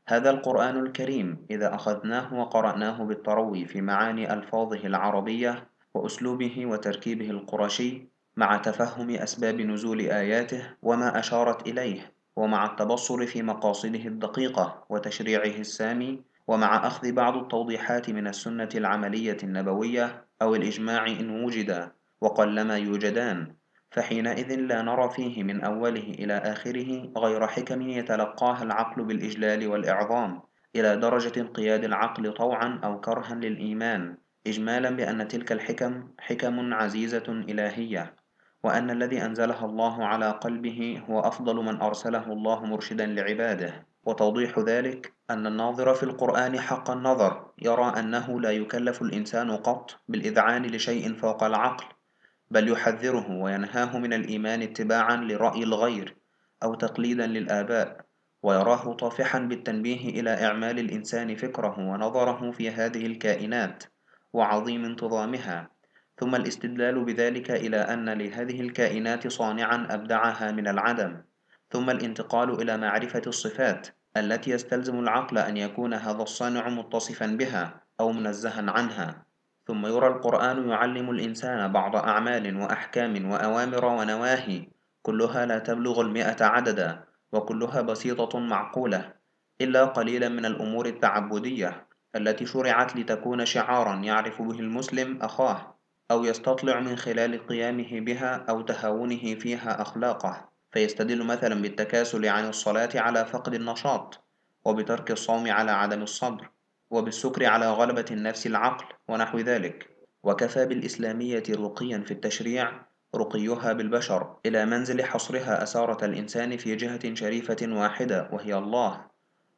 هذا القرآن الكريم إذا أخذناه وقرأناه بالتروي في معاني ألفاظه العربية وأسلوبه وتركيبه القرشي مع تفهم أسباب نزول آياته وما أشارت إليه ومع التبصر في مقاصده الدقيقة وتشريعه السامي ومع أخذ بعض التوضيحات من السنة العملية النبوية أو الإجماع إن وجد وقلما يوجدان فحينئذ لا نرى فيه من أوله إلى آخره غير حكم يتلقاها العقل بالإجلال والإعظام إلى درجة انقياد العقل طوعا أو كرها للإيمان إجمالا بأن تلك الحكم حكم عزيزة إلهية وأن الذي أنزلها الله على قلبه هو أفضل من أرسله الله مرشدا لعباده وتوضيح ذلك أن الناظر في القرآن حق النظر يرى أنه لا يكلف الإنسان قط بالإذعان لشيء فوق العقل بل يحذره وينهاه من الإيمان اتباعا لرأي الغير أو تقليدا للآباء ويراه طافحا بالتنبيه إلى إعمال الإنسان فكره ونظره في هذه الكائنات وعظيم انتظامها ثم الاستدلال بذلك إلى أن لهذه الكائنات صانعا أبدعها من العدم ثم الانتقال إلى معرفة الصفات التي يستلزم العقل أن يكون هذا الصانع متصفا بها أو منزها عنها ثم يرى القرآن يعلم الإنسان بعض أعمال وأحكام وأوامر ونواهي كلها لا تبلغ المئة عددا وكلها بسيطة معقولة إلا قليلا من الأمور التعبدية التي شرعت لتكون شعارا يعرف به المسلم أخاه أو يستطلع من خلال قيامه بها أو تهاونه فيها أخلاقه فيستدل مثلا بالتكاسل عن الصلاة على فقد النشاط وبترك الصوم على عدم الصبر وبالسكر على غلبة النفس العقل ونحو ذلك وكفى بالإسلامية رقيا في التشريع رقيها بالبشر إلى منزل حصرها أسارة الإنسان في جهة شريفة واحدة وهي الله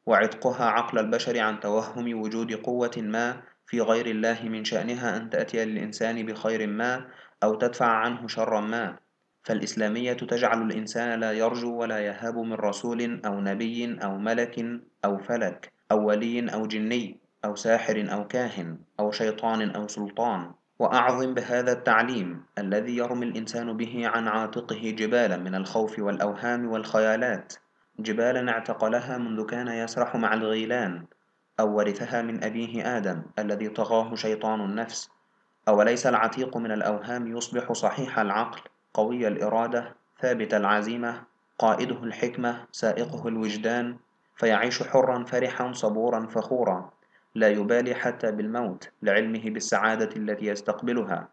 وعتقها عقل البشر عن توهم وجود قوة ما في غير الله من شأنها أن تأتي للإنسان بخير ما أو تدفع عنه شرا ما فالإسلامية تجعل الإنسان لا يرجو ولا يهاب من رسول أو نبي أو ملك أو فلك أو ولي أو جني أو ساحر أو كاهن أو شيطان أو سلطان وأعظم بهذا التعليم الذي يرمي الإنسان به عن عاتقه جبالا من الخوف والأوهام والخيالات جبالا اعتقلها منذ كان يسرح مع الغيلان أو ورثها من أبيه آدم الذي طغاه شيطان النفس أوليس العتيق من الأوهام يصبح صحيح العقل قوي الإرادة ثابت العزيمة قائده الحكمة سائقه الوجدان فيعيش حرا فرحا صبورا فخورا لا يبالي حتى بالموت لعلمه بالسعادة التي يستقبلها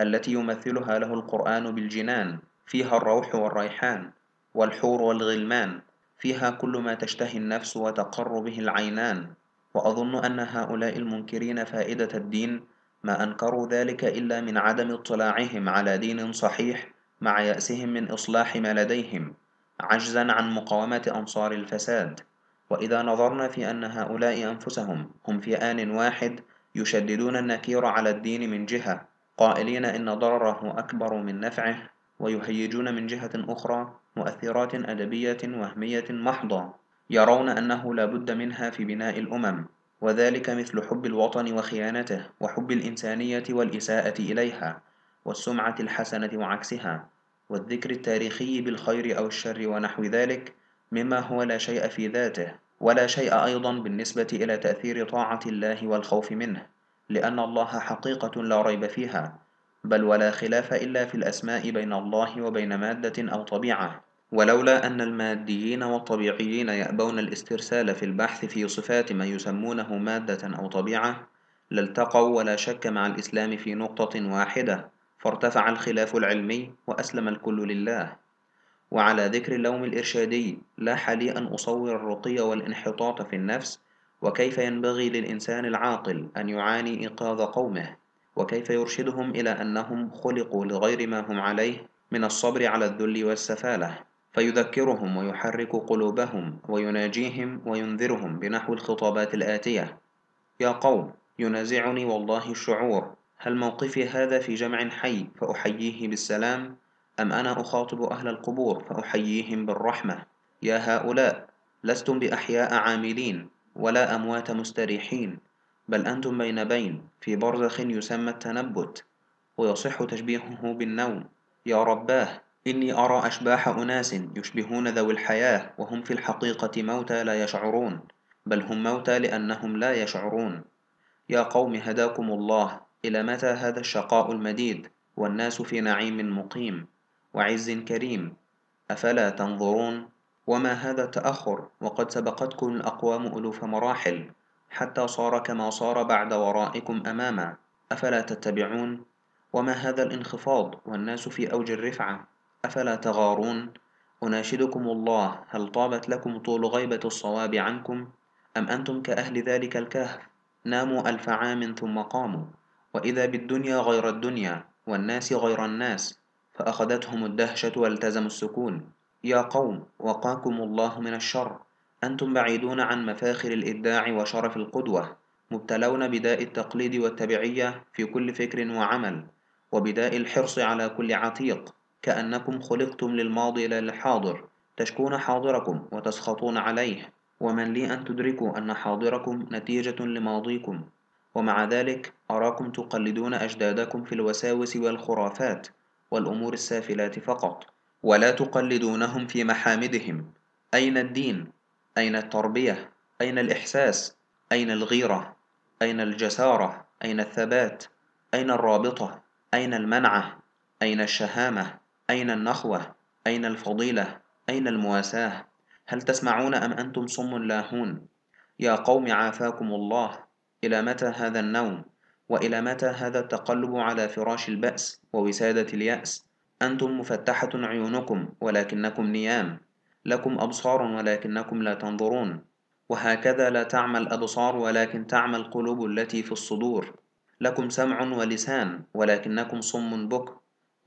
التي يمثلها له القرآن بالجنان فيها الروح والريحان والحور والغلمان فيها كل ما تشتهي النفس وتقر به العينان وأظن أن هؤلاء المنكرين فائدة الدين ما أنكروا ذلك إلا من عدم اطلاعهم على دين صحيح مع يأسهم من إصلاح ما لديهم عجزا عن مقاومة أنصار الفساد وإذا نظرنا في أن هؤلاء أنفسهم هم في آن واحد يشددون النكير على الدين من جهة قائلين إن ضرره أكبر من نفعه ويهيجون من جهة أخرى مؤثرات أدبية وهمية محضة يرون أنه لا بد منها في بناء الأمم وذلك مثل حب الوطن وخيانته وحب الإنسانية والإساءة إليها والسمعة الحسنة وعكسها والذكر التاريخي بالخير أو الشر ونحو ذلك مما هو لا شيء في ذاته ولا شيء أيضا بالنسبة إلى تأثير طاعة الله والخوف منه لأن الله حقيقة لا ريب فيها بل ولا خلاف إلا في الأسماء بين الله وبين مادة أو طبيعة ولولا أن الماديين والطبيعيين يأبون الاسترسال في البحث في صفات ما يسمونه مادة أو طبيعة لالتقوا ولا شك مع الإسلام في نقطة واحدة فارتفع الخلاف العلمي وأسلم الكل لله وعلى ذكر اللوم الإرشادي لاح لي أن أصور الرقي والانحطاط في النفس وكيف ينبغي للإنسان العاقل أن يعاني إيقاظ قومه وكيف يرشدهم إلى أنهم خلقوا لغير ما هم عليه من الصبر على الذل والسفالة فيذكرهم ويحرك قلوبهم ويناجيهم وينذرهم بنحو الخطابات الآتية يا قوم ينازعني والله الشعور هل موقفي هذا في جمع حي فأحييه بالسلام أم أنا أخاطب أهل القبور فأحييهم بالرحمة يا هؤلاء لستم بأحياء عاملين ولا أموات مستريحين بل أنتم بين بين في برزخ يسمى التنبت ويصح تشبيهه بالنوم يا رباه إني أرى أشباح أناس يشبهون ذوي الحياة وهم في الحقيقة موتى لا يشعرون بل هم موتى لأنهم لا يشعرون يا قوم هداكم الله إلى متى هذا الشقاء المديد والناس في نعيم مقيم وعز كريم أفلا تنظرون وما هذا التأخر وقد سبقتكم الأقوام ألوف مراحل حتى صار كما صار بعد ورائكم أماما أفلا تتبعون وما هذا الانخفاض والناس في أوج الرفعة أفلا تغارون أناشدكم الله هل طابت لكم طول غيبة الصواب عنكم أم أنتم كأهل ذلك الكهف ناموا ألف عام ثم قاموا وإذا بالدنيا غير الدنيا والناس غير الناس فأخذتهم الدهشة والتزموا السكون يا قوم وقاكم الله من الشر أنتم بعيدون عن مفاخر الإبداع وشرف القدوة مبتلون بداء التقليد والتبعية في كل فكر وعمل وبداء الحرص على كل عتيق كأنكم خلقتم للماضي لا للحاضر تشكون حاضركم وتسخطون عليه ومن لي أن تدركوا أن حاضركم نتيجة لماضيكم ومع ذلك أراكم تقلدون أجدادكم في الوساوس والخرافات والأمور السافلات فقط ولا تقلدونهم في محامدهم أين الدين؟ أين التربية؟ أين الإحساس؟ أين الغيرة؟ أين الجسارة؟ أين الثبات؟ أين الرابطة؟ أين المنعة؟ أين الشهامة؟ أين النخوة؟ أين الفضيلة؟ أين المواساة؟ هل تسمعون أم أنتم صم لاهون؟ يا قوم عافاكم الله إلى متى هذا النوم؟ وإلى متى هذا التقلب على فراش البأس ووسادة اليأس أنتم مفتحة عيونكم ولكنكم نيام لكم أبصار ولكنكم لا تنظرون وهكذا لا تعمى الأبصار ولكن تعمى القلوب التي في الصدور لكم سمع ولسان ولكنكم صم بكر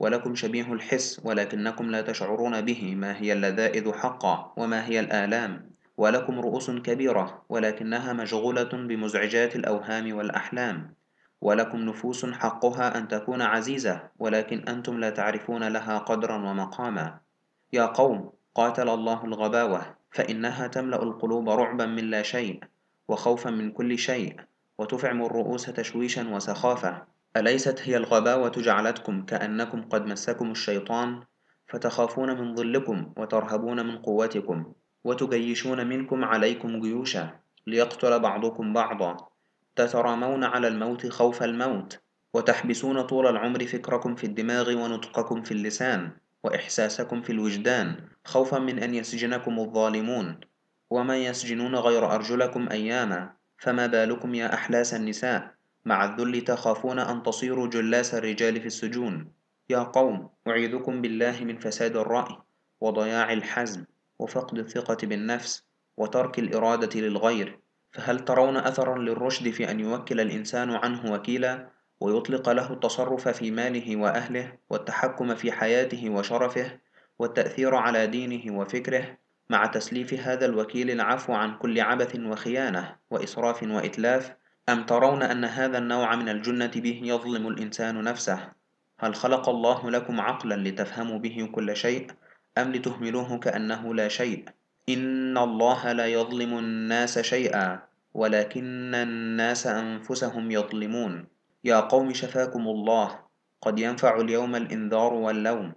ولكم شبيه الحس ولكنكم لا تشعرون به ما هي اللذائذ حقا وما هي الآلام ولكم رؤوس كبيرة ولكنها مشغولة بمزعجات الأوهام والأحلام ولكم نفوس حقها أن تكون عزيزة ولكن أنتم لا تعرفون لها قدرا ومقاما يا قوم قاتل الله الغباوة فإنها تملأ القلوب رعبا من لا شيء وخوفا من كل شيء وتفعم الرؤوس تشويشا وسخافة أليست هي الغباوة جعلتكم كأنكم قد مسكم الشيطان فتخافون من ظلكم وترهبون من قوتكم وتجيشون منكم عليكم جيوشا ليقتل بعضكم بعضا تترامون على الموت خوف الموت وتحبسون طول العمر فكركم في الدماغ ونطقكم في اللسان وإحساسكم في الوجدان خوفا من أن يسجنكم الظالمون وما يسجنون غير أرجلكم أياما فما بالكم يا أحلاس النساء مع الذل تخافون أن تصيروا جلاس الرجال في السجون يا قوم أعيذكم بالله من فساد الرأي وضياع الحزم وفقد الثقة بالنفس وترك الإرادة للغير فهل ترون أثرا للرشد في أن يوكل الإنسان عنه وكيلا ويطلق له التصرف في ماله وأهله والتحكم في حياته وشرفه والتأثير على دينه وفكره مع تسليف هذا الوكيل العفو عن كل عبث وخيانة وإسراف وإتلاف أم ترون أن هذا النوع من الجنة به يظلم الإنسان نفسه هل خلق الله لكم عقلا لتفهموا به كل شيء أم لتهملوه كأنه لا شيء إن الله لا يظلم الناس شيئا ولكن الناس أنفسهم يظلمون يا قوم شفاكم الله قد ينفع اليوم الإنذار واللوم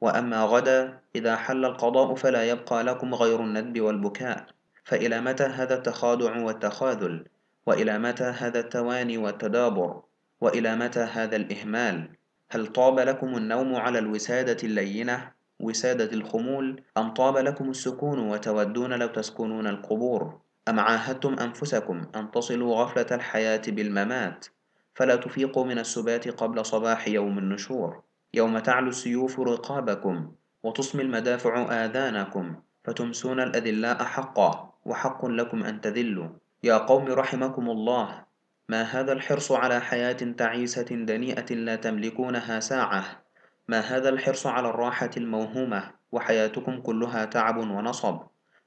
وأما غدا إذا حل القضاء فلا يبقى لكم غير الندب والبكاء فإلى متى هذا التخادع والتخاذل وإلى متى هذا التواني والتدابر وإلى متى هذا الإهمال هل طاب لكم النوم على الوسادة اللينة وسادة الخمول أم طاب لكم السكون وتودون لو تسكنون القبور أم عاهدتم أنفسكم أن تصلوا غفلة الحياة بالممات فلا تفيقوا من السبات قبل صباح يوم النشور يوم تعلو السيوف رقابكم وتصمي المدافع آذانكم فتمسون الأذلاء حقا وحق لكم أن تذلوا يا قوم رحمكم الله ما هذا الحرص على حياة تعيسة دنيئة لا تملكونها ساعة ما هذا الحرص على الراحة الموهومة وحياتكم كلها تعب ونصب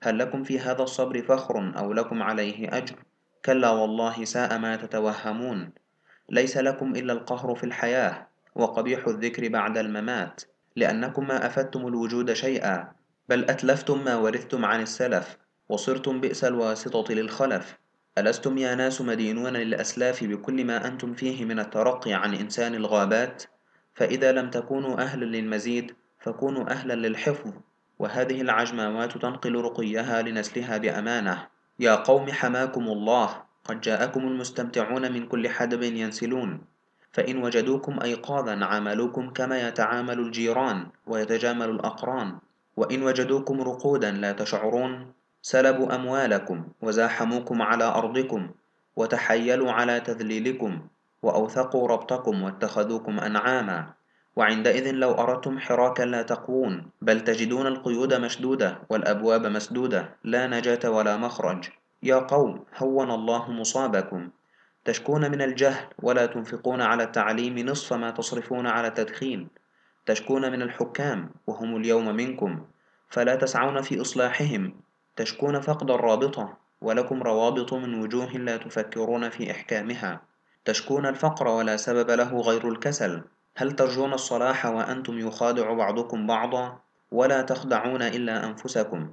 هل لكم في هذا الصبر فخر أو لكم عليه أجر كلا والله ساء ما تتوهمون ليس لكم إلا القهر في الحياة وقبيح الذكر بعد الممات لأنكم ما أفدتم الوجود شيئا بل أتلفتم ما ورثتم عن السلف وصرتم بئس الواسطة للخلف ألستم يا ناس مدينون للأسلاف بكل ما أنتم فيه من الترقي عن إنسان الغابات؟ فإذا لم تكونوا أهلا للمزيد فكونوا أهلا للحفظ وهذه العجماوات تنقل رقيها لنسلها بأمانة يا قوم حماكم الله قد جاءكم المستمتعون من كل حدب ينسلون فإن وجدوكم أيقاظا عاملوكم كما يتعامل الجيران ويتجامل الأقران وإن وجدوكم رقودا لا تشعرون سلبوا أموالكم وزاحموكم على أرضكم وتحيلوا على تذليلكم وأوثقوا ربطكم واتخذوكم أنعاما وعندئذ لو أردتم حراكا لا تقوون بل تجدون القيود مشدودة والأبواب مسدودة لا نجاة ولا مخرج يا قوم هون الله مصابكم تشكون من الجهل ولا تنفقون على التعليم نصف ما تصرفون على التدخين تشكون من الحكام وهم اليوم منكم فلا تسعون في إصلاحهم تشكون فقد الرابطة ولكم روابط من وجوه لا تفكرون في إحكامها تشكون الفقر ولا سبب له غير الكسل هل ترجون الصلاح وأنتم يخادع بعضكم بعضا ولا تخدعون إلا أنفسكم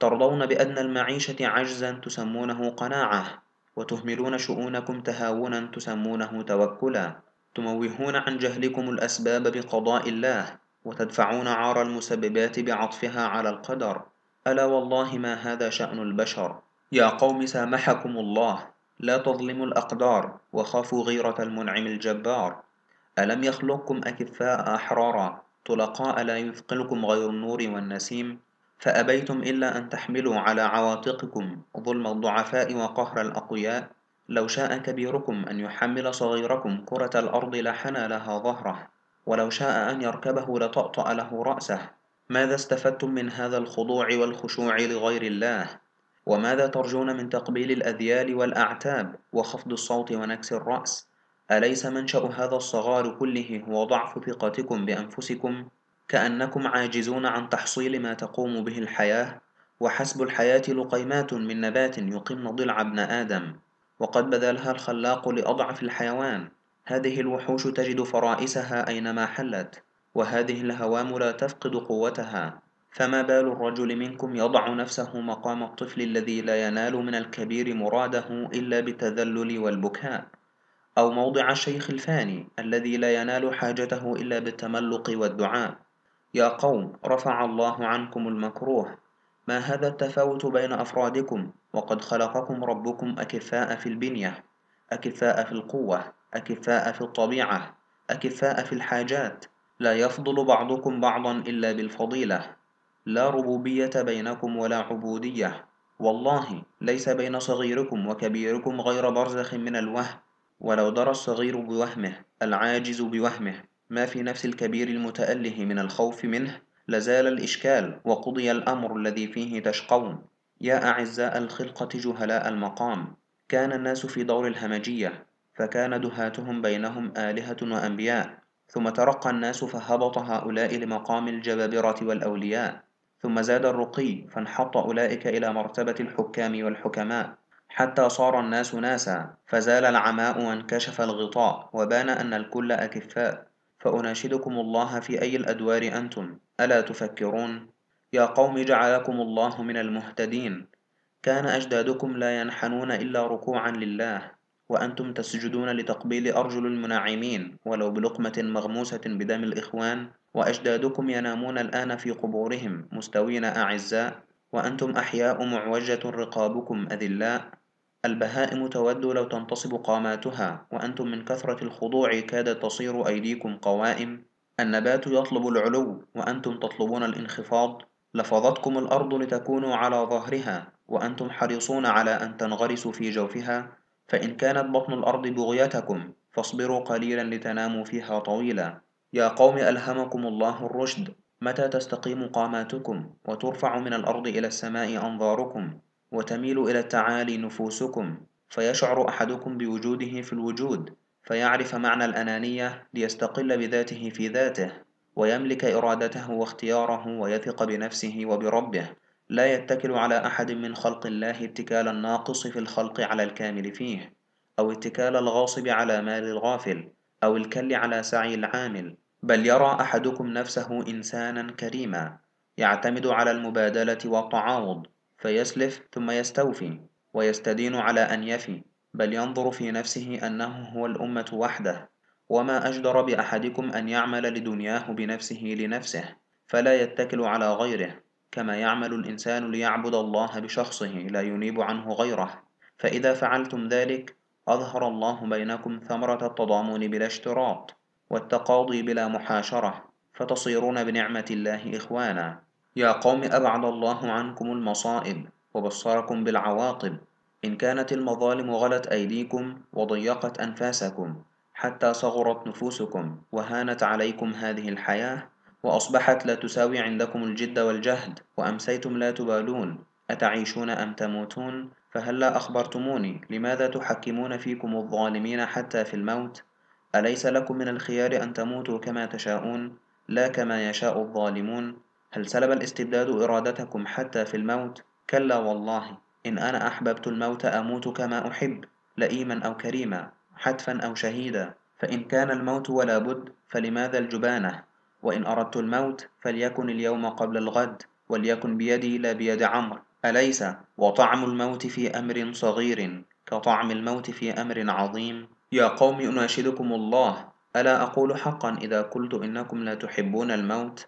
ترضون بأدنى المعيشة عجزا تسمونه قناعة وتهملون شؤونكم تهاونا تسمونه توكلا تموهون عن جهلكم الأسباب بقضاء الله وتدفعون عار المسببات بعطفها على القدر ألا والله ما هذا شأن البشر يا قوم سامحكم الله لا تظلموا الأقدار وخافوا غيرة المنعم الجبار ألم يخلقكم أكفاء أحرارا طلقاء لا يثقلكم غير النور والنسيم فأبيتم إلا أن تحملوا على عواتقكم ظلم الضعفاء وقهر الأقوياء لو شاء كبيركم أن يحمل صغيركم كرة الأرض لحنى لها ظهره ولو شاء أن يركبه لطأطأ له رأسه ماذا استفدتم من هذا الخضوع والخشوع لغير الله وماذا ترجون من تقبيل الأذيال والأعتاب وخفض الصوت ونكس الرأس؟ أليس منشأ هذا الصغار كله هو ضعف ثقتكم بأنفسكم كأنكم عاجزون عن تحصيل ما تقوم به الحياة وحسب الحياة لقيمات من نبات يقمن ضلع ابن آدم وقد بذلها الخلاق لأضعف الحيوان هذه الوحوش تجد فرائسها أينما حلت وهذه الهوام لا تفقد قوتها فما بال الرجل منكم يضع نفسه مقام الطفل الذي لا ينال من الكبير مراده إلا بالتذلل والبكاء أو موضع الشيخ الفاني الذي لا ينال حاجته إلا بالتملق والدعاء يا قوم رفع الله عنكم المكروه ما هذا التفاوت بين أفرادكم وقد خلقكم ربكم أكفاء في البنية أكفاء في القوة أكفاء في الطبيعة أكفاء في الحاجات لا يفضل بعضكم بعضا إلا بالفضيلة لا ربوبية بينكم ولا عبودية والله ليس بين صغيركم وكبيركم غير برزخ من الوهم ولو درى الصغير بوهمه العاجز بوهمه ما في نفس الكبير المتأله من الخوف منه لزال الإشكال وقضي الأمر الذي فيه تشقون يا أعزاء الخلقة جهلاء المقام كان الناس في دور الهمجية فكان دهاتهم بينهم آلهة وأنبياء ثم ترقى الناس فهبط هؤلاء لمقام الجبابرة والأولياء ثم زاد الرقي فانحط أولئك إلى مرتبة الحكام والحكماء حتى صار الناس ناسا فزال العماء وانكشف الغطاء وبان أن الكل أكفاء فأناشدكم الله في أي الأدوار أنتم ألا تفكرون يا قوم جعلكم الله من المهتدين كان أجدادكم لا ينحنون إلا ركوعا لله وأنتم تسجدون لتقبيل أرجل المناعمين ولو بلقمة مغموسة بدم الإخوان وأجدادكم ينامون الآن في قبورهم مستوين أعزاء وأنتم أحياء معوجة رقابكم أذلاء البهائم تود لو تنتصب قاماتها وأنتم من كثرة الخضوع كادت تصير أيديكم قوائم النبات يطلب العلو وأنتم تطلبون الانخفاض لفظتكم الأرض لتكونوا على ظهرها وأنتم حريصون على أن تنغرسوا في جوفها فإن كانت بطن الأرض بغيتكم فاصبروا قليلا لتناموا فيها طويلا يا قوم ألهمكم الله الرشد متى تستقيم قاماتكم وترفع من الأرض إلى السماء أنظاركم وتميل إلى التعالي نفوسكم فيشعر أحدكم بوجوده في الوجود فيعرف معنى الأنانية ليستقل بذاته في ذاته ويملك إرادته واختياره ويثق بنفسه وبربه لا يتكل على أحد من خلق الله اتكال الناقص في الخلق على الكامل فيه أو اتكال الغاصب على مال الغافل أو الكل على سعي العامل بل يرى أحدكم نفسه إنسانا كريما يعتمد على المبادلة والتعاوض فيسلف ثم يستوفي ويستدين على أن يفي بل ينظر في نفسه أنه هو الأمة وحده وما أجدر بأحدكم أن يعمل لدنياه بنفسه لنفسه فلا يتكل على غيره كما يعمل الإنسان ليعبد الله بشخصه لا ينيب عنه غيره فإذا فعلتم ذلك أظهر الله بينكم ثمرة التضامن بلا اشتراط والتقاضي بلا محاشرة فتصيرون بنعمة الله إخوانا يا قوم أبعد الله عنكم المصائب وبصركم بالعواقب إن كانت المظالم غلت أيديكم وضيقت أنفاسكم حتى صغرت نفوسكم وهانت عليكم هذه الحياة وأصبحت لا تساوي عندكم الجد والجهد وأمسيتم لا تبالون أتعيشون أم تموتون فهلا أخبرتموني لماذا تحكمون فيكم الظالمين حتى في الموت أليس لكم من الخيار أن تموتوا كما تشاءون لا كما يشاء الظالمون هل سلب الاستبداد إرادتكم حتى في الموت؟ كلا والله إن أنا أحببت الموت أموت كما أحب لئيما أو كريما حتفا أو شهيدا فإن كان الموت ولا بد فلماذا الجبانة وإن أردت الموت فليكن اليوم قبل الغد وليكن بيدي لا بيد عمرو أليس وطعم الموت في أمر صغير كطعم الموت في أمر عظيم يا قوم أناشدكم الله ألا أقول حقا إذا قلت إنكم لا تحبون الموت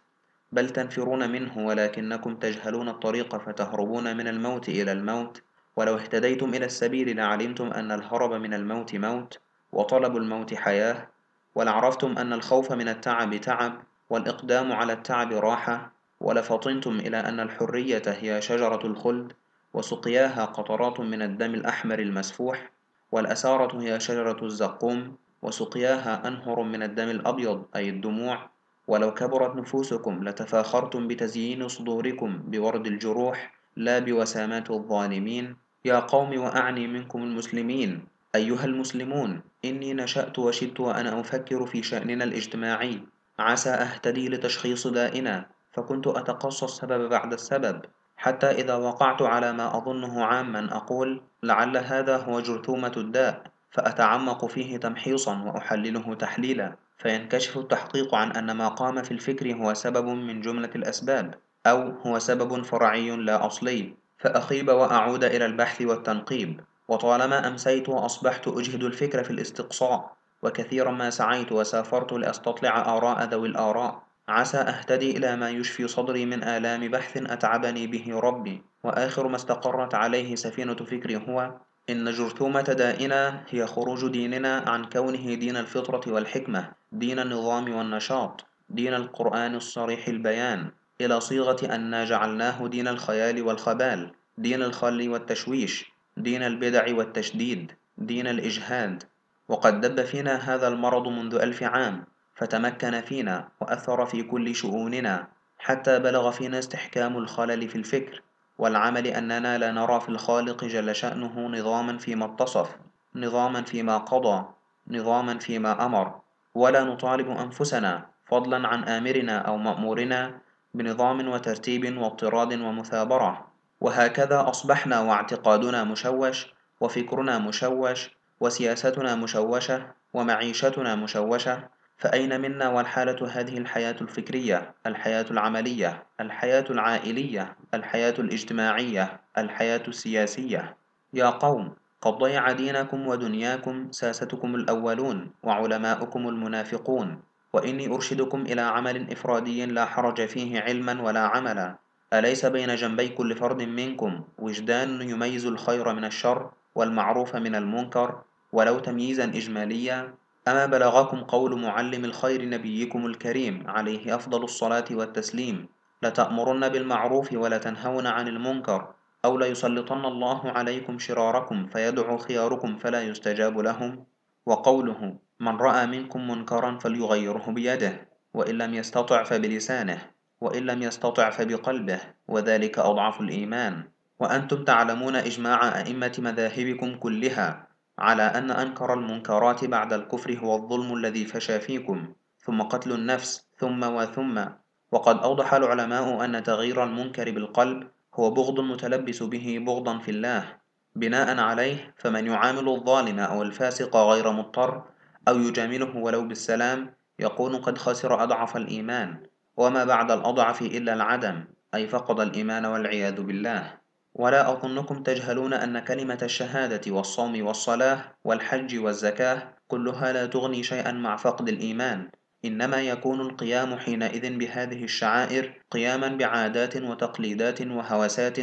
بل تنفرون منه ولكنكم تجهلون الطريق فتهربون من الموت إلى الموت ولو اهتديتم إلى السبيل لعلمتم أن الهرب من الموت موت وطلب الموت حياة ولعرفتم أن الخوف من التعب تعب والإقدام على التعب راحة ولفطنتم إلى أن الحرية هي شجرة الخلد وسقياها قطرات من الدم الأحمر المسفوح والأسارة هي شجرة الزقوم وسقياها أنهر من الدم الأبيض أي الدموع ولو كبرت نفوسكم لتفاخرتم بتزيين صدوركم بورد الجروح لا بوسامات الظالمين يا قوم وأعني منكم المسلمين أيها المسلمون إني نشأت وشدت وأنا أفكر في شأننا الاجتماعي عسى أهتدي لتشخيص دائنا فكنت أتقصى السبب بعد السبب حتى إذا وقعت على ما أظنه عاما أقول لعل هذا هو جرثومة الداء فأتعمق فيه تمحيصا وأحلله تحليلا فينكشف التحقيق عن أن ما قام في الفكر هو سبب من جملة الأسباب أو هو سبب فرعي لا أصلي فأخيب وأعود إلى البحث والتنقيب وطالما أمسيت وأصبحت أجهد الفكر في الاستقصاء وكثيرا ما سعيت وسافرت لأستطلع آراء ذوي الآراء عسى أهتدي إلى ما يشفي صدري من آلام بحث أتعبني به ربي وآخر ما استقرت عليه سفينة فكري هو إن جرثومة دائنا هي خروج ديننا عن كونه دين الفطرة والحكمة دين النظام والنشاط دين القرآن الصريح البيان إلى صيغة أن جعلناه دين الخيال والخبال دين الخل والتشويش دين البدع والتشديد دين الإجهاد وقد دب فينا هذا المرض منذ ألف عام فتمكن فينا وأثر في كل شؤوننا حتى بلغ فينا استحكام الخلل في الفكر والعمل أننا لا نرى في الخالق جل شأنه نظاما فيما اتصف نظاما فيما قضى نظاما فيما أمر ولا نطالب أنفسنا فضلا عن آمرنا أو مأمورنا بنظام وترتيب واضطراد ومثابرة وهكذا أصبحنا واعتقادنا مشوش وفكرنا مشوش وسياستنا مشوشة ومعيشتنا مشوشة فأين منا والحالة هذه الحياة الفكرية، الحياة العملية، الحياة العائلية، الحياة الاجتماعية، الحياة السياسية. يا قوم، قد ضيع دينكم ودنياكم ساستكم الأولون وعلماؤكم المنافقون، وإني أرشدكم إلى عمل إفرادي لا حرج فيه علما ولا عملا. أليس بين جنبي كل فرد منكم وجدان يميز الخير من الشر والمعروف من المنكر ولو تمييزا إجماليا؟ أما بلغكم قول معلم الخير نبيكم الكريم عليه أفضل الصلاة والتسليم لتأمرن بالمعروف ولتنهون عن المنكر أو ليسلطن الله عليكم شراركم فيدعو خياركم فلا يستجاب لهم وقوله من رأى منكم منكرا فليغيره بيده وإن لم يستطع فبلسانه وإن لم يستطع فبقلبه وذلك أضعف الإيمان وأنتم تعلمون إجماع أئمة مذاهبكم كلها على أن أنكر المنكرات بعد الكفر هو الظلم الذي فشى فيكم ثم قتل النفس ثم وثم وقد أوضح العلماء أن تغيير المنكر بالقلب هو بغض متلبس به بغضا في الله بناء عليه فمن يعامل الظالم أو الفاسق غير مضطر أو يجامله ولو بالسلام يكون قد خسر أضعف الإيمان وما بعد الأضعف إلا العدم أي فقد الإيمان والعياذ بالله ولا أظنكم تجهلون أن كلمة الشهادة والصوم والصلاة والحج والزكاة كلها لا تغني شيئا مع فقد الإيمان إنما يكون القيام حينئذ بهذه الشعائر قياما بعادات وتقليدات وهوسات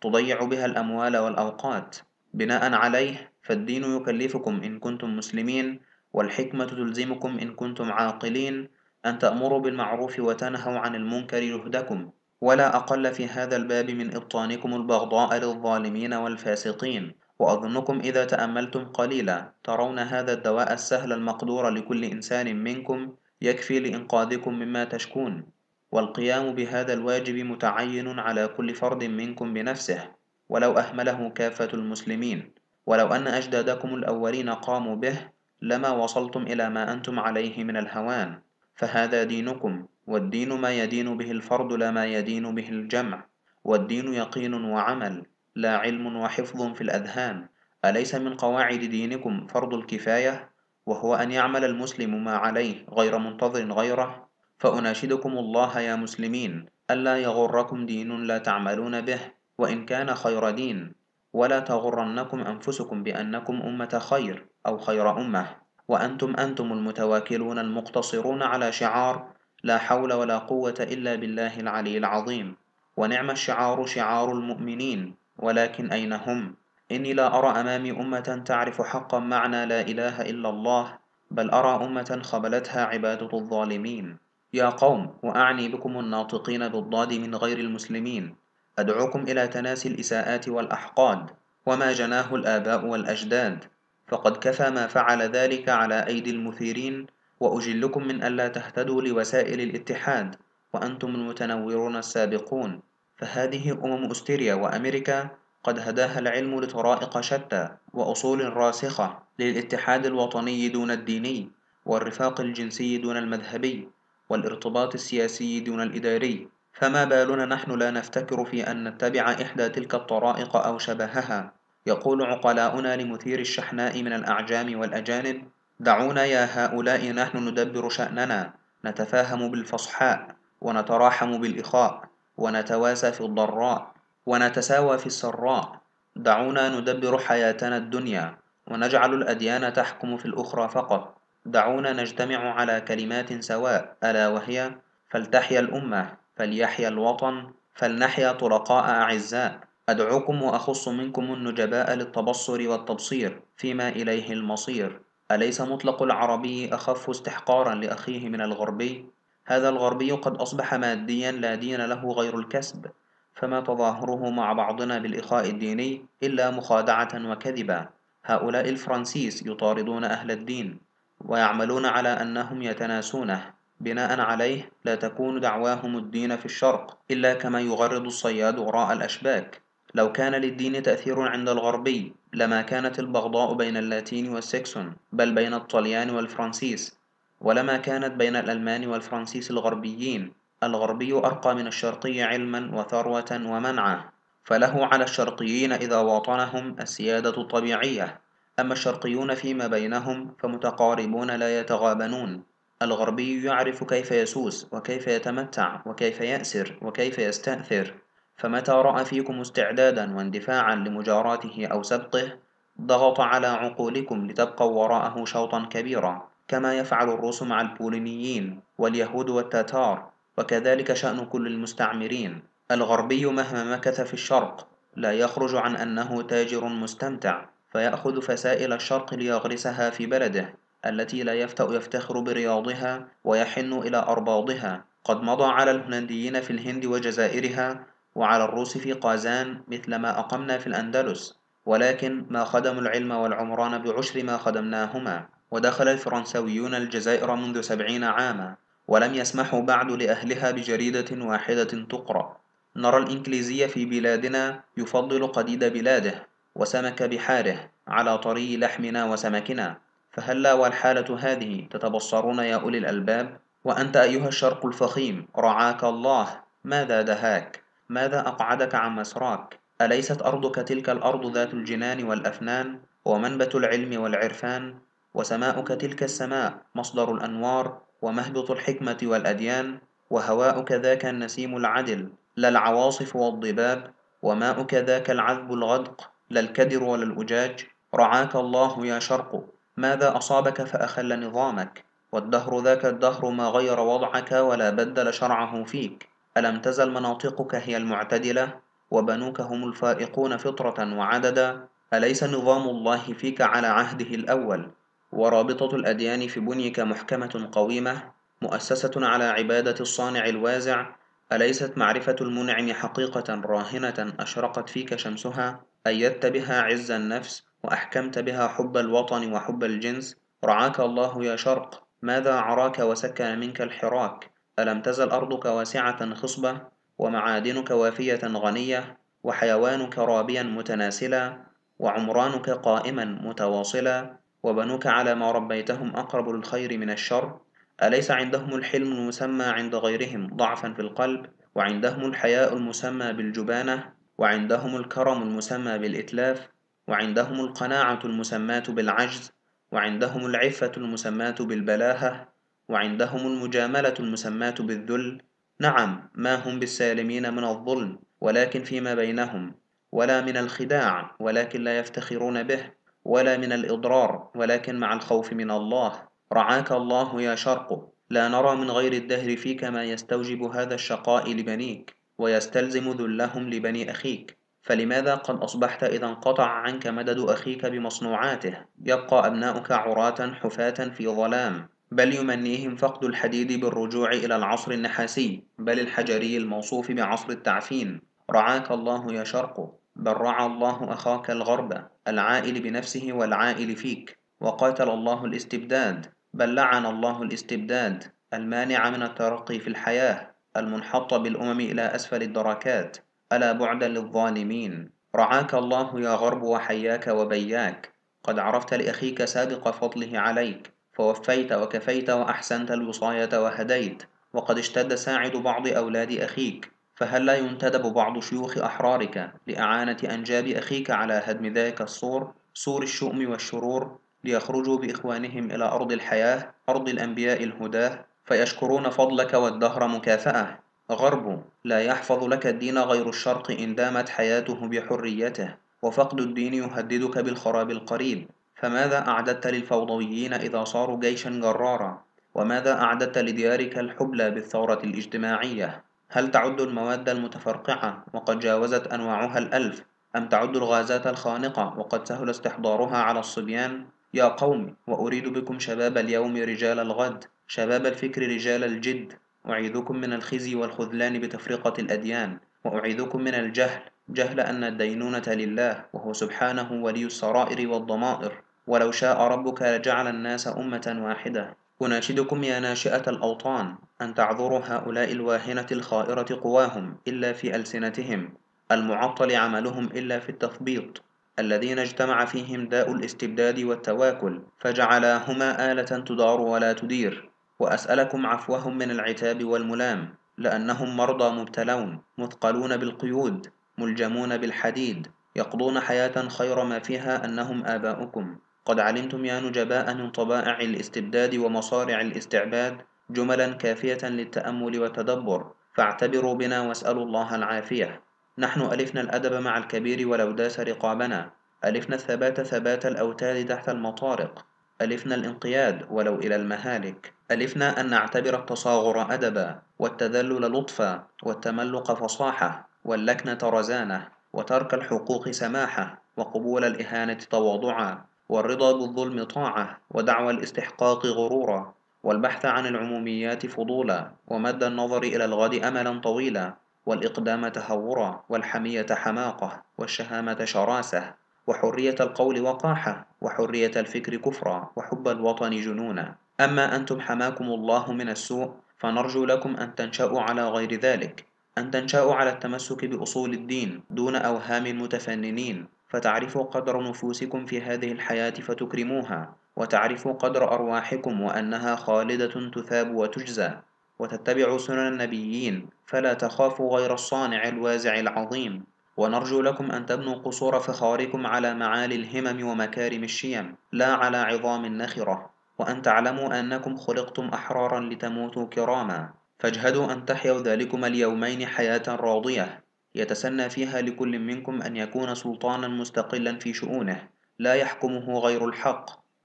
تضيع بها الأموال والأوقات بناء عليه فالدين يكلفكم إن كنتم مسلمين والحكمة تلزمكم إن كنتم عاقلين أن تأمروا بالمعروف وتنهوا عن المنكر جهدكم ولا أقل في هذا الباب من إبطانكم البغضاء للظالمين والفاسقين وأظنكم إذا تأملتم قليلا ترون هذا الدواء السهل المقدور لكل إنسان منكم يكفي لإنقاذكم مما تشكون والقيام بهذا الواجب متعين على كل فرد منكم بنفسه ولو أهمله كافة المسلمين ولو أن أجدادكم الأولين قاموا به لما وصلتم إلى ما أنتم عليه من الهوان فهذا دينكم والدين ما يدين به الفرد لا ما يدين به الجمع والدين يقين وعمل لا علم وحفظ في الأذهان أليس من قواعد دينكم فرض الكفاية وهو أن يعمل المسلم ما عليه غير منتظر غيره فأناشدكم الله يا مسلمين ألا يغركم دين لا تعملون به وإن كان خير دين ولا تغرنكم أنفسكم بأنكم أمة خير أو خير أمة وأنتم أنتم المتواكلون المقتصرون على شعار لا حول ولا قوة إلا بالله العلي العظيم ونعم الشعار شعار المؤمنين ولكن أين هم؟ إني لا أرى أمامي أمة تعرف حقا معنى لا إله إلا الله بل أرى أمة خبلتها عبادة الظالمين يا قوم وأعني بكم الناطقين بالضاد من غير المسلمين أدعوكم إلى تناسي الإساءات والأحقاد وما جناه الآباء والأجداد فقد كفى ما فعل ذلك على أيدي المثيرين وأجلكم من ألا تهتدوا لوسائل الاتحاد وأنتم المتنورون السابقون فهذه أمم أستريا وأمريكا قد هداها العلم لطرائق شتى وأصول راسخة للاتحاد الوطني دون الديني والرفاق الجنسي دون المذهبي والارتباط السياسي دون الإداري فما بالنا نحن لا نفتكر في أن نتبع إحدى تلك الطرائق أو شبهها يقول عقلاؤنا لمثير الشحناء من الأعجام والأجانب دعونا يا هؤلاء نحن ندبر شأننا نتفاهم بالفصحاء ونتراحم بالإخاء ونتواسى في الضراء ونتساوى في السراء دعونا ندبر حياتنا الدنيا ونجعل الأديان تحكم في الأخرى فقط دعونا نجتمع على كلمات سواء ألا وهي فلتحيا الأمة فليحيا الوطن فلنحيا طلقاء أعزاء أدعوكم وأخص منكم النجباء للتبصر والتبصير فيما إليه المصير أليس مطلق العربي أخف استحقارا لأخيه من الغربي؟ هذا الغربي قد أصبح ماديا لا دين له غير الكسب فما تظاهره مع بعضنا بالإخاء الديني إلا مخادعة وكذبا هؤلاء الفرنسيس يطاردون أهل الدين ويعملون على أنهم يتناسونه بناء عليه لا تكون دعواهم الدين في الشرق إلا كما يغرد الصياد وراء الأشباك لو كان للدين تأثير عند الغربي لما كانت البغضاء بين اللاتين والسكسون بل بين الطليان والفرنسيس ولما كانت بين الألمان والفرنسيس الغربيين الغربي أرقى من الشرقي علما وثروة ومنعة فله على الشرقيين إذا واطنهم السيادة الطبيعية أما الشرقيون فيما بينهم فمتقاربون لا يتغابنون الغربي يعرف كيف يسوس وكيف يتمتع وكيف يأسر وكيف يستأثر فمتى رأى فيكم استعدادا واندفاعا لمجاراته أو سبقه ضغط على عقولكم لتبقوا وراءه شوطا كبيرا كما يفعل الروس مع البولينيين واليهود والتتار وكذلك شأن كل المستعمرين الغربي مهما مكث في الشرق لا يخرج عن أنه تاجر مستمتع فيأخذ فسائل الشرق ليغرسها في بلده التي لا يفتأ يفتخر برياضها ويحن إلى أرباضها قد مضى على الهولنديين في الهند وجزائرها وعلى الروس في قازان مثل ما أقمنا في الأندلس ولكن ما خدموا العلم والعمران بعشر ما خدمناهما ودخل الفرنسويون الجزائر منذ سبعين عاما ولم يسمحوا بعد لأهلها بجريدة واحدة تقرأ نرى الإنجليزي في بلادنا يفضل قديد بلاده وسمك بحاره على طري لحمنا وسمكنا فهلا والحالة هذه تتبصرون يا أولي الألباب وأنت أيها الشرق الفخيم رعاك الله ماذا دهاك ماذا أقعدك عن مسراك؟ أليست أرضك تلك الأرض ذات الجنان والأفنان ومنبت العلم والعرفان وسماؤك تلك السماء مصدر الأنوار ومهبط الحكمة والأديان وهواؤك ذاك النسيم العدل لا العواصف والضباب وماؤك ذاك العذب الغدق لا الكدر ولا الأجاج رعاك الله يا شرق ماذا أصابك فأخل نظامك والدهر ذاك الدهر ما غير وضعك ولا بدل شرعه فيك ألم تزل مناطقك هي المعتدلة وبنوك هم الفائقون فطرة وعددا أليس نظام الله فيك على عهده الأول ورابطة الأديان في بنيك محكمة قويمة مؤسسة على عبادة الصانع الوازع أليست معرفة المنعم حقيقة راهنة أشرقت فيك شمسها أيدت بها عز النفس وأحكمت بها حب الوطن وحب الجنس رعاك الله يا شرق ماذا عراك وسكن منك الحراك ألم تزل أرضك واسعة خصبة ومعادنك وافية غنية وحيوانك رابيا متناسلا وعمرانك قائما متواصلا وبنوك على ما ربيتهم أقرب للخير من الشر أليس عندهم الحلم المسمى عند غيرهم ضعفا في القلب وعندهم الحياء المسمى بالجبانة وعندهم الكرم المسمى بالإتلاف وعندهم القناعة المسماة بالعجز وعندهم العفة المسماة بالبلاهة وعندهم المجاملة المسماة بالذل نعم ما هم بالسالمين من الظلم ولكن فيما بينهم ولا من الخداع ولكن لا يفتخرون به ولا من الإضرار ولكن مع الخوف من الله رعاك الله يا شرق لا نرى من غير الدهر فيك ما يستوجب هذا الشقاء لبنيك ويستلزم ذلهم لبني أخيك فلماذا قد أصبحت إذا انقطع عنك مدد أخيك بمصنوعاته يبقى أبناؤك عراة حفاة في ظلام بل يمنيهم فقد الحديد بالرجوع إلى العصر النحاسي بل الحجري الموصوف بعصر التعفين رعاك الله يا شرق بل رعى الله أخاك الغرب العائل بنفسه والعائل فيك وقاتل الله الاستبداد بل لعن الله الاستبداد المانع من الترقي في الحياة المنحط بالأمم إلى أسفل الدركات ألا بعدا للظالمين رعاك الله يا غرب وحياك وبياك قد عرفت لأخيك سابق فضله عليك فوفيت وكفيت وأحسنت الوصاية وهديت وقد اشتد ساعد بعض أولاد أخيك فهل لا ينتدب بعض شيوخ أحرارك لأعانة أنجاب أخيك على هدم ذلك الصور سور الشؤم والشرور ليخرجوا بإخوانهم إلى أرض الحياة أرض الأنبياء الهداه فيشكرون فضلك والدهر مكافأة غرب لا يحفظ لك الدين غير الشرق إن دامت حياته بحريته وفقد الدين يهددك بالخراب القريب فماذا أعددت للفوضويين إذا صاروا جيشا جرارا؟ وماذا أعددت لديارك الحبلى بالثورة الاجتماعية؟ هل تعد المواد المتفرقعة وقد جاوزت أنواعها الألف؟ أم تعد الغازات الخانقة وقد سهل استحضارها على الصبيان؟ يا قوم وأريد بكم شباب اليوم رجال الغد شباب الفكر رجال الجد أعيذكم من الخزي والخذلان بتفرقة الأديان وأعيذكم من الجهل جهل أن الدينونة لله وهو سبحانه ولي السرائر والضمائر ولو شاء ربك لجعل الناس أمة واحدة أناشدكم يا ناشئة الأوطان أن تعذروا هؤلاء الواهنة الخائرة قواهم إلا في ألسنتهم المعطل عملهم إلا في التثبيط الذين اجتمع فيهم داء الاستبداد والتواكل فجعلاهما آلة تدار ولا تدير وأسألكم عفوهم من العتاب والملام لأنهم مرضى مبتلون مثقلون بالقيود ملجمون بالحديد يقضون حياة خير ما فيها أنهم آباؤكم قد علمتم يا نجباء من طبائع الاستبداد ومصارع الاستعباد جملا كافية للتأمل والتدبر فاعتبروا بنا واسألوا الله العافية نحن ألفنا الأدب مع الكبير ولو داس رقابنا ألفنا الثبات ثبات الأوتاد تحت المطارق ألفنا الانقياد ولو إلى المهالك ألفنا أن نعتبر التصاغر أدبا والتذلل لطفا والتملق فصاحة واللكنة رزانة وترك الحقوق سماحة وقبول الإهانة تواضعا والرضا بالظلم طاعة ودعوى الاستحقاق غرورا والبحث عن العموميات فضولا ومد النظر إلى الغد أملا طويلا والإقدام تهورا والحمية حماقة والشهامة شراسة وحرية القول وقاحة وحرية الفكر كفرا وحب الوطن جنونا أما أنتم حماكم الله من السوء فنرجو لكم أن تنشأوا على غير ذلك أن تنشأوا على التمسك بأصول الدين دون أوهام المتفننين فتعرفوا قدر نفوسكم في هذه الحياة فتكرموها وتعرفوا قدر أرواحكم وأنها خالدة تثاب وتجزى وتتبعوا سنن النبيين فلا تخافوا غير الصانع الوازع العظيم ونرجو لكم أن تبنوا قصور فخاركم على معالي الهمم ومكارم الشيم لا على عظام النخرة وأن تعلموا أنكم خلقتم أحرارا لتموتوا كراما فاجهدوا أن تحيوا ذلكم اليومين حياة راضية يتسنى فيها لكل منكم أن يكون سلطانا مستقلا في شؤونه لا يحكمه غير الحق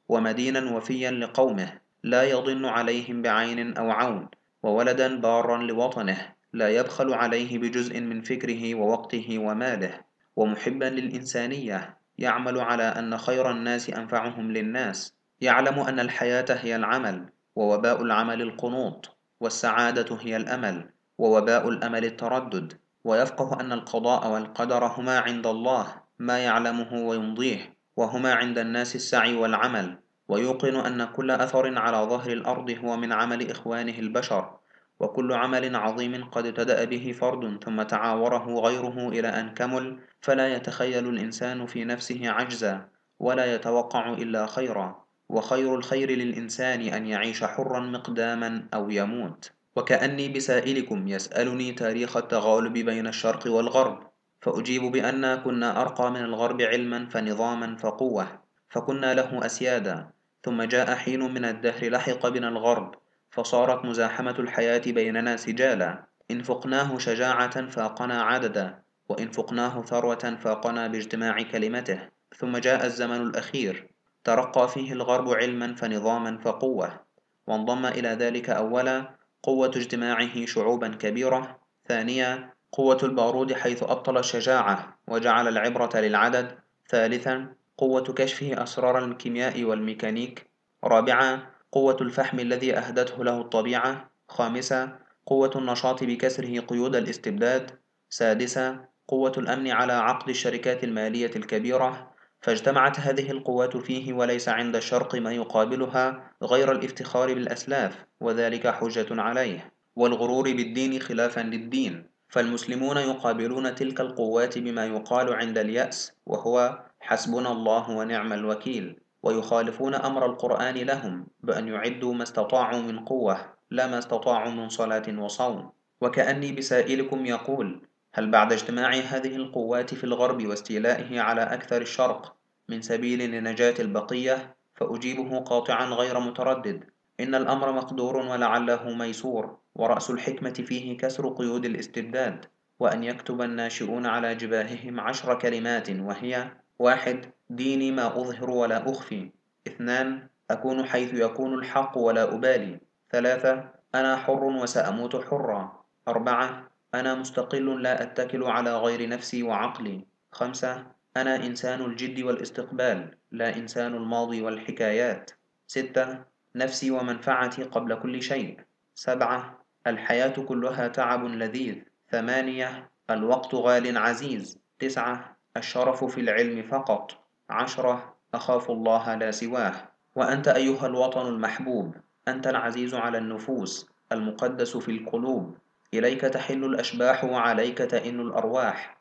ومدينا وفيا لقومه لا يضن عليهم بعين أو عون وولدا بارا لوطنه لا يبخل عليه بجزء من فكره ووقته وماله ومحبا للإنسانية يعمل على أن خير الناس أنفعهم للناس يعلم أن الحياة هي العمل ووباء العمل القنوط والسعادة هي الأمل ووباء الأمل التردد ويفقه أن القضاء والقدر هما عند الله ما يعلمه ويمضيه وهما عند الناس السعي والعمل ويوقن أن كل أثر على ظهر الأرض هو من عمل إخوانه البشر وكل عمل عظيم قد ابتدأ به فرد ثم تعاوره غيره إلى أن كمل فلا يتخيل الإنسان في نفسه عجزا ولا يتوقع إلا خيرا وخير الخير للإنسان أن يعيش حرا مقداما أو يموت وكأني بسائلكم يسألني تاريخ التغالب بين الشرق والغرب فأجيب بأن كنا أرقى من الغرب علما فنظاما فقوة فكنا له أسيادا ثم جاء حين من الدهر لحق بنا الغرب فصارت مزاحمة الحياة بيننا سجالا إن فقناه شجاعة فاقنا عددا وإن فقناه ثروة فاقنا باجتماع كلمته ثم جاء الزمن الأخير ترقى فيه الغرب علما فنظاما فقوة وانضم إلى ذلك أولا قوة اجتماعه شعوبا كبيرة ثانيا قوة البارود حيث أبطل الشجاعة وجعل العبرة للعدد ثالثا قوة كشفه أسرار الكيمياء والميكانيك رابعا قوة الفحم الذي أهدته له الطبيعة خامسا قوة النشاط بكسره قيود الاستبداد سادسا قوة الأمن على عقد الشركات المالية الكبيرة فاجتمعت هذه القوات فيه وليس عند الشرق ما يقابلها غير الافتخار بالأسلاف وذلك حجة عليه والغرور بالدين خلافا للدين فالمسلمون يقابلون تلك القوات بما يقال عند اليأس وهو حسبنا الله ونعم الوكيل ويخالفون أمر القرآن لهم بأن يعدوا ما استطاعوا من قوة لا ما استطاعوا من صلاة وصوم وكأني بسائلكم يقول هل بعد اجتماع هذه القوات في الغرب واستيلائه على أكثر الشرق من سبيل لنجاة البقية فأجيبه قاطعا غير متردد إن الأمر مقدور ولعله ميسور ورأس الحكمة فيه كسر قيود الاستبداد وأن يكتب الناشئون على جباههم عشر كلمات وهي واحد ديني ما أظهر ولا أخفي اثنان أكون حيث يكون الحق ولا أبالي ثلاثة أنا حر وسأموت حرا أربعة أنا مستقل لا أتكل على غير نفسي وعقلي خمسة أنا إنسان الجد والاستقبال لا إنسان الماضي والحكايات ستة نفسي ومنفعتي قبل كل شيء سبعة الحياة كلها تعب لذيذ ثمانية الوقت غال عزيز تسعة الشرف في العلم فقط عشرة أخاف الله لا سواه وأنت أيها الوطن المحبوب أنت العزيز على النفوس المقدس في القلوب إليك تحل الأشباح وعليك تئن الأرواح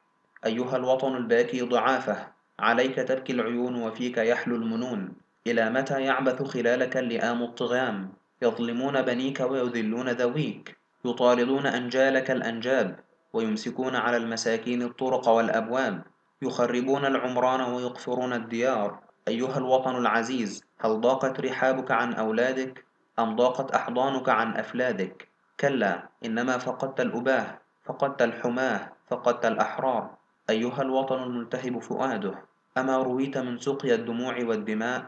أيها الوطن الباكي ضعافه عليك تبكي العيون وفيك يحلو المنون إلى متى يعبث خلالك اللئام الطغام يظلمون بنيك ويذلون ذويك يطاردون أنجالك الأنجاب ويمسكون على المساكين الطرق والأبواب يخربون العمران ويقفرون الديار أيها الوطن العزيز هل ضاقت رحابك عن أولادك أم ضاقت أحضانك عن أفلادك كلا إنما فقدت الأباه فقدت الحماه فقدت الأحرار أيها الوطن الملتهب فؤاده أما رويت من سقيا الدموع والدماء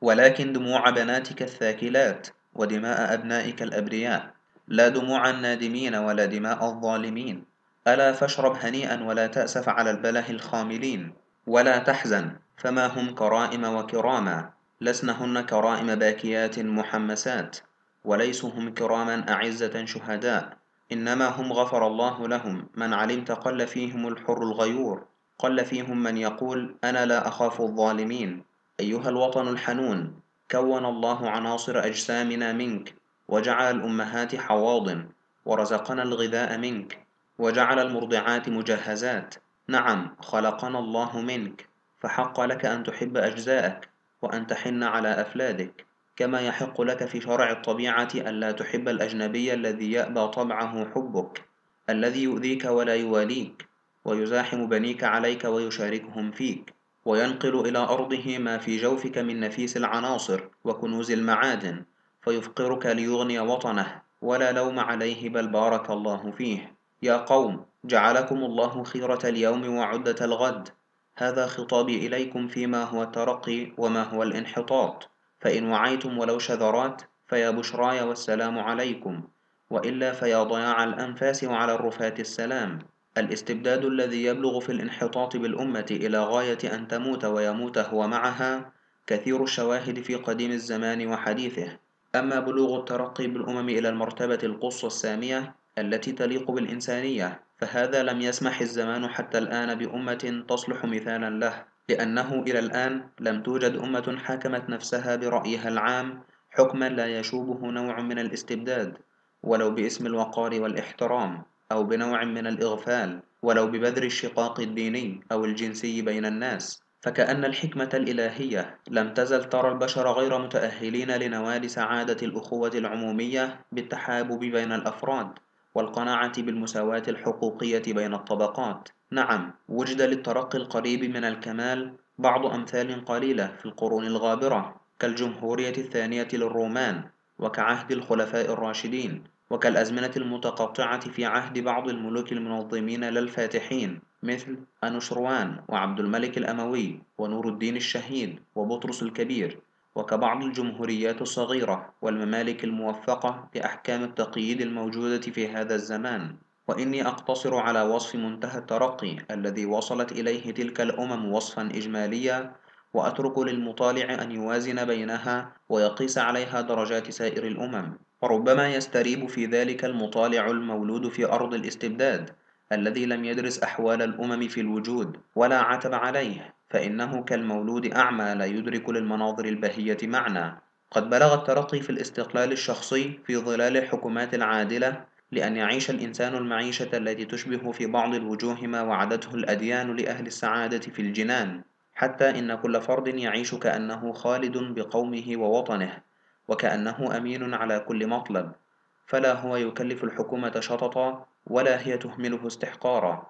ولكن دموع بناتك الثاكلات ودماء أبنائك الأبرياء لا دموع النادمين ولا دماء الظالمين ألا فاشرب هنيئا ولا تأسف على البله الخاملين ولا تحزن فما هم كرائم وكراما لسنهن كرائم باكيات محمسات وليسوا هم كراما أعزة شهداء إنما هم غفر الله لهم من علمت قل فيهم الحر الغيور قل فيهم من يقول أنا لا أخاف الظالمين أيها الوطن الحنون كون الله عناصر أجسامنا منك وجعل الأمهات حواضن ورزقنا الغذاء منك وجعل المرضعات مجهزات نعم خلقنا الله منك فحق لك أن تحب أجزاءك وأن تحن على أفلادك كما يحق لك في شرع الطبيعة ألا تحب الأجنبي الذي يأبى طبعه حبك الذي يؤذيك ولا يواليك ويزاحم بنيك عليك ويشاركهم فيك وينقل إلى أرضه ما في جوفك من نفيس العناصر وكنوز المعادن فيفقرك ليغني وطنه ولا لوم عليه بل بارك الله فيه يا قوم جعلكم الله خيرة اليوم وعدة الغد هذا خطابي إليكم فيما هو الترقي وما هو الانحطاط فإن وعيتم ولو شذرات فيا بشراي والسلام عليكم وإلا فيا ضياع الأنفاس وعلى الرفات السلام الاستبداد الذي يبلغ في الانحطاط بالأمة إلى غاية أن تموت ويموت هو معها كثير الشواهد في قديم الزمان وحديثه أما بلوغ الترقي بالأمم إلى المرتبة القصوى السامية التي تليق بالإنسانية فهذا لم يسمح الزمان حتى الآن بأمة تصلح مثالا له لأنه إلى الآن لم توجد أمة حاكمت نفسها برأيها العام حكما لا يشوبه نوع من الاستبداد ولو باسم الوقار والاحترام أو بنوع من الإغفال ولو ببذر الشقاق الديني أو الجنسي بين الناس فكأن الحكمة الإلهية لم تزل ترى البشر غير متأهلين لنوال سعادة الأخوة العمومية بالتحابب بين الأفراد والقناعة بالمساواة الحقوقية بين الطبقات نعم وجد للترقي القريب من الكمال بعض أمثال قليلة في القرون الغابرة كالجمهورية الثانية للرومان وكعهد الخلفاء الراشدين وكالأزمنة المتقطعة في عهد بعض الملوك المنظمين للفاتحين مثل أنوشروان وعبد الملك الأموي ونور الدين الشهيد وبطرس الكبير وكبعض الجمهوريات الصغيرة والممالك الموفقة بأحكام التقييد الموجودة في هذا الزمان وإني أقتصر على وصف منتهى الترقي الذي وصلت إليه تلك الأمم وصفا إجماليا وأترك للمطالع أن يوازن بينها ويقيس عليها درجات سائر الأمم وربما يستريب في ذلك المطالع المولود في أرض الاستبداد الذي لم يدرس أحوال الأمم في الوجود ولا عتب عليه فإنه كالمولود أعمى لا يدرك للمناظر البهية معنى قد بلغ الترقي في الاستقلال الشخصي في ظلال الحكومات العادلة لأن يعيش الإنسان المعيشة التي تشبه في بعض الوجوه ما وعدته الأديان لأهل السعادة في الجنان حتى إن كل فرد يعيش كأنه خالد بقومه ووطنه وكأنه أمين على كل مطلب فلا هو يكلف الحكومة شططا ولا هي تهمله استحقارا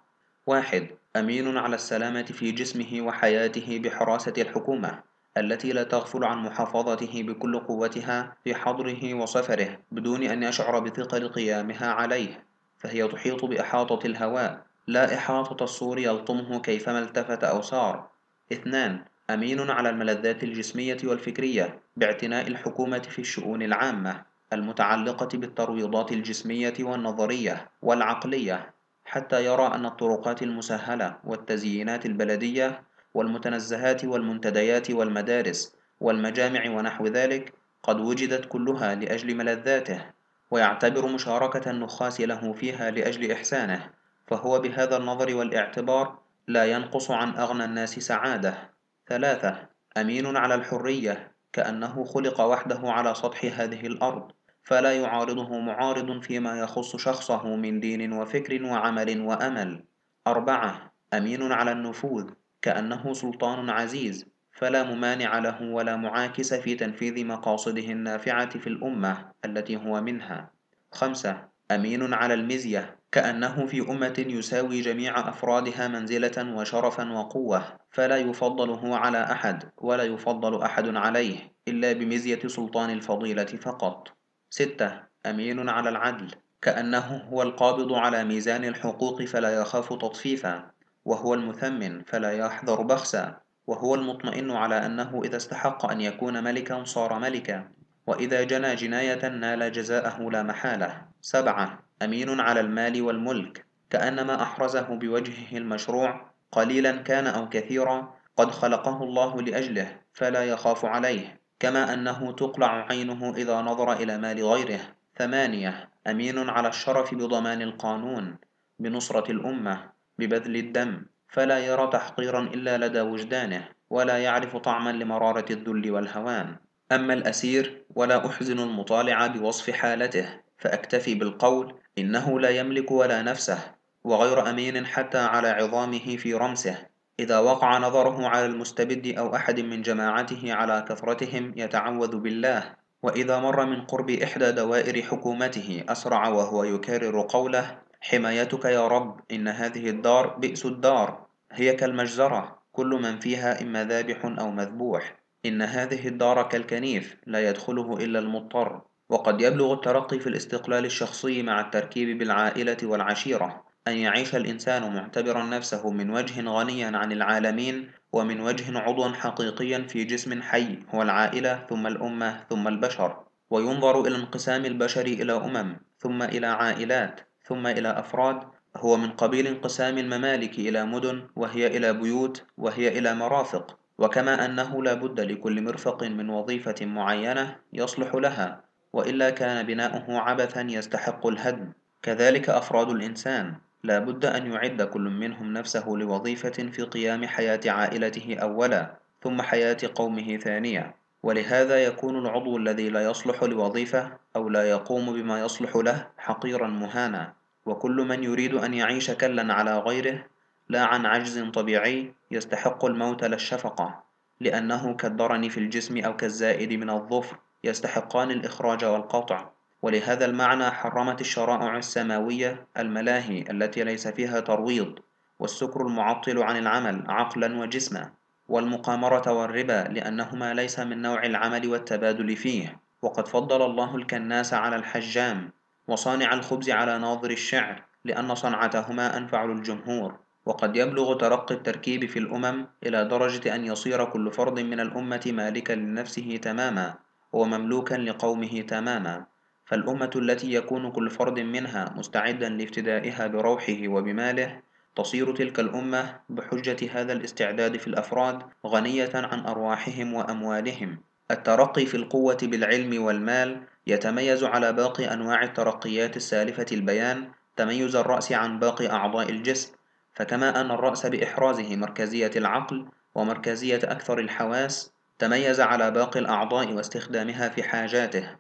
واحد أمين على السلامة في جسمه وحياته بحراسة الحكومة التي لا تغفل عن محافظته بكل قوتها في حضره وسفره بدون أن يشعر بثقل قيامها عليه فهي تحيط بإحاطة الهواء لا إحاطة الصور يلطمه كيفما التفت أو سار اثنان أمين على الملذات الجسمية والفكرية باعتناء الحكومة في الشؤون العامة المتعلقة بالترويضات الجسمية والنظرية والعقلية حتى يرى أن الطرقات المسهلة والتزيينات البلدية والمتنزهات والمنتديات والمدارس والمجامع ونحو ذلك قد وجدت كلها لأجل ملذاته ويعتبر مشاركة النخاس له فيها لأجل إحسانه فهو بهذا النظر والاعتبار لا ينقص عن أغنى الناس سعادة ثلاثة أمين على الحرية كأنه خلق وحده على سطح هذه الأرض فلا يعارضه معارض فيما يخص شخصه من دين وفكر وعمل وأمل أربعة أمين على النفوذ كأنه سلطان عزيز فلا ممانع له ولا معاكس في تنفيذ مقاصده النافعة في الأمة التي هو منها خمسة أمين على المزية كأنه في أمة يساوي جميع أفرادها منزلة وشرفا وقوة فلا يفضل هو على أحد ولا يفضل أحد عليه إلا بمزية سلطان الفضيلة فقط ستة أمين على العدل كأنه هو القابض على ميزان الحقوق فلا يخاف تطفيفا وهو المثمن فلا يحذر بخسا وهو المطمئن على أنه إذا استحق أن يكون ملكا صار ملكا وإذا جنى جناية نال جزاءه لا محالة سبعة أمين على المال والملك كأنما أحرزه بوجهه المشروع قليلا كان أو كثيرا قد خلقه الله لأجله فلا يخاف عليه كما أنه تقلع عينه إذا نظر إلى مال غيره ثمانية أمين على الشرف بضمان القانون بنصرة الأمة ببذل الدم فلا يرى تحقيرا إلا لدى وجدانه ولا يعرف طعما لمرارة الذل والهوان أما الأسير ولا أحزن المطالع بوصف حالته فأكتفي بالقول إنه لا يملك ولا نفسه وغير أمين حتى على عظامه في رمسه إذا وقع نظره على المستبد أو أحد من جماعته على كثرتهم يتعوذ بالله وإذا مر من قرب إحدى دوائر حكومته أسرع وهو يكرر قوله حمايتك يا رب إن هذه الدار بئس الدار هي كالمجزرة كل من فيها إما ذابح أو مذبوح إن هذه الدار كالكنيف لا يدخله إلا المضطر وقد يبلغ الترقي في الاستقلال الشخصي مع التركيب بالعائلة والعشيرة أن يعيش الإنسان معتبرا نفسه من وجه غنيا عن العالمين ومن وجه عضوا حقيقيا في جسم حي هو العائلة ثم الأمة ثم البشر وينظر إلى انقسام البشر إلى أمم ثم إلى عائلات ثم إلى أفراد هو من قبيل انقسام الممالك إلى مدن وهي إلى بيوت وهي إلى مرافق وكما أنه لا بد لكل مرفق من وظيفة معينة يصلح لها وإلا كان بناؤه عبثا يستحق الهدم كذلك أفراد الإنسان لا بد أن يعد كل منهم نفسه لوظيفة في قيام حياة عائلته أولا ثم حياة قومه ثانيا ولهذا يكون العضو الذي لا يصلح لوظيفة أو لا يقوم بما يصلح له حقيرا مهانا وكل من يريد أن يعيش كلا على غيره لا عن عجز طبيعي يستحق الموت لا الشفقة لأنه كالضرن في الجسم أو كالزائد من الظفر يستحقان الإخراج والقطع ولهذا المعنى حرمت الشرائع السماوية الملاهي التي ليس فيها ترويض والسكر المعطل عن العمل عقلا وجسما والمقامرة والربا لأنهما ليس من نوع العمل والتبادل فيه وقد فضل الله الكناس على الحجام وصانع الخبز على ناظر الشعر لأن صنعتهما أنفع للجمهور وقد يبلغ ترقي التركيب في الأمم إلى درجة أن يصير كل فرد من الأمة مالكا لنفسه تماما ومملوكا لقومه تماما فالأمة التي يكون كل فرد منها مستعدا لافتدائها بروحه وبماله تصير تلك الأمة بحجة هذا الاستعداد في الأفراد غنية عن أرواحهم وأموالهم الترقي في القوة بالعلم والمال يتميز على باقي أنواع الترقيات السالفة البيان تميز الرأس عن باقي أعضاء الجسم فكما أن الرأس بإحرازه مركزية العقل ومركزية أكثر الحواس تميز على باقي الأعضاء واستخدامها في حاجاته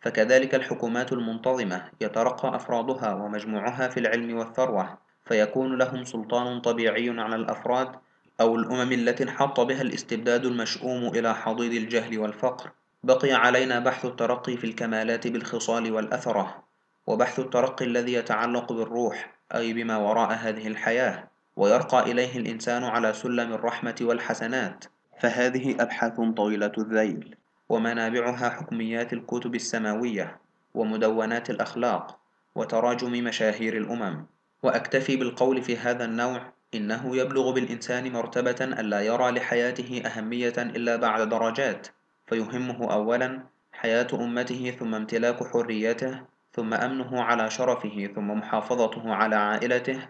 فكذلك الحكومات المنتظمة يترقى أفرادها ومجموعها في العلم والثروة فيكون لهم سلطان طبيعي على الأفراد أو الأمم التي انحط بها الاستبداد المشؤوم إلى حضيض الجهل والفقر بقي علينا بحث الترقي في الكمالات بالخصال والأثرة وبحث الترقي الذي يتعلق بالروح أي بما وراء هذه الحياة ويرقى إليه الإنسان على سلم الرحمة والحسنات فهذه أبحاث طويلة الذيل ومنابعها حكميات الكتب السماوية ومدونات الأخلاق وتراجم مشاهير الأمم وأكتفي بالقول في هذا النوع إنه يبلغ بالإنسان مرتبة ألا يرى لحياته أهمية إلا بعد درجات فيهمه أولا حياة أمته ثم امتلاك حريته ثم أمنه على شرفه ثم محافظته على عائلته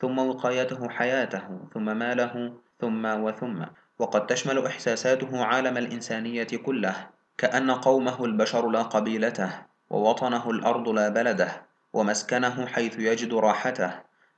ثم وقايته حياته ثم ماله ثم وثم وقد تشمل إحساساته عالم الإنسانية كله كأن قومه البشر لا قبيلته ووطنه الأرض لا بلده ومسكنه حيث يجد راحته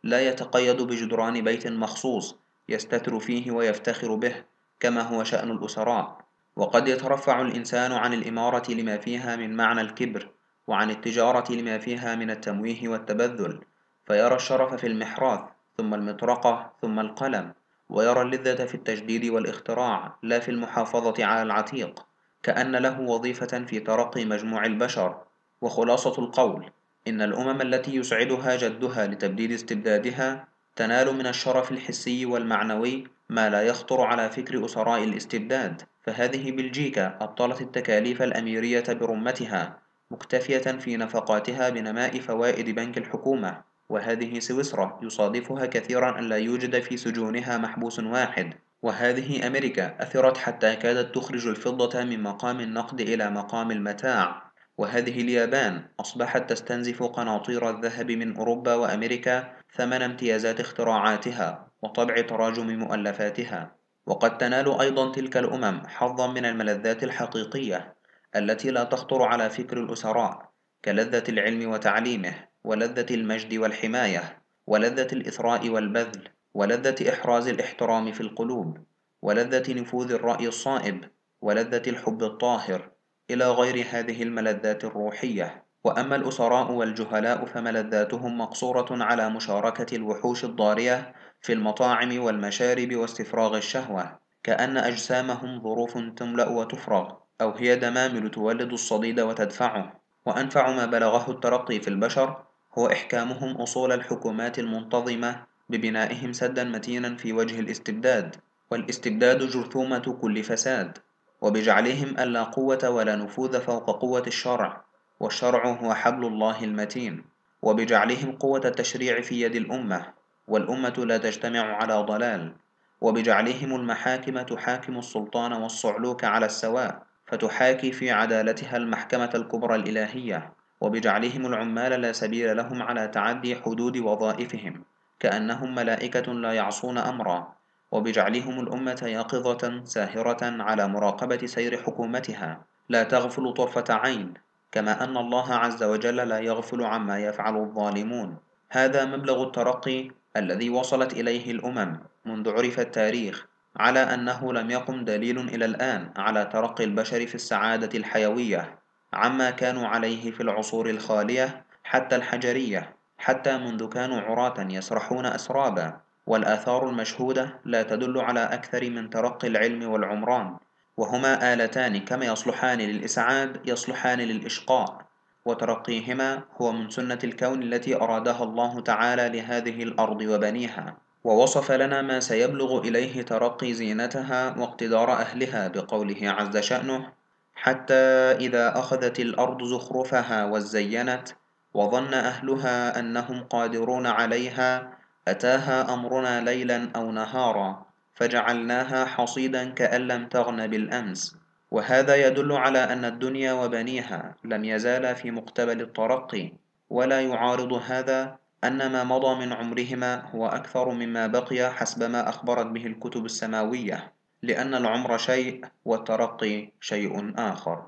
لا يتقيد بجدران بيت مخصوص يستتر فيه ويفتخر به كما هو شأن الأسراء وقد يترفع الإنسان عن الإمارة لما فيها من معنى الكبر وعن التجارة لما فيها من التمويه والتبذل فيرى الشرف في المحراث ثم المطرقة ثم القلم ويرى اللذة في التجديد والاختراع لا في المحافظة على العتيق كأن له وظيفة في ترقي مجموع البشر وخلاصة القول إن الأمم التي يسعدها جدها لتبديد استبدادها تنال من الشرف الحسي والمعنوي ما لا يخطر على فكر أسراء الاستبداد فهذه بلجيكا أبطلت التكاليف الأميرية برمتها مكتفية في نفقاتها بنماء فوائد بنك الحكومة وهذه سويسرا يصادفها كثيرا أن لا يوجد في سجونها محبوس واحد وهذه أمريكا أثرت حتى كادت تخرج الفضة من مقام النقد إلى مقام المتاع وهذه اليابان أصبحت تستنزف قناطير الذهب من أوروبا وأمريكا ثمن امتيازات اختراعاتها وطبع تراجم مؤلفاتها وقد تنال أيضا تلك الأمم حظا من الملذات الحقيقية التي لا تخطر على فكر الأسراء كلذة العلم وتعليمه ولذة المجد والحماية ولذة الإثراء والبذل ولذة إحراز الاحترام في القلوب ولذة نفوذ الرأي الصائب ولذة الحب الطاهر إلى غير هذه الملذات الروحية وأما الأسراء والجهلاء فملذاتهم مقصورة على مشاركة الوحوش الضارية في المطاعم والمشارب واستفراغ الشهوة كأن أجسامهم ظروف تملأ وتفرغ أو هي دمامل تولد الصديد وتدفعه وأنفع ما بلغه الترقي في البشر هو إحكامهم أصول الحكومات المنتظمة ببنائهم سدا متينا في وجه الاستبداد والاستبداد جرثومة كل فساد وبجعلهم ألا قوة ولا نفوذ فوق قوة الشرع والشرع هو حبل الله المتين وبجعلهم قوة التشريع في يد الأمة والأمة لا تجتمع على ضلال وبجعلهم المحاكم تحاكم السلطان والصعلوك على السواء فتحاكي في عدالتها المحكمة الكبرى الإلهية وبجعلهم العمال لا سبيل لهم على تعدي حدود وظائفهم كأنهم ملائكة لا يعصون أمرا وبجعلهم الأمة يقظة ساهرة على مراقبة سير حكومتها لا تغفل طرفة عين كما أن الله عز وجل لا يغفل عما يفعل الظالمون هذا مبلغ الترقي الذي وصلت إليه الأمم منذ عرف التاريخ على أنه لم يقم دليل إلى الآن على ترقي البشر في السعادة الحيوية عما كانوا عليه في العصور الخالية حتى الحجرية حتى منذ كانوا عراة يسرحون أسرابا والآثار المشهودة لا تدل على أكثر من ترقي العلم والعمران وهما آلتان كما يصلحان للإسعاد يصلحان للإشقاء وترقيهما هو من سنة الكون التي أرادها الله تعالى لهذه الأرض وبنيها ووصف لنا ما سيبلغ إليه ترقي زينتها واقتدار أهلها بقوله عز شأنه حتى إذا أخذت الأرض زخرفها وزينت وظن أهلها أنهم قادرون عليها أتاها أمرنا ليلا أو نهارا فجعلناها حصيدا كأن لم تغن بالأمس وهذا يدل على أن الدنيا وبنيها لم يزالا في مقتبل الترقي ولا يعارض هذا أن ما مضى من عمرهما هو أكثر مما بقي حسب ما أخبرت به الكتب السماوية لأن العمر شيء والترقي شيء آخر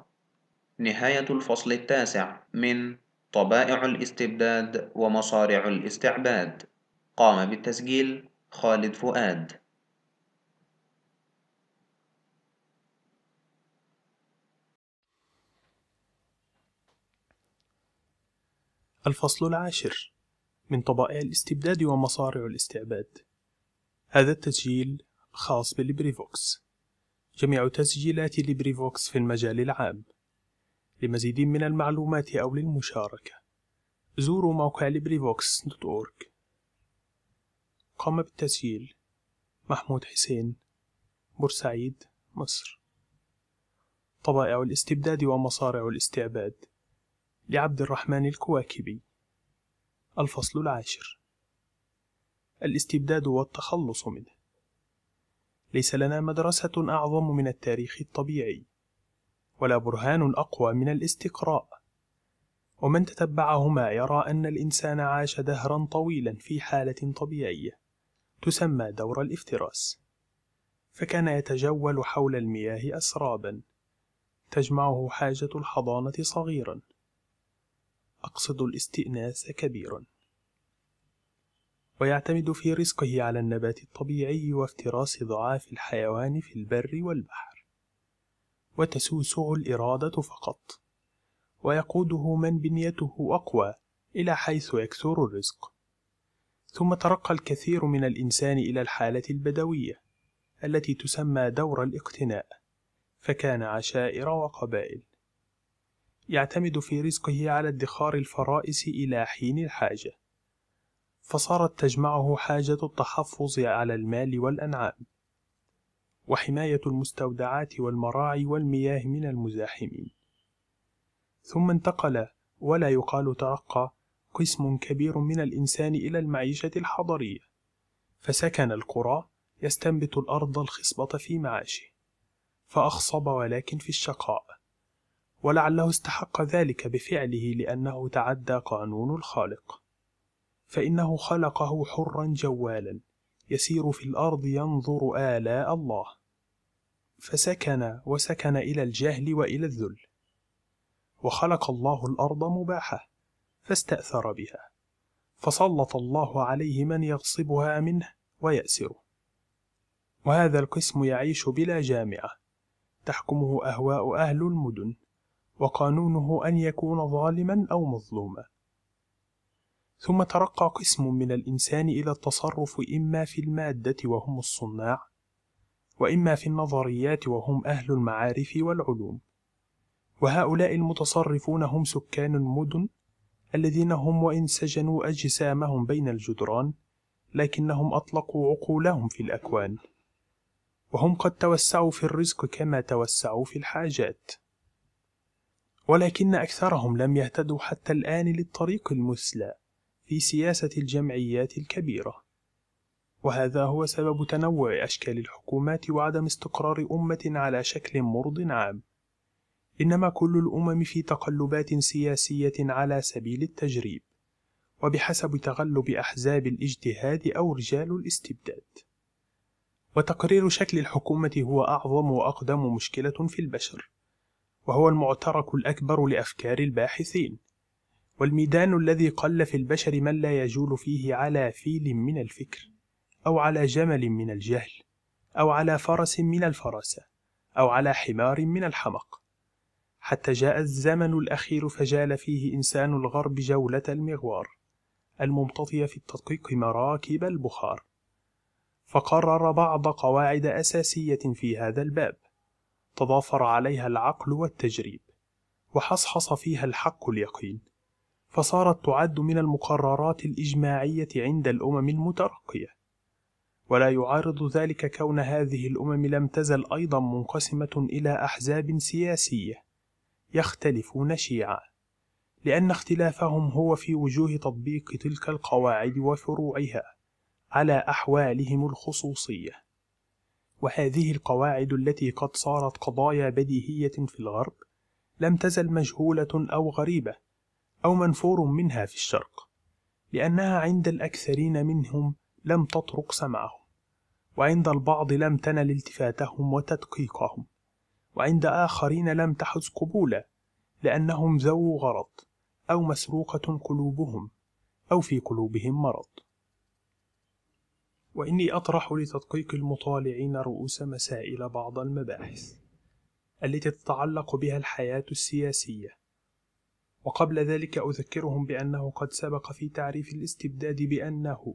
نهاية الفصل التاسع من طبائع الاستبداد ومصارع الاستعباد قام بالتسجيل خالد فؤاد الفصل العاشر من طبائع الاستبداد ومصارع الاستعباد هذا التسجيل خاص بليبريفوكس جميع تسجيلات ليبريفوكس في المجال العام لمزيد من المعلومات أو للمشاركة زوروا موقع LibriVox.org قام بالتسجيل محمود حسين بورسعيد مصر طبائع الاستبداد ومصارع الاستعباد لعبد الرحمن الكواكبي الفصل العاشر الاستبداد والتخلص منه ليس لنا مدرسة أعظم من التاريخ الطبيعي ولا برهان أقوى من الاستقراء ومن تتبعهما يرى أن الإنسان عاش دهرا طويلا في حالة طبيعية تسمى دور الافتراس فكان يتجول حول المياه أسرابا تجمعه حاجة الحضانة صغيرا أقصد الاستئناس كبير ويعتمد في رزقه على النبات الطبيعي وافتراس ضعاف الحيوان في البر والبحر وتسوسه الإرادة فقط ويقوده من بنيته أقوى إلى حيث يكثر الرزق ثم ترقى الكثير من الإنسان إلى الحالة البدوية التي تسمى دور الاقتناء فكان عشائر وقبائل يعتمد في رزقه على ادخار الفرائس إلى حين الحاجة، فصارت تجمعه حاجة التحفظ على المال والأنعام، وحماية المستودعات والمراعي والمياه من المزاحمين. ثم انتقل ولا يقال ترقى قسم كبير من الإنسان إلى المعيشة الحضرية، فسكن القرى يستنبت الأرض الخصبة في معاشه، فأخصب ولكن في الشقاء، ولعله استحق ذلك بفعله لأنه تعدى قانون الخالق، فإنه خلقه حرًا جوالًا، يسير في الأرض ينظر آلاء الله، فسكن وسكن إلى الجهل وإلى الذل، وخلق الله الأرض مباحة، فاستأثر بها، فسلط الله عليه من يغصبها منه ويأسره، وهذا القسم يعيش بلا جامعة، تحكمه أهواء أهل المدن. وقانونه أن يكون ظالما أو مظلوما ثم ترقى قسم من الإنسان إلى التصرف إما في المادة وهم الصناع وإما في النظريات وهم أهل المعارف والعلوم وهؤلاء المتصرفون هم سكان المدن الذين هم وإن سجنوا أجسامهم بين الجدران لكنهم أطلقوا عقولهم في الأكوان وهم قد توسعوا في الرزق كما توسعوا في الحاجات ولكن أكثرهم لم يهتدوا حتى الآن للطريق المسلى في سياسة الجمعيات الكبيرة، وهذا هو سبب تنوع أشكال الحكومات وعدم استقرار أمة على شكل مرض عام، إنما كل الأمم في تقلبات سياسية على سبيل التجريب، وبحسب تغلب أحزاب الاجتهاد أو رجال الاستبداد. وتقرير شكل الحكومة هو أعظم وأقدم مشكلة في البشر. وهو المعترك الأكبر لأفكار الباحثين والميدان الذي قل في البشر من لا يجول فيه على فيل من الفكر أو على جمل من الجهل أو على فرس من الفراسة أو على حمار من الحمق حتى جاء الزمن الأخير فجال فيه إنسان الغرب جولة المغوار الممتطية في التدقيق مراكب البخار فقرر بعض قواعد أساسية في هذا الباب تضافر عليها العقل والتجريب وحصحص فيها الحق اليقين فصارت تعد من المقررات الاجماعيه عند الامم المترقيه ولا يعارض ذلك كون هذه الامم لم تزل ايضا منقسمه الى احزاب سياسيه يختلفون شيعا لان اختلافهم هو في وجوه تطبيق تلك القواعد وفروعها على احوالهم الخصوصيه وهذه القواعد التي قد صارت قضايا بديهية في الغرب لم تزل مجهولة أو غريبة أو منفور منها في الشرق لأنها عند الأكثرين منهم لم تطرق سمعهم وعند البعض لم تنل التفاتهم وتدقيقهم وعند آخرين لم تحز قبولا لأنهم ذو غرض أو مسروقة قلوبهم أو في قلوبهم مرض وإني أطرح لتدقيق المطالعين رؤوس مسائل بعض المباحث التي تتعلق بها الحياة السياسية وقبل ذلك أذكرهم بأنه قد سبق في تعريف الاستبداد بأنه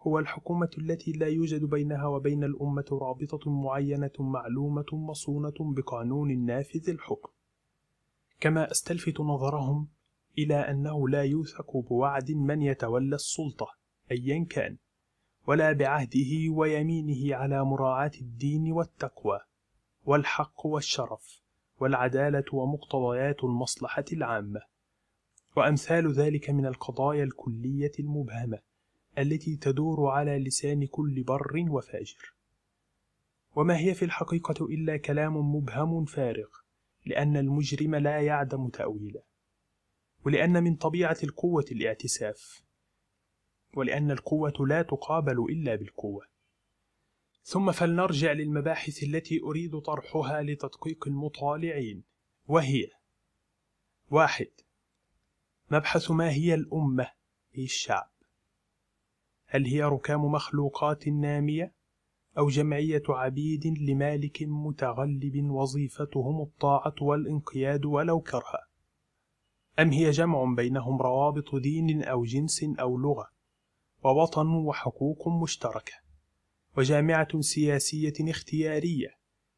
هو الحكومة التي لا يوجد بينها وبين الأمة رابطة معينة معلومة مصونة بقانون نافذ الحكم كما أستلفت نظرهم إلى أنه لا يوثق بوعد من يتولى السلطة أيا كان ولا بعهده ويمينه على مراعاة الدين والتقوى والحق والشرف والعدالة ومقتضيات المصلحة العامة وأمثال ذلك من القضايا الكلية المبهمة التي تدور على لسان كل بر وفاجر وما هي في الحقيقة إلا كلام مبهم فارغ لأن المجرم لا يعدم تأويله ولأن من طبيعة القوة الاعتساف ولأن القوة لا تقابل إلا بالقوة. ثم فلنرجع للمباحث التي أريد طرحها لتدقيق المطالعين، وهي: واحد: مبحث ما هي الأمة؟ أي الشعب. هل هي ركام مخلوقات نامية؟ أو جمعية عبيد لمالك متغلب وظيفتهم الطاعة والانقياد ولو كرها؟ أم هي جمع بينهم روابط دين أو جنس أو لغة ووطن وحقوق مشتركة وجامعة سياسية اختيارية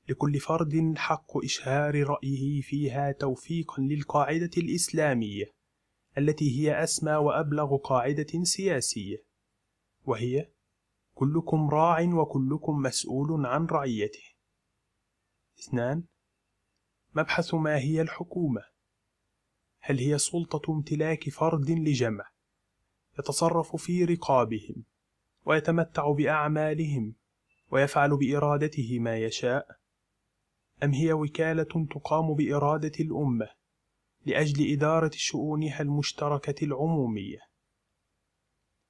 لكل فرد حق إشهار رأيه فيها توفيقا للقاعدة الإسلامية التي هي أسمى وأبلغ قاعدة سياسية وهي كلكم راع وكلكم مسؤول عن رعيته اثنان مبحث ما هي الحكومة هل هي سلطة امتلاك فرد لجمع يتصرف في رقابهم ويتمتع باعمالهم ويفعل بارادته ما يشاء ام هي وكاله تقام باراده الامه لاجل اداره شؤونها المشتركه العموميه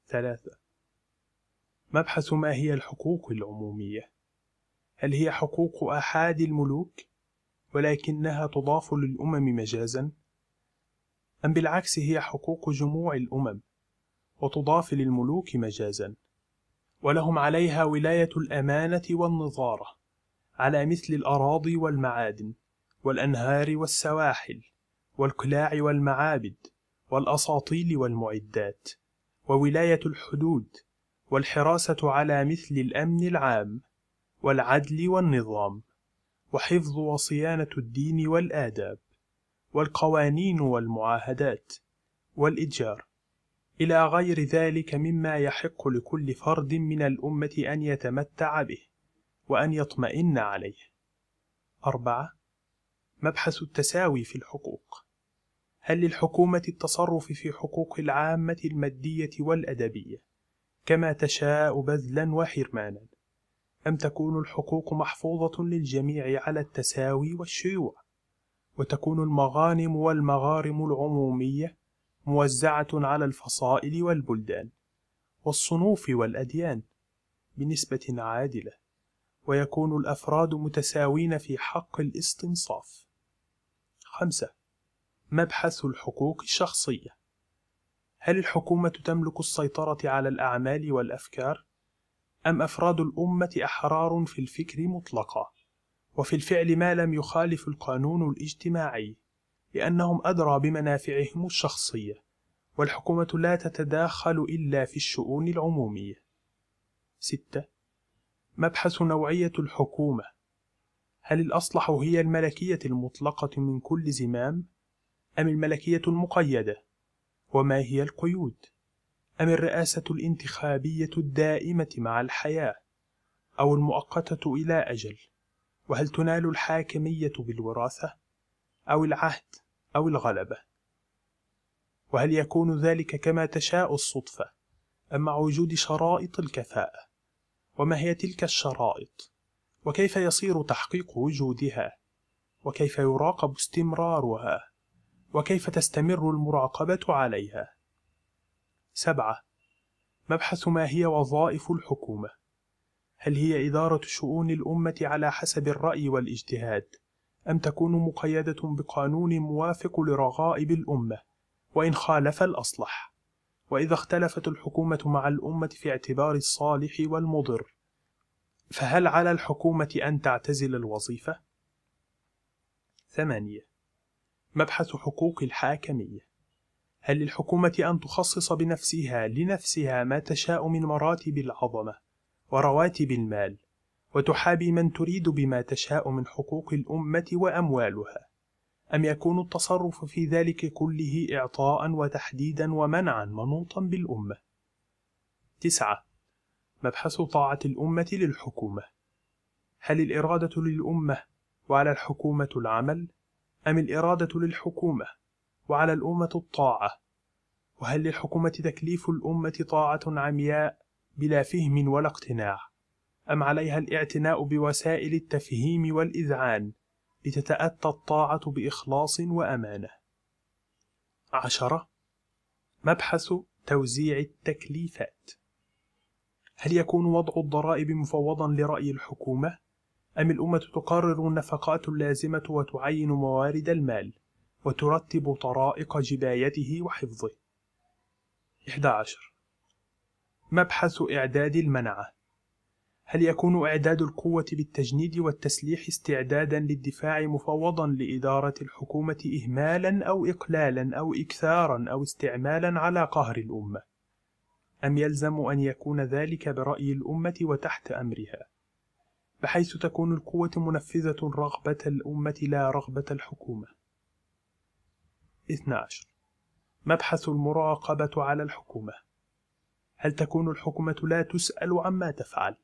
ثلاثه مبحث ما هي الحقوق العموميه هل هي حقوق احاد الملوك ولكنها تضاف للامم مجازا ام بالعكس هي حقوق جموع الامم وتضاف للملوك مجازا ولهم عليها ولاية الأمانة والنظارة على مثل الأراضي والمعادن والأنهار والسواحل والقلاع والمعابد والأساطيل والمعدات وولاية الحدود والحراسة على مثل الأمن العام والعدل والنظام وحفظ وصيانة الدين والآداب والقوانين والمعاهدات والإتجار إلى غير ذلك مما يحق لكل فرد من الأمة أن يتمتع به وأن يطمئن عليه. أربعة مبحث التساوي في الحقوق هل للحكومة التصرف في حقوق العامة المادية والأدبية كما تشاء بذلا وحرمانا أم تكون الحقوق محفوظة للجميع على التساوي والشيوع وتكون المغانم والمغارم العمومية موزعة على الفصائل والبلدان والصنوف والأديان بنسبة عادلة، ويكون الأفراد متساوين في حق الاستنصاف. خمسة مبحث الحقوق الشخصية هل الحكومة تملك السيطرة على الأعمال والأفكار؟ أم أفراد الأمة أحرار في الفكر مطلقا، وفي الفعل ما لم يخالف القانون الاجتماعي؟ لأنهم أدرى بمنافعهم الشخصية، والحكومة لا تتداخل إلا في الشؤون العمومية. 6. مبحث نوعية الحكومة هل الأصلح هي الملكية المطلقة من كل زمام؟ أم الملكية المقيدة؟ وما هي القيود؟ أم الرئاسة الانتخابية الدائمة مع الحياة؟ أو المؤقتة إلى أجل؟ وهل تنال الحاكمية بالوراثة؟ أو العهد؟ أو الغلبة وهل يكون ذلك كما تشاء الصدفة أم مع وجود شرائط الكفاءة وما هي تلك الشرائط وكيف يصير تحقيق وجودها وكيف يراقب استمرارها وكيف تستمر المراقبة عليها سبعة مبحث ما هي وظائف الحكومة هل هي إدارة شؤون الأمة على حسب الرأي والاجتهاد أم تكون مقيدة بقانون موافق لرغائب الأمة، وإن خالف الأصلح، وإذا اختلفت الحكومة مع الأمة في اعتبار الصالح والمضر، فهل على الحكومة أن تعتزل الوظيفة؟ ثمانية مبحث حقوق الحاكمية هل للحكومة أن تخصص بنفسها لنفسها ما تشاء من مراتب العظمة ورواتب المال وتحابي من تريد بما تشاء من حقوق الأمة وأموالها، أم يكون التصرف في ذلك كله إعطاء وتحديدا ومنعا منوطا بالأمة؟ تسعة مبحث طاعة الأمة للحكومة هل الإرادة للأمة وعلى الحكومة العمل؟ أم الإرادة للحكومة وعلى الأمة الطاعة؟ وهل للحكومة تكليف الأمة طاعة عمياء بلا فهم ولا اقتناع؟ أم عليها الاعتناء بوسائل التفهيم والإذعان لتتأتى الطاعة بإخلاص وأمانة. عشرة مبحث توزيع التكليفات هل يكون وضع الضرائب مفوضا لرأي الحكومة؟ أم الأمة تقرر النفقات اللازمة وتعين موارد المال وترتب طرائق جبايته وحفظه؟ 11 مبحث إعداد المنعة هل يكون إعداد القوة بالتجنيد والتسليح استعدادا للدفاع مفوضا لإدارة الحكومة إهمالا أو إقلالا أو إكثارا أو استعمالا على قهر الأمة؟ أم يلزم أن يكون ذلك برأي الأمة وتحت أمرها؟ بحيث تكون القوة منفذة رغبة الأمة لا رغبة الحكومة. 12. مبحث المراقبة على الحكومة هل تكون الحكومة لا تسأل عما تفعل؟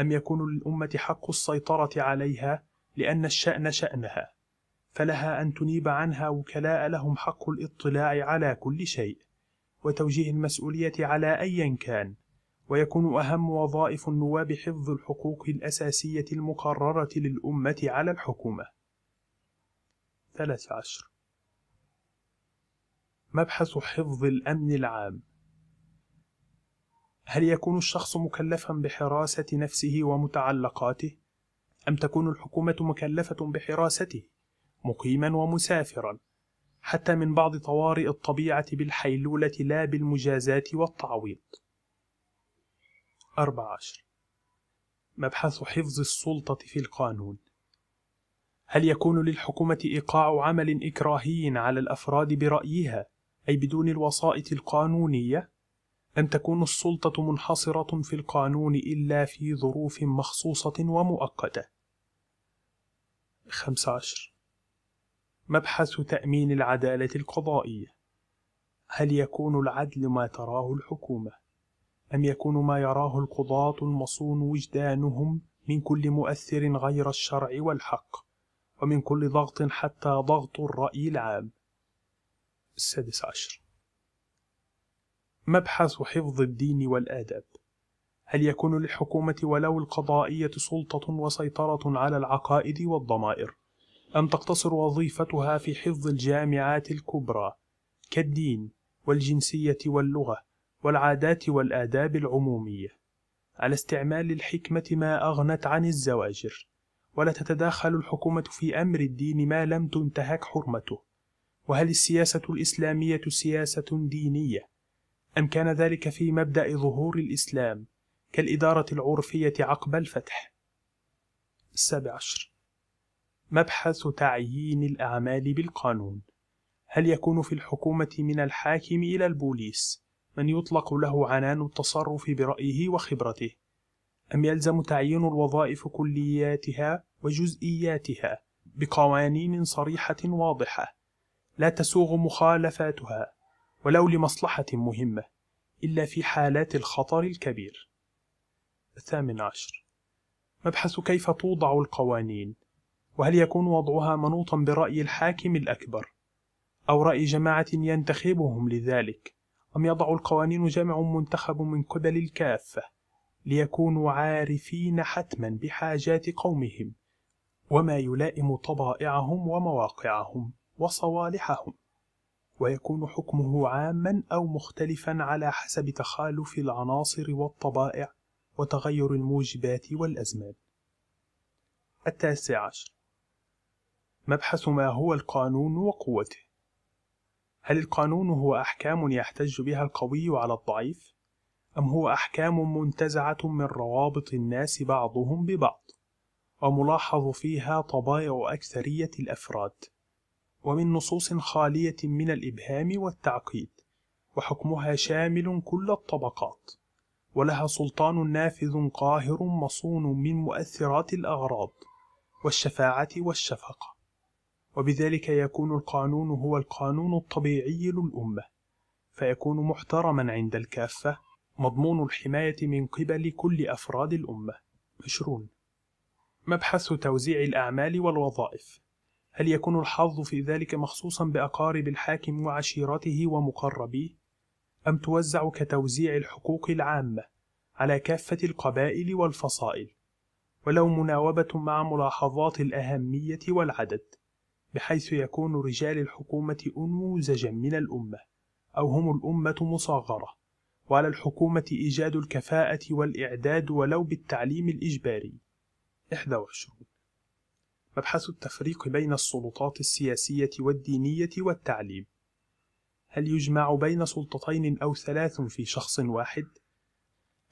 أم يكون للأمة حق السيطرة عليها لأن الشأن شأنها فلها أن تنيب عنها وكلاء لهم حق الاطلاع على كل شيء وتوجيه المسؤولية على أيا كان ويكون أهم وظائف النواب حفظ الحقوق الأساسية المقررة للأمة على الحكومة 13 مبحث حفظ الأمن العام هل يكون الشخص مكلفا بحراسة نفسه ومتعلقاته؟ أم تكون الحكومة مكلفة بحراسته مقيما ومسافرا حتى من بعض طوارئ الطبيعة بالحيلولة لا بالمجازات والتعويض 14 مبحث حفظ السلطة في القانون هل يكون للحكومة إيقاع عمل إكراهي على الأفراد برأيها أي بدون الوسائط القانونية؟ أن تكون السلطة منحصرة في القانون إلا في ظروف مخصوصة ومؤقتة. 15 مبحث تأمين العدالة القضائية هل يكون العدل ما تراه الحكومة؟ أم يكون ما يراه القضاة المصون وجدانهم من كل مؤثر غير الشرع والحق، ومن كل ضغط حتى ضغط الرأي العام؟ السادس عشر مبحث حفظ الدين والآداب هل يكون للحكومة ولو القضائية سلطة وسيطرة على العقائد والضمائر؟ أم تقتصر وظيفتها في حفظ الجامعات الكبرى كالدين والجنسية واللغة والعادات والآداب العمومية على استعمال الحكمة ما أغنت عن الزواجر ولا تتداخل الحكومة في أمر الدين ما لم تنتهك حرمته وهل السياسة الإسلامية سياسة دينية أم كان ذلك في مبدأ ظهور الإسلام كالإدارة العرفية عقب الفتح؟ السابع عشر مبحث تعيين الأعمال بالقانون هل يكون في الحكومة من الحاكم إلى البوليس من يطلق له عنان التصرف برأيه وخبرته؟ أم يلزم تعيين الوظائف كلياتها وجزئياتها بقوانين صريحة واضحة لا تسوغ مخالفاتها ولو لمصلحة مهمة إلا في حالات الخطر الكبير الثامن عشر مبحث كيف توضع القوانين وهل يكون وضعها منوطا برأي الحاكم الأكبر أو رأي جماعة ينتخبهم لذلك أم يضع القوانين جمع منتخب من قبل الكافة ليكونوا عارفين حتما بحاجات قومهم وما يلائم طبائعهم ومواقعهم وصوالحهم ويكون حكمه عاما أو مختلفا على حسب تخالف العناصر والطبائع وتغير الموجبات والأزمان. التاسع عشر مبحث ما هو القانون وقوته هل القانون هو أحكام يحتج بها القوي على الضعيف؟ أم هو أحكام منتزعة من روابط الناس بعضهم ببعض؟ وملاحظ فيها طبائع أكثرية الأفراد ومن نصوص خالية من الإبهام والتعقيد وحكمها شامل كل الطبقات ولها سلطان نافذ قاهر مصون من مؤثرات الأغراض والشفاعة والشفقة وبذلك يكون القانون هو القانون الطبيعي للأمة فيكون محترما عند الكافة مضمون الحماية من قبل كل أفراد الأمة 20 مبحث توزيع الأعمال والوظائف هل يكون الحظ في ذلك مخصوصا بأقارب الحاكم وعشيرته ومقربيه؟ أم توزع كتوزيع الحقوق العامة على كافة القبائل والفصائل؟ ولو مناوبة مع ملاحظات الأهمية والعدد، بحيث يكون رجال الحكومة أنموذجا من الأمة، أو هم الأمة مصغرة، وعلى الحكومة إيجاد الكفاءة والإعداد ولو بالتعليم الإجباري. 21 مبحث التفريق بين السلطات السياسية والدينية والتعليم هل يجمع بين سلطتين أو ثلاث في شخص واحد؟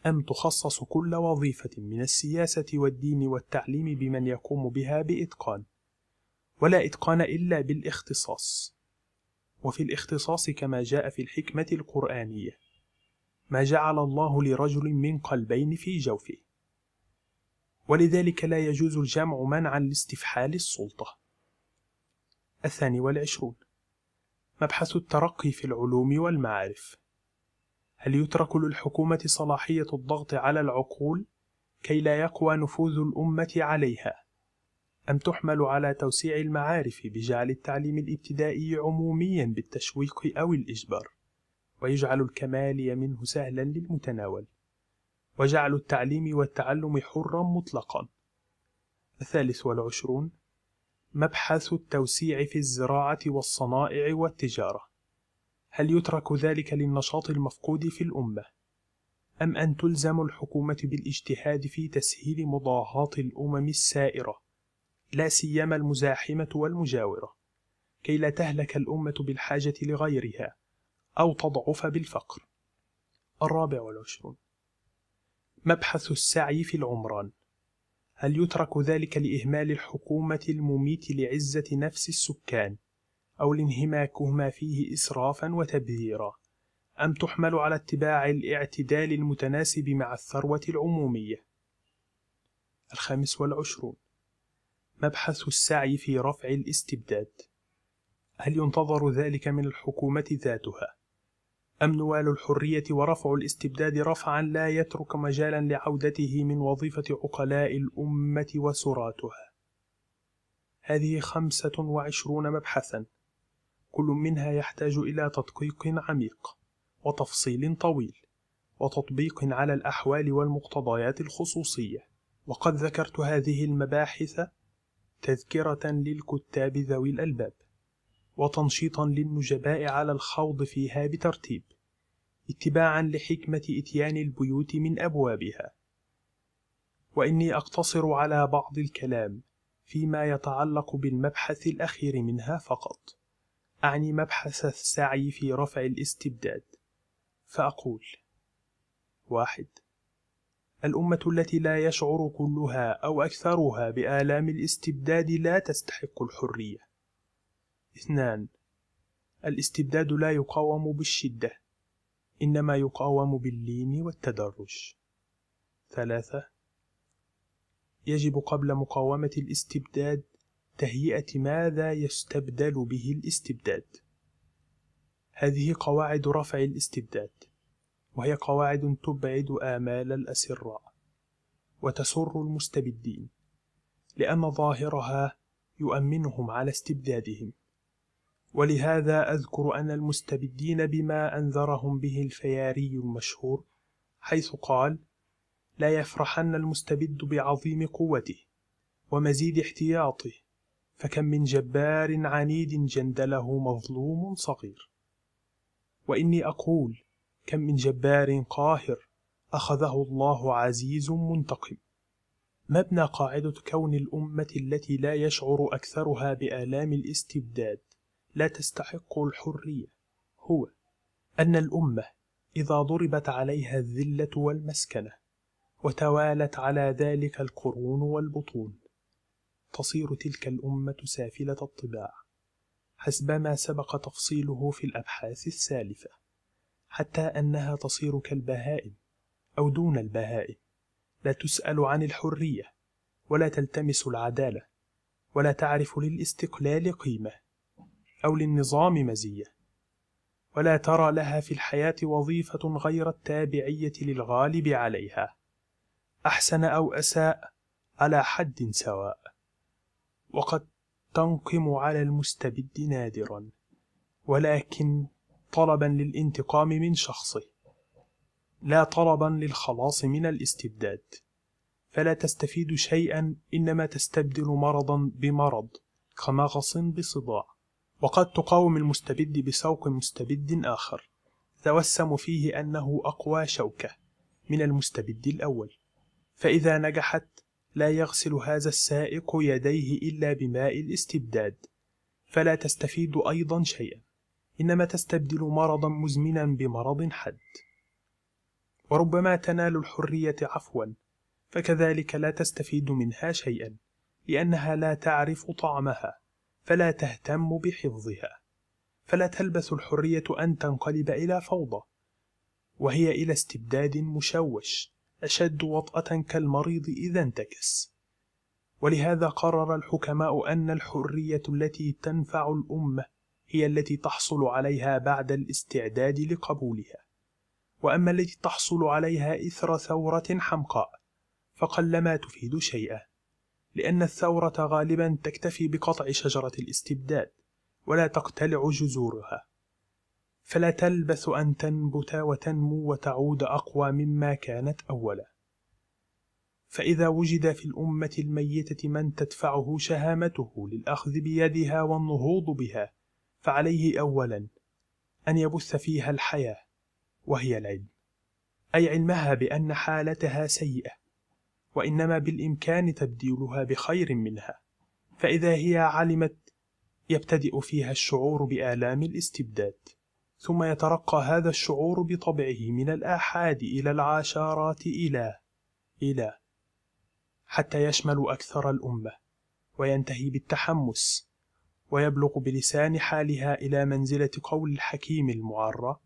أم تخصص كل وظيفة من السياسة والدين والتعليم بمن يقوم بها بإتقان؟ ولا إتقان إلا بالاختصاص، وفي الاختصاص كما جاء في الحكمة القرآنية: ما جعل الله لرجل من قلبين في جوفه، ولذلك لا يجوز الجمع منعا لاستفحال السلطة الثاني والعشرون مبحث الترقي في العلوم والمعارف هل يترك للحكومة صلاحية الضغط على العقول كي لا يقوى نفوذ الأمة عليها؟ أم تحمل على توسيع المعارف بجعل التعليم الابتدائي عموميا بالتشويق أو الإجبار؟ ويجعل الكمال منه سهلا للمتناول وجعل التعليم والتعلم حرا مطلقا الثالث والعشرون مبحث التوسيع في الزراعة والصنائع والتجارة هل يترك ذلك للنشاط المفقود في الأمة؟ أم أن تلزم الحكومة بالاجتهاد في تسهيل مضاهاة الأمم السائرة، لا سيما المزاحمة والمجاورة، كي لا تهلك الأمة بالحاجة لغيرها، أو تضعف بالفقر. الرابع والعشرون مبحث السعي في العمران هل يترك ذلك لإهمال الحكومة المميت لعزة نفس السكان أو لانهماكهما فيه إسرافا وتبذيرا أم تحمل على اتباع الاعتدال المتناسب مع الثروة العمومية الخامس والعشرون مبحث السعي في رفع الاستبداد هل ينتظر ذلك من الحكومة ذاتها أم نوال الحرية ورفع الاستبداد رفعا لا يترك مجالا لعودته من وظيفة عقلاء الأمة وسراتها. هذه خمسة وعشرون مبحثا، كل منها يحتاج إلى تدقيق عميق، وتفصيل طويل، وتطبيق على الأحوال والمقتضيات الخصوصية، وقد ذكرت هذه المباحث تذكرة للكتاب ذوي الألباب. وتنشيطا للنجباء على الخوض فيها بترتيب اتباعا لحكمة إتيان البيوت من أبوابها وإني أقتصر على بعض الكلام فيما يتعلق بالمبحث الأخير منها فقط أعني مبحث السعي في رفع الاستبداد فأقول واحد الأمة التي لا يشعر كلها أو أكثرها بآلام الاستبداد لا تستحق الحرية اثنان الاستبداد لا يقاوم بالشدة إنما يقاوم باللين والتدرج ثلاثة يجب قبل مقاومة الاستبداد تهيئة ماذا يستبدل به الاستبداد هذه قواعد رفع الاستبداد وهي قواعد تبعد آمال الأسراء وتسر المستبدين لأن ظاهرها يؤمنهم على استبدادهم ولهذا أذكر أن المستبدين بما أنذرهم به الفياري المشهور حيث قال لا يفرحن المستبد بعظيم قوته ومزيد احتياطه فكم من جبار عنيد جندله مظلوم صغير وإني أقول كم من جبار قاهر أخذه الله عزيز منتقم مبنى قاعدة كون الأمة التي لا يشعر أكثرها بآلام الاستبداد لا تستحق الحرية هو أن الأمة إذا ضربت عليها الذلة والمسكنة وتوالت على ذلك القرون والبطون تصير تلك الأمة سافلة الطباع حسب ما سبق تفصيله في الأبحاث السالفة حتى أنها تصير كالبهائم أو دون البهائم لا تسأل عن الحرية ولا تلتمس العدالة ولا تعرف للاستقلال قيمة أو للنظام مزية ولا ترى لها في الحياة وظيفة غير التابعية للغالب عليها أحسن أو أساء على حد سواء وقد تنقم على المستبد نادرا ولكن طلبا للانتقام من شخصه لا طلبا للخلاص من الاستبداد فلا تستفيد شيئا انما تستبدل مرضا بمرض كمغص بصداع وقد تقاوم المستبد بسوق مستبد آخر تتوسم فيه أنه أقوى شوكة من المستبد الأول فإذا نجحت لا يغسل هذا السائق يديه إلا بماء الاستبداد فلا تستفيد أيضا شيئا إنما تستبدل مرضا مزمنا بمرض حد وربما تنال الحرية عفوا فكذلك لا تستفيد منها شيئا لأنها لا تعرف طعمها فلا تهتم بحفظها فلا تلبث الحرية أن تنقلب إلى فوضى وهي إلى استبداد مشوش أشد وطأة كالمريض إذا انتكس ولهذا قرر الحكماء أن الحرية التي تنفع الأمة هي التي تحصل عليها بعد الاستعداد لقبولها وأما التي تحصل عليها إثر ثورة حمقاء فقلما تفيد شيئا لأن الثورة غالبا تكتفي بقطع شجرة الاستبداد ولا تقتلع جذورها فلا تلبث أن تنبت وتنمو وتعود أقوى مما كانت أولا فإذا وجد في الأمة الميتة من تدفعه شهامته للأخذ بيدها والنهوض بها فعليه أولا أن يبث فيها الحياة وهي العلم أي علمها بأن حالتها سيئة وإنما بالإمكان تبديلها بخير منها فإذا هي علمت يبتدئ فيها الشعور بآلام الاستبداد ثم يترقى هذا الشعور بطبعه من الآحاد إلى العاشرات إلى إلى حتى يشمل أكثر الأمة وينتهي بالتحمس ويبلغ بلسان حالها إلى منزلة قول الحكيم المعرة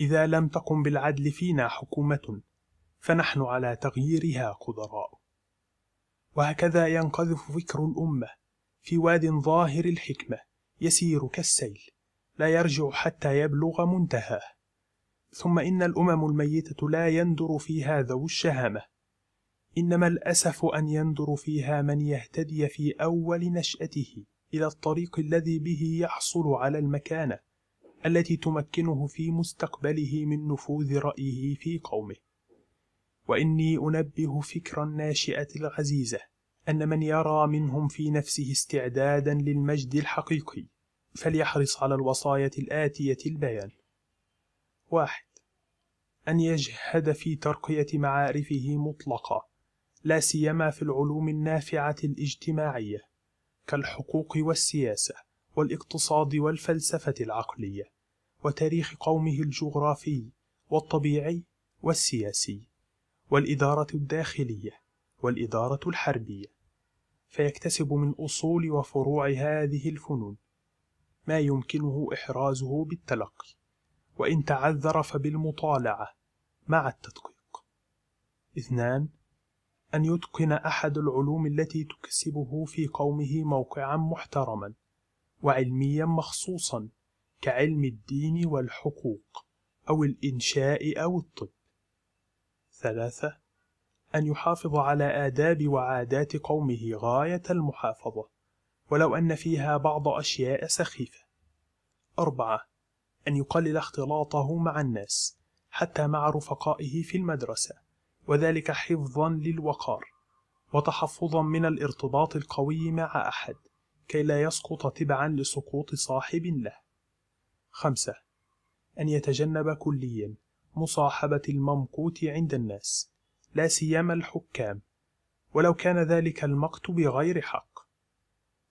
إذا لم تقم بالعدل فينا حكومة فنحن على تغييرها قدراء وهكذا ينقذف فكر الأمة في واد ظاهر الحكمة يسير كالسيل لا يرجع حتى يبلغ منتهاه ثم إن الأمم الميتة لا يندر فيها ذو الشهامة إنما الأسف أن يندر فيها من يهتدي في أول نشأته إلى الطريق الذي به يحصل على المكانة التي تمكنه في مستقبله من نفوذ رأيه في قومه وإني أنبه فكر الناشئة العزيزه أن من يرى منهم في نفسه استعدادا للمجد الحقيقي فليحرص على الوصايا الآتية البيان واحد أن يجهد في ترقية معارفه مطلقة لا سيما في العلوم النافعة الاجتماعية كالحقوق والسياسة والاقتصاد والفلسفة العقلية وتاريخ قومه الجغرافي والطبيعي والسياسي والإدارة الداخلية والإدارة الحربية فيكتسب من أصول وفروع هذه الفنون ما يمكنه إحرازه بالتلقي وإن تعذر فبالمطالعة مع التدقيق اثنان أن يتقن أحد العلوم التي تكسبه في قومه موقعا محترما وعلميا مخصوصا كعلم الدين والحقوق أو الإنشاء أو الطب ثلاثة أن يحافظ على آداب وعادات قومه غاية المحافظة ولو أن فيها بعض أشياء سخيفة أربعة أن يقلل اختلاطه مع الناس حتى مع رفقائه في المدرسة وذلك حفظا للوقار وتحفظا من الارتباط القوي مع أحد كي لا يسقط تبعا لسقوط صاحب له خمسة أن يتجنب كليا مصاحبة الممقوت عند الناس لا سيما الحكام ولو كان ذلك المقت بغير حق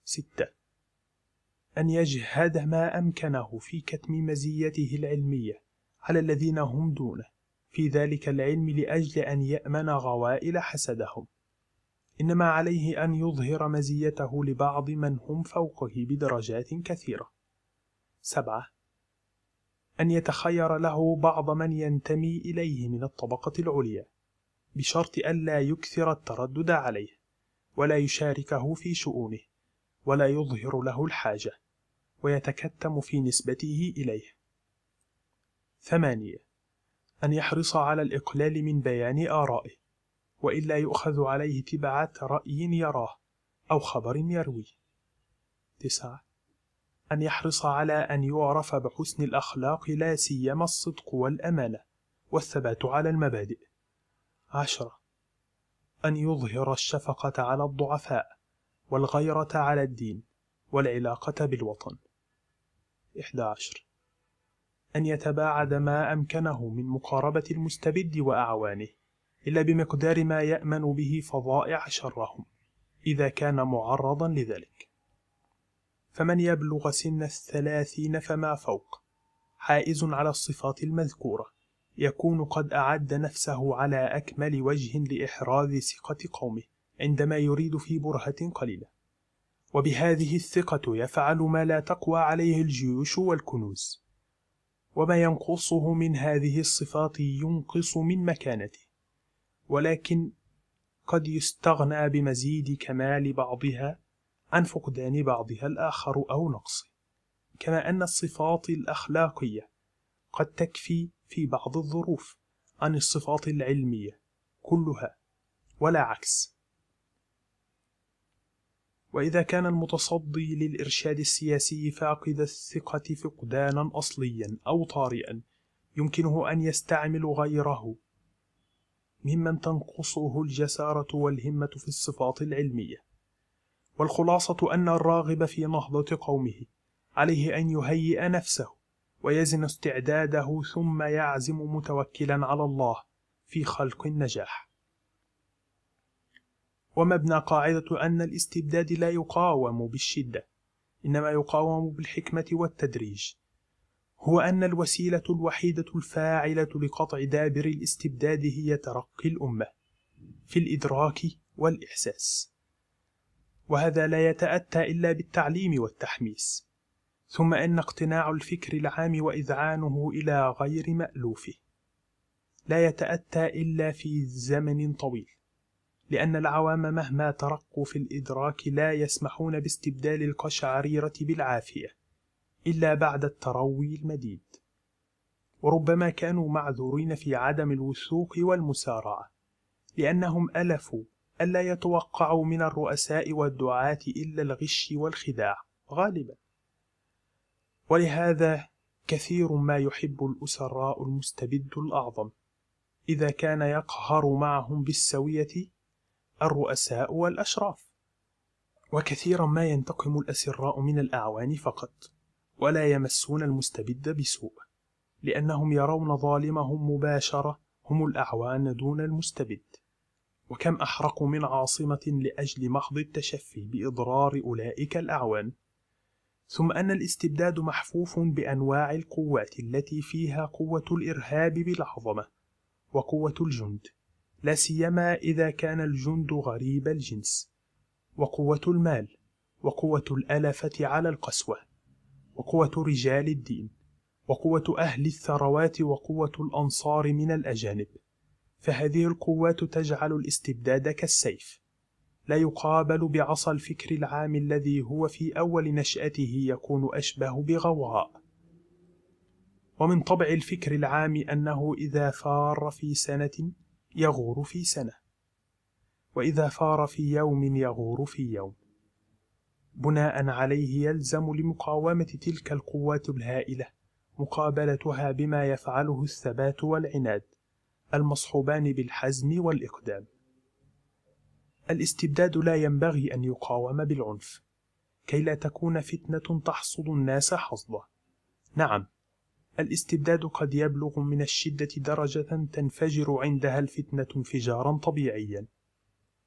ستة أن يجهد ما أمكنه في كتم مزيته العلمية على الذين هم دونه في ذلك العلم لأجل أن يأمن غوائل حسدهم إنما عليه أن يظهر مزيته لبعض من هم فوقه بدرجات كثيرة سبعة أن يتخير له بعض من ينتمي إليه من الطبقة العليا، بشرط ألا يكثر التردد عليه، ولا يشاركه في شؤونه، ولا يظهر له الحاجة، ويتكتم في نسبته إليه. ثمانية: أن يحرص على الإقلال من بيان آرائه، وإلا يؤخذ عليه تبعة رأي يراه، أو خبر يرويه. تسعة: أن يحرص على أن يعرف بحسن الأخلاق لا سيما الصدق والأمانة والثبات على المبادئ. عشرة أن يظهر الشفقة على الضعفاء والغيرة على الدين والعلاقة بالوطن. 11 أن يتباعد ما أمكنه من مقاربة المستبد وأعوانه إلا بمقدار ما يأمن به فظائع شرهم إذا كان معرضا لذلك فمن يبلغ سن الثلاثين فما فوق حائز على الصفات المذكورة يكون قد أعد نفسه على أكمل وجه لإحراز ثقة قومه عندما يريد في برهة قليلة وبهذه الثقة يفعل ما لا تقوى عليه الجيوش والكنوز وما ينقصه من هذه الصفات ينقص من مكانته ولكن قد يستغنى بمزيد كمال بعضها عن فقدان بعضها الآخر أو نقصه كما أن الصفات الأخلاقية قد تكفي في بعض الظروف عن الصفات العلمية كلها ولا عكس وإذا كان المتصدي للإرشاد السياسي فاقد الثقة فقدانا أصليا أو طارئا يمكنه أن يستعمل غيره ممن تنقصه الجسارة والهمة في الصفات العلمية والخلاصة أن الراغب في نهضة قومه عليه أن يهيئ نفسه ويزن استعداده ثم يعزم متوكلا على الله في خلق النجاح ومبنى قاعدة أن الاستبداد لا يقاوم بالشدة إنما يقاوم بالحكمة والتدريج هو أن الوسيلة الوحيدة الفاعلة لقطع دابر الاستبداد هي ترقي الأمة في الإدراك والإحساس وهذا لا يتأتى إلا بالتعليم والتحميس ثم إن اقتناع الفكر العام وإذعانه إلى غير مألوفه لا يتأتى إلا في زمن طويل لأن العوام مهما ترقوا في الإدراك لا يسمحون باستبدال القشعريرة بالعافية إلا بعد التروي المديد وربما كانوا معذورين في عدم الوثوق والمسارعة لأنهم ألفوا ألا يتوقعوا من الرؤساء والدعاة إلا الغش والخداع غالبا ولهذا كثير ما يحب الأسراء المستبد الأعظم إذا كان يقهر معهم بالسوية الرؤساء والأشراف وكثيرا ما ينتقم الأسراء من الأعوان فقط ولا يمسون المستبد بسوء لأنهم يرون ظالمهم مباشرة هم الأعوان دون المستبد وكم أحرقوا من عاصمة لأجل محض التشفي بإضرار أولئك الأعوان ثم أن الاستبداد محفوف بأنواع القوات التي فيها قوة الإرهاب بالعظمة وقوة الجند لا سيما إذا كان الجند غريب الجنس وقوة المال وقوة الألفة على القسوة وقوة رجال الدين وقوة أهل الثروات وقوة الأنصار من الأجانب فهذه القوات تجعل الاستبداد كالسيف لا يقابل بعصا الفكر العام الذي هو في أول نشأته يكون أشبه بغواء ومن طبع الفكر العام أنه إذا فار في سنة يغور في سنة وإذا فار في يوم يغور في يوم بناء عليه يلزم لمقاومة تلك القوات الهائلة مقابلتها بما يفعله الثبات والعناد المصحوبان بالحزم والإقدام الاستبداد لا ينبغي أن يقاوم بالعنف كي لا تكون فتنة تحصد الناس حصده نعم الاستبداد قد يبلغ من الشدة درجة تنفجر عندها الفتنة انفجارا طبيعيا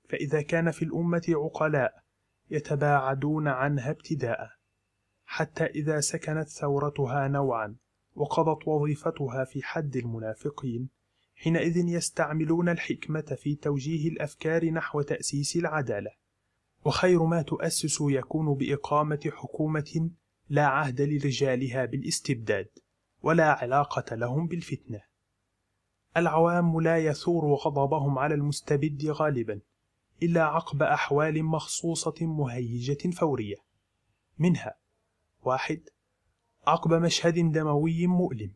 فإذا كان في الأمة عقلاء يتباعدون عنها ابتداء حتى إذا سكنت ثورتها نوعا وقضت وظيفتها في حد المنافقين حينئذ يستعملون الحكمة في توجيه الأفكار نحو تأسيس العدالة، وخير ما تؤسس يكون بإقامة حكومة لا عهد لرجالها بالاستبداد، ولا علاقة لهم بالفتنة. العوام لا يثور غضبهم على المستبد غالبا، إلا عقب أحوال مخصوصة مهيجة فورية، منها: واحد عقب مشهد دموي مؤلم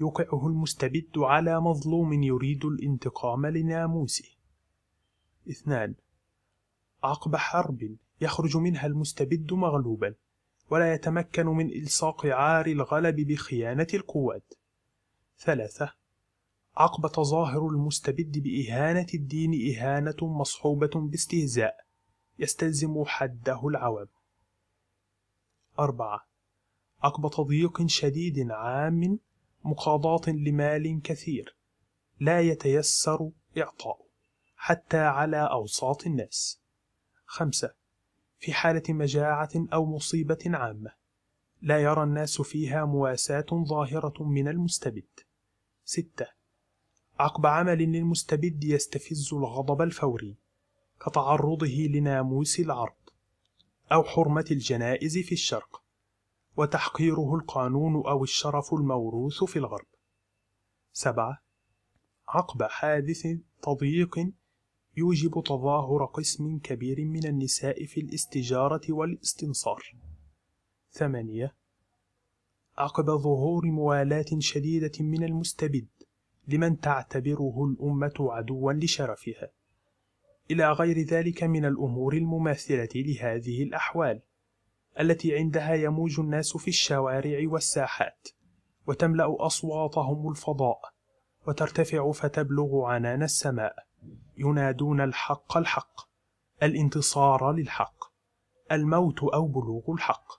يوقعه المستبد على مظلوم يريد الانتقام لناموسه. اثنان عقب حرب يخرج منها المستبد مغلوبا ولا يتمكن من إلصاق عار الغلب بخيانة القوات. ثلاثة عقب تظاهر المستبد بإهانة الدين إهانة مصحوبة باستهزاء يستلزم حده العوام. أربعة عقب تضييق شديد عام مقاضاة لمال كثير لا يتيسر إعطاؤه حتى على أوساط الناس. خمسة في حالة مجاعة أو مصيبة عامة لا يرى الناس فيها مواساة ظاهرة من المستبد. ستة عقب عمل للمستبد يستفز الغضب الفوري كتعرضه لناموس العرض أو حرمة الجنائز في الشرق وتحقيره القانون أو الشرف الموروث في الغرب. سبعة عقب حادث تضييق يوجب تظاهر قسم كبير من النساء في الاستجارة والاستنصار. ثمانية عقب ظهور موالاة شديدة من المستبد لمن تعتبره الأمة عدوا لشرفها، إلى غير ذلك من الأمور المماثلة لهذه الأحوال. التي عندها يموج الناس في الشوارع والساحات وتملا اصواتهم الفضاء وترتفع فتبلغ عنان السماء ينادون الحق الحق الانتصار للحق الموت او بلوغ الحق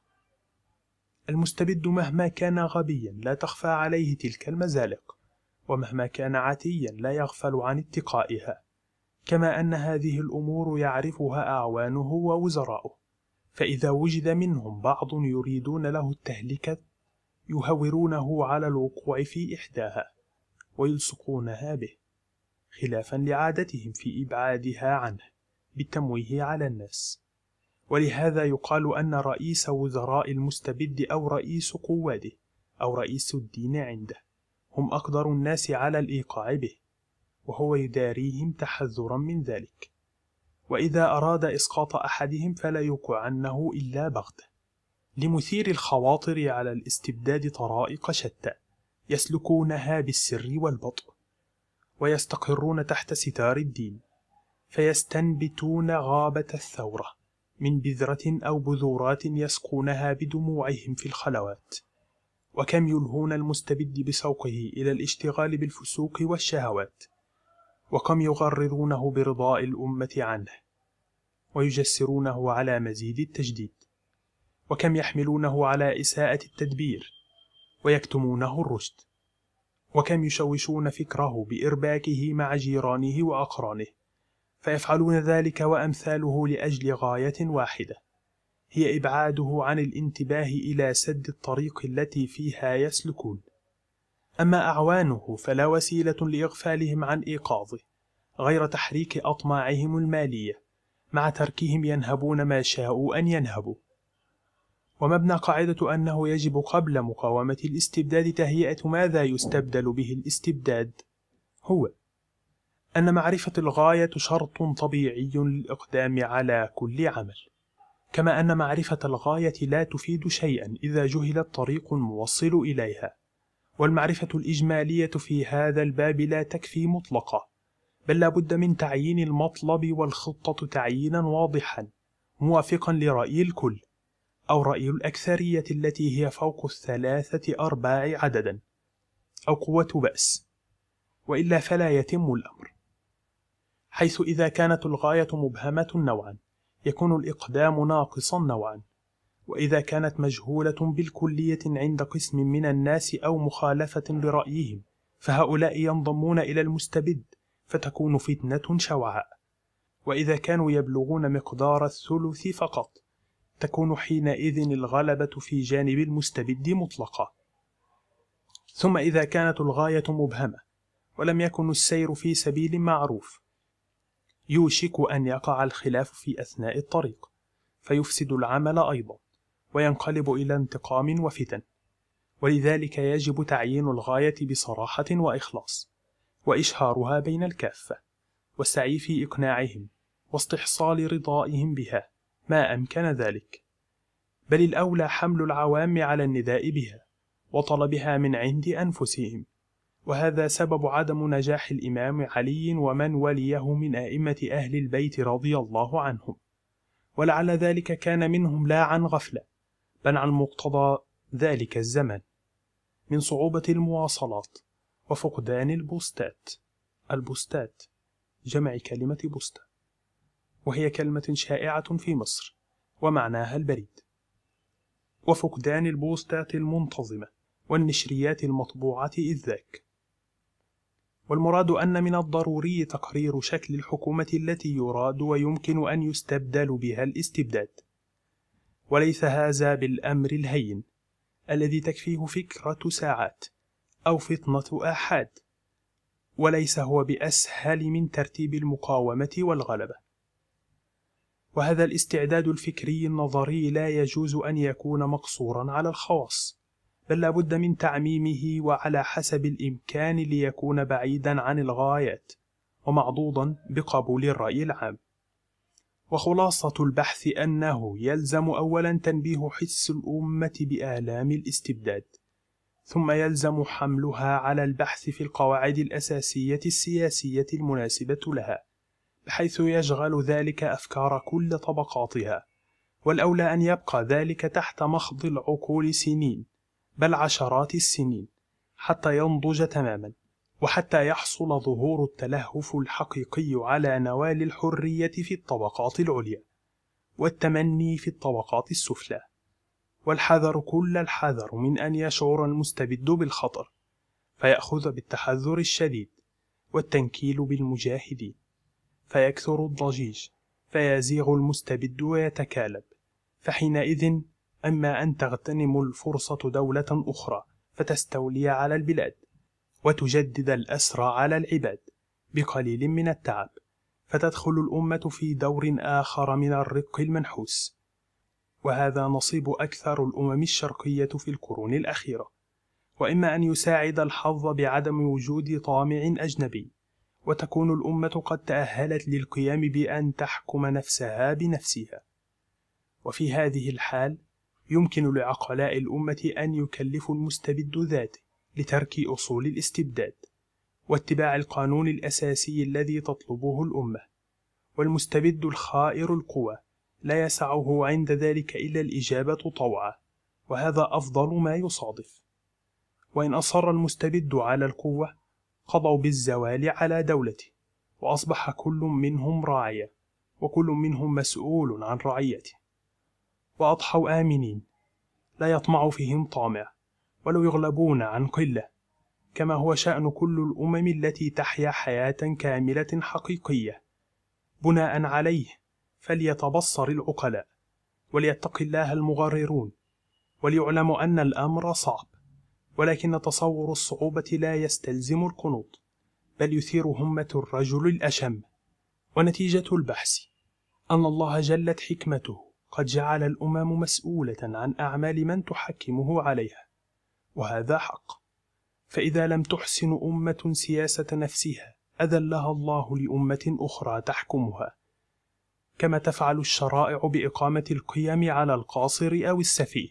المستبد مهما كان غبيا لا تخفى عليه تلك المزالق ومهما كان عتيا لا يغفل عن اتقائها كما ان هذه الامور يعرفها اعوانه ووزراؤه فإذا وجد منهم بعض يريدون له التهلكة يهورونه على الوقوع في إحداها ويلصقونها به خلافا لعادتهم في إبعادها عنه بالتمويه على الناس ولهذا يقال أن رئيس وزراء المستبد أو رئيس قواده أو رئيس الدين عنده هم أقدر الناس على الإيقاع به وهو يداريهم تحذرا من ذلك وإذا أراد إسقاط أحدهم فلا يوقعنه إلا بغتة لمثير الخواطر على الاستبداد طرائق شتى يسلكونها بالسر والبطء ويستقرون تحت ستار الدين فيستنبتون غابة الثورة من بذرة أو بذورات يسقونها بدموعهم في الخلوات وكم يلهون المستبد بسوقه إلى الاشتغال بالفسوق والشهوات وكم يغررونه برضاء الأمة عنه ويجسرونه على مزيد التجديد وكم يحملونه على إساءة التدبير ويكتمونه الرشد وكم يشوشون فكره بإرباكه مع جيرانه وأقرانه فيفعلون ذلك وأمثاله لأجل غاية واحدة هي إبعاده عن الانتباه إلى سد الطريق التي فيها يسلكون أما أعوانه فلا وسيلة لإغفالهم عن إيقاظه غير تحريك أطماعهم المالية مع تركهم ينهبون ما شاءوا أن ينهبوا ومبنى قاعدة أنه يجب قبل مقاومة الاستبداد تهيئة ماذا يستبدل به الاستبداد هو أن معرفة الغاية شرط طبيعي للإقدام على كل عمل كما أن معرفة الغاية لا تفيد شيئا إذا جهل الطريق الموصل إليها والمعرفة الإجمالية في هذا الباب لا تكفي مطلقة، بل لابد من تعيين المطلب والخطة تعيينا واضحا، موافقا لرأي الكل، أو رأي الأكثرية التي هي فوق الثلاثة أرباع عددا، أو قوة بأس، وإلا فلا يتم الأمر. حيث إذا كانت الغاية مبهمة نوعا، يكون الإقدام ناقصا نوعا، وإذا كانت مجهولة بالكلية عند قسم من الناس أو مخالفة لرأيهم، فهؤلاء ينضمون إلى المستبد، فتكون فتنة شوعاء. وإذا كانوا يبلغون مقدار الثلث فقط، تكون حينئذ الغلبة في جانب المستبد مطلقة. ثم إذا كانت الغاية مبهمة، ولم يكن السير في سبيل معروف، يوشك أن يقع الخلاف في أثناء الطريق، فيفسد العمل أيضًا. وينقلب إلى انتقام وفتن ولذلك يجب تعيين الغاية بصراحة وإخلاص وإشهارها بين الكافة والسعي في إقناعهم واستحصال رضائهم بها ما أمكن ذلك بل الأولى حمل العوام على النداء بها وطلبها من عند أنفسهم وهذا سبب عدم نجاح الإمام علي ومن وليه من آئمة أهل البيت رضي الله عنهم ولعل ذلك كان منهم لا عن غفله بل عن مقتضى ذلك الزمن من صعوبة المواصلات وفقدان البوستات البوستات جمع كلمة بوستة وهي كلمة شائعة في مصر ومعناها البريد وفقدان البوستات المنتظمة والنشريات المطبوعة إذ ذاك والمراد أن من الضروري تقرير شكل الحكومة التي يراد ويمكن أن يستبدل بها الاستبداد وليس هذا بالأمر الهين الذي تكفيه فكرة ساعات أو فطنة آحاد وليس هو بأسهل من ترتيب المقاومة والغلبة وهذا الاستعداد الفكري النظري لا يجوز أن يكون مقصورا على الخواص بل لابد من تعميمه وعلى حسب الإمكان ليكون بعيدا عن الغايات ومعضوضا بقبول الرأي العام وخلاصة البحث أنه يلزم أولا تنبيه حس الأمة بآلام الاستبداد ثم يلزم حملها على البحث في القواعد الأساسية السياسية المناسبة لها بحيث يشغل ذلك أفكار كل طبقاتها والأولى أن يبقى ذلك تحت مخض العقول سنين بل عشرات السنين حتى ينضج تماما وحتى يحصل ظهور التلهف الحقيقي على نوال الحرية في الطبقات العليا، والتمني في الطبقات السفلى، والحذر كل الحذر من أن يشعر المستبد بالخطر، فيأخذ بالتحذر الشديد، والتنكيل بالمجاهدين، فيكثر الضجيج، فيزيغ المستبد ويتكالب، فحينئذ أما أن تغتنم الفرصة دولة أخرى فتستولي على البلاد، وتجدد الأسرى على العباد بقليل من التعب فتدخل الأمة في دور آخر من الرق المنحوس وهذا نصيب أكثر الأمم الشرقية في القرون الأخيرة وإما أن يساعد الحظ بعدم وجود طامع أجنبي وتكون الأمة قد تأهلت للقيام بأن تحكم نفسها بنفسها وفي هذه الحال يمكن لعقلاء الأمة أن يكلفوا المستبد ذاته لترك أصول الاستبداد واتباع القانون الأساسي الذي تطلبه الأمة والمستبد الخائر القوى لا يسعه عند ذلك إلا الإجابة طوعا وهذا أفضل ما يصادف وإن أصر المستبد على القوة قضوا بالزوال على دولته وأصبح كل منهم راعية وكل منهم مسؤول عن رعيته وأضحوا آمنين لا يطمع فيهم طامع ولو يغلبون عن قلة كما هو شأن كل الأمم التي تحيا حياة كاملة حقيقية بناء عليه فليتبصر العقلاء وليتق الله المغررون وليعلم أن الأمر صعب ولكن تصور الصعوبة لا يستلزم القنوط بل يثير همة الرجل الأشم ونتيجة البحث أن الله جلت حكمته قد جعل الأمم مسؤولة عن أعمال من تحكمه عليها وهذا حق فإذا لم تحسن أمة سياسة نفسها أذلها الله لأمة أخرى تحكمها كما تفعل الشرائع بإقامة القيم على القاصر أو السفيه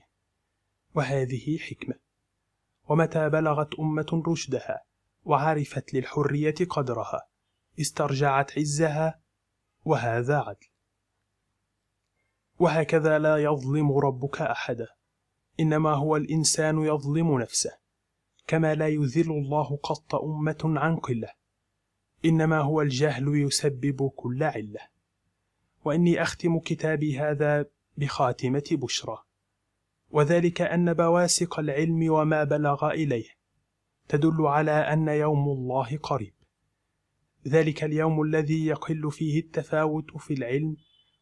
وهذه حكمة ومتى بلغت أمة رشدها وعرفت للحرية قدرها استرجعت عزها وهذا عدل وهكذا لا يظلم ربك أحدا انما هو الانسان يظلم نفسه كما لا يذل الله قط امه عن قله انما هو الجهل يسبب كل عله واني اختم كتابي هذا بخاتمه بشرى وذلك ان بواسق العلم وما بلغ اليه تدل على ان يوم الله قريب ذلك اليوم الذي يقل فيه التفاوت في العلم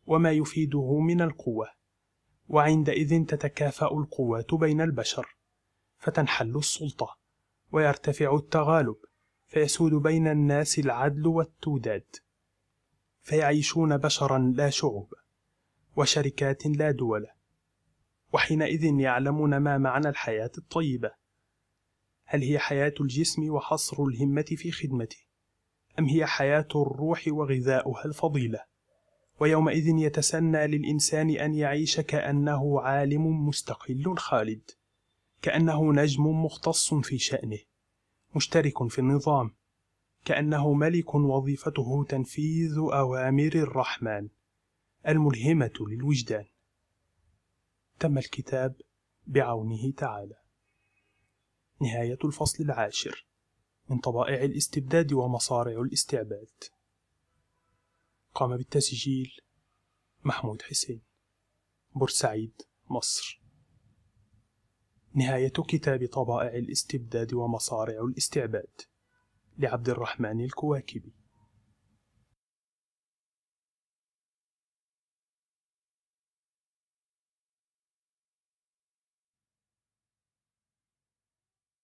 وما يفيده من القوه وعندئذ تتكافأ القوات بين البشر فتنحل السلطة ويرتفع التغالب فيسود بين الناس العدل والتوداد فيعيشون بشرا لا شعوب وشركات لا دول وحينئذ يعلمون ما معنى الحياة الطيبة هل هي حياة الجسم وحصر الهمة في خدمته أم هي حياة الروح وغذاؤها الفضيله ويومئذ يتسنى للإنسان أن يعيش كأنه عالم مستقل خالد، كأنه نجم مختص في شأنه، مشترك في النظام، كأنه ملك وظيفته تنفيذ أوامر الرحمن، الملهمة للوجدان. تم الكتاب بعونه تعالى. نهاية الفصل العاشر من طبائع الاستبداد ومصارع الاستعباد قام بالتسجيل محمود حسين بورسعيد مصر نهاية كتاب طبائع الاستبداد ومصارع الاستعباد لعبد الرحمن الكواكبي